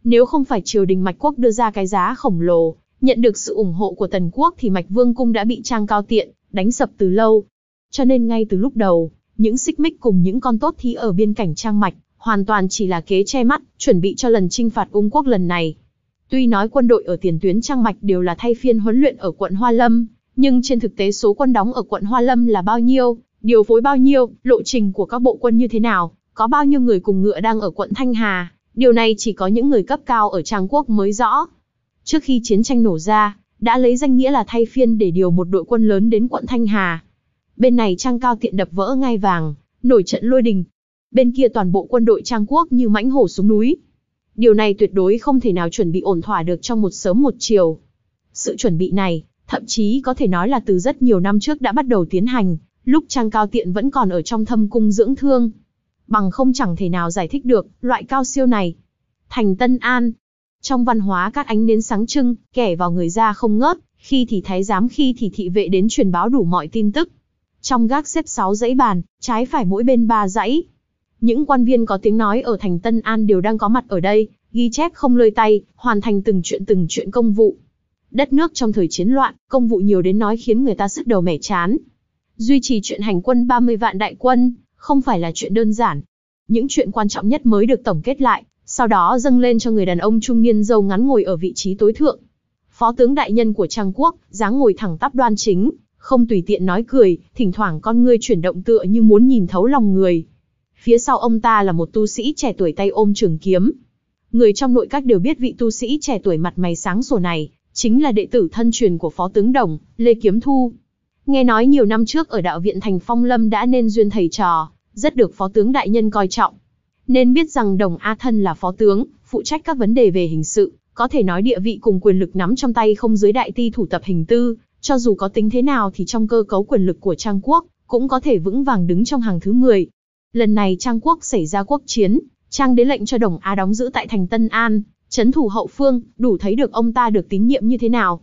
Nếu không phải triều đình Mạch Quốc đưa ra cái giá khổng lồ, nhận được sự ủng hộ của Tần Quốc thì Mạch Vương Cung đã bị Trang Cao Tiện, đánh sập từ lâu. Cho nên ngay từ lúc đầu, những xích mích cùng những con tốt thí ở biên cảnh Trang Mạch, hoàn toàn chỉ là kế che mắt, chuẩn bị cho lần chinh phạt ung quốc lần này. Tuy nói quân đội ở tiền tuyến Trang Mạch đều là thay phiên huấn luyện ở quận Hoa Lâm, nhưng trên thực tế số quân đóng ở quận Hoa Lâm là bao nhiêu, điều phối bao nhiêu, lộ trình của các bộ quân như thế nào, có bao nhiêu người cùng ngựa đang ở quận Thanh Hà, điều này chỉ có những người cấp cao ở Trang Quốc mới rõ. Trước khi chiến tranh nổ ra, đã lấy danh nghĩa là thay phiên để điều một đội quân lớn đến quận Thanh Hà. Bên này Trang Cao tiện đập vỡ ngai vàng, nổi trận lôi đình. Bên kia toàn bộ quân đội Trang Quốc như mãnh hổ xuống núi. Điều này tuyệt đối không thể nào chuẩn bị ổn thỏa được trong một sớm một chiều. Sự chuẩn bị này, thậm chí có thể nói là từ rất nhiều năm trước đã bắt đầu tiến hành, Lúc Trang Cao Tiện vẫn còn ở trong thâm cung dưỡng thương. Bằng không chẳng thể nào giải thích được, loại cao siêu này. Thành Tân An. Trong văn hóa các ánh nến sáng trưng, kẻ vào người ra không ngớt, khi thì thái giám khi thì thị vệ đến truyền báo đủ mọi tin tức. Trong gác xếp 6 dãy bàn, trái phải mỗi bên 3 dãy. Những quan viên có tiếng nói ở thành Tân An đều đang có mặt ở đây, ghi chép không lơi tay, hoàn thành từng chuyện từng chuyện công vụ. Đất nước trong thời chiến loạn, công vụ nhiều đến nói khiến người ta sức đầu mẻ chán. Duy trì chuyện hành quân 30 vạn đại quân, không phải là chuyện đơn giản. Những chuyện quan trọng nhất mới được tổng kết lại, sau đó dâng lên cho người đàn ông trung niên dâu ngắn ngồi ở vị trí tối thượng. Phó tướng đại nhân của Trang Quốc, dáng ngồi thẳng tắp đoan chính, không tùy tiện nói cười, thỉnh thoảng con ngươi chuyển động tựa như muốn nhìn thấu lòng người. Phía sau ông ta là một tu sĩ trẻ tuổi tay ôm trường kiếm. Người trong nội các đều biết vị tu sĩ trẻ tuổi mặt mày sáng sủa này, chính là đệ tử thân truyền của Phó tướng Đồng, Lê Kiếm Thu. Nghe nói nhiều năm trước ở đạo viện thành Phong Lâm đã nên duyên thầy trò, rất được phó tướng đại nhân coi trọng. Nên biết rằng đồng A Thân là phó tướng, phụ trách các vấn đề về hình sự, có thể nói địa vị cùng quyền lực nắm trong tay không dưới đại ti thủ tập hình tư, cho dù có tính thế nào thì trong cơ cấu quyền lực của Trang Quốc, cũng có thể vững vàng đứng trong hàng thứ 10. Lần này Trang Quốc xảy ra quốc chiến, Trang đế lệnh cho đồng A đóng giữ tại thành Tân An, chấn thủ hậu phương, đủ thấy được ông ta được tín nhiệm như thế nào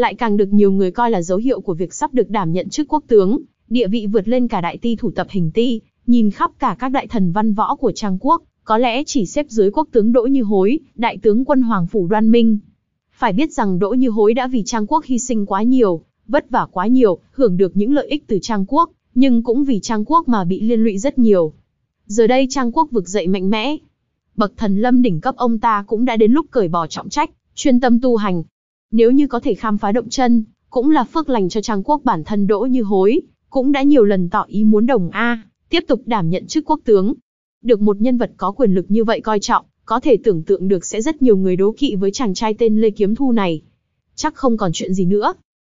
lại càng được nhiều người coi là dấu hiệu của việc sắp được đảm nhận chức quốc tướng, địa vị vượt lên cả đại ti thủ tập hình ti, nhìn khắp cả các đại thần văn võ của Trang quốc, có lẽ chỉ xếp dưới quốc tướng Đỗ Như Hối, đại tướng quân Hoàng Phủ Đoan Minh. Phải biết rằng Đỗ Như Hối đã vì Trang quốc hy sinh quá nhiều, vất vả quá nhiều, hưởng được những lợi ích từ Trang quốc, nhưng cũng vì Trang quốc mà bị liên lụy rất nhiều. Giờ đây Trang quốc vực dậy mạnh mẽ. Bậc thần lâm đỉnh cấp ông ta cũng đã đến lúc cởi bỏ trọng trách, chuyên tâm tu hành, nếu như có thể khám phá động chân, cũng là phước lành cho Trang Quốc bản thân đỗ như hối, cũng đã nhiều lần tỏ ý muốn đồng A, tiếp tục đảm nhận chức quốc tướng. Được một nhân vật có quyền lực như vậy coi trọng, có thể tưởng tượng được sẽ rất nhiều người đố kỵ với chàng trai tên Lê Kiếm Thu này. Chắc không còn chuyện gì nữa.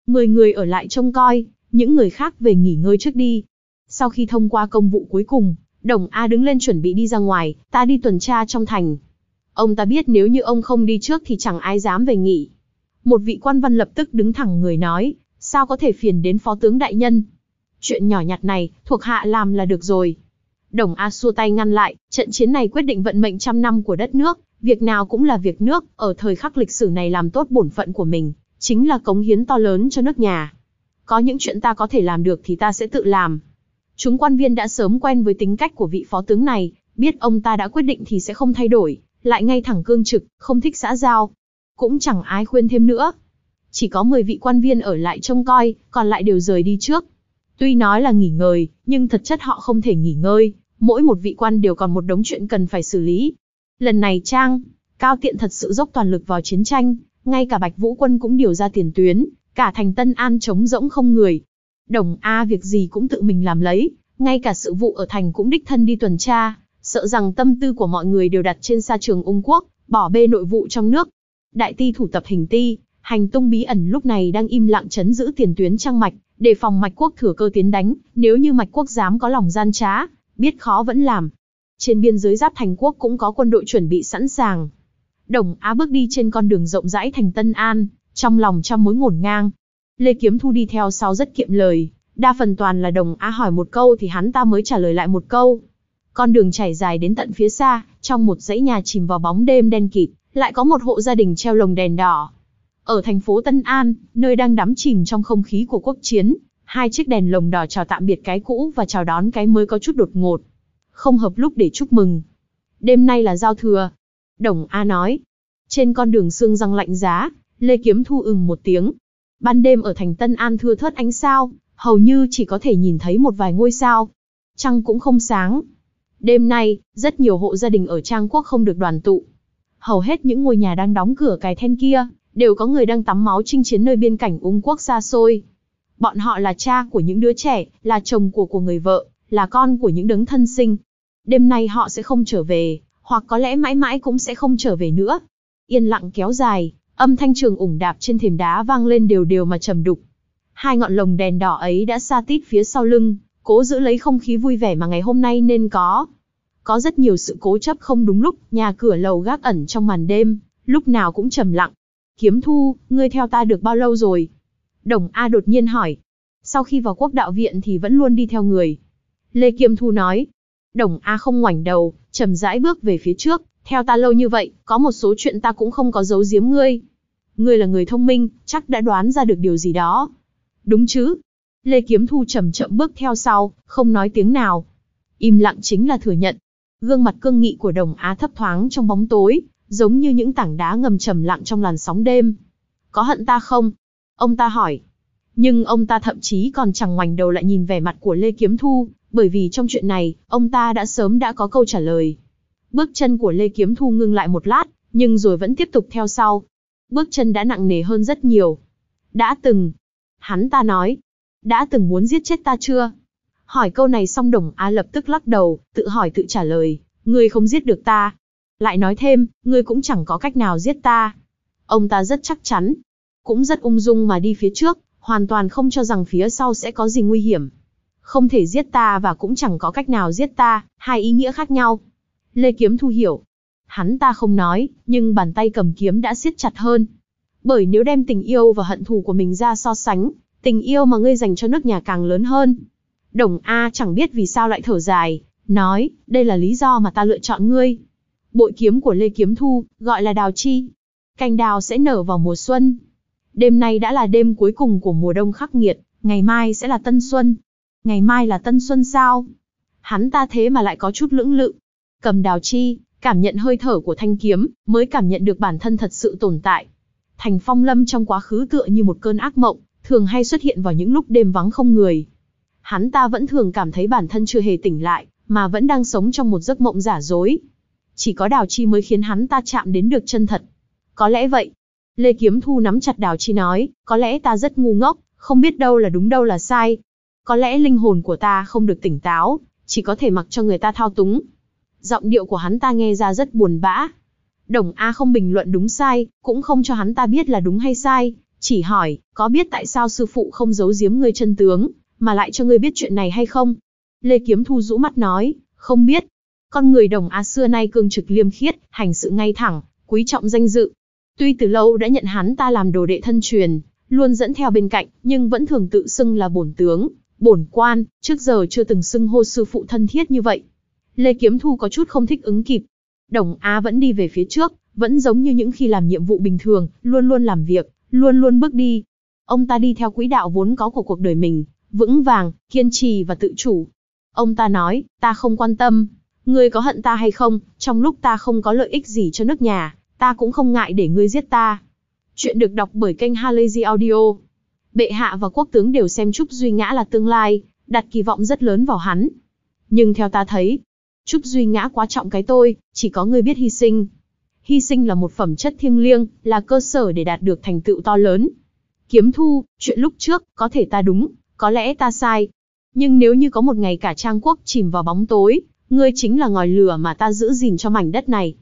Mười người ở lại trông coi, những người khác về nghỉ ngơi trước đi. Sau khi thông qua công vụ cuối cùng, Đồng A đứng lên chuẩn bị đi ra ngoài, ta đi tuần tra trong thành. Ông ta biết nếu như ông không đi trước thì chẳng ai dám về nghỉ. Một vị quan văn lập tức đứng thẳng người nói, sao có thể phiền đến phó tướng đại nhân? Chuyện nhỏ nhặt này, thuộc hạ làm là được rồi. Đồng A xua tay ngăn lại, trận chiến này quyết định vận mệnh trăm năm của đất nước, việc nào cũng là việc nước, ở thời khắc lịch sử này làm tốt bổn phận của mình, chính là cống hiến to lớn cho nước nhà. Có những chuyện ta có thể làm được thì ta sẽ tự làm. Chúng quan viên đã sớm quen với tính cách của vị phó tướng này, biết ông ta đã quyết định thì sẽ không thay đổi, lại ngay thẳng cương trực, không thích xã giao, cũng chẳng ai khuyên thêm nữa. Chỉ có 10 vị quan viên ở lại trông coi, còn lại đều rời đi trước. Tuy nói là nghỉ ngơi, nhưng thật chất họ không thể nghỉ ngơi, mỗi một vị quan đều còn một đống chuyện cần phải xử lý. Lần này Trang, Cao Tiện thật sự dốc toàn lực vào chiến tranh, ngay cả Bạch Vũ Quân cũng điều ra tiền tuyến, cả thành Tân An trống rỗng không người. Đồng A việc gì cũng tự mình làm lấy, ngay cả sự vụ ở thành cũng đích thân đi tuần tra, sợ rằng tâm tư của mọi người đều đặt trên sa trường ung quốc, bỏ bê nội vụ trong nước, đại ti thủ tập hình ti, hành tung bí ẩn lúc này đang im lặng chấn giữ tiền tuyến trang mạch, để phòng mạch quốc thừa cơ tiến đánh, nếu như mạch quốc dám có lòng gian trá, biết khó vẫn làm. Trên biên giới giáp thành quốc cũng có quân đội chuẩn bị sẵn sàng. Đồng Á bước đi trên con đường rộng rãi thành Tân An, trong lòng trăm mối ngổn ngang. Lê Kiếm Thu đi theo sau rất kiệm lời, đa phần toàn là Đồng Á hỏi một câu thì hắn ta mới trả lời lại một câu. Con đường chảy dài đến tận phía xa, trong một dãy nhà chìm vào bóng đêm đen kịt, lại có một hộ gia đình treo lồng đèn đỏ. Ở thành phố Tân An, nơi đang đắm chìm trong không khí của quốc chiến, hai chiếc đèn lồng đỏ chào tạm biệt cái cũ và chào đón cái mới có chút đột ngột. Không hợp lúc để chúc mừng. Đêm nay là giao thừa. Đồng A nói. Trên con đường xương răng lạnh giá, Lê Kiếm Thu ừng một tiếng. Ban đêm ở thành Tân An thưa thớt ánh sao, hầu như chỉ có thể nhìn thấy một vài ngôi sao. Trăng cũng không sáng. Đêm nay, rất nhiều hộ gia đình ở Trang Quốc không được đoàn tụ, hầu hết những ngôi nhà đang đóng cửa cài then kia, đều có người đang tắm máu chinh chiến nơi biên cảnh ung quốc xa xôi. Bọn họ là cha của những đứa trẻ, là chồng của của người vợ, là con của những đấng thân sinh. Đêm nay họ sẽ không trở về, hoặc có lẽ mãi mãi cũng sẽ không trở về nữa. Yên lặng kéo dài, âm thanh trường ủng đạp trên thềm đá vang lên đều đều mà trầm đục. Hai ngọn lồng đèn đỏ ấy đã xa tít phía sau lưng, cố giữ lấy không khí vui vẻ mà ngày hôm nay nên có. Có rất nhiều sự cố chấp không đúng lúc, nhà cửa lầu gác ẩn trong màn đêm, lúc nào cũng trầm lặng. Kiếm thu, ngươi theo ta được bao lâu rồi? Đồng A đột nhiên hỏi. Sau khi vào quốc đạo viện thì vẫn luôn đi theo người. Lê Kiếm thu nói. Đồng A không ngoảnh đầu, trầm rãi bước về phía trước. Theo ta lâu như vậy, có một số chuyện ta cũng không có giấu giếm ngươi. Ngươi là người thông minh, chắc đã đoán ra được điều gì đó. Đúng chứ? Lê Kiếm Thu chậm chậm bước theo sau, không nói tiếng nào. Im lặng chính là thừa nhận, Gương mặt cương nghị của đồng Á thấp thoáng trong bóng tối, giống như những tảng đá ngầm trầm lặng trong làn sóng đêm. Có hận ta không? Ông ta hỏi. Nhưng ông ta thậm chí còn chẳng ngoảnh đầu lại nhìn vẻ mặt của Lê Kiếm Thu, bởi vì trong chuyện này, ông ta đã sớm đã có câu trả lời. Bước chân của Lê Kiếm Thu ngưng lại một lát, nhưng rồi vẫn tiếp tục theo sau. Bước chân đã nặng nề hơn rất nhiều. Đã từng. Hắn ta nói. Đã từng muốn giết chết ta chưa? Hỏi câu này xong đồng Á lập tức lắc đầu, tự hỏi tự trả lời, ngươi không giết được ta. Lại nói thêm, ngươi cũng chẳng có cách nào giết ta. Ông ta rất chắc chắn, cũng rất ung dung mà đi phía trước, hoàn toàn không cho rằng phía sau sẽ có gì nguy hiểm. Không thể giết ta và cũng chẳng có cách nào giết ta, hai ý nghĩa khác nhau. Lê Kiếm Thu hiểu. Hắn ta không nói, nhưng bàn tay cầm kiếm đã siết chặt hơn. Bởi nếu đem tình yêu và hận thù của mình ra so sánh, tình yêu mà ngươi dành cho nước nhà càng lớn hơn, Đồng A chẳng biết vì sao lại thở dài, nói, đây là lý do mà ta lựa chọn ngươi. Bội kiếm của Lê Kiếm Thu, gọi là đào chi. Cành đào sẽ nở vào mùa xuân. Đêm nay đã là đêm cuối cùng của mùa đông khắc nghiệt, ngày mai sẽ là tân xuân. Ngày mai là tân xuân sao? Hắn ta thế mà lại có chút lưỡng lự. Cầm đào chi, cảm nhận hơi thở của thanh kiếm, mới cảm nhận được bản thân thật sự tồn tại. Thành phong lâm trong quá khứ tựa như một cơn ác mộng, thường hay xuất hiện vào những lúc đêm vắng không người, hắn ta vẫn thường cảm thấy bản thân chưa hề tỉnh lại, mà vẫn đang sống trong một giấc mộng giả dối. Chỉ có Đào Chi mới khiến hắn ta chạm đến được chân thật. Có lẽ vậy. Lê Kiếm Thu nắm chặt Đào Chi nói, có lẽ ta rất ngu ngốc, không biết đâu là đúng đâu là sai. Có lẽ linh hồn của ta không được tỉnh táo, chỉ có thể mặc cho người ta thao túng. Giọng điệu của hắn ta nghe ra rất buồn bã. Đồng A không bình luận đúng sai, cũng không cho hắn ta biết là đúng hay sai, chỉ hỏi, có biết tại sao sư phụ không giấu giếm người chân tướng, mà lại cho ngươi biết chuyện này hay không? Lê Kiếm Thu rũ mắt nói, không biết. Con người đồng Á xưa nay cương trực liêm khiết, hành sự ngay thẳng, quý trọng danh dự. Tuy từ lâu đã nhận hắn ta làm đồ đệ thân truyền, luôn dẫn theo bên cạnh, nhưng vẫn thường tự xưng là bổn tướng, bổn quan, trước giờ chưa từng xưng hô sư phụ thân thiết như vậy. Lê Kiếm Thu có chút không thích ứng kịp. Đồng Á vẫn đi về phía trước, vẫn giống như những khi làm nhiệm vụ bình thường, luôn luôn làm việc, luôn luôn bước đi. Ông ta đi theo quỹ đạo vốn có của cuộc đời mình, vững vàng, kiên trì và tự chủ. Ông ta nói, ta không quan tâm, ngươi có hận ta hay không, trong lúc ta không có lợi ích gì cho nước nhà, ta cũng không ngại để ngươi giết ta. Chuyện được đọc bởi kênh Halazy Audio. Bệ hạ và quốc tướng đều xem Trúc Duy Ngã là tương lai, đặt kỳ vọng rất lớn vào hắn. Nhưng theo ta thấy, Trúc Duy Ngã quá trọng cái tôi, chỉ có ngươi biết hy sinh. Hy sinh là một phẩm chất thiêng liêng, là cơ sở để đạt được thành tựu to lớn. Kiếm thu, chuyện lúc trước, có thể ta đúng, có lẽ ta sai. Nhưng nếu như có một ngày cả Trang Quốc chìm vào bóng tối, ngươi chính là ngòi lửa mà ta giữ gìn cho mảnh đất này.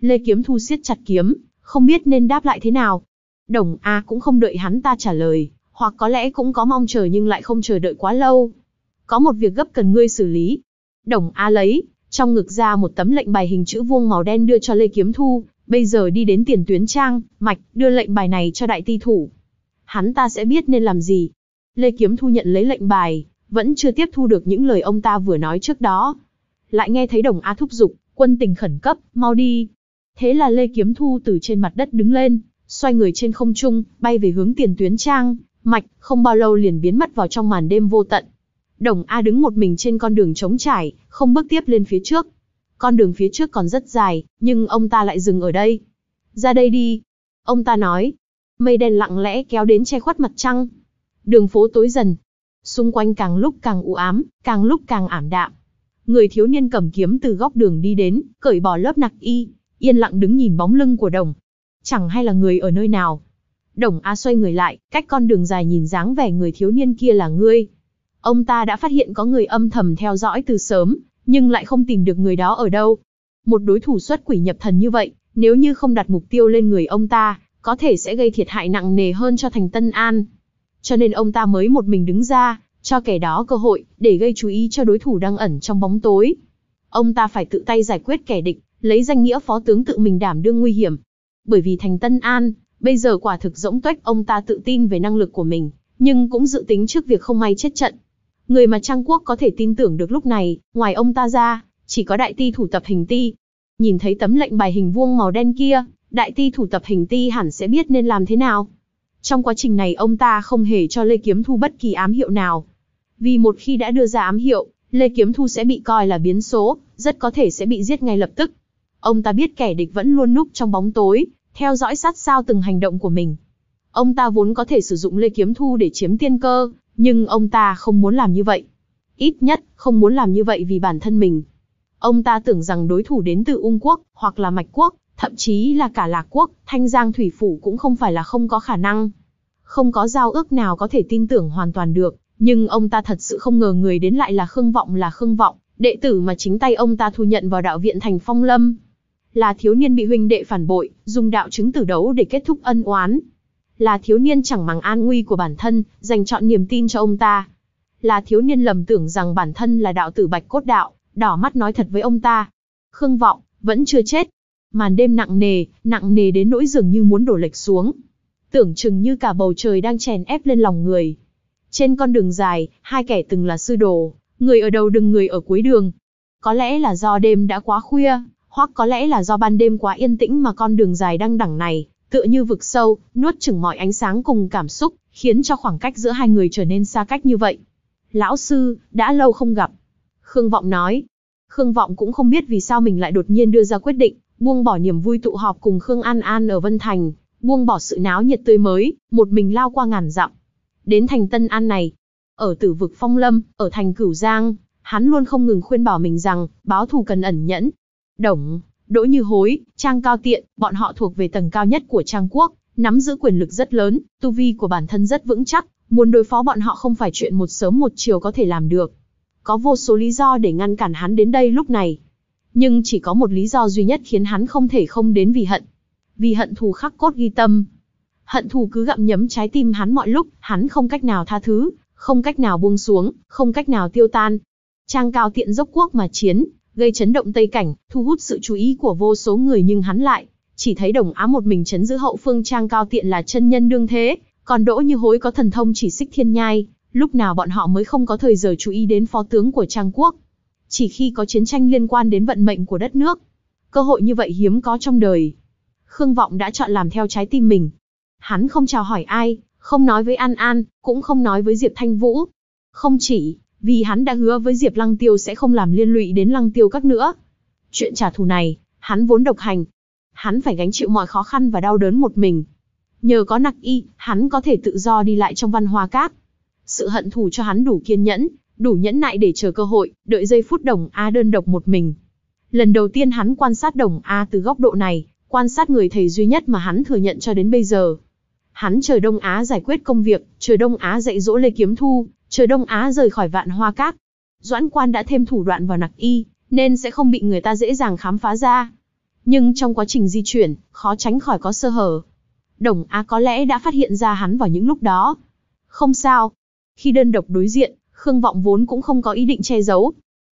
Lê Kiếm Thu siết chặt kiếm, không biết nên đáp lại thế nào. Đồng A cũng không đợi hắn ta trả lời, hoặc có lẽ cũng có mong chờ nhưng lại không chờ đợi quá lâu. Có một việc gấp cần ngươi xử lý. Đồng A lấy, trong ngực ra một tấm lệnh bài hình chữ vuông màu đen đưa cho Lê Kiếm Thu, bây giờ đi đến tiền tuyến trang, mạch, đưa lệnh bài này cho đại ti thủ. Hắn ta sẽ biết nên làm gì. Lê Kiếm Thu nhận lấy lệnh bài, vẫn chưa tiếp thu được những lời ông ta vừa nói trước đó. Lại nghe thấy đồng A thúc giục, quân tình khẩn cấp, mau đi. Thế là Lê Kiếm Thu từ trên mặt đất đứng lên, xoay người trên không trung, bay về hướng tiền tuyến trang, mạch, không bao lâu liền biến mất vào trong màn đêm vô tận. Đồng A đứng một mình trên con đường trống trải, không bước tiếp lên phía trước. Con đường phía trước còn rất dài, nhưng ông ta lại dừng ở đây. Ra đây đi. Ông ta nói. Mây đen lặng lẽ kéo đến che khuất mặt trăng đường phố tối dần. Xung quanh càng lúc càng u ám, càng lúc càng ảm đạm. Người thiếu niên cầm kiếm từ góc đường đi đến, cởi bỏ lớp nặc y, yên lặng đứng nhìn bóng lưng của đồng. Chẳng hay là người ở nơi nào. Đồng A xoay người lại, cách con đường dài nhìn dáng vẻ người thiếu niên kia là ngươi. Ông ta đã phát hiện có người âm thầm theo dõi từ sớm, nhưng lại không tìm được người đó ở đâu. Một đối thủ xuất quỷ nhập thần như vậy, nếu như không đặt mục tiêu lên người ông ta, có thể sẽ gây thiệt hại nặng nề hơn cho thành Tân An cho nên ông ta mới một mình đứng ra, cho kẻ đó cơ hội để gây chú ý cho đối thủ đang ẩn trong bóng tối. Ông ta phải tự tay giải quyết kẻ địch, lấy danh nghĩa phó tướng tự mình đảm đương nguy hiểm. Bởi vì thành Tân An, bây giờ quả thực rỗng tuếch ông ta tự tin về năng lực của mình, nhưng cũng dự tính trước việc không may chết trận. Người mà Trang Quốc có thể tin tưởng được lúc này, ngoài ông ta ra, chỉ có đại ti thủ tập hình ti. Nhìn thấy tấm lệnh bài hình vuông màu đen kia, đại ti thủ tập hình ti hẳn sẽ biết nên làm thế nào. Trong quá trình này ông ta không hề cho Lê Kiếm Thu bất kỳ ám hiệu nào. Vì một khi đã đưa ra ám hiệu, Lê Kiếm Thu sẽ bị coi là biến số, rất có thể sẽ bị giết ngay lập tức. Ông ta biết kẻ địch vẫn luôn núp trong bóng tối, theo dõi sát sao từng hành động của mình. Ông ta vốn có thể sử dụng Lê Kiếm Thu để chiếm tiên cơ, nhưng ông ta không muốn làm như vậy. Ít nhất, không muốn làm như vậy vì bản thân mình. Ông ta tưởng rằng đối thủ đến từ Ung Quốc, hoặc là Mạch Quốc, thậm chí là cả Lạc Quốc, Thanh Giang Thủy Phủ cũng không phải là không có khả năng. Không có giao ước nào có thể tin tưởng hoàn toàn được, nhưng ông ta thật sự không ngờ người đến lại là Khương Vọng là Khương Vọng, đệ tử mà chính tay ông ta thu nhận vào đạo viện thành Phong Lâm. Là thiếu niên bị huynh đệ phản bội, dùng đạo chứng tử đấu để kết thúc ân oán. Là thiếu niên chẳng màng an nguy của bản thân, dành chọn niềm tin cho ông ta. Là thiếu niên lầm tưởng rằng bản thân là đạo tử bạch cốt đạo, đỏ mắt nói thật với ông ta. Khương Vọng, vẫn chưa chết, Màn đêm nặng nề, nặng nề đến nỗi dường như muốn đổ lệch xuống. Tưởng chừng như cả bầu trời đang chèn ép lên lòng người. Trên con đường dài, hai kẻ từng là sư đồ, người ở đầu đừng người ở cuối đường. Có lẽ là do đêm đã quá khuya, hoặc có lẽ là do ban đêm quá yên tĩnh mà con đường dài đang đẳng này, tựa như vực sâu, nuốt chửng mọi ánh sáng cùng cảm xúc, khiến cho khoảng cách giữa hai người trở nên xa cách như vậy. Lão sư, đã lâu không gặp. Khương Vọng nói. Khương Vọng cũng không biết vì sao mình lại đột nhiên đưa ra quyết định, buông bỏ niềm vui tụ họp cùng Khương An An ở Vân Thành, buông bỏ sự náo nhiệt tươi mới, một mình lao qua ngàn dặm. Đến thành Tân An này, ở tử vực Phong Lâm, ở thành Cửu Giang, hắn luôn không ngừng khuyên bảo mình rằng, báo thù cần ẩn nhẫn. Đồng, Đỗ Như Hối, Trang Cao Tiện, bọn họ thuộc về tầng cao nhất của Trang Quốc, nắm giữ quyền lực rất lớn, tu vi của bản thân rất vững chắc, muốn đối phó bọn họ không phải chuyện một sớm một chiều có thể làm được. Có vô số lý do để ngăn cản hắn đến đây lúc này. Nhưng chỉ có một lý do duy nhất khiến hắn không thể không đến vì hận. Vì hận thù khắc cốt ghi tâm. Hận thù cứ gặm nhấm trái tim hắn mọi lúc, hắn không cách nào tha thứ, không cách nào buông xuống, không cách nào tiêu tan. Trang cao tiện dốc quốc mà chiến, gây chấn động Tây Cảnh, thu hút sự chú ý của vô số người nhưng hắn lại, chỉ thấy đồng á một mình chấn giữ hậu phương Trang cao tiện là chân nhân đương thế, còn đỗ như hối có thần thông chỉ xích thiên nhai, lúc nào bọn họ mới không có thời giờ chú ý đến phó tướng của Trang quốc chỉ khi có chiến tranh liên quan đến vận mệnh của đất nước. Cơ hội như vậy hiếm có trong đời. Khương Vọng đã chọn làm theo trái tim mình. Hắn không chào hỏi ai, không nói với An An, cũng không nói với Diệp Thanh Vũ. Không chỉ, vì hắn đã hứa với Diệp Lăng Tiêu sẽ không làm liên lụy đến Lăng Tiêu các nữa. Chuyện trả thù này, hắn vốn độc hành. Hắn phải gánh chịu mọi khó khăn và đau đớn một mình. Nhờ có nặc y, hắn có thể tự do đi lại trong văn hóa cát. Sự hận thù cho hắn đủ kiên nhẫn, đủ nhẫn nại để chờ cơ hội, đợi giây phút đồng A đơn độc một mình. Lần đầu tiên hắn quan sát đồng A từ góc độ này, quan sát người thầy duy nhất mà hắn thừa nhận cho đến bây giờ. Hắn chờ Đông Á giải quyết công việc, chờ Đông Á dạy dỗ Lê Kiếm Thu, chờ Đông Á rời khỏi vạn hoa các. Doãn quan đã thêm thủ đoạn vào nặc y, nên sẽ không bị người ta dễ dàng khám phá ra. Nhưng trong quá trình di chuyển, khó tránh khỏi có sơ hở. Đồng Á có lẽ đã phát hiện ra hắn vào những lúc đó. Không sao. Khi đơn độc đối diện, Khương Vọng vốn cũng không có ý định che giấu.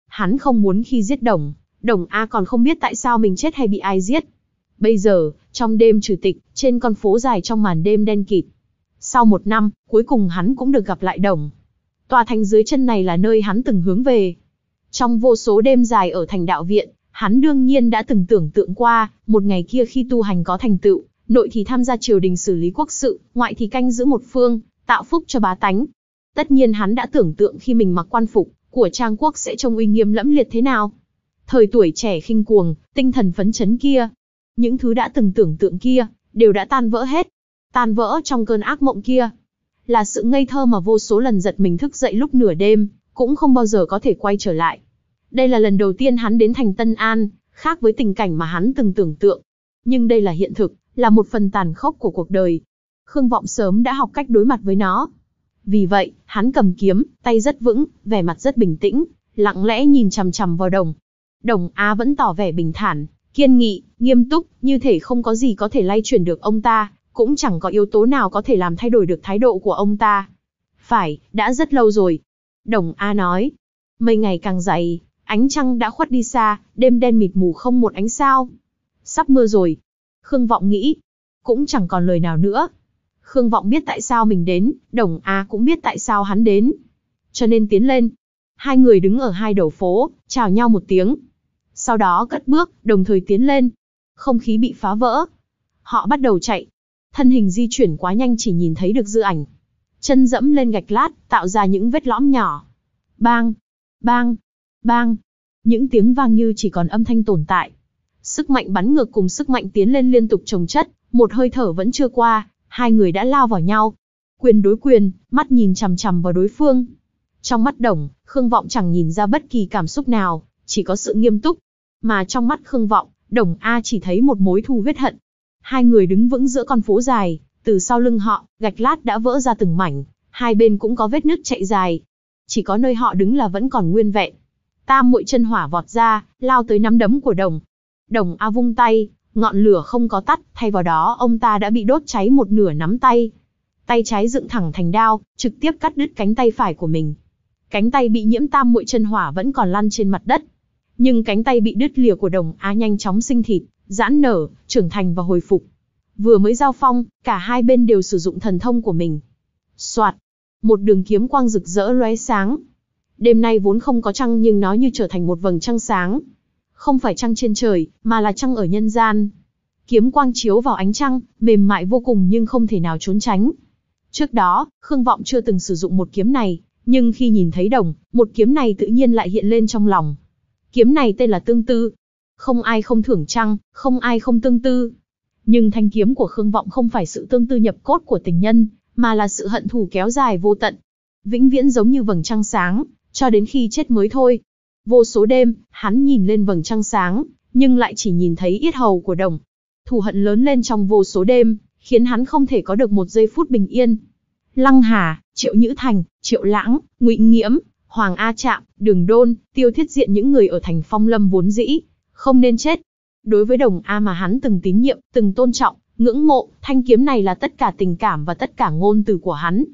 Hắn không muốn khi giết Đồng, Đồng A còn không biết tại sao mình chết hay bị ai giết. Bây giờ, trong đêm trừ tịch, trên con phố dài trong màn đêm đen kịt. Sau một năm, cuối cùng hắn cũng được gặp lại Đồng. Tòa thành dưới chân này là nơi hắn từng hướng về. Trong vô số đêm dài ở thành đạo viện, hắn đương nhiên đã từng tưởng tượng qua, một ngày kia khi tu hành có thành tựu, nội thì tham gia triều đình xử lý quốc sự, ngoại thì canh giữ một phương, tạo phúc cho bá tánh, Tất nhiên hắn đã tưởng tượng khi mình mặc quan phục của Trang quốc sẽ trông uy nghiêm lẫm liệt thế nào. Thời tuổi trẻ khinh cuồng, tinh thần phấn chấn kia, những thứ đã từng tưởng tượng kia đều đã tan vỡ hết, tan vỡ trong cơn ác mộng kia. Là sự ngây thơ mà vô số lần giật mình thức dậy lúc nửa đêm, cũng không bao giờ có thể quay trở lại. Đây là lần đầu tiên hắn đến thành Tân An, khác với tình cảnh mà hắn từng tưởng tượng. Nhưng đây là hiện thực, là một phần tàn khốc của cuộc đời. Khương Vọng sớm đã học cách đối mặt với nó. Vì vậy, hắn cầm kiếm, tay rất vững, vẻ mặt rất bình tĩnh, lặng lẽ nhìn chằm chằm vào đồng. Đồng Á vẫn tỏ vẻ bình thản, kiên nghị, nghiêm túc, như thể không có gì có thể lay chuyển được ông ta, cũng chẳng có yếu tố nào có thể làm thay đổi được thái độ của ông ta. Phải, đã rất lâu rồi. Đồng A nói. Mây ngày càng dày, ánh trăng đã khuất đi xa, đêm đen mịt mù không một ánh sao. Sắp mưa rồi. Khương Vọng nghĩ. Cũng chẳng còn lời nào nữa, Khương Vọng biết tại sao mình đến, Đồng Á cũng biết tại sao hắn đến. Cho nên tiến lên. Hai người đứng ở hai đầu phố, chào nhau một tiếng. Sau đó cất bước, đồng thời tiến lên. Không khí bị phá vỡ. Họ bắt đầu chạy. Thân hình di chuyển quá nhanh chỉ nhìn thấy được dư ảnh. Chân dẫm lên gạch lát, tạo ra những vết lõm nhỏ. Bang, bang, bang. Những tiếng vang như chỉ còn âm thanh tồn tại. Sức mạnh bắn ngược cùng sức mạnh tiến lên liên tục chồng chất, một hơi thở vẫn chưa qua, hai người đã lao vào nhau. Quyền đối quyền, mắt nhìn chằm chằm vào đối phương. Trong mắt đồng, Khương Vọng chẳng nhìn ra bất kỳ cảm xúc nào, chỉ có sự nghiêm túc. Mà trong mắt Khương Vọng, đồng A chỉ thấy một mối thù huyết hận. Hai người đứng vững giữa con phố dài, từ sau lưng họ, gạch lát đã vỡ ra từng mảnh, hai bên cũng có vết nứt chạy dài. Chỉ có nơi họ đứng là vẫn còn nguyên vẹn. Tam muội chân hỏa vọt ra, lao tới nắm đấm của đồng. Đồng A vung tay, ngọn lửa không có tắt, thay vào đó ông ta đã bị đốt cháy một nửa nắm tay. Tay trái dựng thẳng thành đao, trực tiếp cắt đứt cánh tay phải của mình. Cánh tay bị nhiễm tam muội chân hỏa vẫn còn lăn trên mặt đất. Nhưng cánh tay bị đứt lìa của đồng á nhanh chóng sinh thịt, giãn nở, trưởng thành và hồi phục. Vừa mới giao phong, cả hai bên đều sử dụng thần thông của mình. Soạt, một đường kiếm quang rực rỡ lóe sáng. Đêm nay vốn không có trăng nhưng nó như trở thành một vầng trăng sáng, không phải trăng trên trời, mà là trăng ở nhân gian. Kiếm quang chiếu vào ánh trăng, mềm mại vô cùng nhưng không thể nào trốn tránh. Trước đó, Khương Vọng chưa từng sử dụng một kiếm này, nhưng khi nhìn thấy đồng, một kiếm này tự nhiên lại hiện lên trong lòng. Kiếm này tên là Tương Tư. Không ai không thưởng trăng, không ai không tương tư. Nhưng thanh kiếm của Khương Vọng không phải sự tương tư nhập cốt của tình nhân, mà là sự hận thù kéo dài vô tận. Vĩnh viễn giống như vầng trăng sáng, cho đến khi chết mới thôi. Vô số đêm, hắn nhìn lên vầng trăng sáng, nhưng lại chỉ nhìn thấy yết hầu của đồng. Thù hận lớn lên trong vô số đêm, khiến hắn không thể có được một giây phút bình yên. Lăng Hà, Triệu Nhữ Thành, Triệu Lãng, Ngụy Nghiễm, Hoàng A Trạm, Đường Đôn, Tiêu Thiết Diện những người ở thành Phong Lâm vốn dĩ, không nên chết. Đối với đồng A mà hắn từng tín nhiệm, từng tôn trọng, ngưỡng mộ, thanh kiếm này là tất cả tình cảm và tất cả ngôn từ của hắn.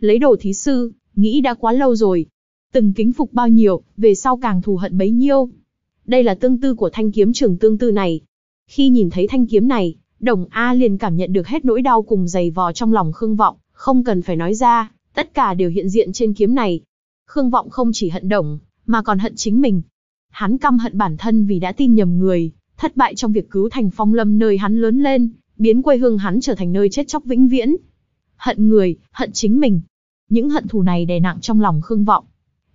Lấy đồ thí sư, nghĩ đã quá lâu rồi, từng kính phục bao nhiêu, về sau càng thù hận bấy nhiêu. Đây là tương tư của thanh kiếm trường tương tư này. Khi nhìn thấy thanh kiếm này, Đồng A liền cảm nhận được hết nỗi đau cùng dày vò trong lòng Khương Vọng, không cần phải nói ra, tất cả đều hiện diện trên kiếm này. Khương Vọng không chỉ hận Đồng, mà còn hận chính mình. Hắn căm hận bản thân vì đã tin nhầm người, thất bại trong việc cứu thành phong lâm nơi hắn lớn lên, biến quê hương hắn trở thành nơi chết chóc vĩnh viễn. Hận người, hận chính mình. Những hận thù này đè nặng trong lòng Khương Vọng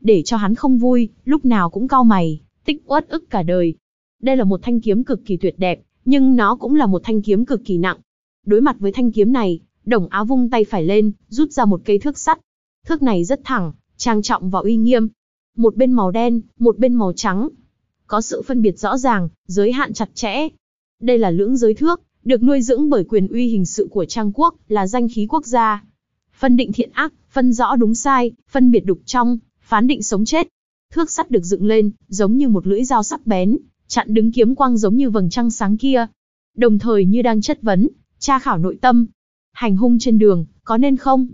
để cho hắn không vui, lúc nào cũng cau mày, tích uất ức cả đời. Đây là một thanh kiếm cực kỳ tuyệt đẹp, nhưng nó cũng là một thanh kiếm cực kỳ nặng. Đối mặt với thanh kiếm này, Đồng Á vung tay phải lên, rút ra một cây thước sắt. Thước này rất thẳng, trang trọng và uy nghiêm. Một bên màu đen, một bên màu trắng. Có sự phân biệt rõ ràng, giới hạn chặt chẽ. Đây là lưỡng giới thước, được nuôi dưỡng bởi quyền uy hình sự của Trang quốc, là danh khí quốc gia. Phân định thiện ác, phân rõ đúng sai, phân biệt đục trong, phán định sống chết. Thước sắt được dựng lên, giống như một lưỡi dao sắc bén, chặn đứng kiếm quang giống như vầng trăng sáng kia. Đồng thời như đang chất vấn, tra khảo nội tâm. Hành hung trên đường, có nên không?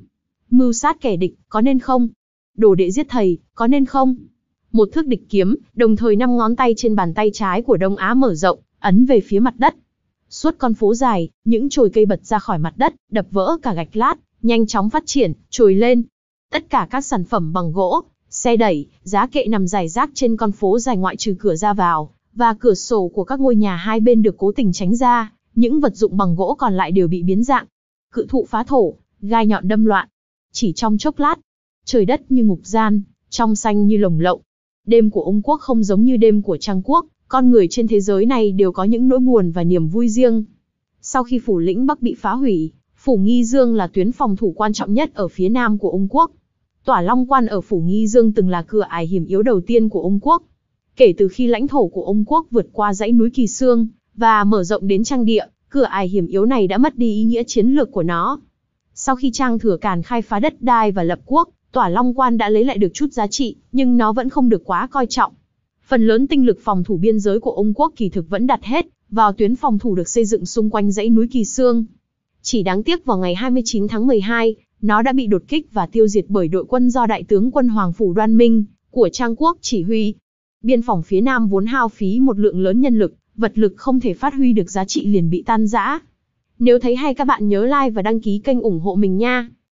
Mưu sát kẻ địch, có nên không? Đồ đệ giết thầy, có nên không? Một thước địch kiếm, đồng thời năm ngón tay trên bàn tay trái của Đông Á mở rộng, ấn về phía mặt đất. Suốt con phố dài, những chồi cây bật ra khỏi mặt đất, đập vỡ cả gạch lát, nhanh chóng phát triển, trồi lên. Tất cả các sản phẩm bằng gỗ, Xe đẩy, giá kệ nằm dài rác trên con phố dài ngoại trừ cửa ra vào, và cửa sổ của các ngôi nhà hai bên được cố tình tránh ra, những vật dụng bằng gỗ còn lại đều bị biến dạng. Cự thụ phá thổ, gai nhọn đâm loạn. Chỉ trong chốc lát, trời đất như ngục gian, trong xanh như lồng lộng. Đêm của ông quốc không giống như đêm của Trang quốc, con người trên thế giới này đều có những nỗi buồn và niềm vui riêng. Sau khi phủ lĩnh Bắc bị phá hủy, phủ Nghi Dương là tuyến phòng thủ quan trọng nhất ở phía nam của ông quốc, Tỏa Long Quan ở Phủ Nghi Dương từng là cửa ải hiểm yếu đầu tiên của ông quốc. Kể từ khi lãnh thổ của ông quốc vượt qua dãy núi Kỳ Sương và mở rộng đến trang địa, cửa ải hiểm yếu này đã mất đi ý nghĩa chiến lược của nó. Sau khi Trang Thừa Càn khai phá đất đai và lập quốc, Tỏa Long Quan đã lấy lại được chút giá trị, nhưng nó vẫn không được quá coi trọng. Phần lớn tinh lực phòng thủ biên giới của ông quốc kỳ thực vẫn đặt hết vào tuyến phòng thủ được xây dựng xung quanh dãy núi Kỳ Sương. Chỉ đáng tiếc vào ngày 29 tháng 12, nó đã bị đột kích và tiêu diệt bởi đội quân do đại tướng quân Hoàng Phủ Đoan Minh của Trang Quốc chỉ huy. Biên phòng phía Nam vốn hao phí một lượng lớn nhân lực, vật lực không thể phát huy được giá trị liền bị tan rã. Nếu thấy hay các bạn nhớ like và đăng ký kênh ủng hộ mình nha.